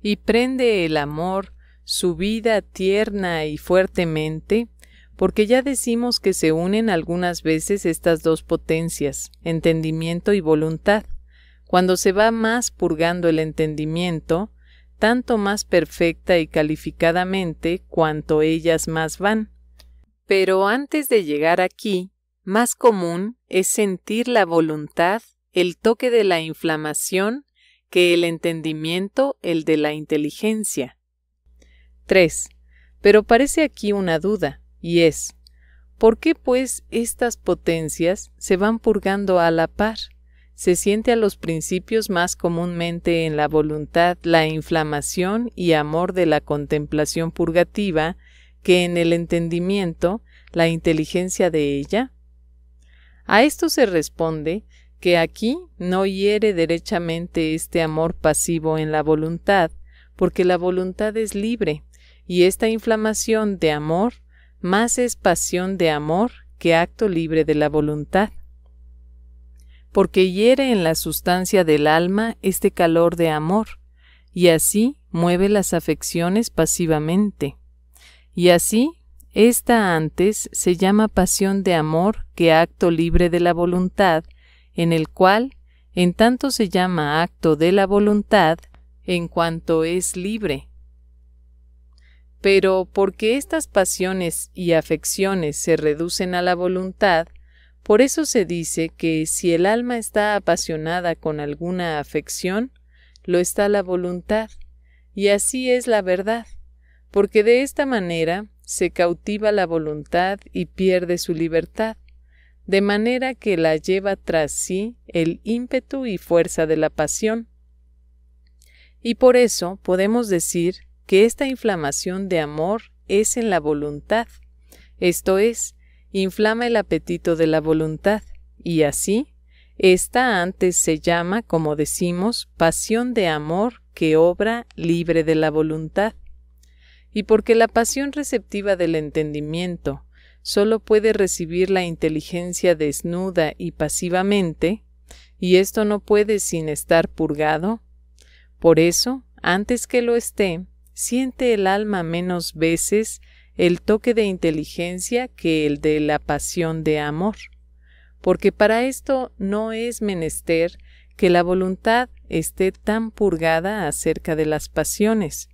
y prende el amor su vida tierna y fuertemente, porque ya decimos que se unen algunas veces estas dos potencias, entendimiento y voluntad. Cuando se va más purgando el entendimiento, tanto más perfecta y calificadamente cuanto ellas más van. Pero antes de llegar aquí, más común es sentir la voluntad, el toque de la inflamación, que el entendimiento, el de la inteligencia. 3. Pero parece aquí una duda, y es, ¿por qué pues estas potencias se van purgando a la par? se siente a los principios más comúnmente en la voluntad la inflamación y amor de la contemplación purgativa que en el entendimiento la inteligencia de ella? A esto se responde que aquí no hiere derechamente este amor pasivo en la voluntad, porque la voluntad es libre, y esta inflamación de amor más es pasión de amor que acto libre de la voluntad. Porque hiere en la sustancia del alma este calor de amor, y así mueve las afecciones pasivamente. Y así esta antes se llama pasión de amor que acto libre de la voluntad, en el cual, en tanto se llama acto de la voluntad, en cuanto es libre. Pero porque estas pasiones y afecciones se reducen a la voluntad, por eso se dice que si el alma está apasionada con alguna afección, lo está la voluntad, y así es la verdad, porque de esta manera se cautiva la voluntad y pierde su libertad, de manera que la lleva tras sí el ímpetu y fuerza de la pasión. Y por eso podemos decir que esta inflamación de amor es en la voluntad, esto es, inflama el apetito de la voluntad, y así, esta antes se llama, como decimos, pasión de amor que obra libre de la voluntad y porque la pasión receptiva del entendimiento solo puede recibir la inteligencia desnuda y pasivamente, y esto no puede sin estar purgado, por eso, antes que lo esté, siente el alma menos veces el toque de inteligencia que el de la pasión de amor, porque para esto no es menester que la voluntad esté tan purgada acerca de las pasiones,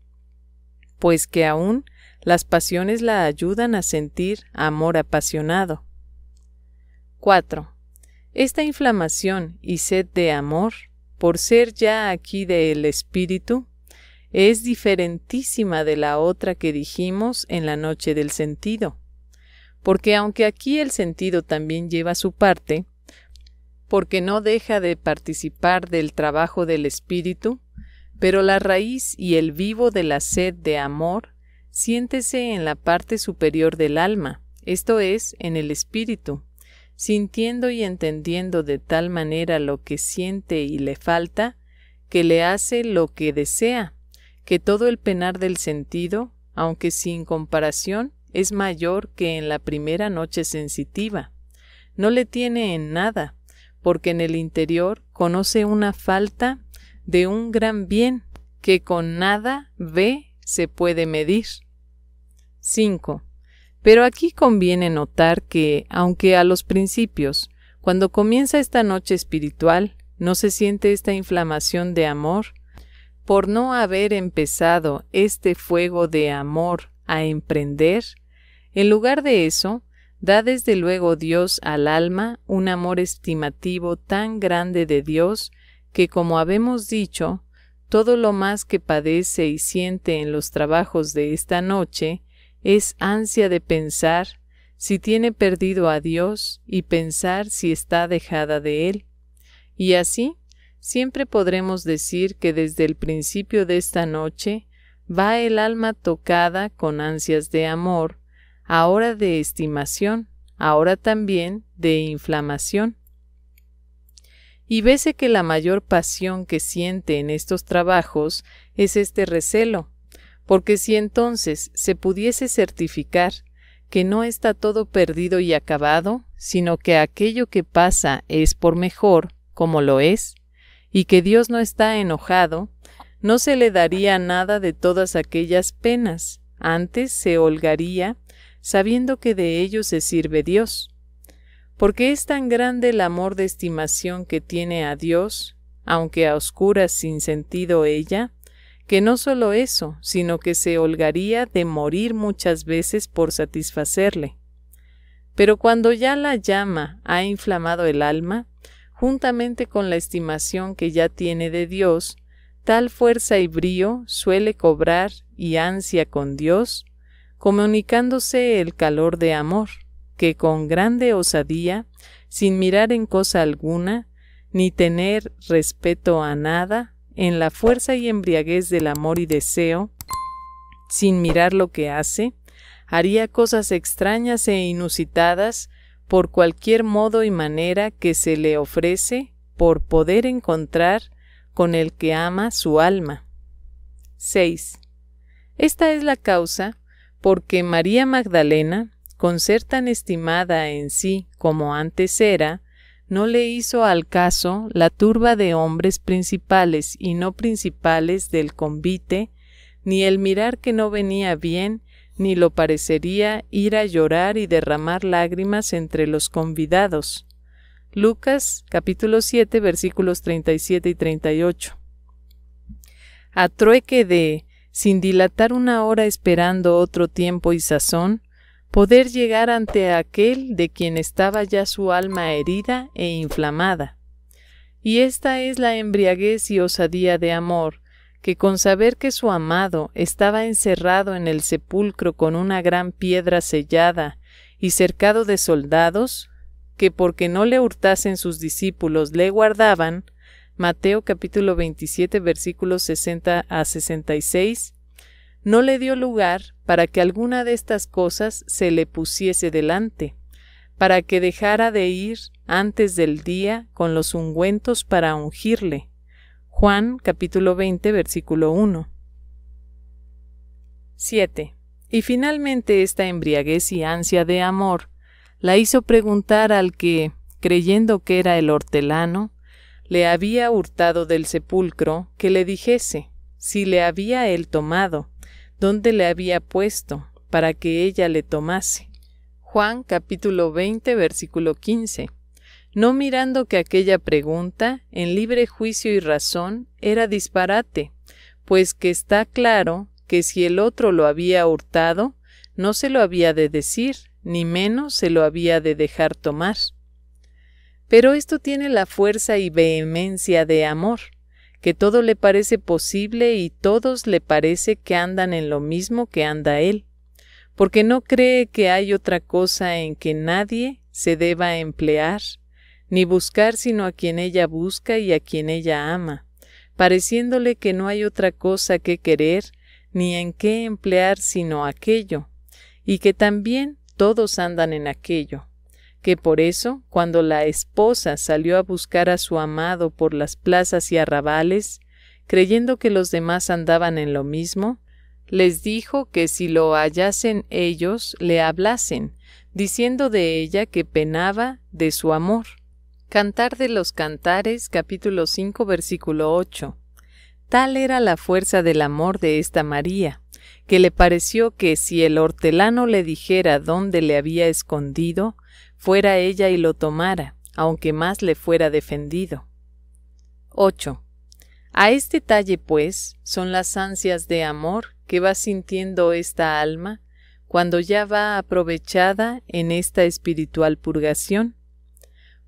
pues que aún las pasiones la ayudan a sentir amor apasionado. 4. Esta inflamación y sed de amor, por ser ya aquí del espíritu, es diferentísima de la otra que dijimos en la noche del sentido, porque aunque aquí el sentido también lleva su parte, porque no deja de participar del trabajo del espíritu, pero la raíz y el vivo de la sed de amor siéntese en la parte superior del alma, esto es, en el espíritu, sintiendo y entendiendo de tal manera lo que siente y le falta, que le hace lo que desea, que todo el penar del sentido, aunque sin comparación, es mayor que en la primera noche sensitiva. No le tiene en nada, porque en el interior conoce una falta de un gran bien que con nada ve se puede medir. 5. Pero aquí conviene notar que, aunque a los principios, cuando comienza esta noche espiritual, no se siente esta inflamación de amor, por no haber empezado este fuego de amor a emprender, en lugar de eso, da desde luego Dios al alma un amor estimativo tan grande de Dios que, como habemos dicho, todo lo más que padece y siente en los trabajos de esta noche es ansia de pensar si tiene perdido a Dios y pensar si está dejada de Él. Y así, siempre podremos decir que desde el principio de esta noche va el alma tocada con ansias de amor, ahora de estimación, ahora también de inflamación y vese que la mayor pasión que siente en estos trabajos es este recelo, porque si entonces se pudiese certificar que no está todo perdido y acabado, sino que aquello que pasa es por mejor, como lo es, y que Dios no está enojado, no se le daría nada de todas aquellas penas, antes se holgaría, sabiendo que de ello se sirve Dios, porque es tan grande el amor de estimación que tiene a Dios, aunque a oscuras sin sentido ella, que no solo eso, sino que se holgaría de morir muchas veces por satisfacerle. Pero cuando ya la llama ha inflamado el alma, juntamente con la estimación que ya tiene de Dios, tal fuerza y brío suele cobrar y ansia con Dios, comunicándose el calor de amor que con grande osadía, sin mirar en cosa alguna, ni tener respeto a nada, en la fuerza y embriaguez del amor y deseo, sin mirar lo que hace, haría cosas extrañas e inusitadas por cualquier modo y manera que se le ofrece por poder encontrar con el que ama su alma. 6. Esta es la causa porque María Magdalena, con ser tan estimada en sí como antes era, no le hizo al caso la turba de hombres principales y no principales del convite, ni el mirar que no venía bien, ni lo parecería ir a llorar y derramar lágrimas entre los convidados. Lucas capítulo 7 versículos 37 y 38. A trueque de, sin dilatar una hora esperando otro tiempo y sazón, poder llegar ante aquel de quien estaba ya su alma herida e inflamada. Y esta es la embriaguez y osadía de amor, que con saber que su amado estaba encerrado en el sepulcro con una gran piedra sellada y cercado de soldados, que porque no le hurtasen sus discípulos le guardaban, Mateo capítulo 27 versículos 60 a 66, no le dio lugar para que alguna de estas cosas se le pusiese delante, para que dejara de ir antes del día con los ungüentos para ungirle. Juan capítulo 20 versículo 1. 7. Y finalmente esta embriaguez y ansia de amor la hizo preguntar al que, creyendo que era el hortelano, le había hurtado del sepulcro que le dijese si le había él tomado, dónde le había puesto para que ella le tomase. Juan capítulo 20 versículo 15. No mirando que aquella pregunta, en libre juicio y razón, era disparate, pues que está claro que si el otro lo había hurtado, no se lo había de decir, ni menos se lo había de dejar tomar. Pero esto tiene la fuerza y vehemencia de amor, que todo le parece posible y todos le parece que andan en lo mismo que anda él, porque no cree que hay otra cosa en que nadie se deba emplear, ni buscar sino a quien ella busca y a quien ella ama, pareciéndole que no hay otra cosa que querer, ni en qué emplear sino aquello, y que también todos andan en aquello que por eso, cuando la esposa salió a buscar a su amado por las plazas y arrabales, creyendo que los demás andaban en lo mismo, les dijo que si lo hallasen ellos le hablasen, diciendo de ella que penaba de su amor. Cantar de los Cantares capítulo 5 versículo 8. Tal era la fuerza del amor de esta María, que le pareció que si el hortelano le dijera dónde le había escondido, fuera ella y lo tomara, aunque más le fuera defendido. 8. A este talle, pues, son las ansias de amor que va sintiendo esta alma cuando ya va aprovechada en esta espiritual purgación.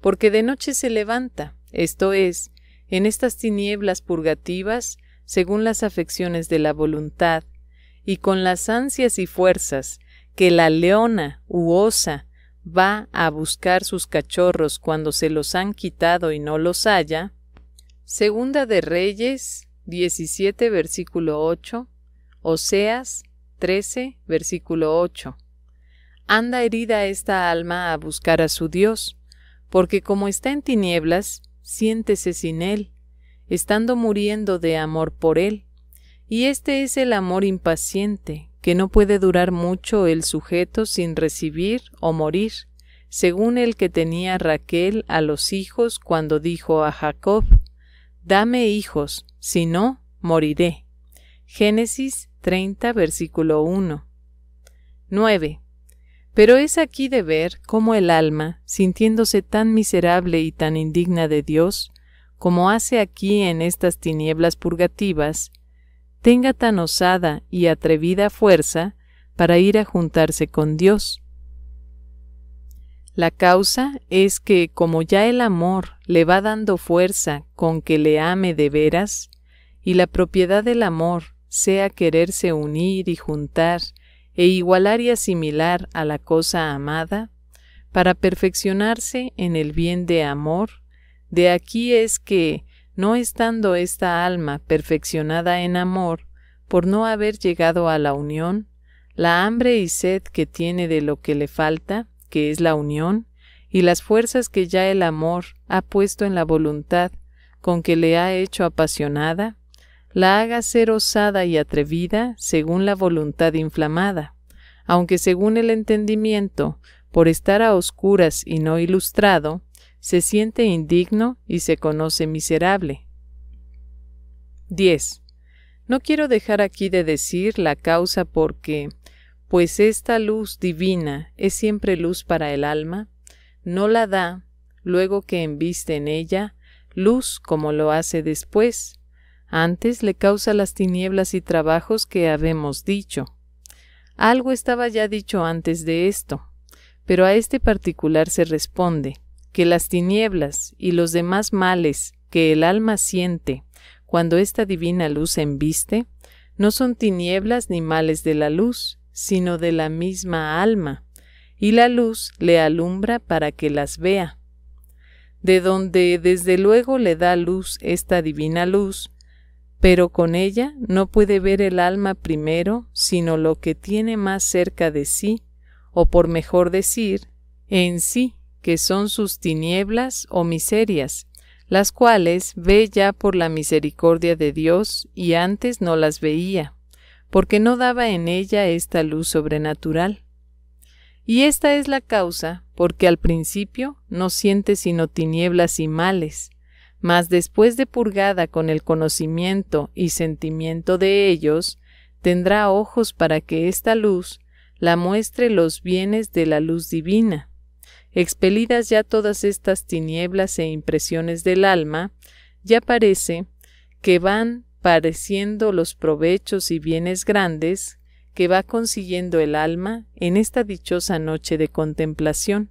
Porque de noche se levanta, esto es, en estas tinieblas purgativas, según las afecciones de la voluntad, y con las ansias y fuerzas que la leona u osa va a buscar sus cachorros cuando se los han quitado y no los haya. Segunda de Reyes 17 versículo 8. Oseas 13 versículo 8. Anda herida esta alma a buscar a su Dios, porque como está en tinieblas, siéntese sin Él, estando muriendo de amor por Él. Y este es el amor impaciente, que no puede durar mucho el sujeto sin recibir o morir, según el que tenía Raquel a los hijos cuando dijo a Jacob, Dame hijos, si no, moriré. Génesis 30, versículo 1. 9. Pero es aquí de ver cómo el alma, sintiéndose tan miserable y tan indigna de Dios, como hace aquí en estas tinieblas purgativas, tenga tan osada y atrevida fuerza para ir a juntarse con Dios. La causa es que como ya el amor le va dando fuerza con que le ame de veras, y la propiedad del amor sea quererse unir y juntar e igualar y asimilar a la cosa amada, para perfeccionarse en el bien de amor, de aquí es que no estando esta alma perfeccionada en amor, por no haber llegado a la unión, la hambre y sed que tiene de lo que le falta, que es la unión, y las fuerzas que ya el amor ha puesto en la voluntad con que le ha hecho apasionada, la haga ser osada y atrevida según la voluntad inflamada, aunque según el entendimiento, por estar a oscuras y no ilustrado, se siente indigno y se conoce miserable. 10. No quiero dejar aquí de decir la causa porque, pues esta luz divina es siempre luz para el alma, no la da, luego que embiste en ella, luz como lo hace después, antes le causa las tinieblas y trabajos que habemos dicho. Algo estaba ya dicho antes de esto, pero a este particular se responde, que las tinieblas y los demás males que el alma siente cuando esta divina luz embiste, no son tinieblas ni males de la luz, sino de la misma alma, y la luz le alumbra para que las vea. De donde desde luego le da luz esta divina luz, pero con ella no puede ver el alma primero, sino lo que tiene más cerca de sí, o por mejor decir, en sí que son sus tinieblas o miserias, las cuales ve ya por la misericordia de Dios y antes no las veía, porque no daba en ella esta luz sobrenatural. Y esta es la causa porque al principio no siente sino tinieblas y males, mas después de purgada con el conocimiento y sentimiento de ellos, tendrá ojos para que esta luz la muestre los bienes de la luz divina, Expelidas ya todas estas tinieblas e impresiones del alma, ya parece que van pareciendo los provechos y bienes grandes que va consiguiendo el alma en esta dichosa noche de contemplación.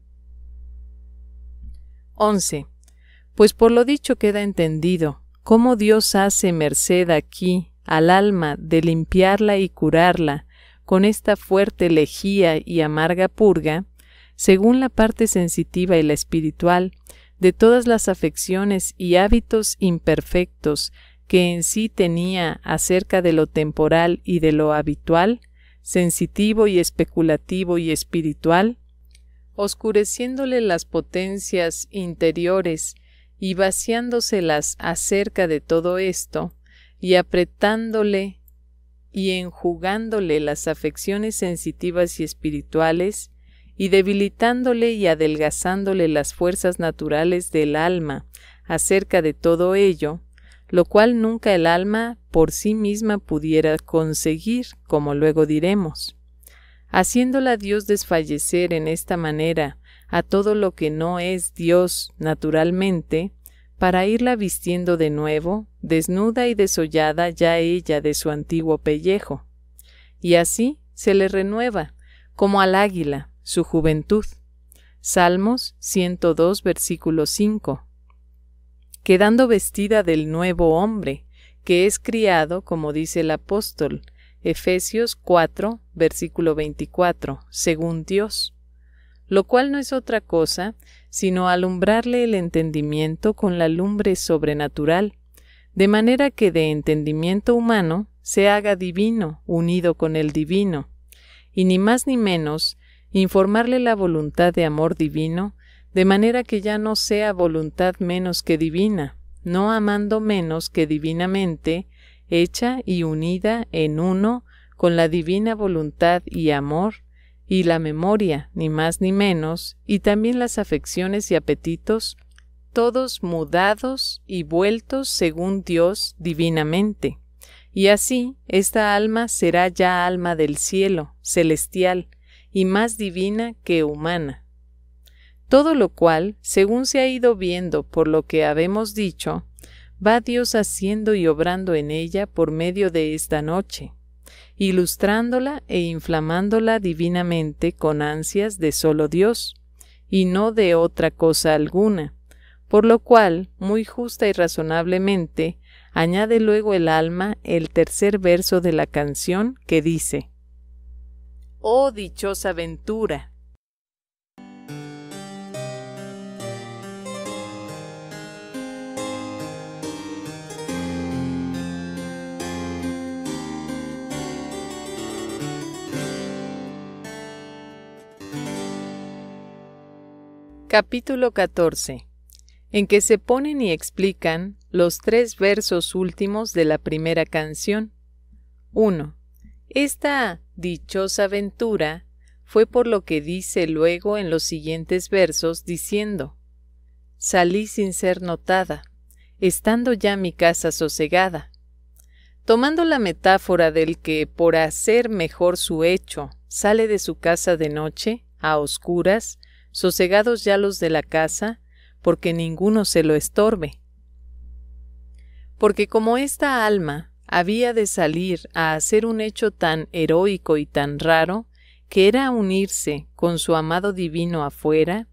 11. Pues por lo dicho queda entendido cómo Dios hace merced aquí al alma de limpiarla y curarla con esta fuerte lejía y amarga purga, según la parte sensitiva y la espiritual, de todas las afecciones y hábitos imperfectos que en sí tenía acerca de lo temporal y de lo habitual, sensitivo y especulativo y espiritual, oscureciéndole las potencias interiores y vaciándoselas acerca de todo esto, y apretándole y enjugándole las afecciones sensitivas y espirituales, y debilitándole y adelgazándole las fuerzas naturales del alma acerca de todo ello, lo cual nunca el alma por sí misma pudiera conseguir, como luego diremos. Haciéndola Dios desfallecer en esta manera a todo lo que no es Dios naturalmente, para irla vistiendo de nuevo, desnuda y desollada ya ella de su antiguo pellejo. Y así se le renueva, como al águila, su juventud. Salmos 102, versículo 5. Quedando vestida del nuevo hombre, que es criado, como dice el apóstol, Efesios 4, versículo 24, según Dios, lo cual no es otra cosa sino alumbrarle el entendimiento con la lumbre sobrenatural, de manera que de entendimiento humano se haga divino, unido con el divino, y ni más ni menos informarle la voluntad de amor divino, de manera que ya no sea voluntad menos que divina, no amando menos que divinamente, hecha y unida en uno con la divina voluntad y amor, y la memoria, ni más ni menos, y también las afecciones y apetitos, todos mudados y vueltos según Dios divinamente. Y así esta alma será ya alma del cielo, celestial, y más divina que humana. Todo lo cual, según se ha ido viendo por lo que habemos dicho, va Dios haciendo y obrando en ella por medio de esta noche, ilustrándola e inflamándola divinamente con ansias de solo Dios, y no de otra cosa alguna, por lo cual, muy justa y razonablemente, añade luego el alma el tercer verso de la canción que dice, oh dichosa ventura. Capítulo 14 en que se ponen y explican los tres versos últimos de la primera canción. 1. Esta dichosa aventura fue por lo que dice luego en los siguientes versos diciendo Salí sin ser notada, estando ya mi casa sosegada. Tomando la metáfora del que por hacer mejor su hecho sale de su casa de noche, a oscuras, sosegados ya los de la casa, porque ninguno se lo estorbe. Porque como esta alma, había de salir a hacer un hecho tan heroico y tan raro, que era unirse con su amado divino afuera,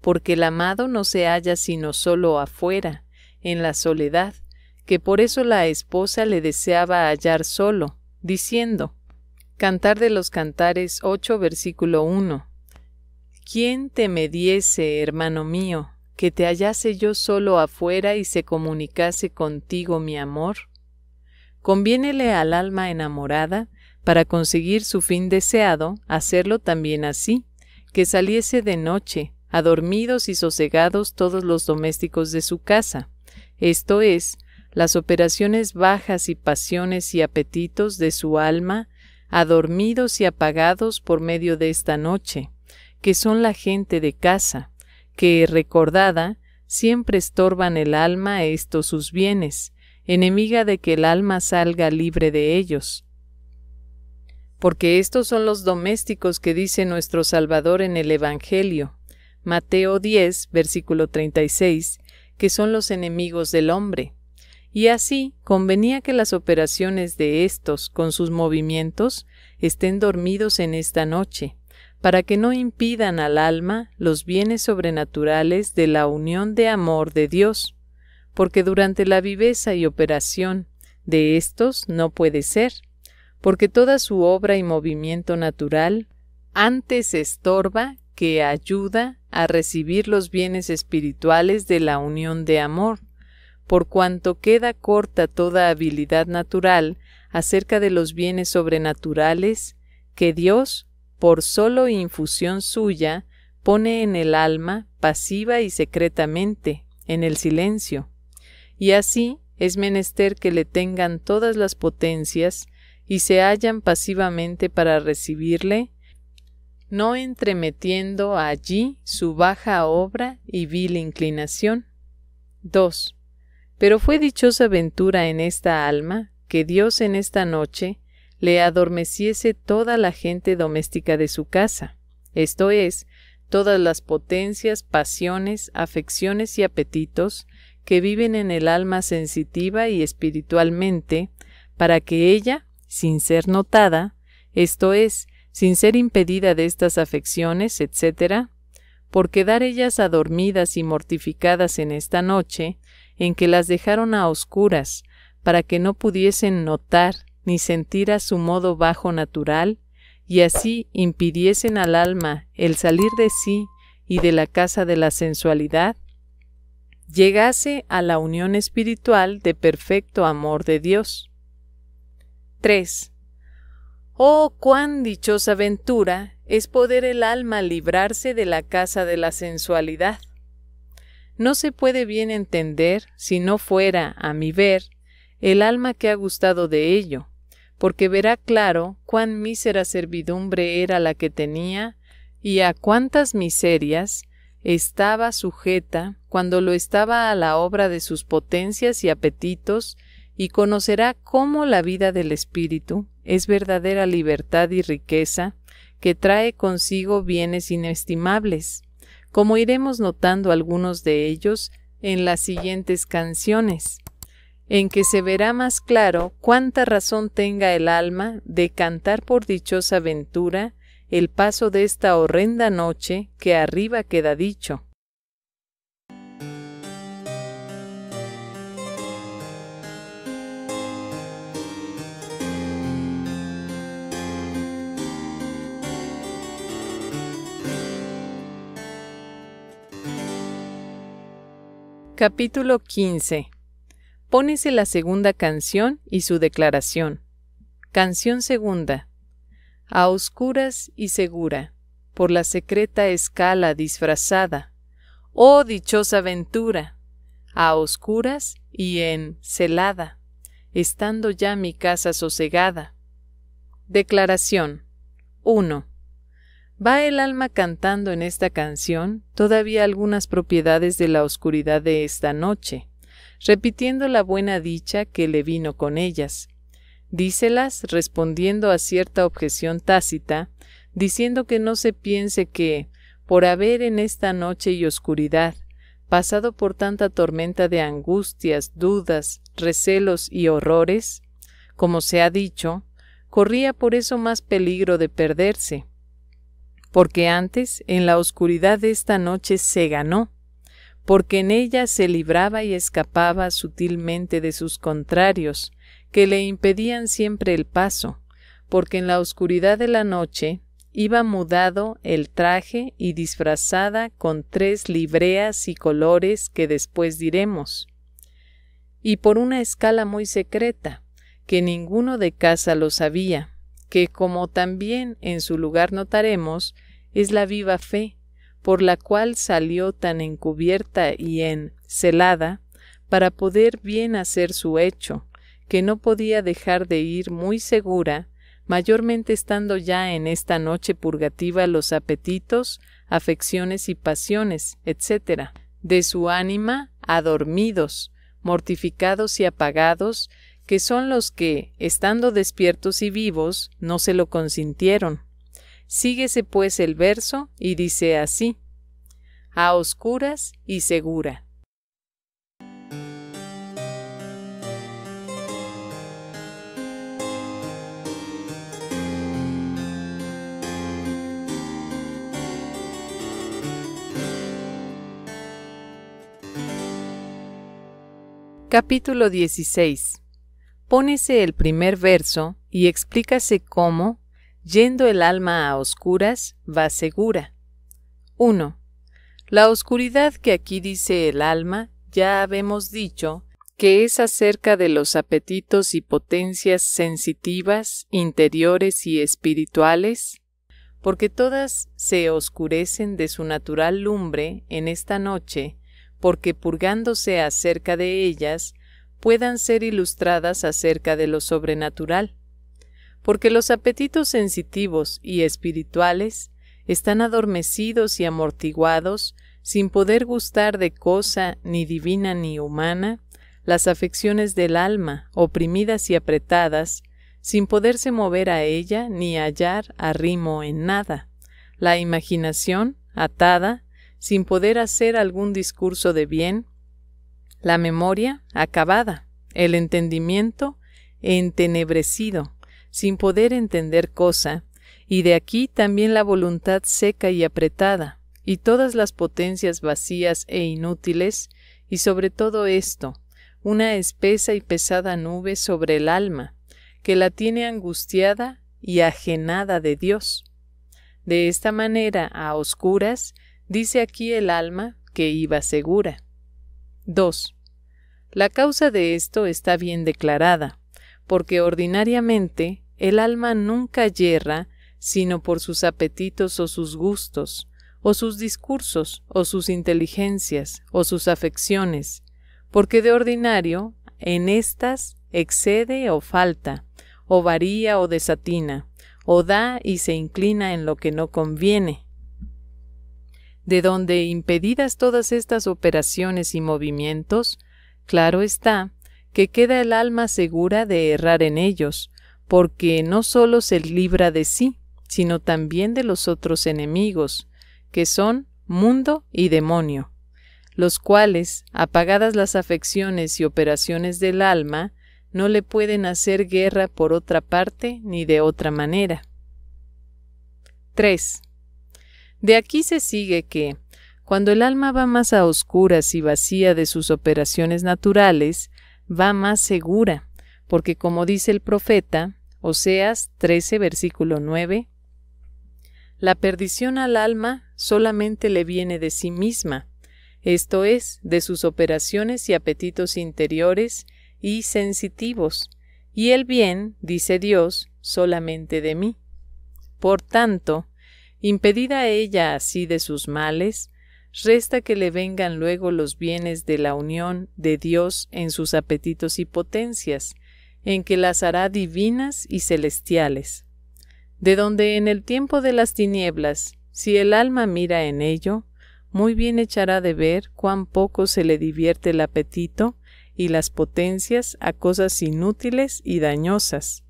porque el amado no se halla sino solo afuera, en la soledad, que por eso la esposa le deseaba hallar solo, diciendo Cantar de los Cantares 8 versículo 1 ¿Quién te me diese, hermano mío, que te hallase yo solo afuera y se comunicase contigo mi amor? Conviénele al alma enamorada, para conseguir su fin deseado, hacerlo también así, que saliese de noche, adormidos y sosegados todos los domésticos de su casa, esto es, las operaciones bajas y pasiones y apetitos de su alma, adormidos y apagados por medio de esta noche, que son la gente de casa, que, recordada, siempre estorban el alma estos sus bienes, enemiga de que el alma salga libre de ellos. Porque estos son los domésticos que dice nuestro Salvador en el Evangelio, Mateo 10, versículo 36, que son los enemigos del hombre. Y así convenía que las operaciones de estos, con sus movimientos, estén dormidos en esta noche, para que no impidan al alma los bienes sobrenaturales de la unión de amor de Dios porque durante la viveza y operación de estos no puede ser, porque toda su obra y movimiento natural antes estorba que ayuda a recibir los bienes espirituales de la unión de amor, por cuanto queda corta toda habilidad natural acerca de los bienes sobrenaturales que Dios, por solo infusión suya, pone en el alma pasiva y secretamente, en el silencio y así es menester que le tengan todas las potencias y se hallan pasivamente para recibirle, no entremetiendo allí su baja obra y vil inclinación. 2. Pero fue dichosa ventura en esta alma que Dios en esta noche le adormeciese toda la gente doméstica de su casa, esto es, todas las potencias, pasiones, afecciones y apetitos, que viven en el alma sensitiva y espiritualmente, para que ella, sin ser notada, esto es, sin ser impedida de estas afecciones, etc., por quedar ellas adormidas y mortificadas en esta noche, en que las dejaron a oscuras, para que no pudiesen notar ni sentir a su modo bajo natural, y así impidiesen al alma el salir de sí y de la casa de la sensualidad, llegase a la unión espiritual de perfecto amor de Dios. 3. Oh, cuán dichosa ventura es poder el alma librarse de la casa de la sensualidad. No se puede bien entender, si no fuera, a mi ver, el alma que ha gustado de ello, porque verá claro cuán mísera servidumbre era la que tenía y a cuántas miserias, estaba sujeta cuando lo estaba a la obra de sus potencias y apetitos, y conocerá cómo la vida del espíritu es verdadera libertad y riqueza que trae consigo bienes inestimables, como iremos notando algunos de ellos en las siguientes canciones en que se verá más claro cuánta razón tenga el alma de cantar por dichosa ventura el paso de esta horrenda noche que arriba queda dicho. Capítulo 15. Pónese la segunda canción y su declaración. Canción segunda a oscuras y segura, por la secreta escala disfrazada. Oh dichosa ventura, a oscuras y en celada, estando ya mi casa sosegada. Declaración 1. ¿Va el alma cantando en esta canción todavía algunas propiedades de la oscuridad de esta noche, repitiendo la buena dicha que le vino con ellas, Dícelas respondiendo a cierta objeción tácita, diciendo que no se piense que, por haber en esta noche y oscuridad, pasado por tanta tormenta de angustias, dudas, recelos y horrores, como se ha dicho, corría por eso más peligro de perderse, porque antes en la oscuridad de esta noche se ganó, porque en ella se libraba y escapaba sutilmente de sus contrarios, que le impedían siempre el paso, porque en la oscuridad de la noche iba mudado el traje y disfrazada con tres libreas y colores que después diremos, y por una escala muy secreta, que ninguno de casa lo sabía, que como también en su lugar notaremos, es la viva fe, por la cual salió tan encubierta y en celada para poder bien hacer su hecho, que no podía dejar de ir muy segura, mayormente estando ya en esta noche purgativa los apetitos, afecciones y pasiones, etc., de su ánima adormidos, mortificados y apagados, que son los que, estando despiertos y vivos, no se lo consintieron. Síguese pues el verso y dice así, a oscuras y segura. Capítulo 16. Pónese el primer verso y explícase cómo, yendo el alma a oscuras, va segura. 1. La oscuridad que aquí dice el alma, ya habemos dicho, que es acerca de los apetitos y potencias sensitivas, interiores y espirituales, porque todas se oscurecen de su natural lumbre en esta noche, porque purgándose acerca de ellas, puedan ser ilustradas acerca de lo sobrenatural. Porque los apetitos sensitivos y espirituales están adormecidos y amortiguados, sin poder gustar de cosa ni divina ni humana, las afecciones del alma, oprimidas y apretadas, sin poderse mover a ella ni hallar arrimo en nada, la imaginación, atada, sin poder hacer algún discurso de bien, la memoria acabada, el entendimiento entenebrecido, sin poder entender cosa, y de aquí también la voluntad seca y apretada, y todas las potencias vacías e inútiles, y sobre todo esto, una espesa y pesada nube sobre el alma, que la tiene angustiada y ajenada de Dios. De esta manera, a oscuras, Dice aquí el alma que iba segura. 2. La causa de esto está bien declarada, porque ordinariamente el alma nunca yerra sino por sus apetitos o sus gustos, o sus discursos, o sus inteligencias, o sus afecciones, porque de ordinario en estas excede o falta, o varía o desatina, o da y se inclina en lo que no conviene, de donde impedidas todas estas operaciones y movimientos, claro está que queda el alma segura de errar en ellos, porque no solo se libra de sí, sino también de los otros enemigos, que son mundo y demonio, los cuales, apagadas las afecciones y operaciones del alma, no le pueden hacer guerra por otra parte ni de otra manera. 3. De aquí se sigue que, cuando el alma va más a oscuras y vacía de sus operaciones naturales, va más segura, porque como dice el profeta, Oseas 13, versículo 9, la perdición al alma solamente le viene de sí misma, esto es, de sus operaciones y apetitos interiores y sensitivos, y el bien, dice Dios, solamente de mí. Por tanto, Impedida ella así de sus males, resta que le vengan luego los bienes de la unión de Dios en sus apetitos y potencias, en que las hará divinas y celestiales. De donde en el tiempo de las tinieblas, si el alma mira en ello, muy bien echará de ver cuán poco se le divierte el apetito y las potencias a cosas inútiles y dañosas.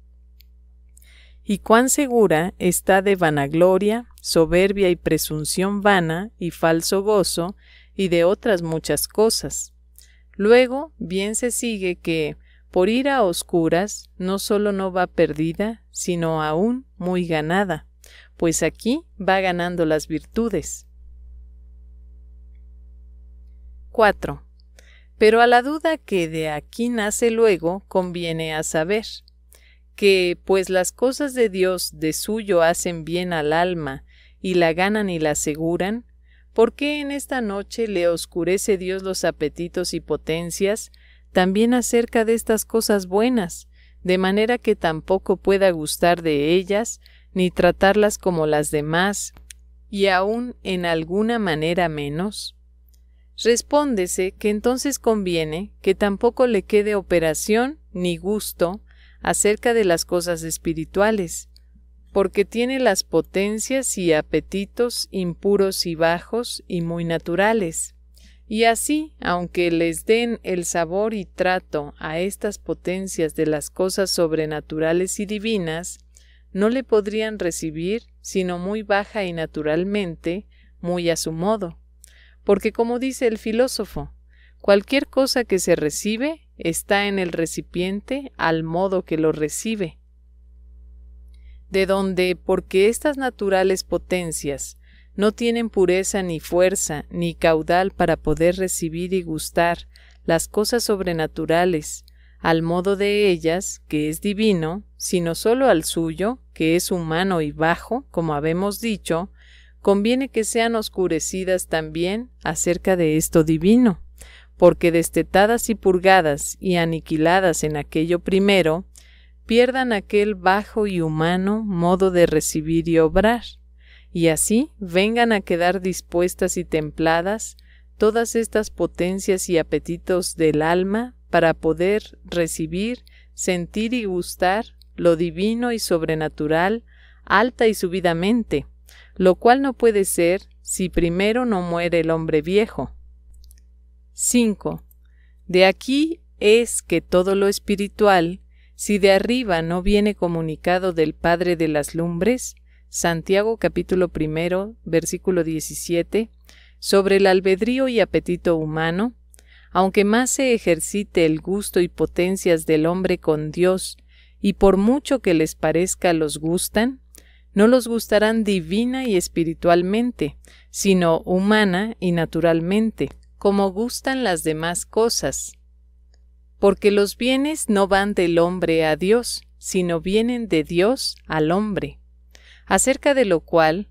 Y cuán segura está de vanagloria, soberbia y presunción vana y falso gozo, y de otras muchas cosas. Luego, bien se sigue que, por ir a oscuras, no solo no va perdida, sino aún muy ganada, pues aquí va ganando las virtudes. 4. Pero a la duda que de aquí nace luego, conviene a saber que, pues las cosas de Dios de suyo hacen bien al alma, y la ganan y la aseguran, ¿por qué en esta noche le oscurece Dios los apetitos y potencias también acerca de estas cosas buenas, de manera que tampoco pueda gustar de ellas, ni tratarlas como las demás, y aún en alguna manera menos? Respóndese que entonces conviene que tampoco le quede operación ni gusto acerca de las cosas espirituales, porque tiene las potencias y apetitos impuros y bajos y muy naturales. Y así, aunque les den el sabor y trato a estas potencias de las cosas sobrenaturales y divinas, no le podrían recibir sino muy baja y naturalmente, muy a su modo. Porque como dice el filósofo, cualquier cosa que se recibe está en el recipiente al modo que lo recibe, de donde, porque estas naturales potencias no tienen pureza ni fuerza ni caudal para poder recibir y gustar las cosas sobrenaturales, al modo de ellas, que es divino, sino sólo al suyo, que es humano y bajo, como habemos dicho, conviene que sean oscurecidas también acerca de esto divino, porque destetadas y purgadas y aniquiladas en aquello primero, pierdan aquel bajo y humano modo de recibir y obrar, y así vengan a quedar dispuestas y templadas todas estas potencias y apetitos del alma para poder recibir, sentir y gustar lo divino y sobrenatural alta y subidamente, lo cual no puede ser si primero no muere el hombre viejo. 5. De aquí es que todo lo espiritual si de arriba no viene comunicado del Padre de las Lumbres, Santiago capítulo primero, versículo 17, sobre el albedrío y apetito humano, aunque más se ejercite el gusto y potencias del hombre con Dios, y por mucho que les parezca los gustan, no los gustarán divina y espiritualmente, sino humana y naturalmente, como gustan las demás cosas, porque los bienes no van del hombre a Dios, sino vienen de Dios al hombre. Acerca de lo cual,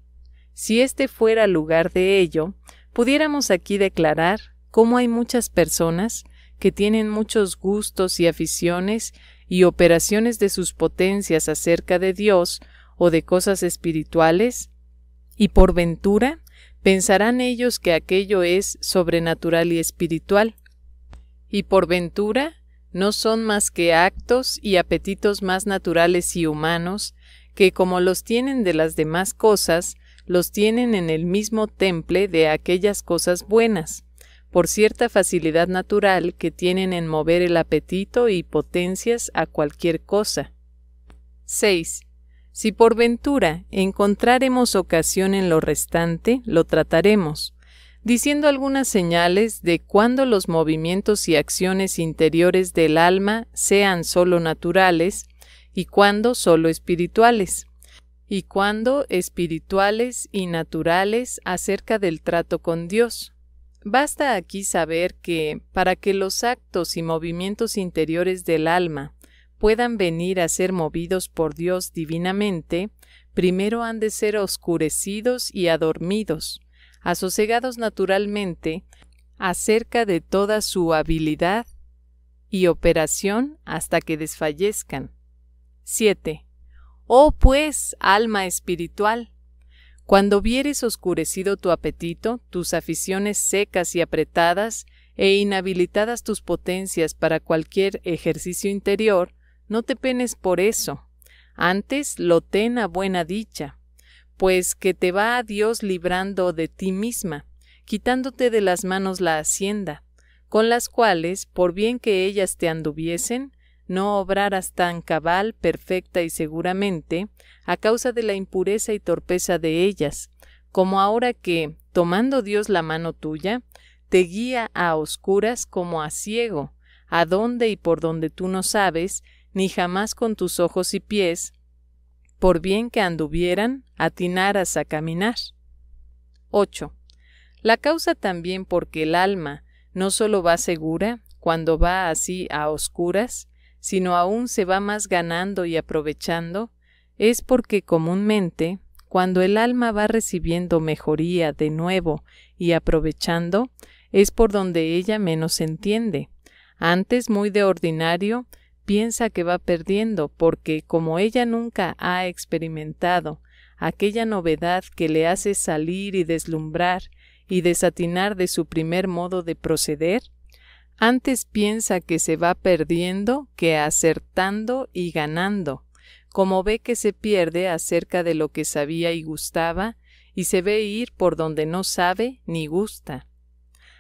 si este fuera lugar de ello, pudiéramos aquí declarar cómo hay muchas personas que tienen muchos gustos y aficiones y operaciones de sus potencias acerca de Dios o de cosas espirituales, y por ventura pensarán ellos que aquello es sobrenatural y espiritual, y por ventura no son más que actos y apetitos más naturales y humanos, que como los tienen de las demás cosas, los tienen en el mismo temple de aquellas cosas buenas, por cierta facilidad natural que tienen en mover el apetito y potencias a cualquier cosa. 6. Si por ventura encontraremos ocasión en lo restante, lo trataremos, diciendo algunas señales de cuándo los movimientos y acciones interiores del alma sean solo naturales y cuándo solo espirituales, y cuándo espirituales y naturales acerca del trato con Dios. Basta aquí saber que, para que los actos y movimientos interiores del alma puedan venir a ser movidos por Dios divinamente, primero han de ser oscurecidos y adormidos, asosegados naturalmente acerca de toda su habilidad y operación hasta que desfallezcan. 7. Oh pues, alma espiritual, cuando vieres oscurecido tu apetito, tus aficiones secas y apretadas, e inhabilitadas tus potencias para cualquier ejercicio interior, no te penes por eso, antes lo ten a buena dicha, pues que te va a Dios librando de ti misma, quitándote de las manos la hacienda, con las cuales, por bien que ellas te anduviesen, no obraras tan cabal, perfecta y seguramente, a causa de la impureza y torpeza de ellas, como ahora que, tomando Dios la mano tuya, te guía a oscuras como a ciego, a donde y por donde tú no sabes, ni jamás con tus ojos y pies, por bien que anduvieran, atinaras a caminar. 8. La causa también porque el alma no solo va segura, cuando va así a oscuras, sino aún se va más ganando y aprovechando, es porque comúnmente, cuando el alma va recibiendo mejoría de nuevo y aprovechando, es por donde ella menos entiende. Antes muy de ordinario, piensa que va perdiendo porque como ella nunca ha experimentado aquella novedad que le hace salir y deslumbrar y desatinar de su primer modo de proceder, antes piensa que se va perdiendo que acertando y ganando, como ve que se pierde acerca de lo que sabía y gustaba, y se ve ir por donde no sabe ni gusta.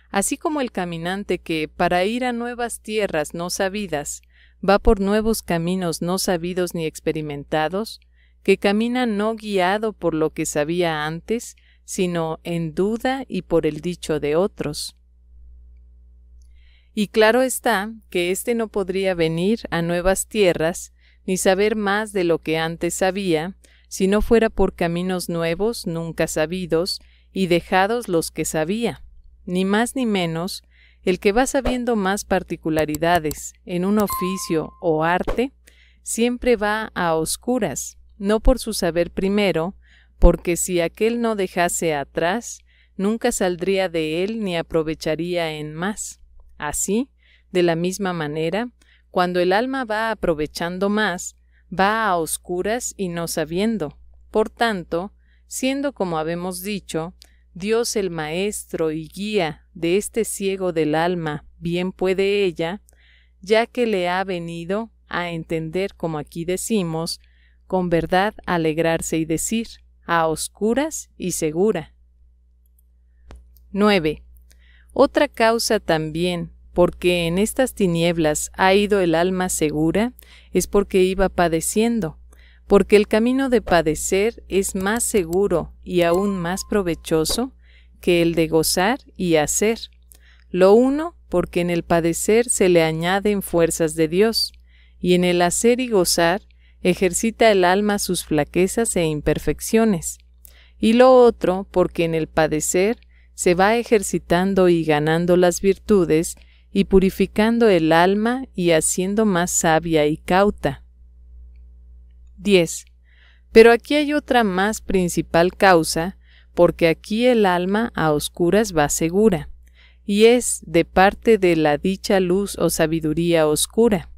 Así como el caminante que, para ir a nuevas tierras no sabidas, va por nuevos caminos no sabidos ni experimentados, que camina no guiado por lo que sabía antes, sino en duda y por el dicho de otros. Y claro está que éste no podría venir a nuevas tierras, ni saber más de lo que antes sabía, si no fuera por caminos nuevos nunca sabidos, y dejados los que sabía, ni más ni menos, el que va sabiendo más particularidades en un oficio o arte, siempre va a oscuras, no por su saber primero, porque si aquel no dejase atrás, nunca saldría de él ni aprovecharía en más. Así, de la misma manera, cuando el alma va aprovechando más, va a oscuras y no sabiendo. Por tanto, siendo como habemos dicho, Dios el Maestro y guía de este ciego del alma, bien puede ella, ya que le ha venido a entender, como aquí decimos, con verdad alegrarse y decir, a oscuras y segura. 9. Otra causa también porque en estas tinieblas ha ido el alma segura es porque iba padeciendo, porque el camino de padecer es más seguro y aún más provechoso que el de gozar y hacer. Lo uno, porque en el padecer se le añaden fuerzas de Dios, y en el hacer y gozar ejercita el alma sus flaquezas e imperfecciones. Y lo otro, porque en el padecer se va ejercitando y ganando las virtudes, y purificando el alma y haciendo más sabia y cauta 10. Pero aquí hay otra más principal causa, porque aquí el alma a oscuras va segura, y es de parte de la dicha luz o sabiduría oscura,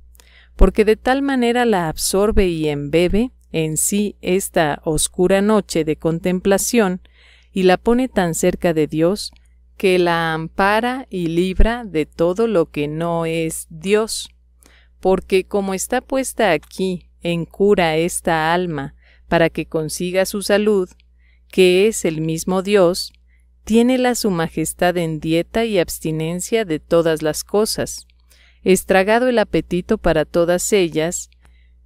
porque de tal manera la absorbe y embebe en sí esta oscura noche de contemplación y la pone tan cerca de Dios que la ampara y libra de todo lo que no es Dios. Porque como está puesta aquí en cura esta alma para que consiga su salud, que es el mismo Dios, tiene la su majestad en dieta y abstinencia de todas las cosas, estragado el apetito para todas ellas,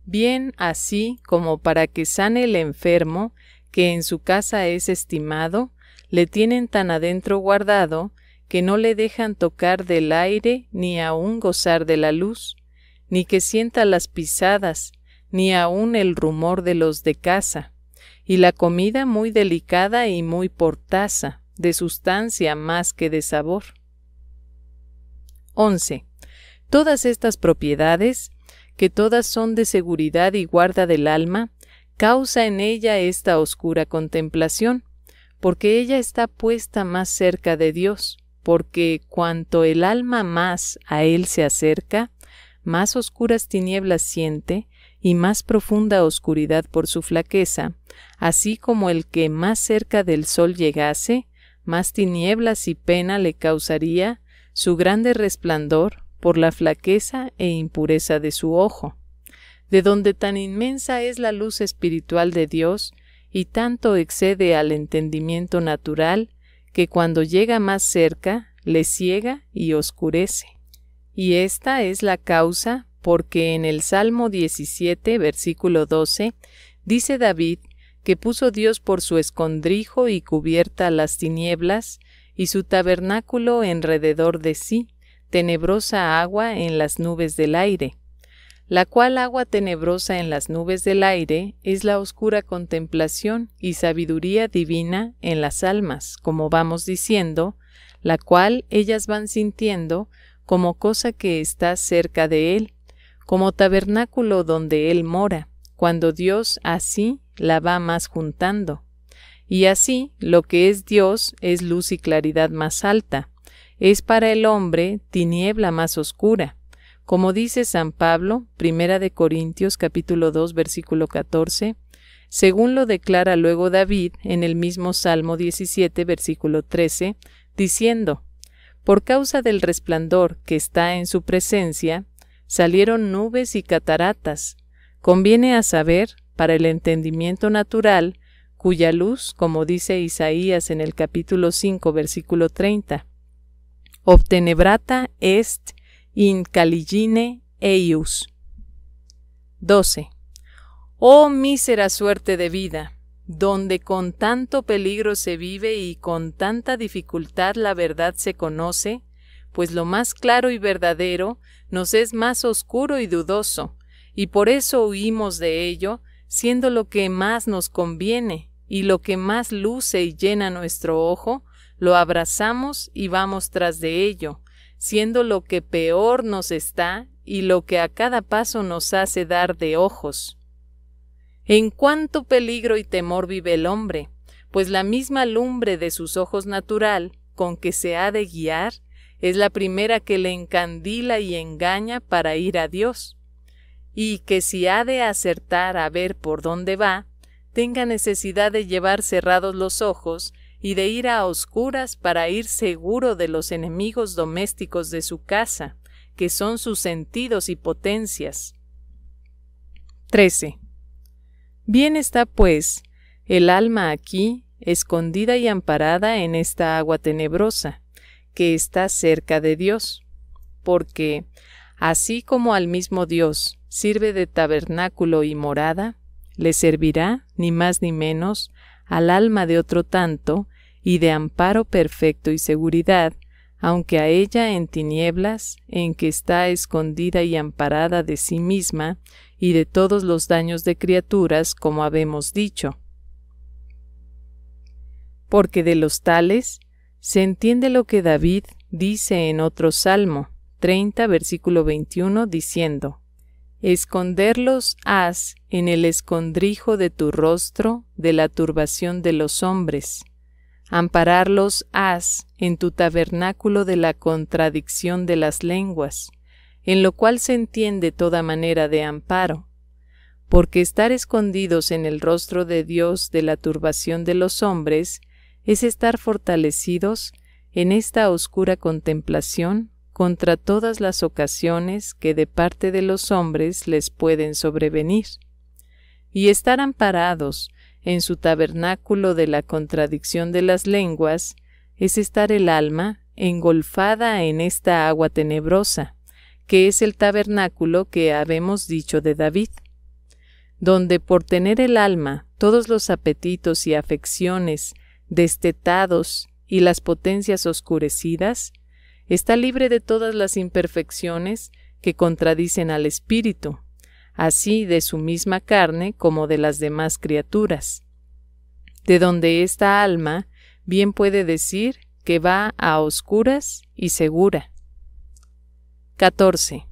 bien así como para que sane el enfermo, que en su casa es estimado, le tienen tan adentro guardado, que no le dejan tocar del aire ni aun gozar de la luz, ni que sienta las pisadas, ni aun el rumor de los de casa, y la comida muy delicada y muy portaza, de sustancia más que de sabor. 11. Todas estas propiedades, que todas son de seguridad y guarda del alma, causa en ella esta oscura contemplación, porque ella está puesta más cerca de Dios, porque cuanto el alma más a Él se acerca, más oscuras tinieblas siente, y más profunda oscuridad por su flaqueza, así como el que más cerca del sol llegase, más tinieblas y pena le causaría su grande resplandor por la flaqueza e impureza de su ojo. De donde tan inmensa es la luz espiritual de Dios, y tanto excede al entendimiento natural, que cuando llega más cerca, le ciega y oscurece. Y esta es la causa porque en el Salmo 17, versículo 12, dice David que puso Dios por su escondrijo y cubierta las tinieblas, y su tabernáculo enrededor de sí, tenebrosa agua en las nubes del aire, la cual agua tenebrosa en las nubes del aire es la oscura contemplación y sabiduría divina en las almas, como vamos diciendo, la cual ellas van sintiendo como cosa que está cerca de él, como tabernáculo donde Él mora, cuando Dios así la va más juntando. Y así lo que es Dios es luz y claridad más alta, es para el hombre tiniebla más oscura. Como dice San Pablo, Primera de Corintios capítulo 2 versículo 14, según lo declara luego David en el mismo Salmo 17 versículo 13, diciendo, Por causa del resplandor que está en su presencia, salieron nubes y cataratas. Conviene a saber, para el entendimiento natural, cuya luz, como dice Isaías en el capítulo 5, versículo 30, obtenebrata est in caligine eius. 12. Oh mísera suerte de vida, donde con tanto peligro se vive y con tanta dificultad la verdad se conoce, pues lo más claro y verdadero nos es más oscuro y dudoso, y por eso huimos de ello, siendo lo que más nos conviene y lo que más luce y llena nuestro ojo, lo abrazamos y vamos tras de ello, siendo lo que peor nos está y lo que a cada paso nos hace dar de ojos. En cuánto peligro y temor vive el hombre, pues la misma lumbre de sus ojos natural, con que se ha de guiar, es la primera que le encandila y engaña para ir a Dios, y que si ha de acertar a ver por dónde va, tenga necesidad de llevar cerrados los ojos y de ir a oscuras para ir seguro de los enemigos domésticos de su casa, que son sus sentidos y potencias. 13. Bien está, pues, el alma aquí, escondida y amparada en esta agua tenebrosa, está cerca de Dios, porque así como al mismo Dios sirve de tabernáculo y morada, le servirá, ni más ni menos, al alma de otro tanto, y de amparo perfecto y seguridad, aunque a ella en tinieblas, en que está escondida y amparada de sí misma y de todos los daños de criaturas, como habemos dicho. Porque de los tales se entiende lo que David dice en otro salmo 30, versículo 21, diciendo, Esconderlos has en el escondrijo de tu rostro de la turbación de los hombres. Ampararlos has en tu tabernáculo de la contradicción de las lenguas, en lo cual se entiende toda manera de amparo. Porque estar escondidos en el rostro de Dios de la turbación de los hombres es estar fortalecidos en esta oscura contemplación contra todas las ocasiones que de parte de los hombres les pueden sobrevenir, y estar amparados en su tabernáculo de la contradicción de las lenguas es estar el alma engolfada en esta agua tenebrosa, que es el tabernáculo que habemos dicho de David, donde por tener el alma todos los apetitos y afecciones destetados y las potencias oscurecidas, está libre de todas las imperfecciones que contradicen al espíritu, así de su misma carne como de las demás criaturas. De donde esta alma bien puede decir que va a oscuras y segura. 14.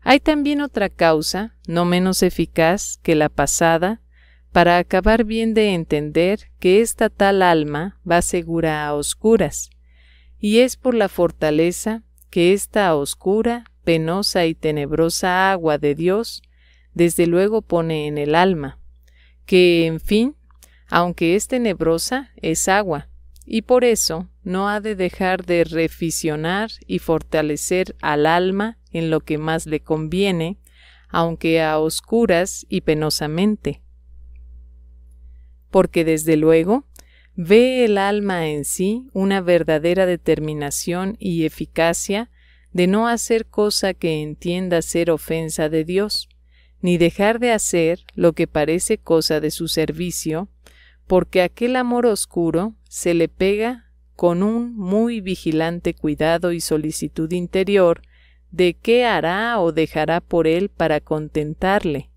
Hay también otra causa, no menos eficaz que la pasada, para acabar bien de entender que esta tal alma va segura a oscuras, y es por la fortaleza que esta oscura, penosa y tenebrosa agua de Dios desde luego pone en el alma, que, en fin, aunque es tenebrosa, es agua, y por eso no ha de dejar de reficionar y fortalecer al alma en lo que más le conviene, aunque a oscuras y penosamente porque desde luego ve el alma en sí una verdadera determinación y eficacia de no hacer cosa que entienda ser ofensa de Dios, ni dejar de hacer lo que parece cosa de su servicio, porque aquel amor oscuro se le pega con un muy vigilante cuidado y solicitud interior de qué hará o dejará por él para contentarle,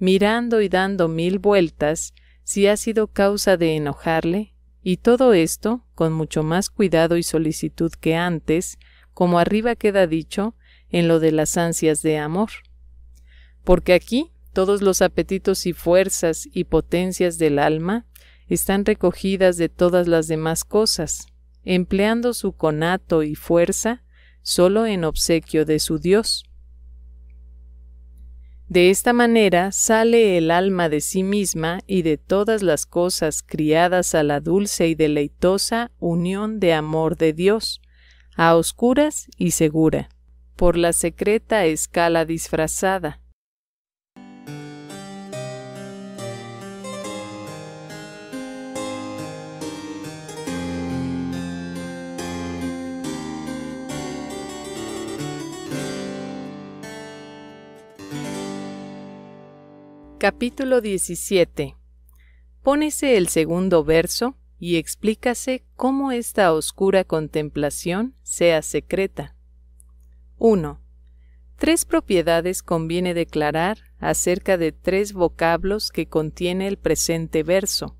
mirando y dando mil vueltas si ha sido causa de enojarle, y todo esto, con mucho más cuidado y solicitud que antes, como arriba queda dicho, en lo de las ansias de amor. Porque aquí todos los apetitos y fuerzas y potencias del alma están recogidas de todas las demás cosas, empleando su conato y fuerza solo en obsequio de su Dios. De esta manera sale el alma de sí misma y de todas las cosas criadas a la dulce y deleitosa unión de amor de Dios, a oscuras y segura, por la secreta escala disfrazada, Capítulo 17. Pónese el segundo verso y explícase cómo esta oscura contemplación sea secreta. 1. Tres propiedades conviene declarar acerca de tres vocablos que contiene el presente verso.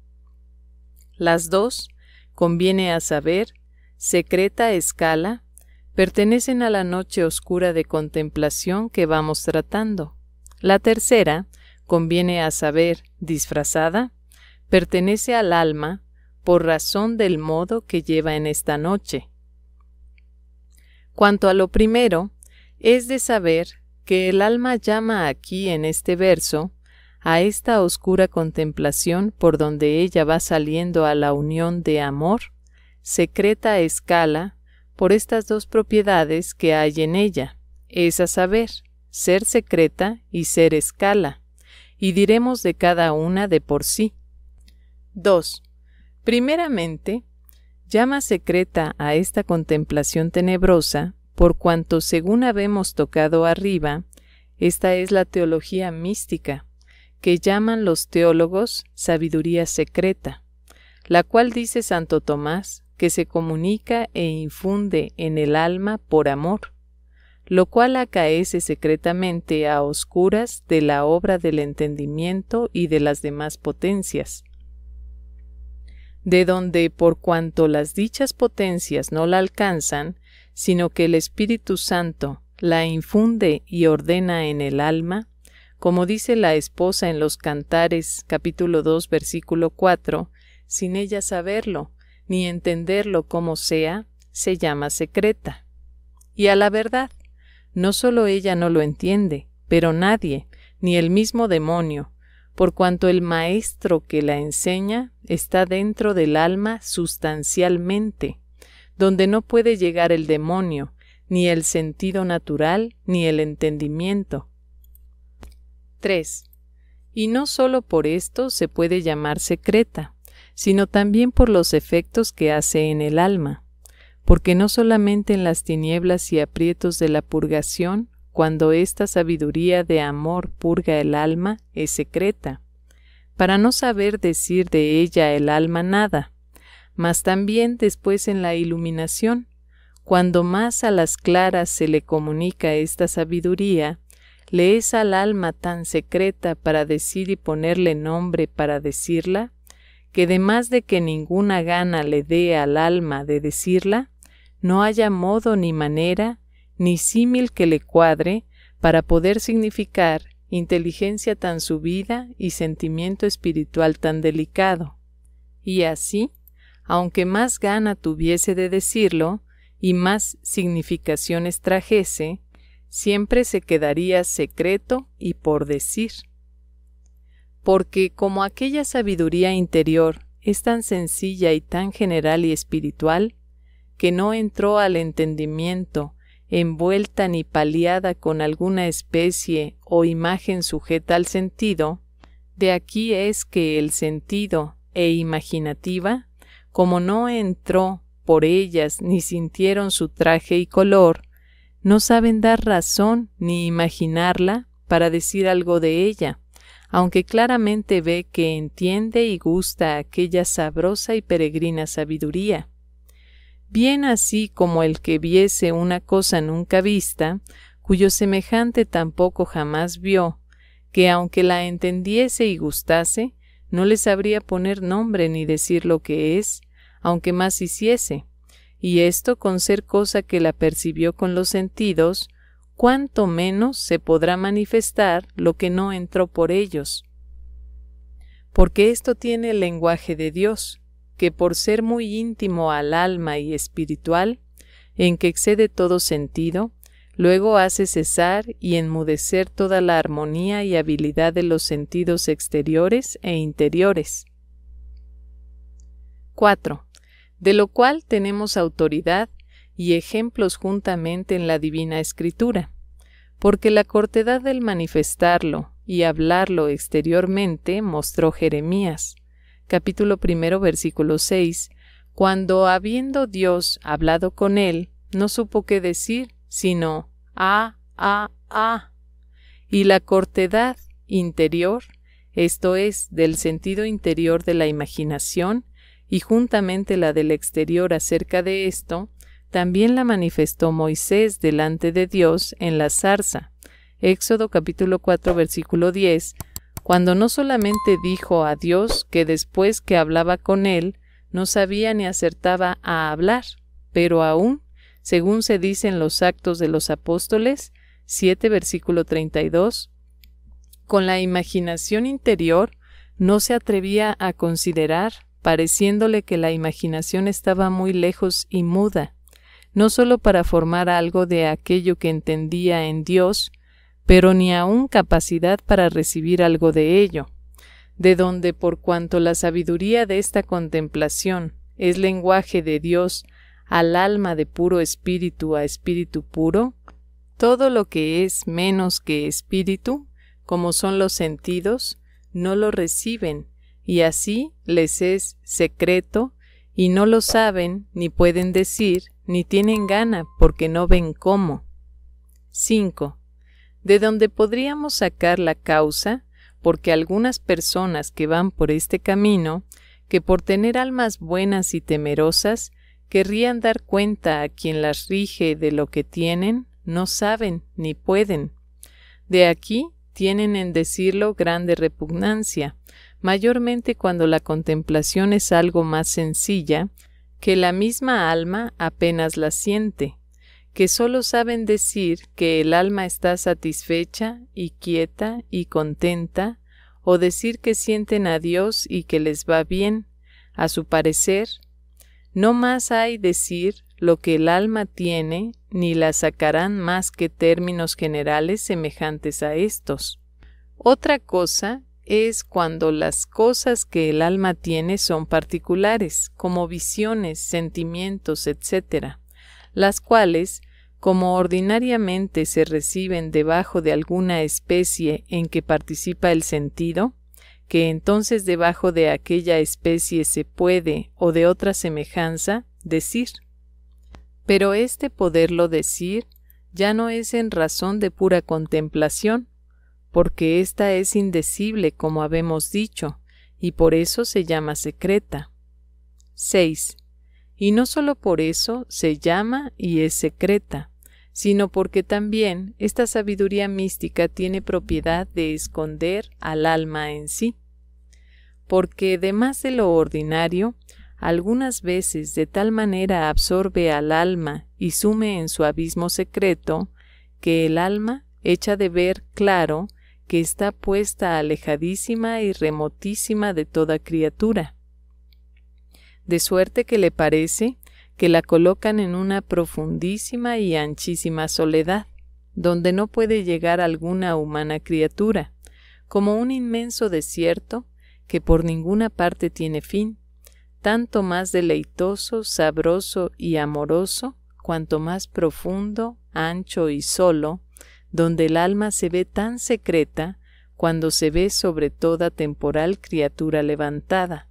Las dos, conviene a saber, secreta escala, pertenecen a la noche oscura de contemplación que vamos tratando. La tercera, conviene a saber, disfrazada, pertenece al alma por razón del modo que lleva en esta noche. Cuanto a lo primero, es de saber que el alma llama aquí en este verso a esta oscura contemplación por donde ella va saliendo a la unión de amor, secreta escala, por estas dos propiedades que hay en ella, es a saber, ser secreta y ser escala y diremos de cada una de por sí. 2. Primeramente, llama secreta a esta contemplación tenebrosa, por cuanto, según habemos tocado arriba, esta es la teología mística, que llaman los teólogos sabiduría secreta, la cual dice Santo Tomás que se comunica e infunde en el alma por amor lo cual acaece secretamente a oscuras de la obra del entendimiento y de las demás potencias, de donde por cuanto las dichas potencias no la alcanzan, sino que el Espíritu Santo la infunde y ordena en el alma, como dice la esposa en los Cantares capítulo 2 versículo 4, sin ella saberlo, ni entenderlo como sea, se llama secreta. Y a la verdad, no solo ella no lo entiende, pero nadie, ni el mismo demonio, por cuanto el maestro que la enseña está dentro del alma sustancialmente, donde no puede llegar el demonio, ni el sentido natural, ni el entendimiento. 3. Y no solo por esto se puede llamar secreta, sino también por los efectos que hace en el alma porque no solamente en las tinieblas y aprietos de la purgación, cuando esta sabiduría de amor purga el alma, es secreta, para no saber decir de ella el alma nada, mas también después en la iluminación, cuando más a las claras se le comunica esta sabiduría, le es al alma tan secreta para decir y ponerle nombre para decirla, que de más de que ninguna gana le dé al alma de decirla, no haya modo ni manera ni símil que le cuadre para poder significar inteligencia tan subida y sentimiento espiritual tan delicado. Y así, aunque más gana tuviese de decirlo y más significaciones trajese, siempre se quedaría secreto y por decir. Porque como aquella sabiduría interior es tan sencilla y tan general y espiritual, que no entró al entendimiento, envuelta ni paliada con alguna especie o imagen sujeta al sentido, de aquí es que el sentido e imaginativa, como no entró por ellas ni sintieron su traje y color, no saben dar razón ni imaginarla para decir algo de ella, aunque claramente ve que entiende y gusta aquella sabrosa y peregrina sabiduría bien así como el que viese una cosa nunca vista, cuyo semejante tampoco jamás vio, que aunque la entendiese y gustase, no le sabría poner nombre ni decir lo que es, aunque más hiciese. Y esto con ser cosa que la percibió con los sentidos, cuanto menos se podrá manifestar lo que no entró por ellos. Porque esto tiene el lenguaje de Dios, que por ser muy íntimo al alma y espiritual, en que excede todo sentido, luego hace cesar y enmudecer toda la armonía y habilidad de los sentidos exteriores e interiores. 4. De lo cual tenemos autoridad y ejemplos juntamente en la Divina Escritura, porque la cortedad del manifestarlo y hablarlo exteriormente mostró Jeremías, capítulo primero, versículo 6, cuando habiendo Dios hablado con él, no supo qué decir, sino ah, ah, ah. Y la cortedad interior, esto es, del sentido interior de la imaginación, y juntamente la del exterior acerca de esto, también la manifestó Moisés delante de Dios en la zarza. Éxodo capítulo 4 versículo 10, cuando no solamente dijo a Dios que después que hablaba con él, no sabía ni acertaba a hablar, pero aún, según se dice en los Actos de los Apóstoles, 7 versículo 32, con la imaginación interior no se atrevía a considerar, pareciéndole que la imaginación estaba muy lejos y muda, no sólo para formar algo de aquello que entendía en Dios, pero ni aun capacidad para recibir algo de ello, de donde por cuanto la sabiduría de esta contemplación es lenguaje de Dios al alma de puro espíritu a espíritu puro, todo lo que es menos que espíritu, como son los sentidos, no lo reciben, y así les es secreto, y no lo saben, ni pueden decir, ni tienen gana, porque no ven cómo. 5 de donde podríamos sacar la causa porque algunas personas que van por este camino, que por tener almas buenas y temerosas, querrían dar cuenta a quien las rige de lo que tienen, no saben ni pueden. De aquí tienen en decirlo grande repugnancia, mayormente cuando la contemplación es algo más sencilla, que la misma alma apenas la siente, que solo saben decir que el alma está satisfecha y quieta y contenta, o decir que sienten a Dios y que les va bien, a su parecer, no más hay decir lo que el alma tiene, ni la sacarán más que términos generales semejantes a estos. Otra cosa es cuando las cosas que el alma tiene son particulares, como visiones, sentimientos, etc., las cuales como ordinariamente se reciben debajo de alguna especie en que participa el sentido, que entonces debajo de aquella especie se puede, o de otra semejanza, decir. Pero este poderlo decir ya no es en razón de pura contemplación, porque ésta es indecible como habemos dicho, y por eso se llama secreta. 6. Y no solo por eso se llama y es secreta, sino porque también esta sabiduría mística tiene propiedad de esconder al alma en sí. Porque, además de lo ordinario, algunas veces de tal manera absorbe al alma y sume en su abismo secreto, que el alma echa de ver claro que está puesta alejadísima y remotísima de toda criatura, de suerte que le parece que la colocan en una profundísima y anchísima soledad, donde no puede llegar alguna humana criatura, como un inmenso desierto que por ninguna parte tiene fin, tanto más deleitoso, sabroso y amoroso, cuanto más profundo, ancho y solo, donde el alma se ve tan secreta cuando se ve sobre toda temporal criatura levantada,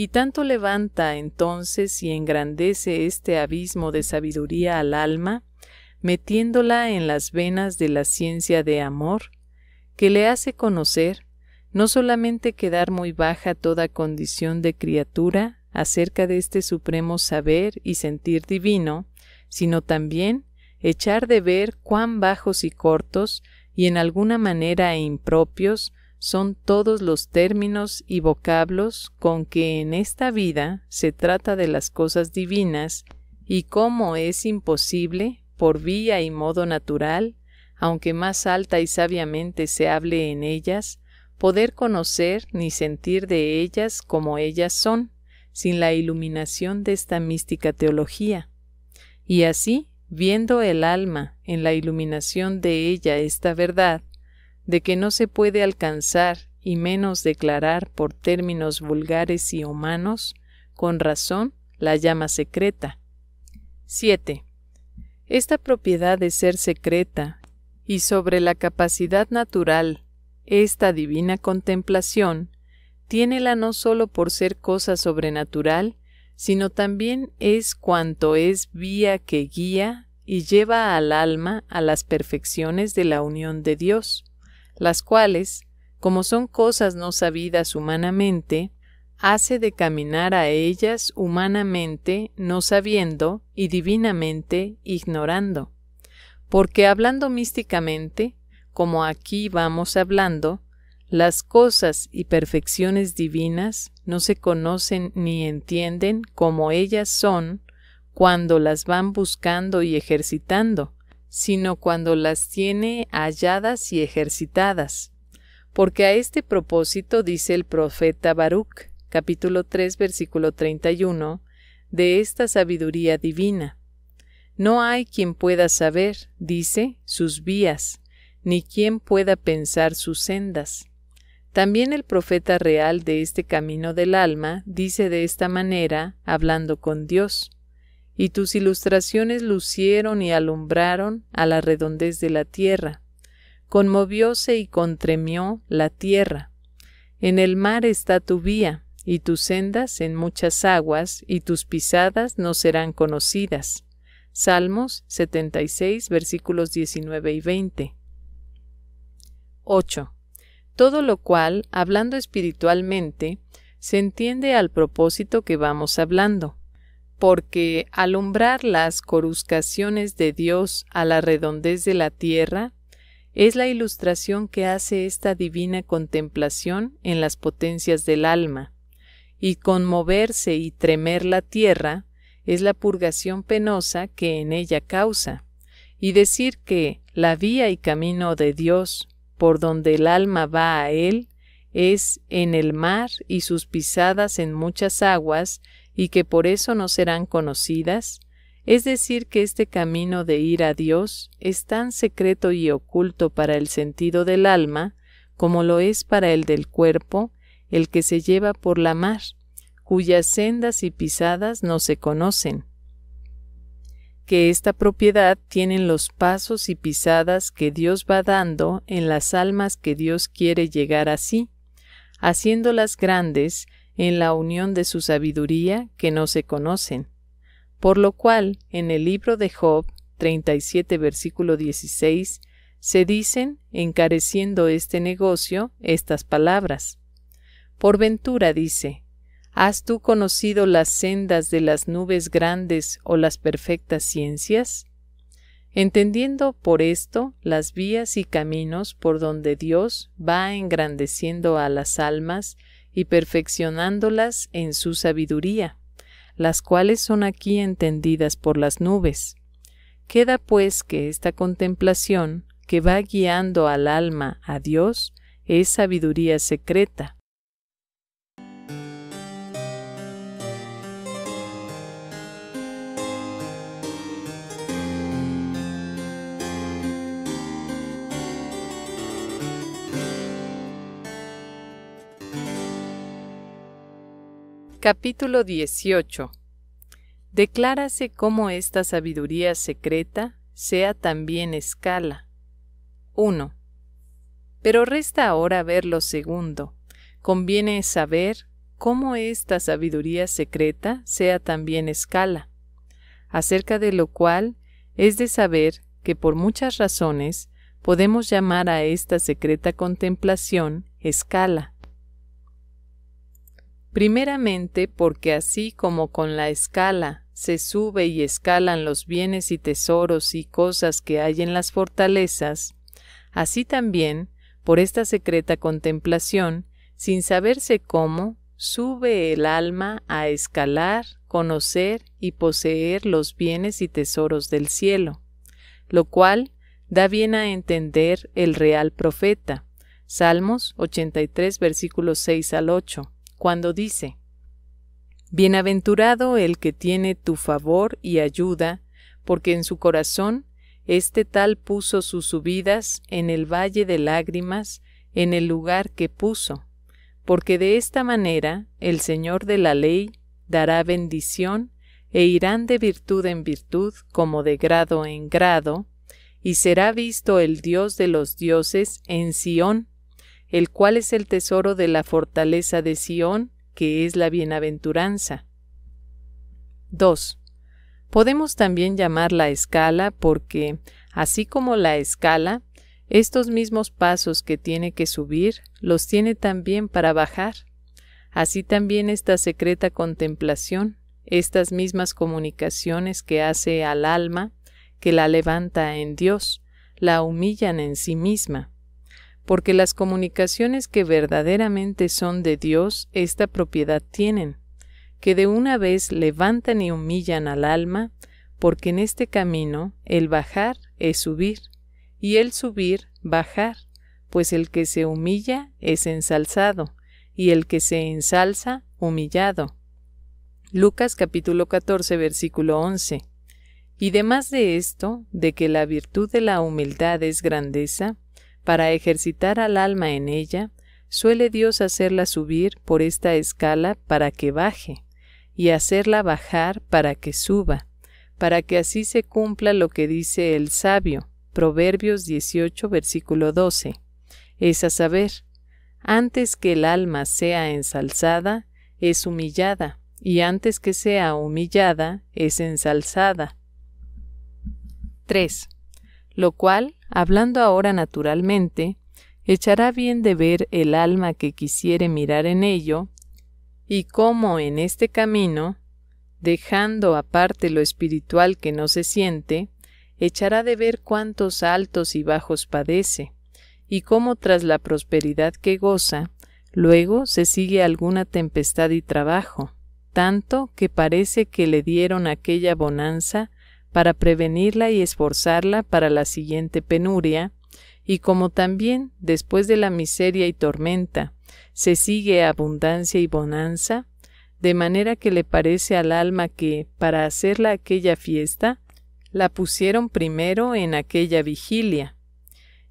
y tanto levanta entonces y engrandece este abismo de sabiduría al alma, metiéndola en las venas de la ciencia de amor, que le hace conocer no solamente quedar muy baja toda condición de criatura acerca de este supremo saber y sentir divino, sino también echar de ver cuán bajos y cortos y en alguna manera impropios son todos los términos y vocablos con que en esta vida se trata de las cosas divinas y cómo es imposible, por vía y modo natural, aunque más alta y sabiamente se hable en ellas, poder conocer ni sentir de ellas como ellas son, sin la iluminación de esta mística teología. Y así, viendo el alma en la iluminación de ella esta verdad, de que no se puede alcanzar y menos declarar por términos vulgares y humanos, con razón, la llama secreta. 7. Esta propiedad de ser secreta y sobre la capacidad natural, esta divina contemplación, tiénela no sólo por ser cosa sobrenatural, sino también es cuanto es vía que guía y lleva al alma a las perfecciones de la unión de Dios, las cuales, como son cosas no sabidas humanamente, hace de caminar a ellas humanamente no sabiendo y divinamente ignorando. Porque hablando místicamente, como aquí vamos hablando, las cosas y perfecciones divinas no se conocen ni entienden como ellas son cuando las van buscando y ejercitando, sino cuando las tiene halladas y ejercitadas. Porque a este propósito dice el profeta Baruch, capítulo 3, versículo 31, de esta sabiduría divina. No hay quien pueda saber, dice, sus vías, ni quien pueda pensar sus sendas. También el profeta real de este camino del alma dice de esta manera, hablando con Dios y tus ilustraciones lucieron y alumbraron a la redondez de la tierra. Conmovióse y contremió la tierra. En el mar está tu vía, y tus sendas en muchas aguas, y tus pisadas no serán conocidas. Salmos 76, versículos 19 y 20. 8. Todo lo cual, hablando espiritualmente, se entiende al propósito que vamos hablando porque alumbrar las coruscaciones de Dios a la redondez de la tierra es la ilustración que hace esta divina contemplación en las potencias del alma, y conmoverse y tremer la tierra es la purgación penosa que en ella causa, y decir que la vía y camino de Dios, por donde el alma va a Él, es en el mar y sus pisadas en muchas aguas, y que por eso no serán conocidas, es decir, que este camino de ir a Dios es tan secreto y oculto para el sentido del alma como lo es para el del cuerpo, el que se lleva por la mar, cuyas sendas y pisadas no se conocen. Que esta propiedad tienen los pasos y pisadas que Dios va dando en las almas que Dios quiere llegar a sí, haciéndolas grandes en la unión de su sabiduría que no se conocen. Por lo cual, en el libro de Job 37, versículo 16, se dicen, encareciendo este negocio, estas palabras. Por ventura dice, ¿Has tú conocido las sendas de las nubes grandes o las perfectas ciencias? Entendiendo por esto las vías y caminos por donde Dios va engrandeciendo a las almas y perfeccionándolas en su sabiduría, las cuales son aquí entendidas por las nubes. Queda pues que esta contemplación, que va guiando al alma a Dios, es sabiduría secreta, Capítulo 18. Declárase cómo esta sabiduría secreta sea también escala. 1. Pero resta ahora ver lo segundo. Conviene saber cómo esta sabiduría secreta sea también escala, acerca de lo cual es de saber que por muchas razones podemos llamar a esta secreta contemplación escala, Primeramente porque así como con la escala se sube y escalan los bienes y tesoros y cosas que hay en las fortalezas, así también, por esta secreta contemplación, sin saberse cómo, sube el alma a escalar, conocer y poseer los bienes y tesoros del cielo, lo cual da bien a entender el real profeta. Salmos 83 versículos 6 al 8 cuando dice, Bienaventurado el que tiene tu favor y ayuda, porque en su corazón este tal puso sus subidas en el valle de lágrimas, en el lugar que puso, porque de esta manera el Señor de la ley dará bendición e irán de virtud en virtud como de grado en grado, y será visto el Dios de los dioses en Sión, el cual es el tesoro de la fortaleza de Sión, que es la bienaventuranza. 2. Podemos también llamar la escala porque, así como la escala, estos mismos pasos que tiene que subir, los tiene también para bajar. Así también esta secreta contemplación, estas mismas comunicaciones que hace al alma, que la levanta en Dios, la humillan en sí misma porque las comunicaciones que verdaderamente son de Dios esta propiedad tienen, que de una vez levantan y humillan al alma, porque en este camino el bajar es subir, y el subir bajar, pues el que se humilla es ensalzado, y el que se ensalza humillado. Lucas capítulo 14 versículo 11. Y demás de esto, de que la virtud de la humildad es grandeza, para ejercitar al alma en ella, suele Dios hacerla subir por esta escala para que baje, y hacerla bajar para que suba, para que así se cumpla lo que dice el sabio, Proverbios 18, versículo 12, es a saber, antes que el alma sea ensalzada, es humillada, y antes que sea humillada, es ensalzada. 3 lo cual, hablando ahora naturalmente, echará bien de ver el alma que quisiere mirar en ello, y cómo en este camino, dejando aparte lo espiritual que no se siente, echará de ver cuántos altos y bajos padece, y cómo tras la prosperidad que goza, luego se sigue alguna tempestad y trabajo, tanto que parece que le dieron aquella bonanza para prevenirla y esforzarla para la siguiente penuria, y como también, después de la miseria y tormenta, se sigue abundancia y bonanza, de manera que le parece al alma que, para hacerla aquella fiesta, la pusieron primero en aquella vigilia.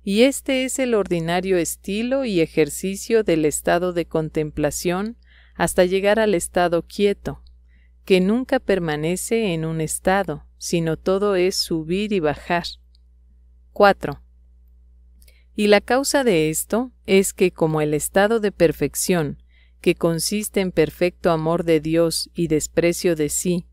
Y este es el ordinario estilo y ejercicio del estado de contemplación hasta llegar al estado quieto, que nunca permanece en un estado, sino todo es subir y bajar. 4. Y la causa de esto es que como el estado de perfección, que consiste en perfecto amor de Dios y desprecio de sí,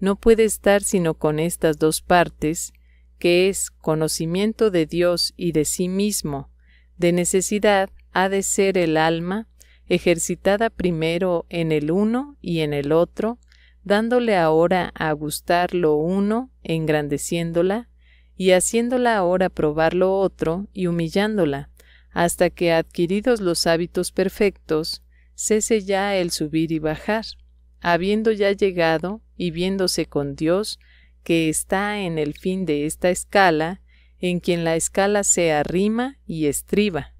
no puede estar sino con estas dos partes, que es conocimiento de Dios y de sí mismo, de necesidad ha de ser el alma ejercitada primero en el uno y en el otro, dándole ahora a gustar lo uno, engrandeciéndola, y haciéndola ahora probar lo otro y humillándola, hasta que adquiridos los hábitos perfectos, cese ya el subir y bajar, habiendo ya llegado y viéndose con Dios, que está en el fin de esta escala, en quien la escala se arrima y estriba.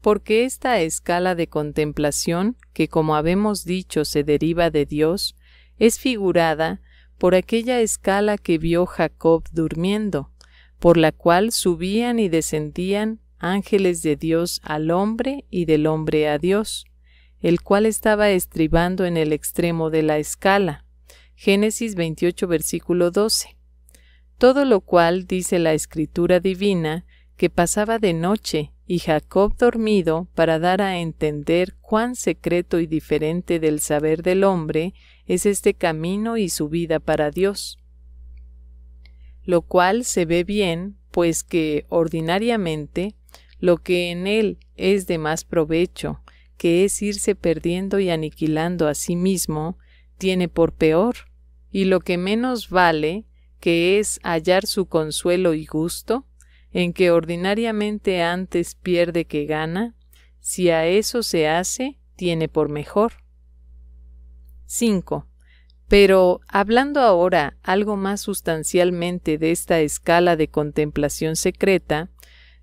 Porque esta escala de contemplación, que como habemos dicho se deriva de Dios, es figurada por aquella escala que vio Jacob durmiendo, por la cual subían y descendían ángeles de Dios al hombre y del hombre a Dios, el cual estaba estribando en el extremo de la escala. Génesis 28 versículo 12. Todo lo cual dice la escritura divina que pasaba de noche y Jacob dormido para dar a entender cuán secreto y diferente del saber del hombre es este camino y su vida para Dios. Lo cual se ve bien, pues que ordinariamente lo que en él es de más provecho, que es irse perdiendo y aniquilando a sí mismo, tiene por peor, y lo que menos vale, que es hallar su consuelo y gusto, en que ordinariamente antes pierde que gana, si a eso se hace, tiene por mejor. 5. Pero, hablando ahora algo más sustancialmente de esta escala de contemplación secreta,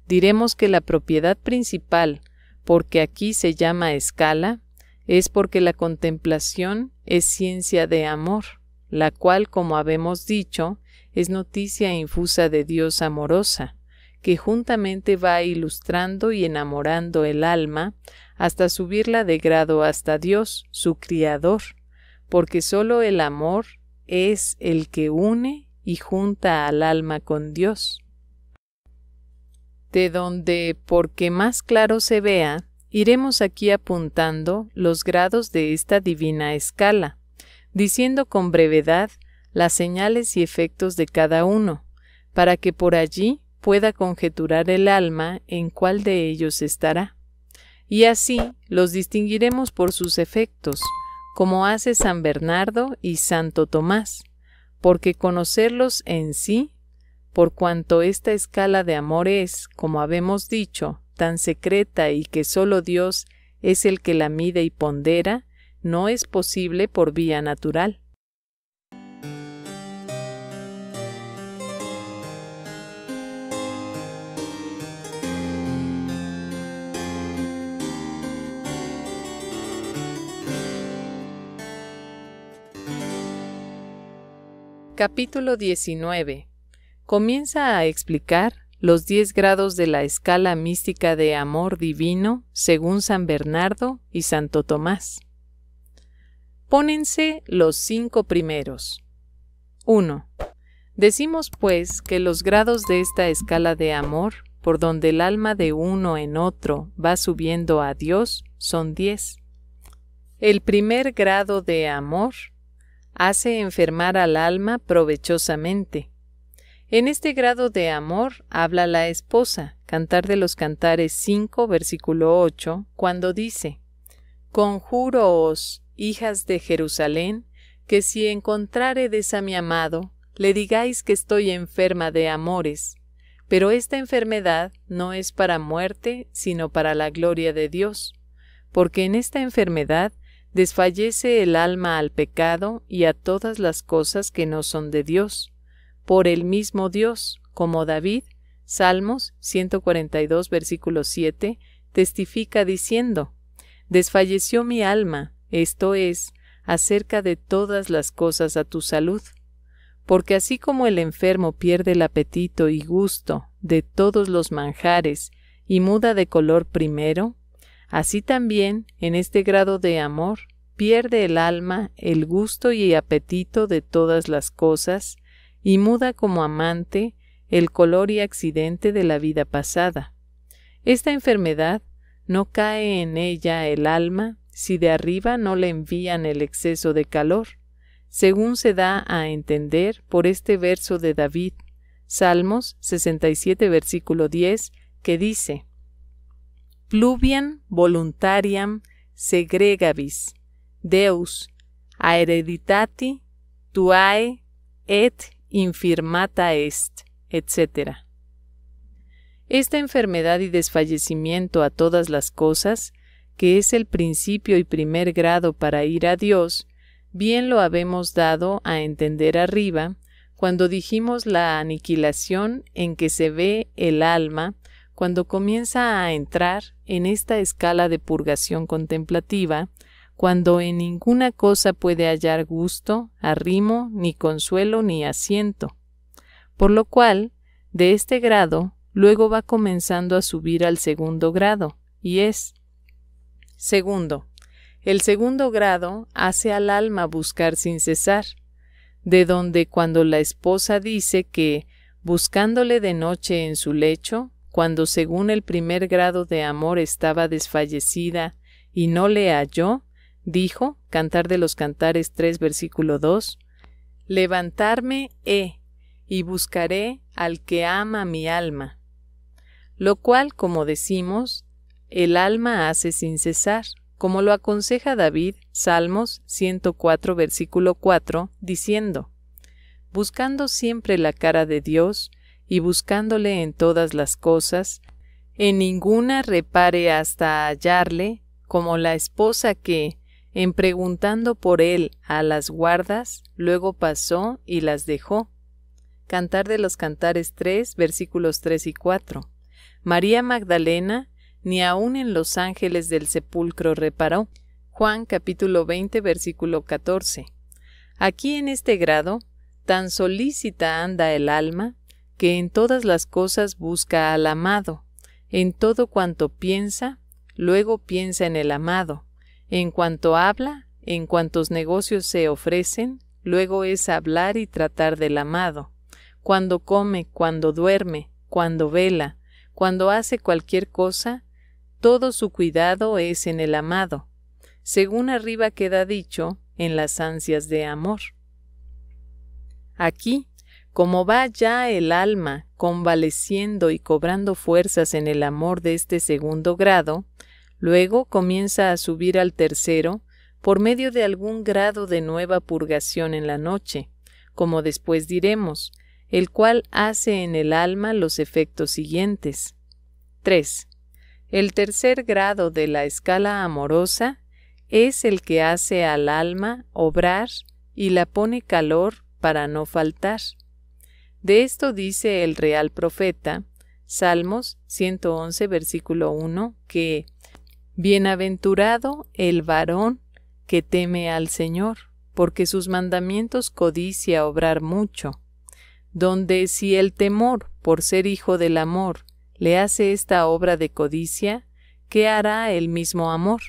diremos que la propiedad principal, porque aquí se llama escala, es porque la contemplación es ciencia de amor, la cual, como habemos dicho, es noticia infusa de Dios amorosa, que juntamente va ilustrando y enamorando el alma hasta subirla de grado hasta Dios, su Criador, porque solo el amor es el que une y junta al alma con Dios. De donde, porque más claro se vea, iremos aquí apuntando los grados de esta divina escala, diciendo con brevedad las señales y efectos de cada uno, para que por allí pueda conjeturar el alma en cuál de ellos estará. Y así los distinguiremos por sus efectos, como hace San Bernardo y Santo Tomás, porque conocerlos en sí, por cuanto esta escala de amor es, como habemos dicho, tan secreta y que sólo Dios es el que la mide y pondera, no es posible por vía natural. Capítulo 19. Comienza a explicar los 10 grados de la escala mística de amor divino según San Bernardo y Santo Tomás. Pónense los cinco primeros. 1. Decimos pues que los grados de esta escala de amor, por donde el alma de uno en otro va subiendo a Dios, son 10. El primer grado de amor hace enfermar al alma provechosamente. En este grado de amor habla la esposa, Cantar de los Cantares 5, versículo 8, cuando dice, Conjuroos, hijas de Jerusalén, que si encontraredes a mi amado, le digáis que estoy enferma de amores, pero esta enfermedad no es para muerte, sino para la gloria de Dios, porque en esta enfermedad desfallece el alma al pecado y a todas las cosas que no son de Dios, por el mismo Dios, como David, Salmos 142, versículo 7, testifica diciendo, Desfalleció mi alma, esto es, acerca de todas las cosas a tu salud. Porque así como el enfermo pierde el apetito y gusto de todos los manjares y muda de color primero, Así también, en este grado de amor, pierde el alma el gusto y apetito de todas las cosas, y muda como amante el color y accidente de la vida pasada. Esta enfermedad no cae en ella el alma si de arriba no le envían el exceso de calor, según se da a entender por este verso de David, Salmos 67 versículo 10, que dice, pluvian voluntariam segregabis Deus a tuae et infirmata est, etc. Esta enfermedad y desfallecimiento a todas las cosas, que es el principio y primer grado para ir a Dios, bien lo habemos dado a entender arriba, cuando dijimos la aniquilación en que se ve el alma cuando comienza a entrar en esta escala de purgación contemplativa, cuando en ninguna cosa puede hallar gusto, arrimo, ni consuelo, ni asiento. Por lo cual, de este grado, luego va comenzando a subir al segundo grado, y es segundo. El segundo grado hace al alma buscar sin cesar, de donde cuando la esposa dice que, buscándole de noche en su lecho, cuando según el primer grado de amor estaba desfallecida y no le halló, dijo, Cantar de los Cantares 3, versículo 2, Levantarme he, eh, y buscaré al que ama mi alma, lo cual, como decimos, el alma hace sin cesar, como lo aconseja David, Salmos 104, versículo 4, diciendo, Buscando siempre la cara de Dios, y buscándole en todas las cosas, en ninguna repare hasta hallarle, como la esposa que, en preguntando por él a las guardas, luego pasó y las dejó. Cantar de los Cantares 3, versículos 3 y 4. María Magdalena ni aun en los ángeles del sepulcro reparó. Juan capítulo 20, versículo 14. Aquí en este grado, tan solícita anda el alma que en todas las cosas busca al amado, en todo cuanto piensa, luego piensa en el amado, en cuanto habla, en cuantos negocios se ofrecen, luego es hablar y tratar del amado, cuando come, cuando duerme, cuando vela, cuando hace cualquier cosa, todo su cuidado es en el amado, según arriba queda dicho, en las ansias de amor. Aquí como va ya el alma convaleciendo y cobrando fuerzas en el amor de este segundo grado, luego comienza a subir al tercero por medio de algún grado de nueva purgación en la noche, como después diremos, el cual hace en el alma los efectos siguientes. 3. El tercer grado de la escala amorosa es el que hace al alma obrar y la pone calor para no faltar. De esto dice el real profeta, Salmos 111, versículo 1, que Bienaventurado el varón que teme al Señor, porque sus mandamientos codicia obrar mucho, donde si el temor, por ser hijo del amor, le hace esta obra de codicia, ¿qué hará el mismo amor?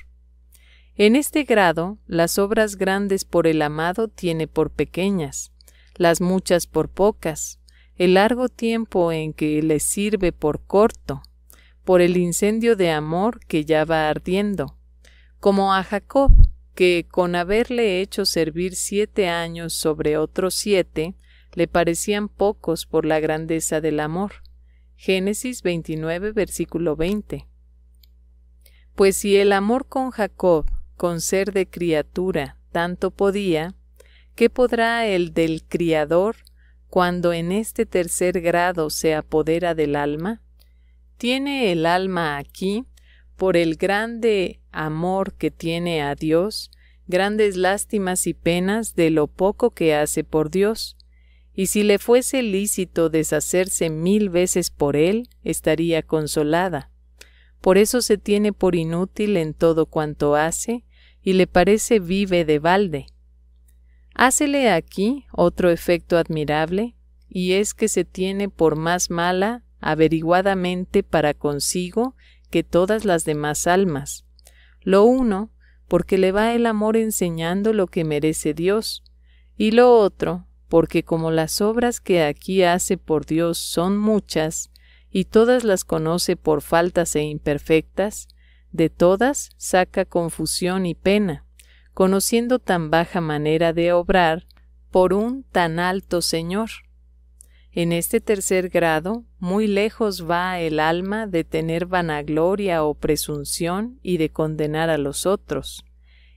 En este grado, las obras grandes por el amado tiene por pequeñas, las muchas por pocas, el largo tiempo en que le sirve por corto, por el incendio de amor que ya va ardiendo, como a Jacob, que con haberle hecho servir siete años sobre otros siete, le parecían pocos por la grandeza del amor. Génesis 29, versículo 20. Pues si el amor con Jacob, con ser de criatura, tanto podía, ¿qué podrá el del Criador cuando en este tercer grado se apodera del alma? ¿Tiene el alma aquí, por el grande amor que tiene a Dios, grandes lástimas y penas de lo poco que hace por Dios? Y si le fuese lícito deshacerse mil veces por él, estaría consolada. Por eso se tiene por inútil en todo cuanto hace, y le parece vive de balde Hácele aquí otro efecto admirable, y es que se tiene por más mala averiguadamente para consigo que todas las demás almas. Lo uno, porque le va el amor enseñando lo que merece Dios, y lo otro, porque como las obras que aquí hace por Dios son muchas, y todas las conoce por faltas e imperfectas, de todas saca confusión y pena, conociendo tan baja manera de obrar por un tan alto Señor. En este tercer grado, muy lejos va el alma de tener vanagloria o presunción y de condenar a los otros.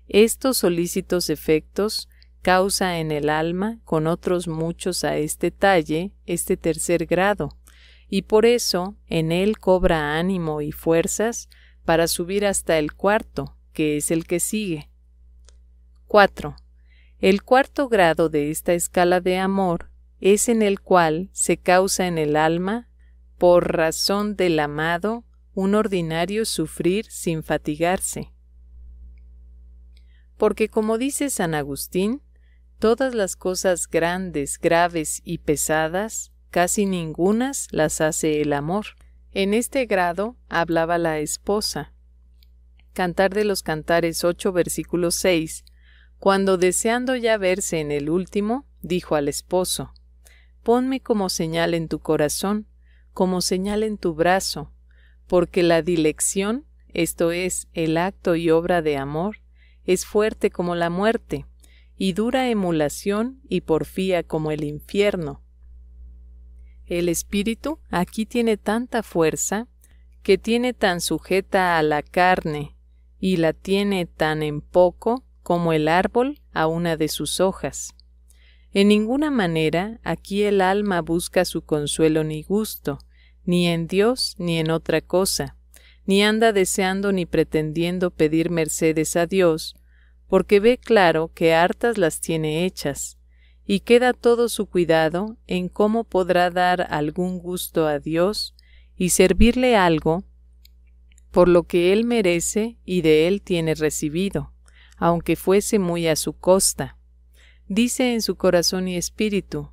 Estos solícitos efectos causa en el alma, con otros muchos a este talle, este tercer grado, y por eso en él cobra ánimo y fuerzas para subir hasta el cuarto, que es el que sigue, 4. El cuarto grado de esta escala de amor es en el cual se causa en el alma, por razón del amado, un ordinario sufrir sin fatigarse. Porque como dice San Agustín, todas las cosas grandes, graves y pesadas, casi ningunas las hace el amor. En este grado hablaba la esposa. Cantar de los Cantares 8, versículo 6 cuando deseando ya verse en el último, dijo al esposo, Ponme como señal en tu corazón, como señal en tu brazo, porque la dilección, esto es, el acto y obra de amor, es fuerte como la muerte, y dura emulación y porfía como el infierno. El espíritu aquí tiene tanta fuerza, que tiene tan sujeta a la carne, y la tiene tan en poco, como el árbol a una de sus hojas. En ninguna manera aquí el alma busca su consuelo ni gusto, ni en Dios ni en otra cosa, ni anda deseando ni pretendiendo pedir mercedes a Dios, porque ve claro que hartas las tiene hechas, y queda todo su cuidado en cómo podrá dar algún gusto a Dios y servirle algo por lo que él merece y de él tiene recibido aunque fuese muy a su costa. Dice en su corazón y espíritu,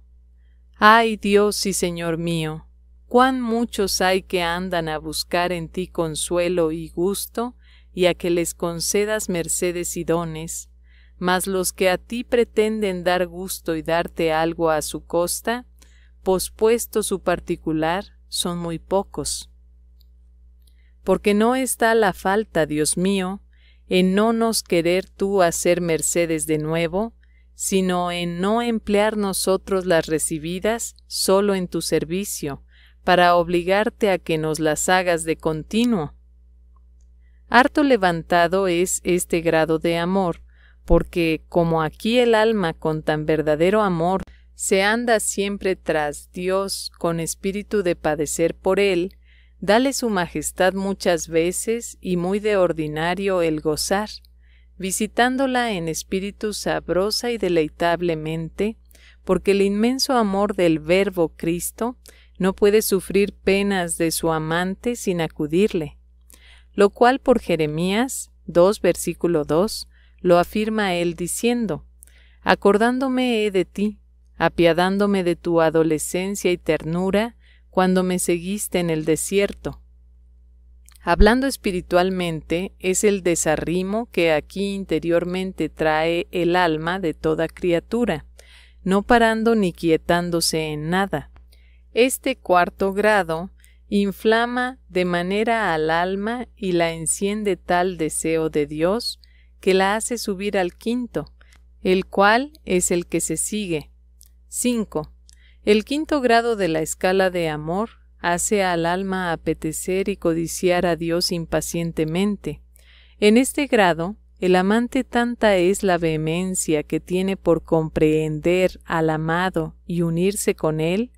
Ay Dios y Señor mío, cuán muchos hay que andan a buscar en ti consuelo y gusto, y a que les concedas mercedes y dones, mas los que a ti pretenden dar gusto y darte algo a su costa, pospuesto su particular, son muy pocos. Porque no está la falta, Dios mío, en no nos querer tú hacer mercedes de nuevo, sino en no emplear nosotros las recibidas solo en tu servicio, para obligarte a que nos las hagas de continuo. Harto levantado es este grado de amor, porque como aquí el alma con tan verdadero amor se anda siempre tras Dios con espíritu de padecer por Él, Dale su majestad muchas veces y muy de ordinario el gozar, visitándola en espíritu sabrosa y deleitablemente, porque el inmenso amor del Verbo Cristo no puede sufrir penas de su amante sin acudirle, lo cual por Jeremías 2 versículo 2 lo afirma él diciendo, acordándome he de ti, apiadándome de tu adolescencia y ternura, cuando me seguiste en el desierto. Hablando espiritualmente, es el desarrimo que aquí interiormente trae el alma de toda criatura, no parando ni quietándose en nada. Este cuarto grado inflama de manera al alma y la enciende tal deseo de Dios que la hace subir al quinto, el cual es el que se sigue. 5. El quinto grado de la escala de amor hace al alma apetecer y codiciar a Dios impacientemente. En este grado, el amante tanta es la vehemencia que tiene por comprender al amado y unirse con él,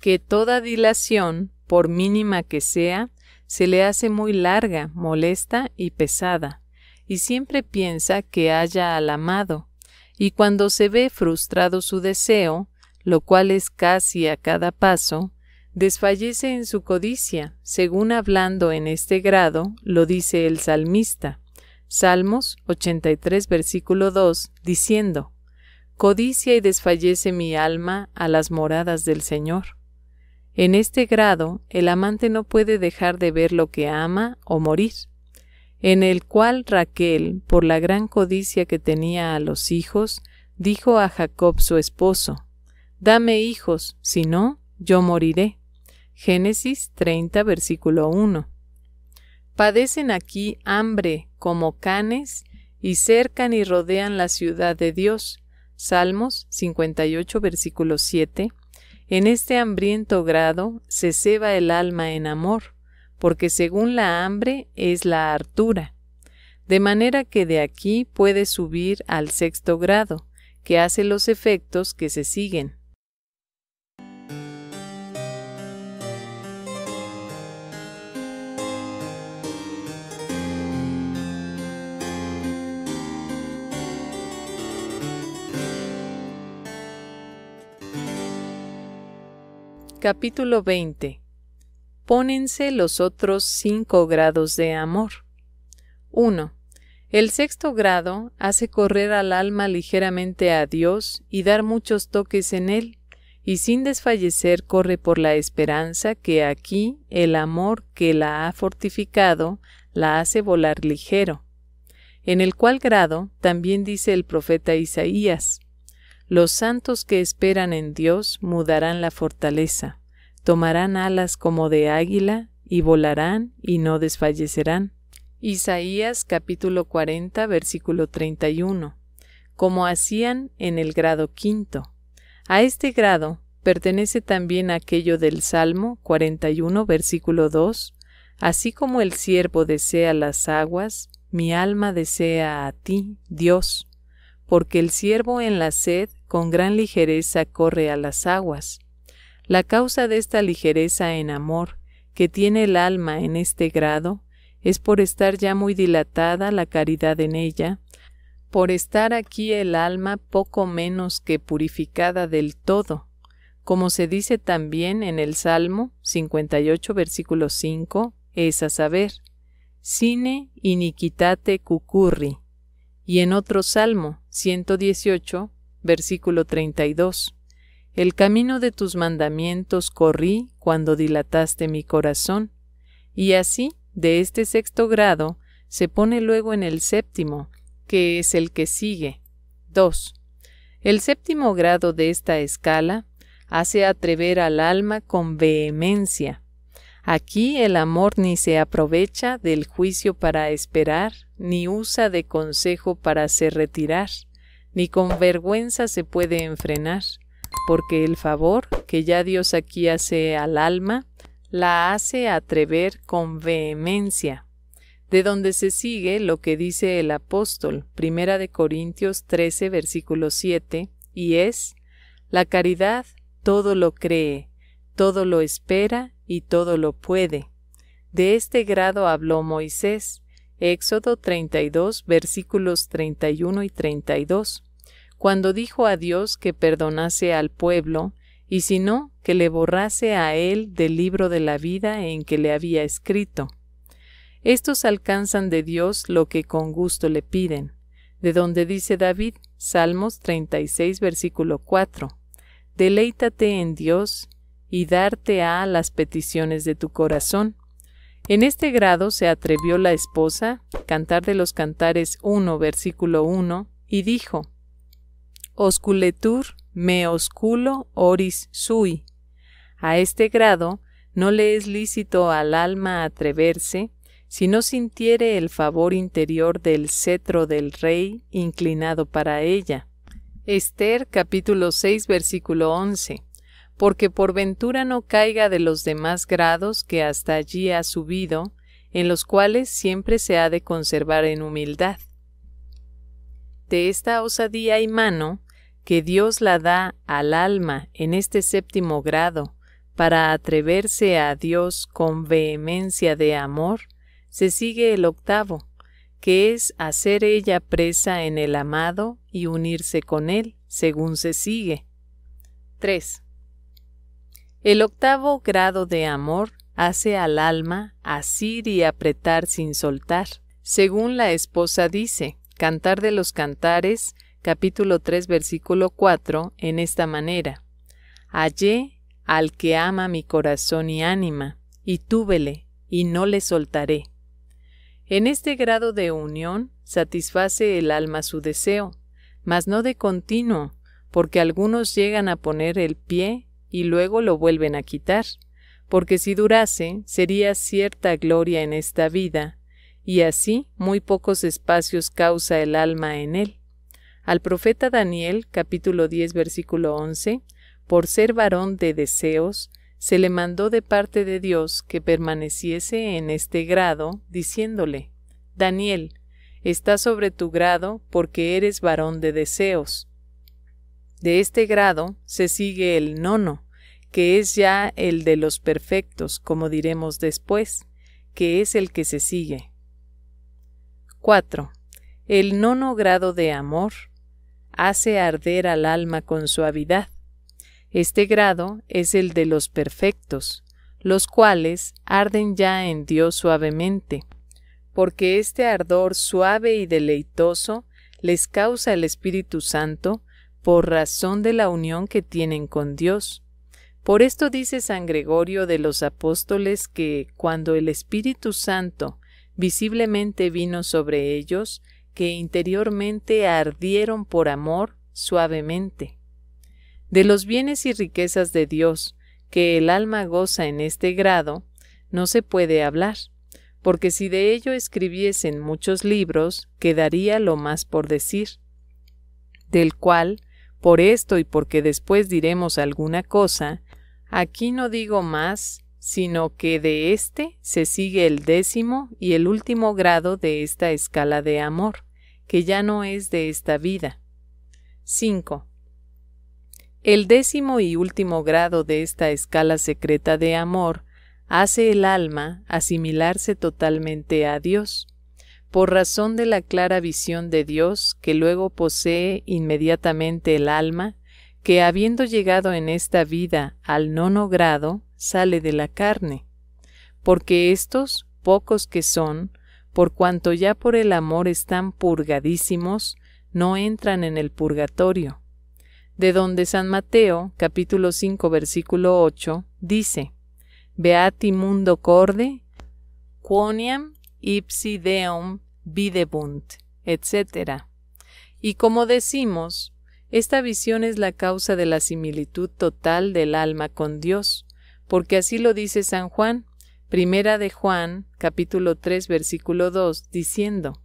que toda dilación, por mínima que sea, se le hace muy larga, molesta y pesada, y siempre piensa que haya al amado, y cuando se ve frustrado su deseo, lo cual es casi a cada paso, desfallece en su codicia, según hablando en este grado, lo dice el salmista. Salmos 83, versículo 2, diciendo, Codicia y desfallece mi alma a las moradas del Señor. En este grado, el amante no puede dejar de ver lo que ama o morir, en el cual Raquel, por la gran codicia que tenía a los hijos, dijo a Jacob su esposo, Dame hijos, si no, yo moriré. Génesis 30, versículo 1. Padecen aquí hambre como canes y cercan y rodean la ciudad de Dios. Salmos 58, versículo 7. En este hambriento grado se ceba el alma en amor, porque según la hambre es la hartura. De manera que de aquí puede subir al sexto grado, que hace los efectos que se siguen. Capítulo 20. Pónense los otros cinco grados de amor. 1. El sexto grado hace correr al alma ligeramente a Dios y dar muchos toques en Él, y sin desfallecer corre por la esperanza que aquí el amor que la ha fortificado la hace volar ligero. En el cual grado también dice el profeta Isaías, los santos que esperan en Dios mudarán la fortaleza, tomarán alas como de águila, y volarán y no desfallecerán. Isaías capítulo 40 versículo 31. Como hacían en el grado quinto. A este grado pertenece también aquello del Salmo 41 versículo 2. Así como el siervo desea las aguas, mi alma desea a ti, Dios, porque el siervo en la sed con gran ligereza corre a las aguas. La causa de esta ligereza en amor que tiene el alma en este grado es por estar ya muy dilatada la caridad en ella, por estar aquí el alma poco menos que purificada del todo, como se dice también en el Salmo 58 versículo 5, es a saber, sine iniquitate cucurri, y en otro Salmo 118 versículo 32. El camino de tus mandamientos corrí cuando dilataste mi corazón. Y así, de este sexto grado, se pone luego en el séptimo, que es el que sigue. 2. El séptimo grado de esta escala hace atrever al alma con vehemencia. Aquí el amor ni se aprovecha del juicio para esperar, ni usa de consejo para se retirar ni con vergüenza se puede enfrenar, porque el favor que ya Dios aquí hace al alma, la hace atrever con vehemencia, de donde se sigue lo que dice el apóstol, Primera de Corintios 13, versículo 7, y es, la caridad todo lo cree, todo lo espera y todo lo puede. De este grado habló Moisés, Éxodo 32, versículos 31 y 32, cuando dijo a Dios que perdonase al pueblo, y si no, que le borrase a él del libro de la vida en que le había escrito. Estos alcanzan de Dios lo que con gusto le piden, de donde dice David, Salmos 36, versículo 4, Deleítate en Dios, y darte a las peticiones de tu corazón. En este grado se atrevió la esposa, Cantar de los Cantares 1, versículo 1, y dijo, Osculetur me osculo oris sui. A este grado no le es lícito al alma atreverse, si no sintiere el favor interior del cetro del rey inclinado para ella. Esther capítulo 6 versículo 11 porque por ventura no caiga de los demás grados que hasta allí ha subido, en los cuales siempre se ha de conservar en humildad. De esta osadía y mano, que Dios la da al alma en este séptimo grado, para atreverse a Dios con vehemencia de amor, se sigue el octavo, que es hacer ella presa en el amado y unirse con él, según se sigue. 3. El octavo grado de amor hace al alma asir y apretar sin soltar. Según la esposa dice, Cantar de los Cantares, capítulo 3, versículo 4, en esta manera. Hallé al que ama mi corazón y ánima, y túvele, y no le soltaré. En este grado de unión satisface el alma su deseo, mas no de continuo, porque algunos llegan a poner el pie y luego lo vuelven a quitar, porque si durase sería cierta gloria en esta vida, y así muy pocos espacios causa el alma en él. Al profeta Daniel, capítulo 10, versículo 11, por ser varón de deseos, se le mandó de parte de Dios que permaneciese en este grado, diciéndole, Daniel, está sobre tu grado porque eres varón de deseos. De este grado se sigue el nono, que es ya el de los perfectos, como diremos después, que es el que se sigue. 4. El nono grado de amor hace arder al alma con suavidad. Este grado es el de los perfectos, los cuales arden ya en Dios suavemente, porque este ardor suave y deleitoso les causa el Espíritu Santo por razón de la unión que tienen con Dios. Por esto dice San Gregorio de los apóstoles que cuando el Espíritu Santo visiblemente vino sobre ellos, que interiormente ardieron por amor suavemente. De los bienes y riquezas de Dios que el alma goza en este grado, no se puede hablar, porque si de ello escribiesen muchos libros, quedaría lo más por decir, del cual por esto y porque después diremos alguna cosa, aquí no digo más, sino que de este se sigue el décimo y el último grado de esta escala de amor, que ya no es de esta vida. 5. El décimo y último grado de esta escala secreta de amor hace el alma asimilarse totalmente a Dios, por razón de la clara visión de Dios que luego posee inmediatamente el alma, que habiendo llegado en esta vida al nono grado, sale de la carne. Porque estos, pocos que son, por cuanto ya por el amor están purgadísimos, no entran en el purgatorio. De donde San Mateo, capítulo 5, versículo 8, dice, Beati mundo corde, quoniam ipsi deum videbunt, etc. Y como decimos, esta visión es la causa de la similitud total del alma con Dios, porque así lo dice San Juan, primera de Juan, capítulo 3, versículo 2, diciendo,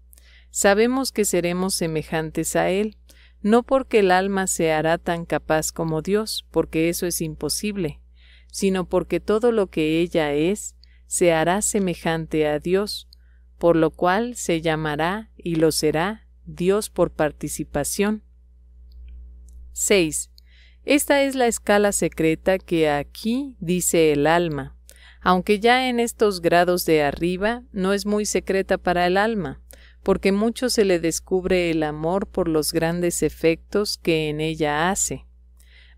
Sabemos que seremos semejantes a Él, no porque el alma se hará tan capaz como Dios, porque eso es imposible, sino porque todo lo que ella es se hará semejante a Dios, por lo cual se llamará y lo será Dios por participación. 6. Esta es la escala secreta que aquí dice el alma, aunque ya en estos grados de arriba no es muy secreta para el alma, porque mucho se le descubre el amor por los grandes efectos que en ella hace.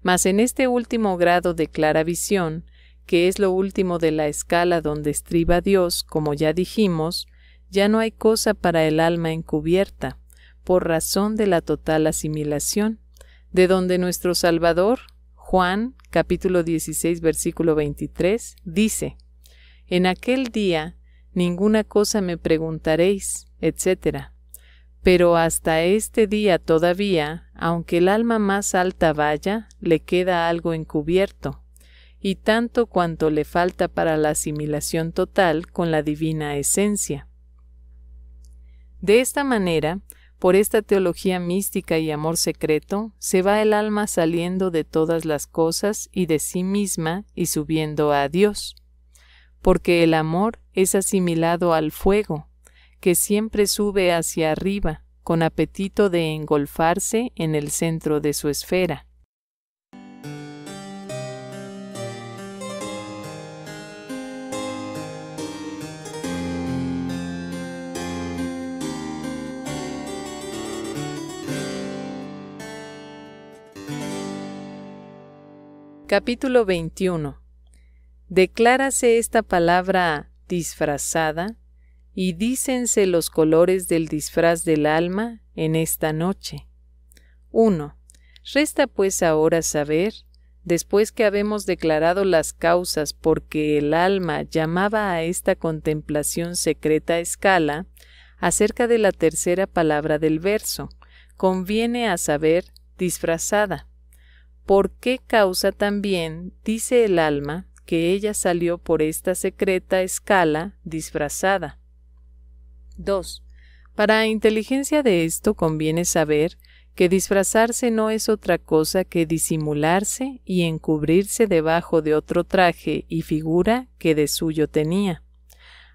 Mas en este último grado de clara visión, que es lo último de la escala donde estriba Dios, como ya dijimos, ya no hay cosa para el alma encubierta, por razón de la total asimilación, de donde nuestro Salvador, Juan capítulo 16 versículo 23, dice, En aquel día ninguna cosa me preguntaréis, etc. Pero hasta este día todavía, aunque el alma más alta vaya, le queda algo encubierto, y tanto cuanto le falta para la asimilación total con la divina esencia. De esta manera, por esta teología mística y amor secreto, se va el alma saliendo de todas las cosas y de sí misma y subiendo a Dios. Porque el amor es asimilado al fuego, que siempre sube hacia arriba, con apetito de engolfarse en el centro de su esfera. Capítulo 21. Declárase esta palabra disfrazada y dícense los colores del disfraz del alma en esta noche. 1. Resta pues ahora saber, después que habemos declarado las causas porque el alma llamaba a esta contemplación secreta escala, acerca de la tercera palabra del verso, conviene a saber disfrazada ¿Por qué causa también, dice el alma, que ella salió por esta secreta escala disfrazada? 2. Para inteligencia de esto conviene saber que disfrazarse no es otra cosa que disimularse y encubrirse debajo de otro traje y figura que de suyo tenía.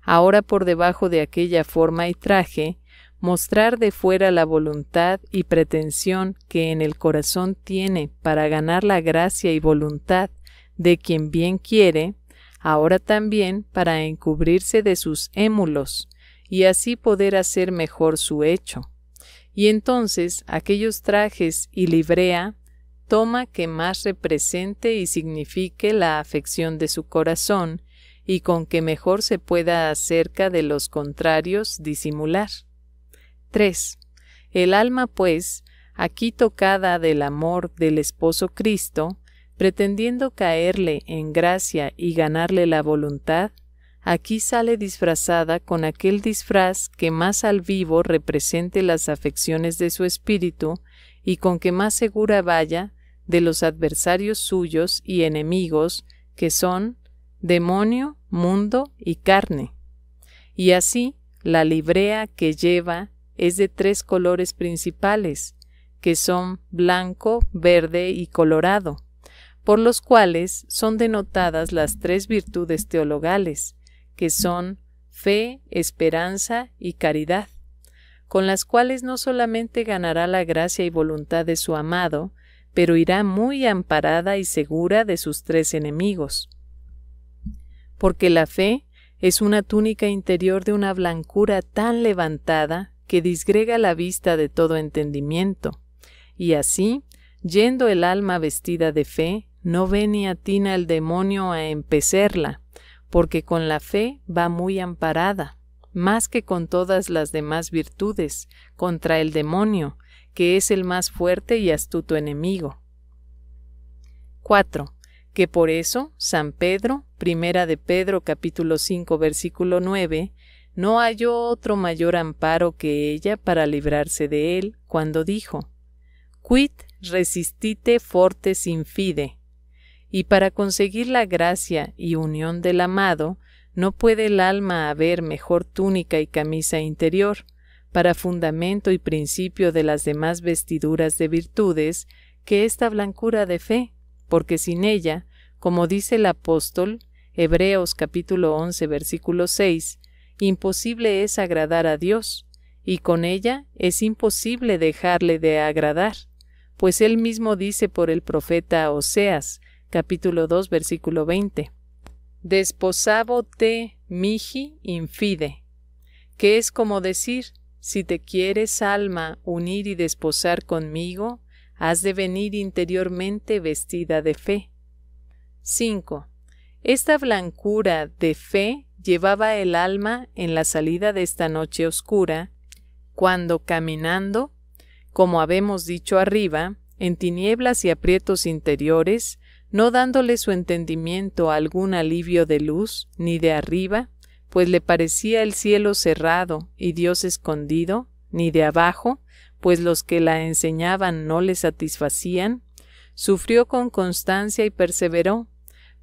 Ahora por debajo de aquella forma y traje mostrar de fuera la voluntad y pretensión que en el corazón tiene para ganar la gracia y voluntad de quien bien quiere, ahora también para encubrirse de sus émulos, y así poder hacer mejor su hecho. Y entonces aquellos trajes y librea toma que más represente y signifique la afección de su corazón, y con que mejor se pueda acerca de los contrarios disimular. 3. El alma, pues, aquí tocada del amor del esposo Cristo, pretendiendo caerle en gracia y ganarle la voluntad, aquí sale disfrazada con aquel disfraz que más al vivo represente las afecciones de su espíritu y con que más segura vaya de los adversarios suyos y enemigos que son demonio, mundo y carne. Y así la librea que lleva es de tres colores principales, que son blanco, verde y colorado, por los cuales son denotadas las tres virtudes teologales, que son fe, esperanza y caridad, con las cuales no solamente ganará la gracia y voluntad de su amado, pero irá muy amparada y segura de sus tres enemigos. Porque la fe es una túnica interior de una blancura tan levantada que disgrega la vista de todo entendimiento. Y así, yendo el alma vestida de fe, no ve ni atina el demonio a empecerla, porque con la fe va muy amparada, más que con todas las demás virtudes, contra el demonio, que es el más fuerte y astuto enemigo. 4. Que por eso San Pedro, primera de Pedro capítulo 5 versículo 9, no halló otro mayor amparo que ella para librarse de él cuando dijo Quid resistite fortes infide. Y para conseguir la gracia y unión del amado, no puede el alma haber mejor túnica y camisa interior, para fundamento y principio de las demás vestiduras de virtudes, que esta blancura de fe, porque sin ella, como dice el apóstol, Hebreos capítulo 11 versículo 6, imposible es agradar a Dios, y con ella es imposible dejarle de agradar, pues él mismo dice por el profeta Oseas, capítulo 2, versículo 20. Desposabo te miji infide, que es como decir, si te quieres, alma, unir y desposar conmigo, has de venir interiormente vestida de fe. 5. Esta blancura de fe llevaba el alma en la salida de esta noche oscura, cuando caminando, como habemos dicho arriba, en tinieblas y aprietos interiores, no dándole su entendimiento algún alivio de luz, ni de arriba, pues le parecía el cielo cerrado y Dios escondido, ni de abajo, pues los que la enseñaban no le satisfacían, sufrió con constancia y perseveró,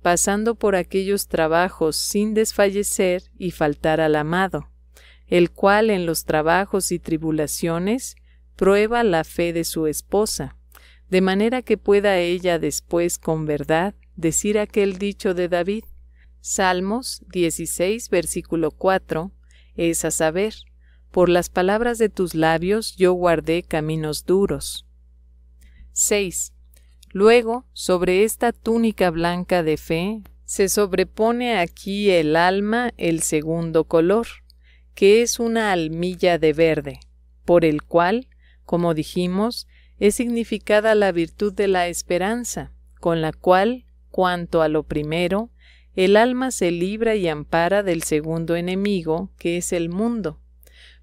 pasando por aquellos trabajos sin desfallecer y faltar al amado, el cual en los trabajos y tribulaciones prueba la fe de su esposa, de manera que pueda ella después con verdad decir aquel dicho de David, Salmos 16, versículo 4, es a saber, por las palabras de tus labios yo guardé caminos duros. 6. Luego, sobre esta túnica blanca de fe, se sobrepone aquí el alma el segundo color, que es una almilla de verde, por el cual, como dijimos, es significada la virtud de la esperanza, con la cual, cuanto a lo primero, el alma se libra y ampara del segundo enemigo, que es el mundo,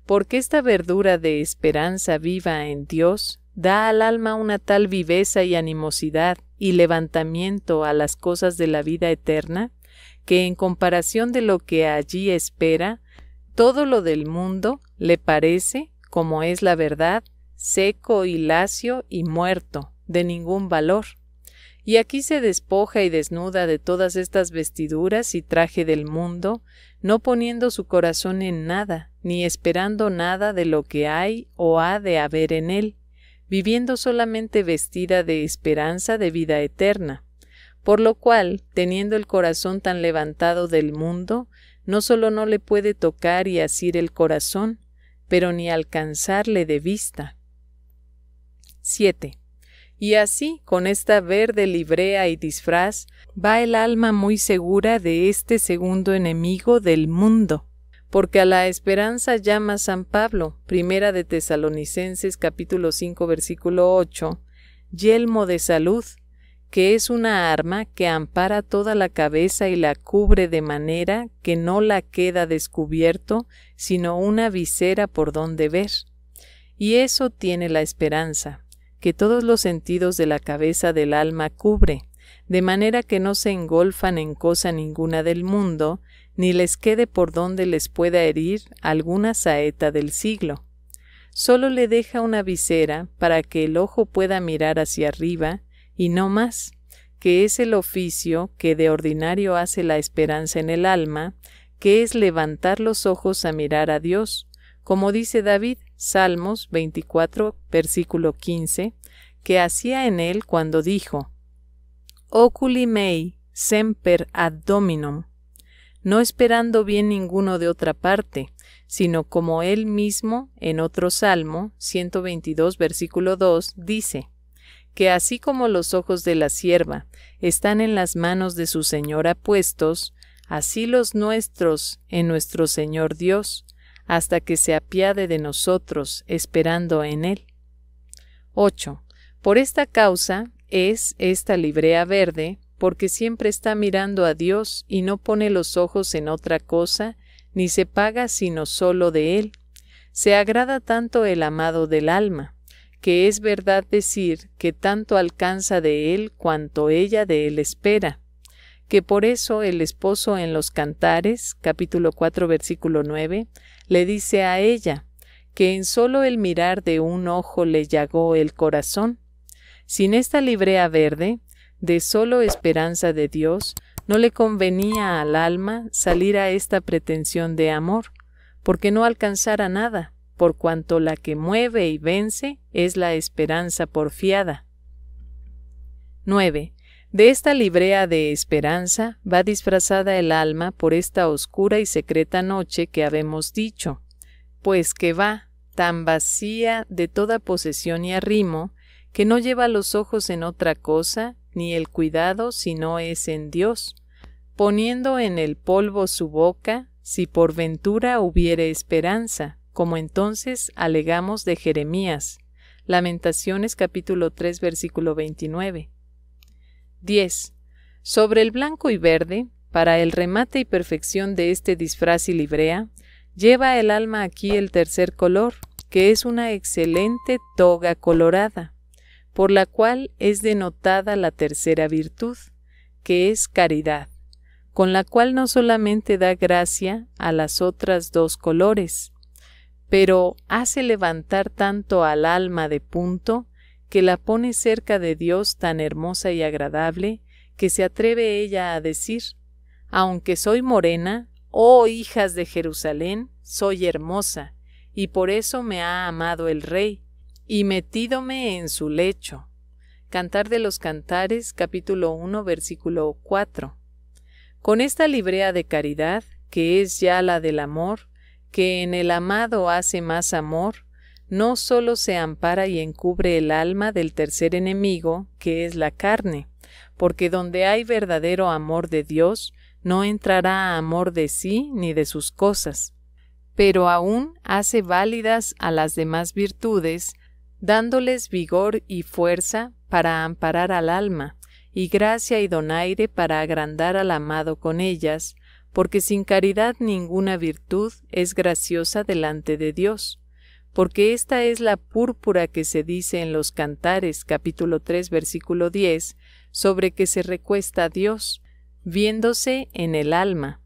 porque esta verdura de esperanza viva en Dios da al alma una tal viveza y animosidad y levantamiento a las cosas de la vida eterna, que en comparación de lo que allí espera, todo lo del mundo le parece, como es la verdad, seco y lacio y muerto, de ningún valor. Y aquí se despoja y desnuda de todas estas vestiduras y traje del mundo, no poniendo su corazón en nada, ni esperando nada de lo que hay o ha de haber en él viviendo solamente vestida de esperanza de vida eterna. Por lo cual, teniendo el corazón tan levantado del mundo, no solo no le puede tocar y asir el corazón, pero ni alcanzarle de vista. 7. Y así, con esta verde librea y disfraz, va el alma muy segura de este segundo enemigo del mundo, porque a la esperanza llama San Pablo, primera de Tesalonicenses capítulo 5 versículo 8, yelmo de salud, que es una arma que ampara toda la cabeza y la cubre de manera que no la queda descubierto, sino una visera por donde ver. Y eso tiene la esperanza, que todos los sentidos de la cabeza del alma cubre, de manera que no se engolfan en cosa ninguna del mundo, ni les quede por donde les pueda herir alguna saeta del siglo. Solo le deja una visera para que el ojo pueda mirar hacia arriba y no más, que es el oficio que de ordinario hace la esperanza en el alma, que es levantar los ojos a mirar a Dios, como dice David, Salmos 24, versículo 15, que hacía en él cuando dijo, Oculi mei semper ad dominum, no esperando bien ninguno de otra parte, sino como él mismo en otro Salmo 122 versículo 2 dice, que así como los ojos de la sierva están en las manos de su señora puestos, así los nuestros en nuestro Señor Dios, hasta que se apiade de nosotros esperando en él. 8. Por esta causa es esta librea verde, porque siempre está mirando a Dios y no pone los ojos en otra cosa, ni se paga sino solo de Él. Se agrada tanto el amado del alma, que es verdad decir que tanto alcanza de Él cuanto ella de Él espera, que por eso el esposo en los Cantares, capítulo 4, versículo 9, le dice a ella, que en solo el mirar de un ojo le llagó el corazón. Sin esta librea verde, de solo esperanza de Dios, no le convenía al alma salir a esta pretensión de amor, porque no alcanzara nada, por cuanto la que mueve y vence es la esperanza porfiada. 9. De esta librea de esperanza va disfrazada el alma por esta oscura y secreta noche que habemos dicho, pues que va tan vacía de toda posesión y arrimo, que no lleva los ojos en otra cosa ni el cuidado si no es en Dios, poniendo en el polvo su boca, si por ventura hubiere esperanza, como entonces alegamos de Jeremías. Lamentaciones capítulo 3 versículo 29. 10. Sobre el blanco y verde, para el remate y perfección de este disfraz y librea, lleva el alma aquí el tercer color, que es una excelente toga colorada por la cual es denotada la tercera virtud, que es caridad, con la cual no solamente da gracia a las otras dos colores, pero hace levantar tanto al alma de punto que la pone cerca de Dios tan hermosa y agradable que se atreve ella a decir, aunque soy morena, oh hijas de Jerusalén, soy hermosa, y por eso me ha amado el rey, y metídome en su lecho. Cantar de los Cantares, capítulo 1, versículo 4. Con esta librea de caridad, que es ya la del amor, que en el amado hace más amor, no sólo se ampara y encubre el alma del tercer enemigo, que es la carne, porque donde hay verdadero amor de Dios, no entrará amor de sí ni de sus cosas, pero aún hace válidas a las demás virtudes, dándoles vigor y fuerza para amparar al alma, y gracia y donaire para agrandar al amado con ellas, porque sin caridad ninguna virtud es graciosa delante de Dios, porque esta es la púrpura que se dice en los Cantares capítulo 3 versículo 10, sobre que se recuesta Dios, viéndose en el alma.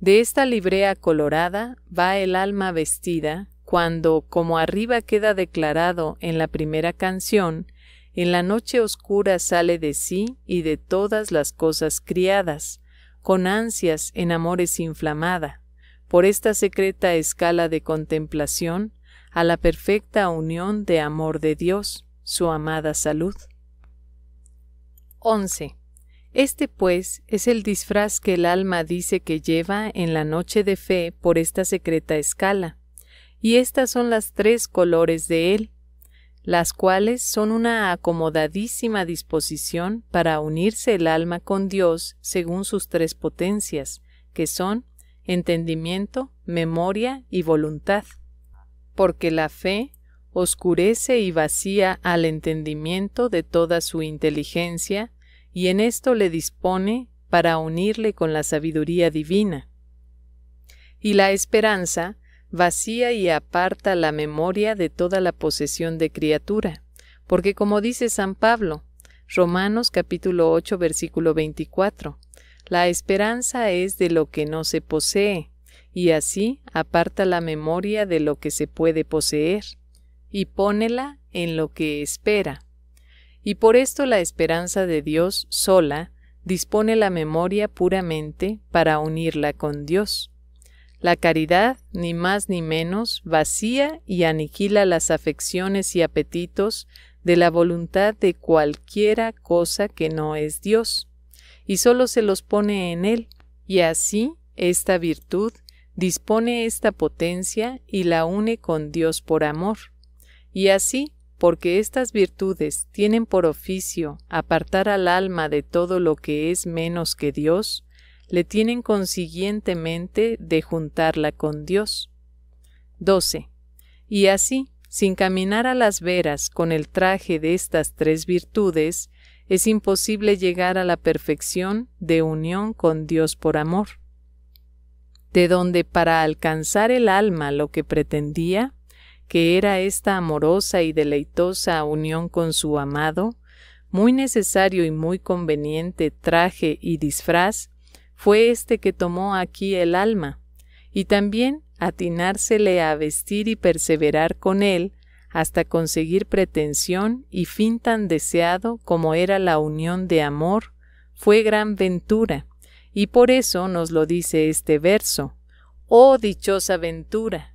De esta librea colorada va el alma vestida, cuando, como arriba queda declarado en la primera canción, en la noche oscura sale de sí y de todas las cosas criadas, con ansias en amores inflamada, por esta secreta escala de contemplación, a la perfecta unión de amor de Dios, su amada salud. 11. Este, pues, es el disfraz que el alma dice que lleva en la noche de fe por esta secreta escala, y estas son las tres colores de él, las cuales son una acomodadísima disposición para unirse el alma con Dios según sus tres potencias, que son entendimiento, memoria y voluntad. Porque la fe oscurece y vacía al entendimiento de toda su inteligencia, y en esto le dispone para unirle con la sabiduría divina. Y la esperanza vacía y aparta la memoria de toda la posesión de criatura, porque como dice San Pablo, Romanos capítulo 8 versículo 24, la esperanza es de lo que no se posee, y así aparta la memoria de lo que se puede poseer, y pónela en lo que espera. Y por esto la esperanza de Dios sola dispone la memoria puramente para unirla con Dios la caridad, ni más ni menos, vacía y aniquila las afecciones y apetitos de la voluntad de cualquiera cosa que no es Dios, y solo se los pone en Él, y así esta virtud dispone esta potencia y la une con Dios por amor. Y así, porque estas virtudes tienen por oficio apartar al alma de todo lo que es menos que Dios, le tienen consiguientemente de juntarla con Dios. 12. Y así, sin caminar a las veras con el traje de estas tres virtudes, es imposible llegar a la perfección de unión con Dios por amor, de donde para alcanzar el alma lo que pretendía, que era esta amorosa y deleitosa unión con su amado, muy necesario y muy conveniente traje y disfraz, fue este que tomó aquí el alma, y también atinársele a vestir y perseverar con él hasta conseguir pretensión y fin tan deseado como era la unión de amor, fue gran ventura, y por eso nos lo dice este verso. Oh dichosa ventura,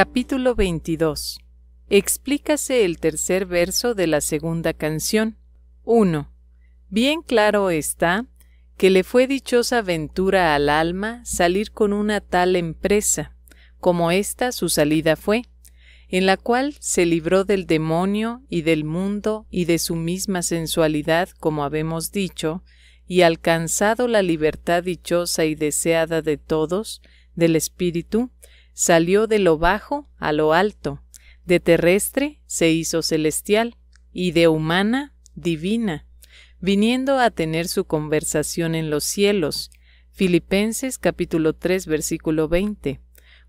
Capítulo 22. Explícase el tercer verso de la segunda canción. 1. Bien claro está que le fue dichosa ventura al alma salir con una tal empresa, como esta su salida fue, en la cual se libró del demonio y del mundo y de su misma sensualidad, como habemos dicho, y alcanzado la libertad dichosa y deseada de todos, del espíritu, salió de lo bajo a lo alto, de terrestre se hizo celestial, y de humana divina, viniendo a tener su conversación en los cielos. Filipenses capítulo 3 versículo 20.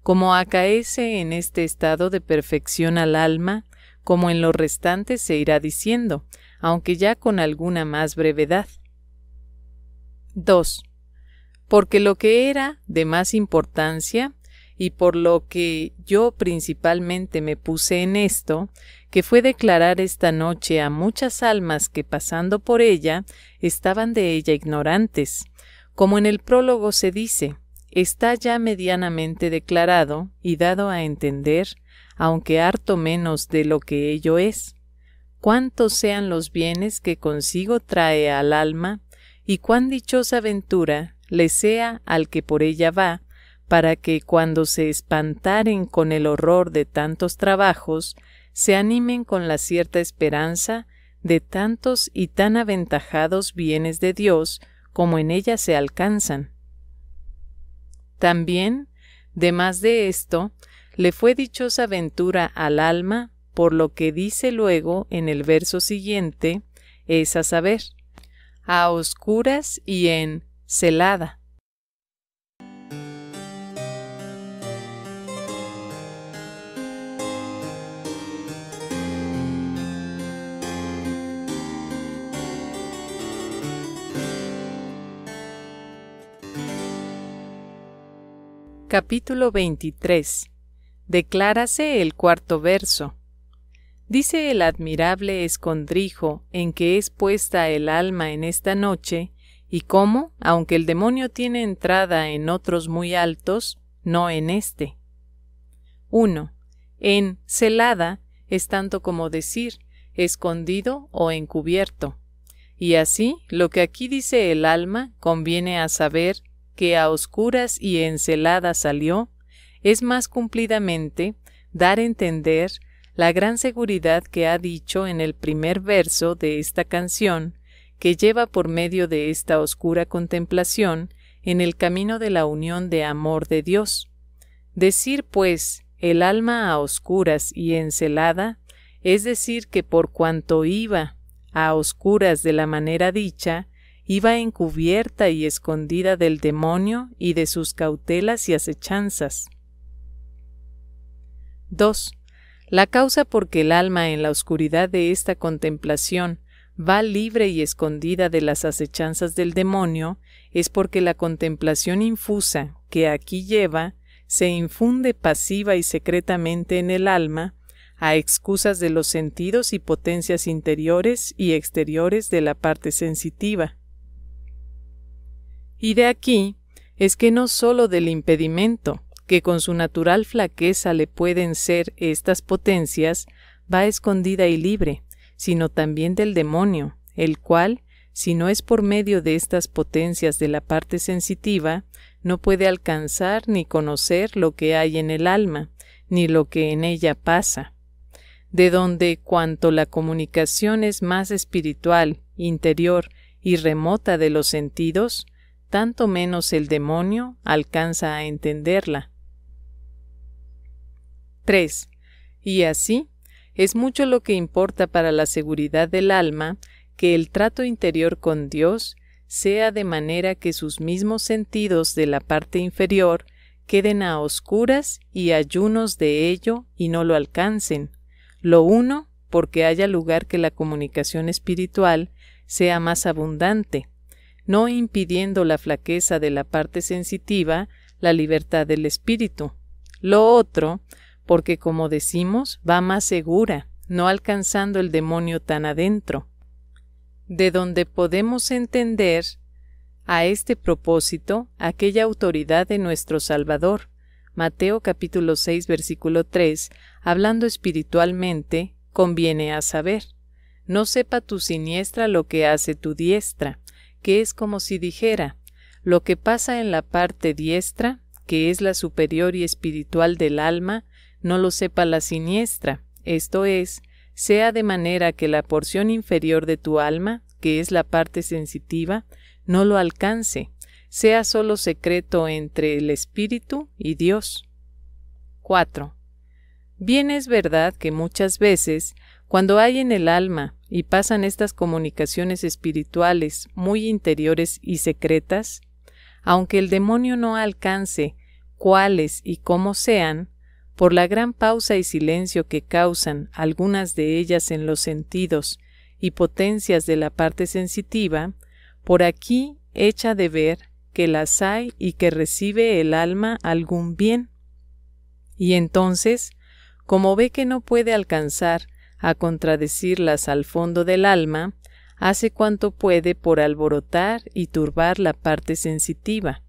Como acaece en este estado de perfección al alma, como en lo restante se irá diciendo, aunque ya con alguna más brevedad. 2. Porque lo que era de más importancia y por lo que yo principalmente me puse en esto, que fue declarar esta noche a muchas almas que pasando por ella estaban de ella ignorantes. Como en el prólogo se dice, está ya medianamente declarado y dado a entender, aunque harto menos de lo que ello es. Cuántos sean los bienes que consigo trae al alma, y cuán dichosa ventura le sea al que por ella va, para que cuando se espantaren con el horror de tantos trabajos, se animen con la cierta esperanza de tantos y tan aventajados bienes de Dios como en ella se alcanzan. También, más de esto, le fue dichosa ventura al alma por lo que dice luego en el verso siguiente, es a saber, a oscuras y en celada Capítulo 23. Declárase el cuarto verso. Dice el admirable escondrijo en que es puesta el alma en esta noche, y cómo, aunque el demonio tiene entrada en otros muy altos, no en este. 1. En celada es tanto como decir escondido o encubierto. Y así, lo que aquí dice el alma conviene a saber que a oscuras y encelada salió, es más cumplidamente dar a entender la gran seguridad que ha dicho en el primer verso de esta canción, que lleva por medio de esta oscura contemplación en el camino de la unión de amor de Dios. Decir, pues, el alma a oscuras y encelada, es decir, que por cuanto iba a oscuras de la manera dicha, iba encubierta y escondida del demonio y de sus cautelas y acechanzas. 2. La causa por que el alma en la oscuridad de esta contemplación va libre y escondida de las acechanzas del demonio es porque la contemplación infusa que aquí lleva se infunde pasiva y secretamente en el alma a excusas de los sentidos y potencias interiores y exteriores de la parte sensitiva. Y de aquí es que no sólo del impedimento que con su natural flaqueza le pueden ser estas potencias, va escondida y libre, sino también del demonio, el cual, si no es por medio de estas potencias de la parte sensitiva, no puede alcanzar ni conocer lo que hay en el alma, ni lo que en ella pasa. De donde cuanto la comunicación es más espiritual, interior y remota de los sentidos, tanto menos el demonio alcanza a entenderla. 3. Y así, es mucho lo que importa para la seguridad del alma que el trato interior con Dios sea de manera que sus mismos sentidos de la parte inferior queden a oscuras y ayunos de ello y no lo alcancen, lo uno porque haya lugar que la comunicación espiritual sea más abundante, no impidiendo la flaqueza de la parte sensitiva, la libertad del espíritu. Lo otro, porque como decimos, va más segura, no alcanzando el demonio tan adentro. De donde podemos entender a este propósito aquella autoridad de nuestro Salvador. Mateo capítulo 6 versículo 3, hablando espiritualmente, conviene a saber. No sepa tu siniestra lo que hace tu diestra, que es como si dijera, lo que pasa en la parte diestra, que es la superior y espiritual del alma, no lo sepa la siniestra, esto es, sea de manera que la porción inferior de tu alma, que es la parte sensitiva, no lo alcance, sea solo secreto entre el espíritu y Dios. 4. Bien es verdad que muchas veces, cuando hay en el alma y pasan estas comunicaciones espirituales muy interiores y secretas, aunque el demonio no alcance cuáles y cómo sean, por la gran pausa y silencio que causan algunas de ellas en los sentidos y potencias de la parte sensitiva, por aquí echa de ver que las hay y que recibe el alma algún bien. Y entonces, como ve que no puede alcanzar a contradecirlas al fondo del alma, hace cuanto puede por alborotar y turbar la parte sensitiva,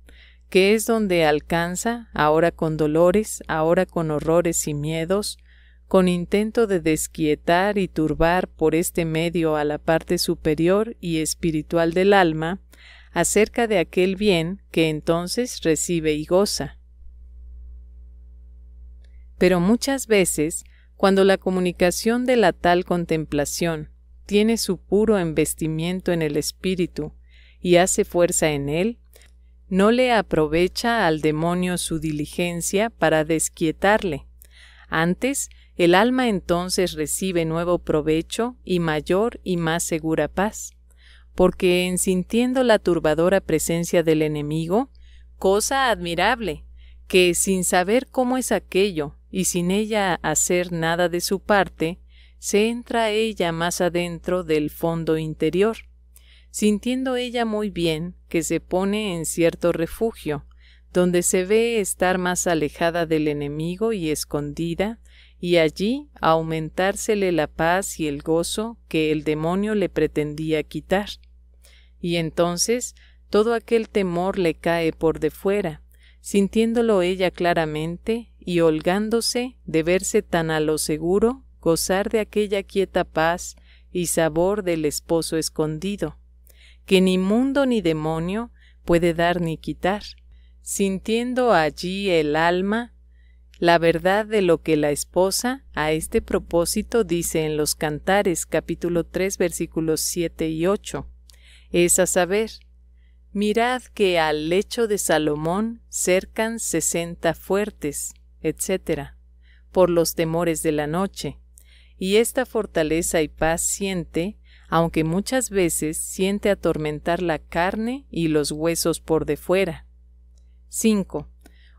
que es donde alcanza, ahora con dolores, ahora con horrores y miedos, con intento de desquietar y turbar por este medio a la parte superior y espiritual del alma, acerca de aquel bien que entonces recibe y goza. Pero muchas veces cuando la comunicación de la tal contemplación tiene su puro embestimiento en el espíritu y hace fuerza en él, no le aprovecha al demonio su diligencia para desquietarle. Antes, el alma entonces recibe nuevo provecho y mayor y más segura paz, porque en sintiendo la turbadora presencia del enemigo, cosa admirable, que sin saber cómo es aquello y sin ella hacer nada de su parte, se entra ella más adentro del fondo interior, sintiendo ella muy bien que se pone en cierto refugio, donde se ve estar más alejada del enemigo y escondida, y allí aumentársele la paz y el gozo que el demonio le pretendía quitar. Y entonces todo aquel temor le cae por de fuera, sintiéndolo ella claramente y holgándose de verse tan a lo seguro gozar de aquella quieta paz y sabor del esposo escondido, que ni mundo ni demonio puede dar ni quitar, sintiendo allí el alma la verdad de lo que la esposa a este propósito dice en los Cantares capítulo 3 versículos 7 y 8, es a saber, Mirad que al lecho de Salomón cercan sesenta fuertes, etc., por los temores de la noche, y esta fortaleza y paz siente, aunque muchas veces siente atormentar la carne y los huesos por de fuera. 5.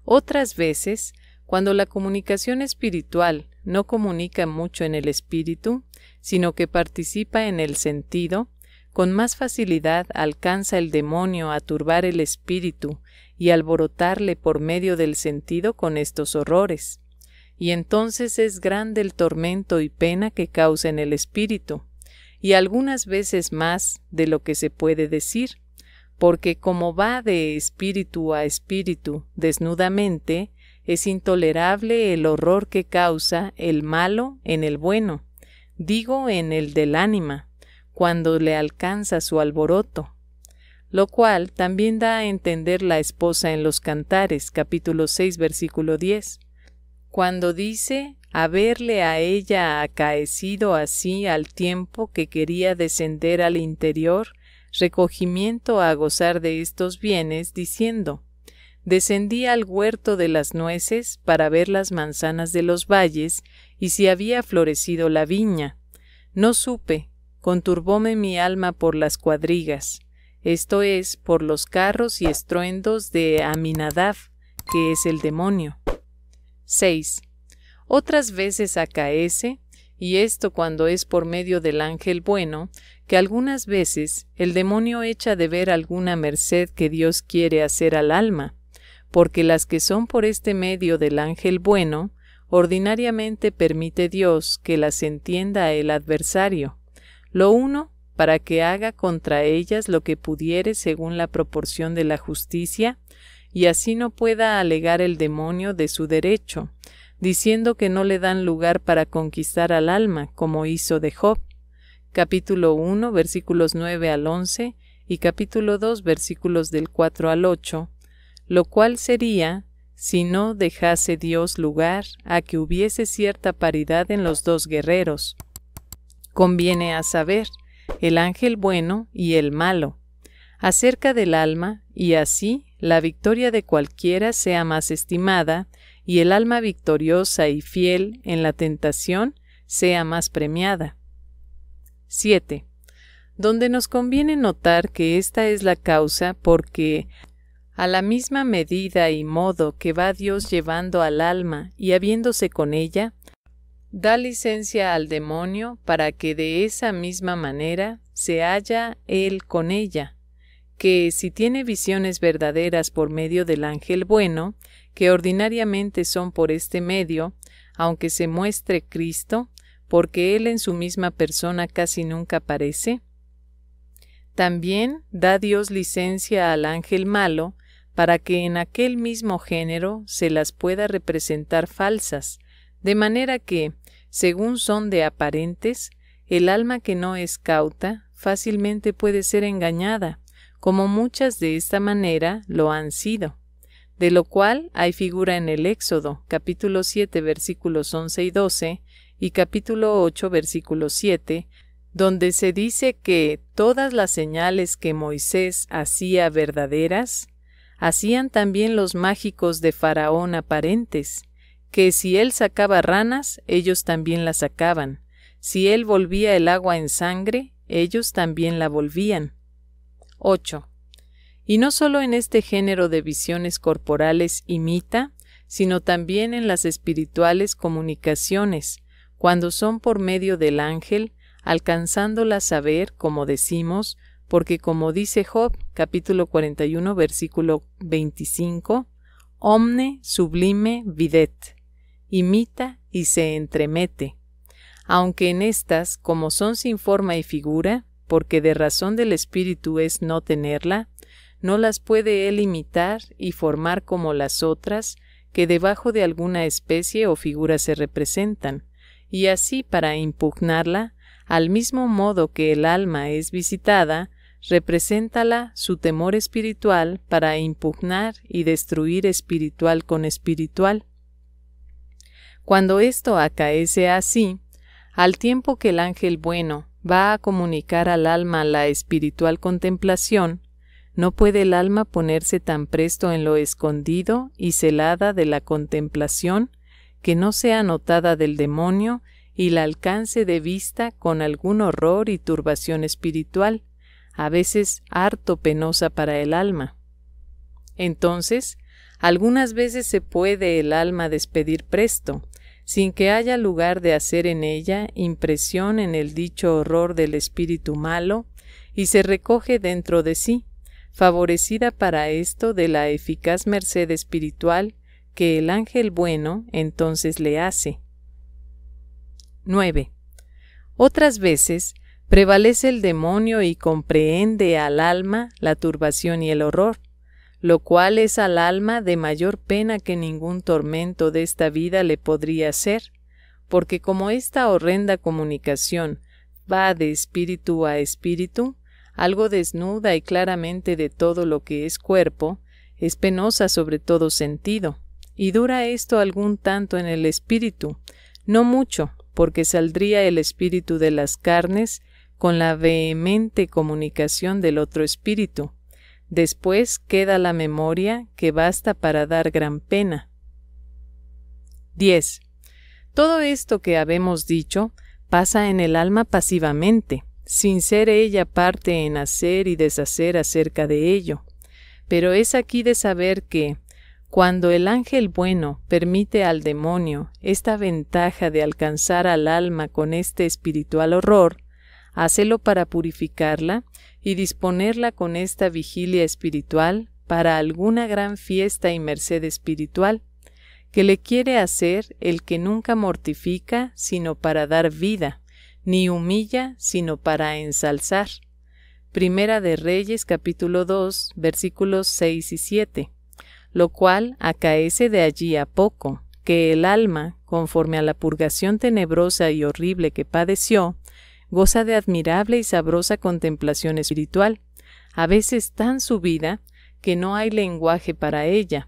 Otras veces, cuando la comunicación espiritual no comunica mucho en el espíritu, sino que participa en el sentido, con más facilidad alcanza el demonio a turbar el espíritu y alborotarle por medio del sentido con estos horrores. Y entonces es grande el tormento y pena que causa en el espíritu, y algunas veces más de lo que se puede decir, porque como va de espíritu a espíritu desnudamente, es intolerable el horror que causa el malo en el bueno, digo en el del ánima, cuando le alcanza su alboroto, lo cual también da a entender la esposa en los Cantares, capítulo 6, versículo 10, cuando dice haberle a ella acaecido así al tiempo que quería descender al interior, recogimiento a gozar de estos bienes, diciendo Descendí al huerto de las nueces para ver las manzanas de los valles y si había florecido la viña. No supe, conturbóme mi alma por las cuadrigas, esto es, por los carros y estruendos de Aminadab, que es el demonio. 6. Otras veces acaece, y esto cuando es por medio del ángel bueno, que algunas veces el demonio echa de ver alguna merced que Dios quiere hacer al alma, porque las que son por este medio del ángel bueno, ordinariamente permite Dios que las entienda el adversario, lo uno para que haga contra ellas lo que pudiere según la proporción de la justicia, y así no pueda alegar el demonio de su derecho, diciendo que no le dan lugar para conquistar al alma, como hizo de Job. Capítulo 1, versículos 9 al 11 y capítulo 2, versículos del 4 al 8, lo cual sería si no dejase Dios lugar a que hubiese cierta paridad en los dos guerreros. Conviene a saber, el ángel bueno y el malo, acerca del alma, y así la victoria de cualquiera sea más estimada, y el alma victoriosa y fiel en la tentación sea más premiada. 7. Donde nos conviene notar que esta es la causa porque a la misma medida y modo que va Dios llevando al alma y habiéndose con ella, da licencia al demonio para que de esa misma manera se halla él con ella, que si tiene visiones verdaderas por medio del ángel bueno, que ordinariamente son por este medio, aunque se muestre Cristo, porque él en su misma persona casi nunca aparece, también da Dios licencia al ángel malo para que en aquel mismo género se las pueda representar falsas, de manera que, según son de aparentes, el alma que no es cauta fácilmente puede ser engañada, como muchas de esta manera lo han sido, de lo cual hay figura en el Éxodo, capítulo 7, versículos 11 y 12, y capítulo 8, versículo 7, donde se dice que todas las señales que Moisés hacía verdaderas, hacían también los mágicos de Faraón aparentes, que si él sacaba ranas, ellos también las sacaban, si él volvía el agua en sangre, ellos también la volvían. 8. Y no solo en este género de visiones corporales imita, sino también en las espirituales comunicaciones, cuando son por medio del ángel, alcanzándolas a saber, como decimos, porque como dice Job, capítulo 41, versículo 25, omne sublime videt imita y se entremete, aunque en estas, como son sin forma y figura, porque de razón del espíritu es no tenerla, no las puede él imitar y formar como las otras, que debajo de alguna especie o figura se representan, y así para impugnarla, al mismo modo que el alma es visitada, represéntala su temor espiritual para impugnar y destruir espiritual con espiritual, cuando esto acaece así, al tiempo que el ángel bueno va a comunicar al alma la espiritual contemplación, no puede el alma ponerse tan presto en lo escondido y celada de la contemplación que no sea notada del demonio y la alcance de vista con algún horror y turbación espiritual, a veces harto penosa para el alma. Entonces, algunas veces se puede el alma despedir presto, sin que haya lugar de hacer en ella impresión en el dicho horror del espíritu malo, y se recoge dentro de sí, favorecida para esto de la eficaz merced espiritual que el ángel bueno entonces le hace. 9. Otras veces prevalece el demonio y comprende al alma la turbación y el horror, lo cual es al alma de mayor pena que ningún tormento de esta vida le podría ser, porque como esta horrenda comunicación va de espíritu a espíritu, algo desnuda y claramente de todo lo que es cuerpo, es penosa sobre todo sentido, y dura esto algún tanto en el espíritu, no mucho, porque saldría el espíritu de las carnes con la vehemente comunicación del otro espíritu, Después queda la memoria que basta para dar gran pena. 10. Todo esto que habemos dicho pasa en el alma pasivamente, sin ser ella parte en hacer y deshacer acerca de ello. Pero es aquí de saber que, cuando el ángel bueno permite al demonio esta ventaja de alcanzar al alma con este espiritual horror, hácelo para purificarla y disponerla con esta vigilia espiritual para alguna gran fiesta y merced espiritual, que le quiere hacer el que nunca mortifica sino para dar vida, ni humilla sino para ensalzar. Primera de Reyes capítulo 2 versículos 6 y 7, lo cual acaece de allí a poco, que el alma, conforme a la purgación tenebrosa y horrible que padeció, goza de admirable y sabrosa contemplación espiritual, a veces tan subida que no hay lenguaje para ella,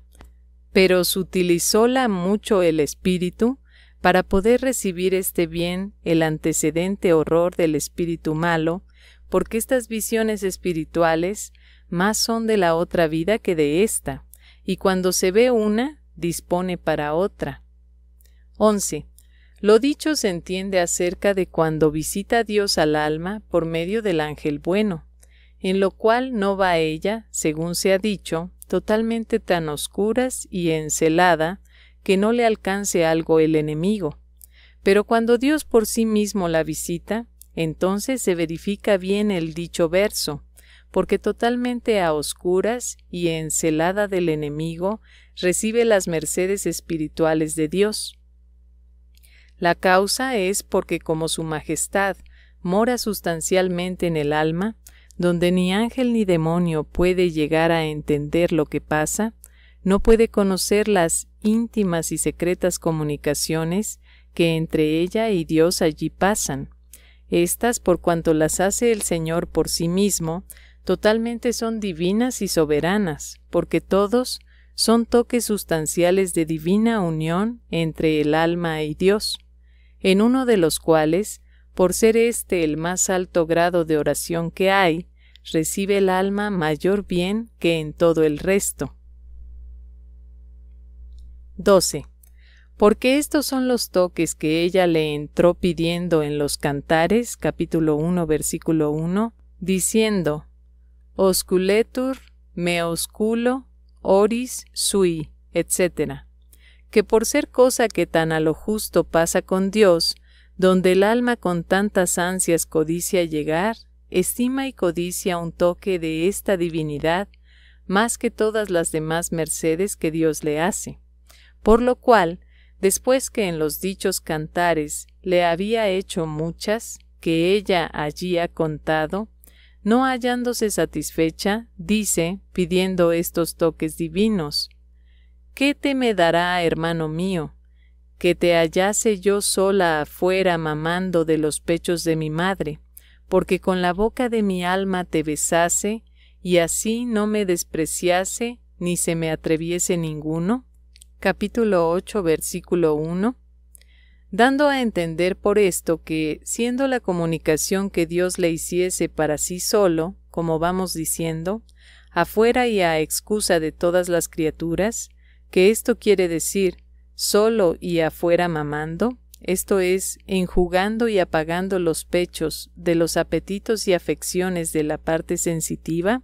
pero sutilizóla mucho el espíritu para poder recibir este bien el antecedente horror del espíritu malo, porque estas visiones espirituales más son de la otra vida que de esta, y cuando se ve una, dispone para otra. 11. Lo dicho se entiende acerca de cuando visita Dios al alma por medio del ángel bueno, en lo cual no va ella, según se ha dicho, totalmente tan oscuras y encelada que no le alcance algo el enemigo. Pero cuando Dios por sí mismo la visita, entonces se verifica bien el dicho verso, porque totalmente a oscuras y encelada del enemigo recibe las mercedes espirituales de Dios. La causa es porque como su majestad mora sustancialmente en el alma, donde ni ángel ni demonio puede llegar a entender lo que pasa, no puede conocer las íntimas y secretas comunicaciones que entre ella y Dios allí pasan. Estas, por cuanto las hace el Señor por sí mismo, totalmente son divinas y soberanas, porque todos son toques sustanciales de divina unión entre el alma y Dios en uno de los cuales, por ser este el más alto grado de oración que hay, recibe el alma mayor bien que en todo el resto. 12. Porque estos son los toques que ella le entró pidiendo en los Cantares, capítulo 1, versículo 1, diciendo: Osculetur me osculo, oris sui, etc que por ser cosa que tan a lo justo pasa con Dios, donde el alma con tantas ansias codicia llegar, estima y codicia un toque de esta divinidad más que todas las demás mercedes que Dios le hace. Por lo cual, después que en los dichos cantares le había hecho muchas, que ella allí ha contado, no hallándose satisfecha, dice, pidiendo estos toques divinos, ¿Qué te me dará, hermano mío, que te hallase yo sola afuera mamando de los pechos de mi madre, porque con la boca de mi alma te besase, y así no me despreciase, ni se me atreviese ninguno? Capítulo 8, versículo 1 dando a entender por esto que, siendo la comunicación que Dios le hiciese para sí solo, como vamos diciendo, afuera y a excusa de todas las criaturas, que esto quiere decir solo y afuera mamando, esto es, enjugando y apagando los pechos de los apetitos y afecciones de la parte sensitiva,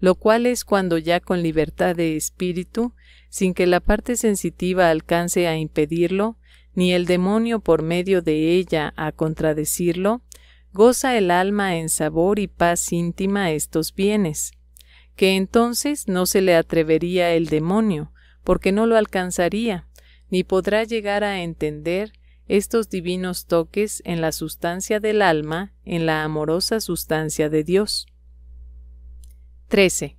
lo cual es cuando ya con libertad de espíritu, sin que la parte sensitiva alcance a impedirlo, ni el demonio por medio de ella a contradecirlo, goza el alma en sabor y paz íntima estos bienes, que entonces no se le atrevería el demonio, porque no lo alcanzaría, ni podrá llegar a entender estos divinos toques en la sustancia del alma, en la amorosa sustancia de Dios. 13.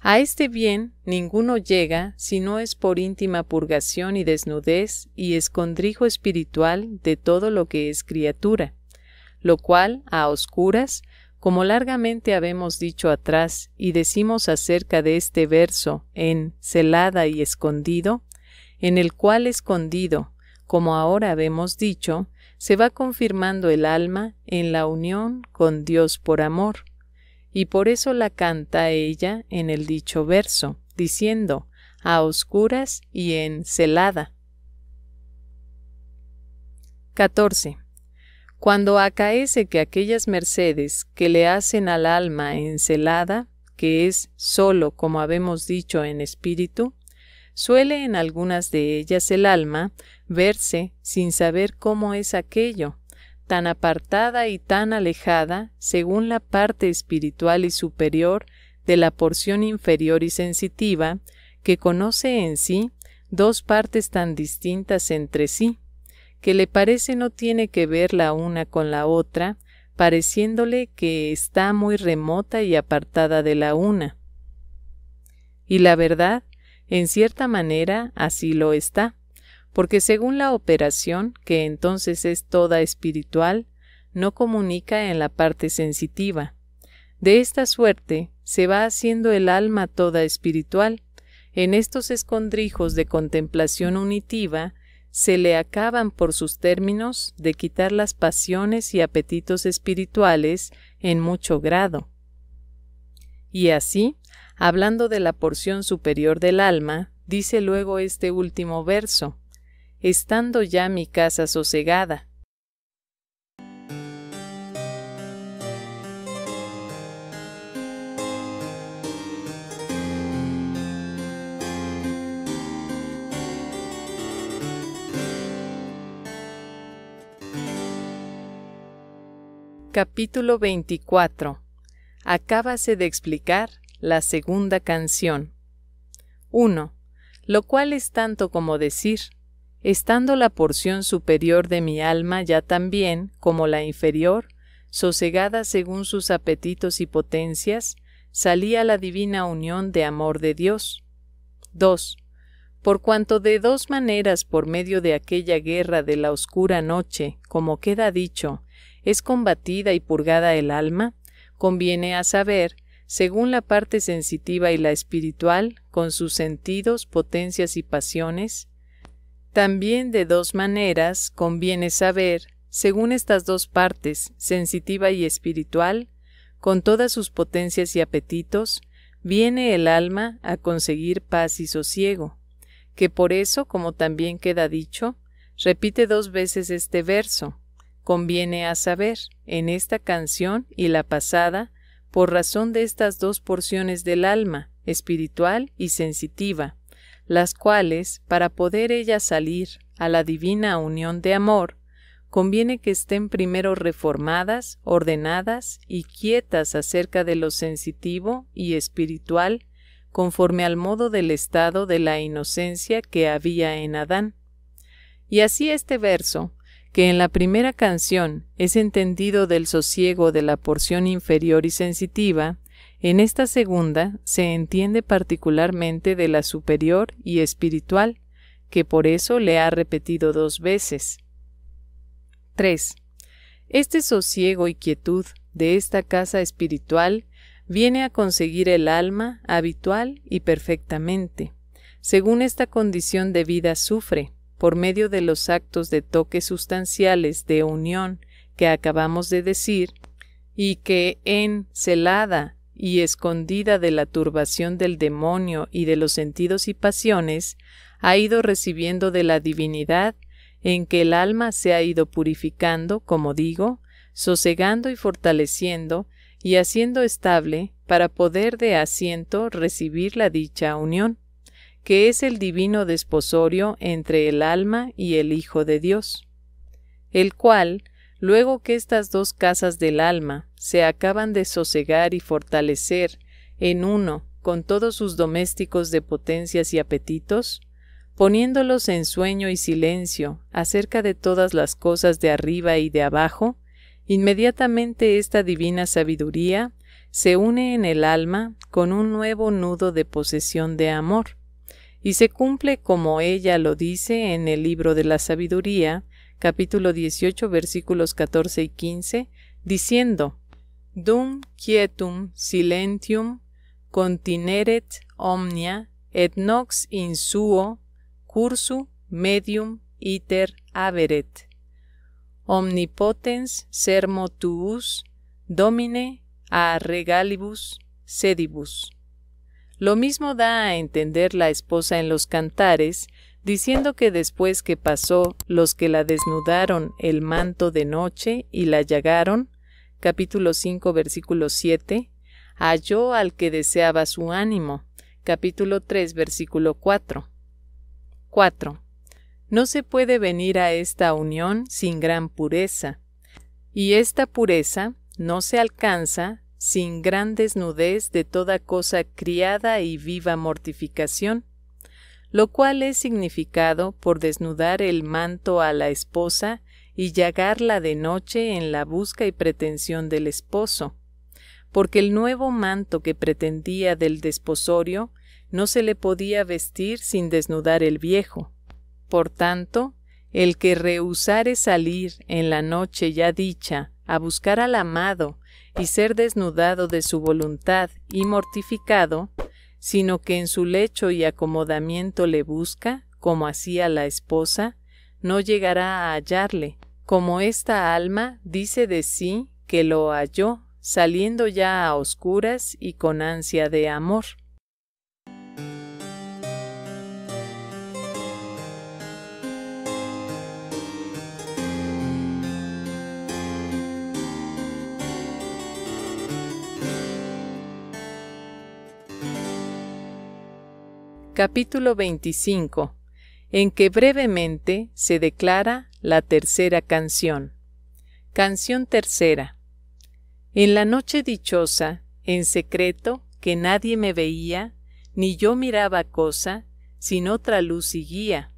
A este bien ninguno llega si no es por íntima purgación y desnudez y escondrijo espiritual de todo lo que es criatura, lo cual, a oscuras, como largamente habemos dicho atrás y decimos acerca de este verso en celada y escondido, en el cual escondido, como ahora habemos dicho, se va confirmando el alma en la unión con Dios por amor. Y por eso la canta ella en el dicho verso, diciendo, a oscuras y en celada. 14. Cuando acaece que aquellas mercedes que le hacen al alma encelada, que es solo, como habemos dicho, en espíritu, suele en algunas de ellas el alma verse sin saber cómo es aquello, tan apartada y tan alejada, según la parte espiritual y superior de la porción inferior y sensitiva, que conoce en sí dos partes tan distintas entre sí, que le parece no tiene que ver la una con la otra, pareciéndole que está muy remota y apartada de la una. Y la verdad, en cierta manera, así lo está, porque según la operación, que entonces es toda espiritual, no comunica en la parte sensitiva. De esta suerte se va haciendo el alma toda espiritual, en estos escondrijos de contemplación unitiva se le acaban por sus términos de quitar las pasiones y apetitos espirituales en mucho grado. Y así, hablando de la porción superior del alma, dice luego este último verso, estando ya mi casa sosegada, Capítulo 24. Acábase de explicar la segunda canción. 1. Lo cual es tanto como decir, estando la porción superior de mi alma ya también como la inferior, sosegada según sus apetitos y potencias, salía la divina unión de amor de Dios. 2. Por cuanto de dos maneras por medio de aquella guerra de la oscura noche, como queda dicho, es combatida y purgada el alma, conviene a saber, según la parte sensitiva y la espiritual, con sus sentidos, potencias y pasiones, también de dos maneras conviene saber, según estas dos partes, sensitiva y espiritual, con todas sus potencias y apetitos, viene el alma a conseguir paz y sosiego, que por eso, como también queda dicho, repite dos veces este verso, Conviene a saber, en esta canción y la pasada, por razón de estas dos porciones del alma, espiritual y sensitiva, las cuales, para poder ellas salir a la divina unión de amor, conviene que estén primero reformadas, ordenadas y quietas acerca de lo sensitivo y espiritual, conforme al modo del estado de la inocencia que había en Adán. Y así este verso, que en la primera canción es entendido del sosiego de la porción inferior y sensitiva, en esta segunda se entiende particularmente de la superior y espiritual, que por eso le ha repetido dos veces. 3. Este sosiego y quietud de esta casa espiritual viene a conseguir el alma habitual y perfectamente, según esta condición de vida sufre, por medio de los actos de toques sustanciales de unión que acabamos de decir, y que en celada y escondida de la turbación del demonio y de los sentidos y pasiones, ha ido recibiendo de la divinidad, en que el alma se ha ido purificando, como digo, sosegando y fortaleciendo, y haciendo estable para poder de asiento recibir la dicha unión que es el divino desposorio entre el alma y el Hijo de Dios, el cual, luego que estas dos casas del alma se acaban de sosegar y fortalecer en uno con todos sus domésticos de potencias y apetitos, poniéndolos en sueño y silencio acerca de todas las cosas de arriba y de abajo, inmediatamente esta divina sabiduría se une en el alma con un nuevo nudo de posesión de amor, y se cumple como ella lo dice en el libro de la sabiduría, capítulo 18 versículos 14 y 15, diciendo, Dum quietum silentium contineret omnia et nox in suo cursu medium iter averet. Omnipotens sermo tuus domine a regalibus sedibus. Lo mismo da a entender la esposa en los cantares, diciendo que después que pasó los que la desnudaron el manto de noche y la llagaron, capítulo 5, versículo 7, halló al que deseaba su ánimo, capítulo 3, versículo 4. 4. No se puede venir a esta unión sin gran pureza, y esta pureza no se alcanza sin gran desnudez de toda cosa criada y viva mortificación, lo cual es significado por desnudar el manto a la esposa y llagarla de noche en la busca y pretensión del esposo, porque el nuevo manto que pretendía del desposorio no se le podía vestir sin desnudar el viejo. Por tanto, el que rehusare salir en la noche ya dicha a buscar al amado y ser desnudado de su voluntad y mortificado, sino que en su lecho y acomodamiento le busca, como hacía la esposa, no llegará a hallarle, como esta alma dice de sí que lo halló, saliendo ya a oscuras y con ansia de amor. capítulo 25, en que brevemente se declara la tercera canción. Canción tercera. En la noche dichosa, en secreto, que nadie me veía, ni yo miraba cosa, sin otra luz y guía,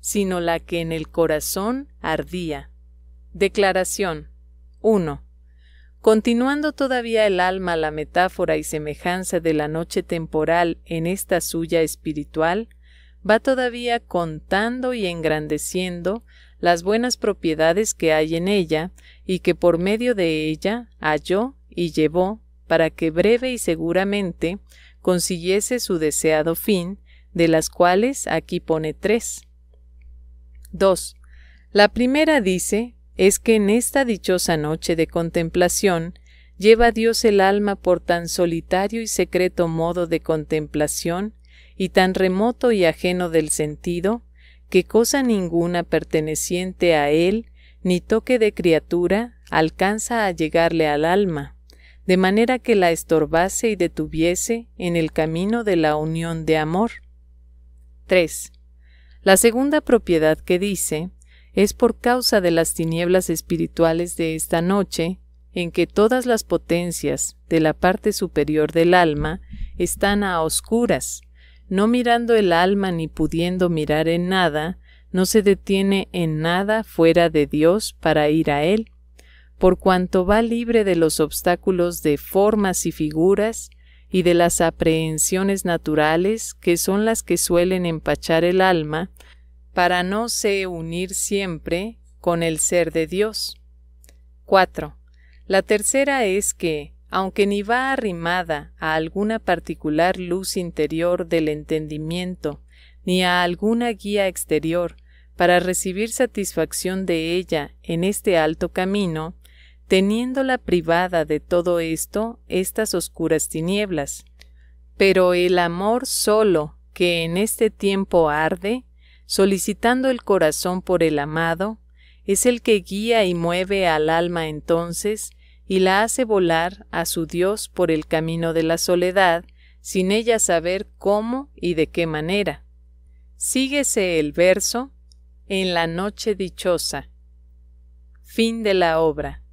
sino la que en el corazón ardía. Declaración 1. Continuando todavía el alma la metáfora y semejanza de la noche temporal en esta suya espiritual, va todavía contando y engrandeciendo las buenas propiedades que hay en ella y que por medio de ella halló y llevó para que breve y seguramente consiguiese su deseado fin, de las cuales aquí pone tres. 2. La primera dice es que en esta dichosa noche de contemplación lleva Dios el alma por tan solitario y secreto modo de contemplación y tan remoto y ajeno del sentido, que cosa ninguna perteneciente a él ni toque de criatura alcanza a llegarle al alma, de manera que la estorbase y detuviese en el camino de la unión de amor. 3. La segunda propiedad que dice es por causa de las tinieblas espirituales de esta noche en que todas las potencias de la parte superior del alma están a oscuras, no mirando el alma ni pudiendo mirar en nada, no se detiene en nada fuera de Dios para ir a Él, por cuanto va libre de los obstáculos de formas y figuras y de las aprehensiones naturales que son las que suelen empachar el alma para no se unir siempre con el ser de Dios. 4. La tercera es que, aunque ni va arrimada a alguna particular luz interior del entendimiento, ni a alguna guía exterior, para recibir satisfacción de ella en este alto camino, teniéndola privada de todo esto, estas oscuras tinieblas. Pero el amor solo que en este tiempo arde, solicitando el corazón por el amado, es el que guía y mueve al alma entonces y la hace volar a su Dios por el camino de la soledad, sin ella saber cómo y de qué manera. Síguese el verso en la noche dichosa. Fin de la obra.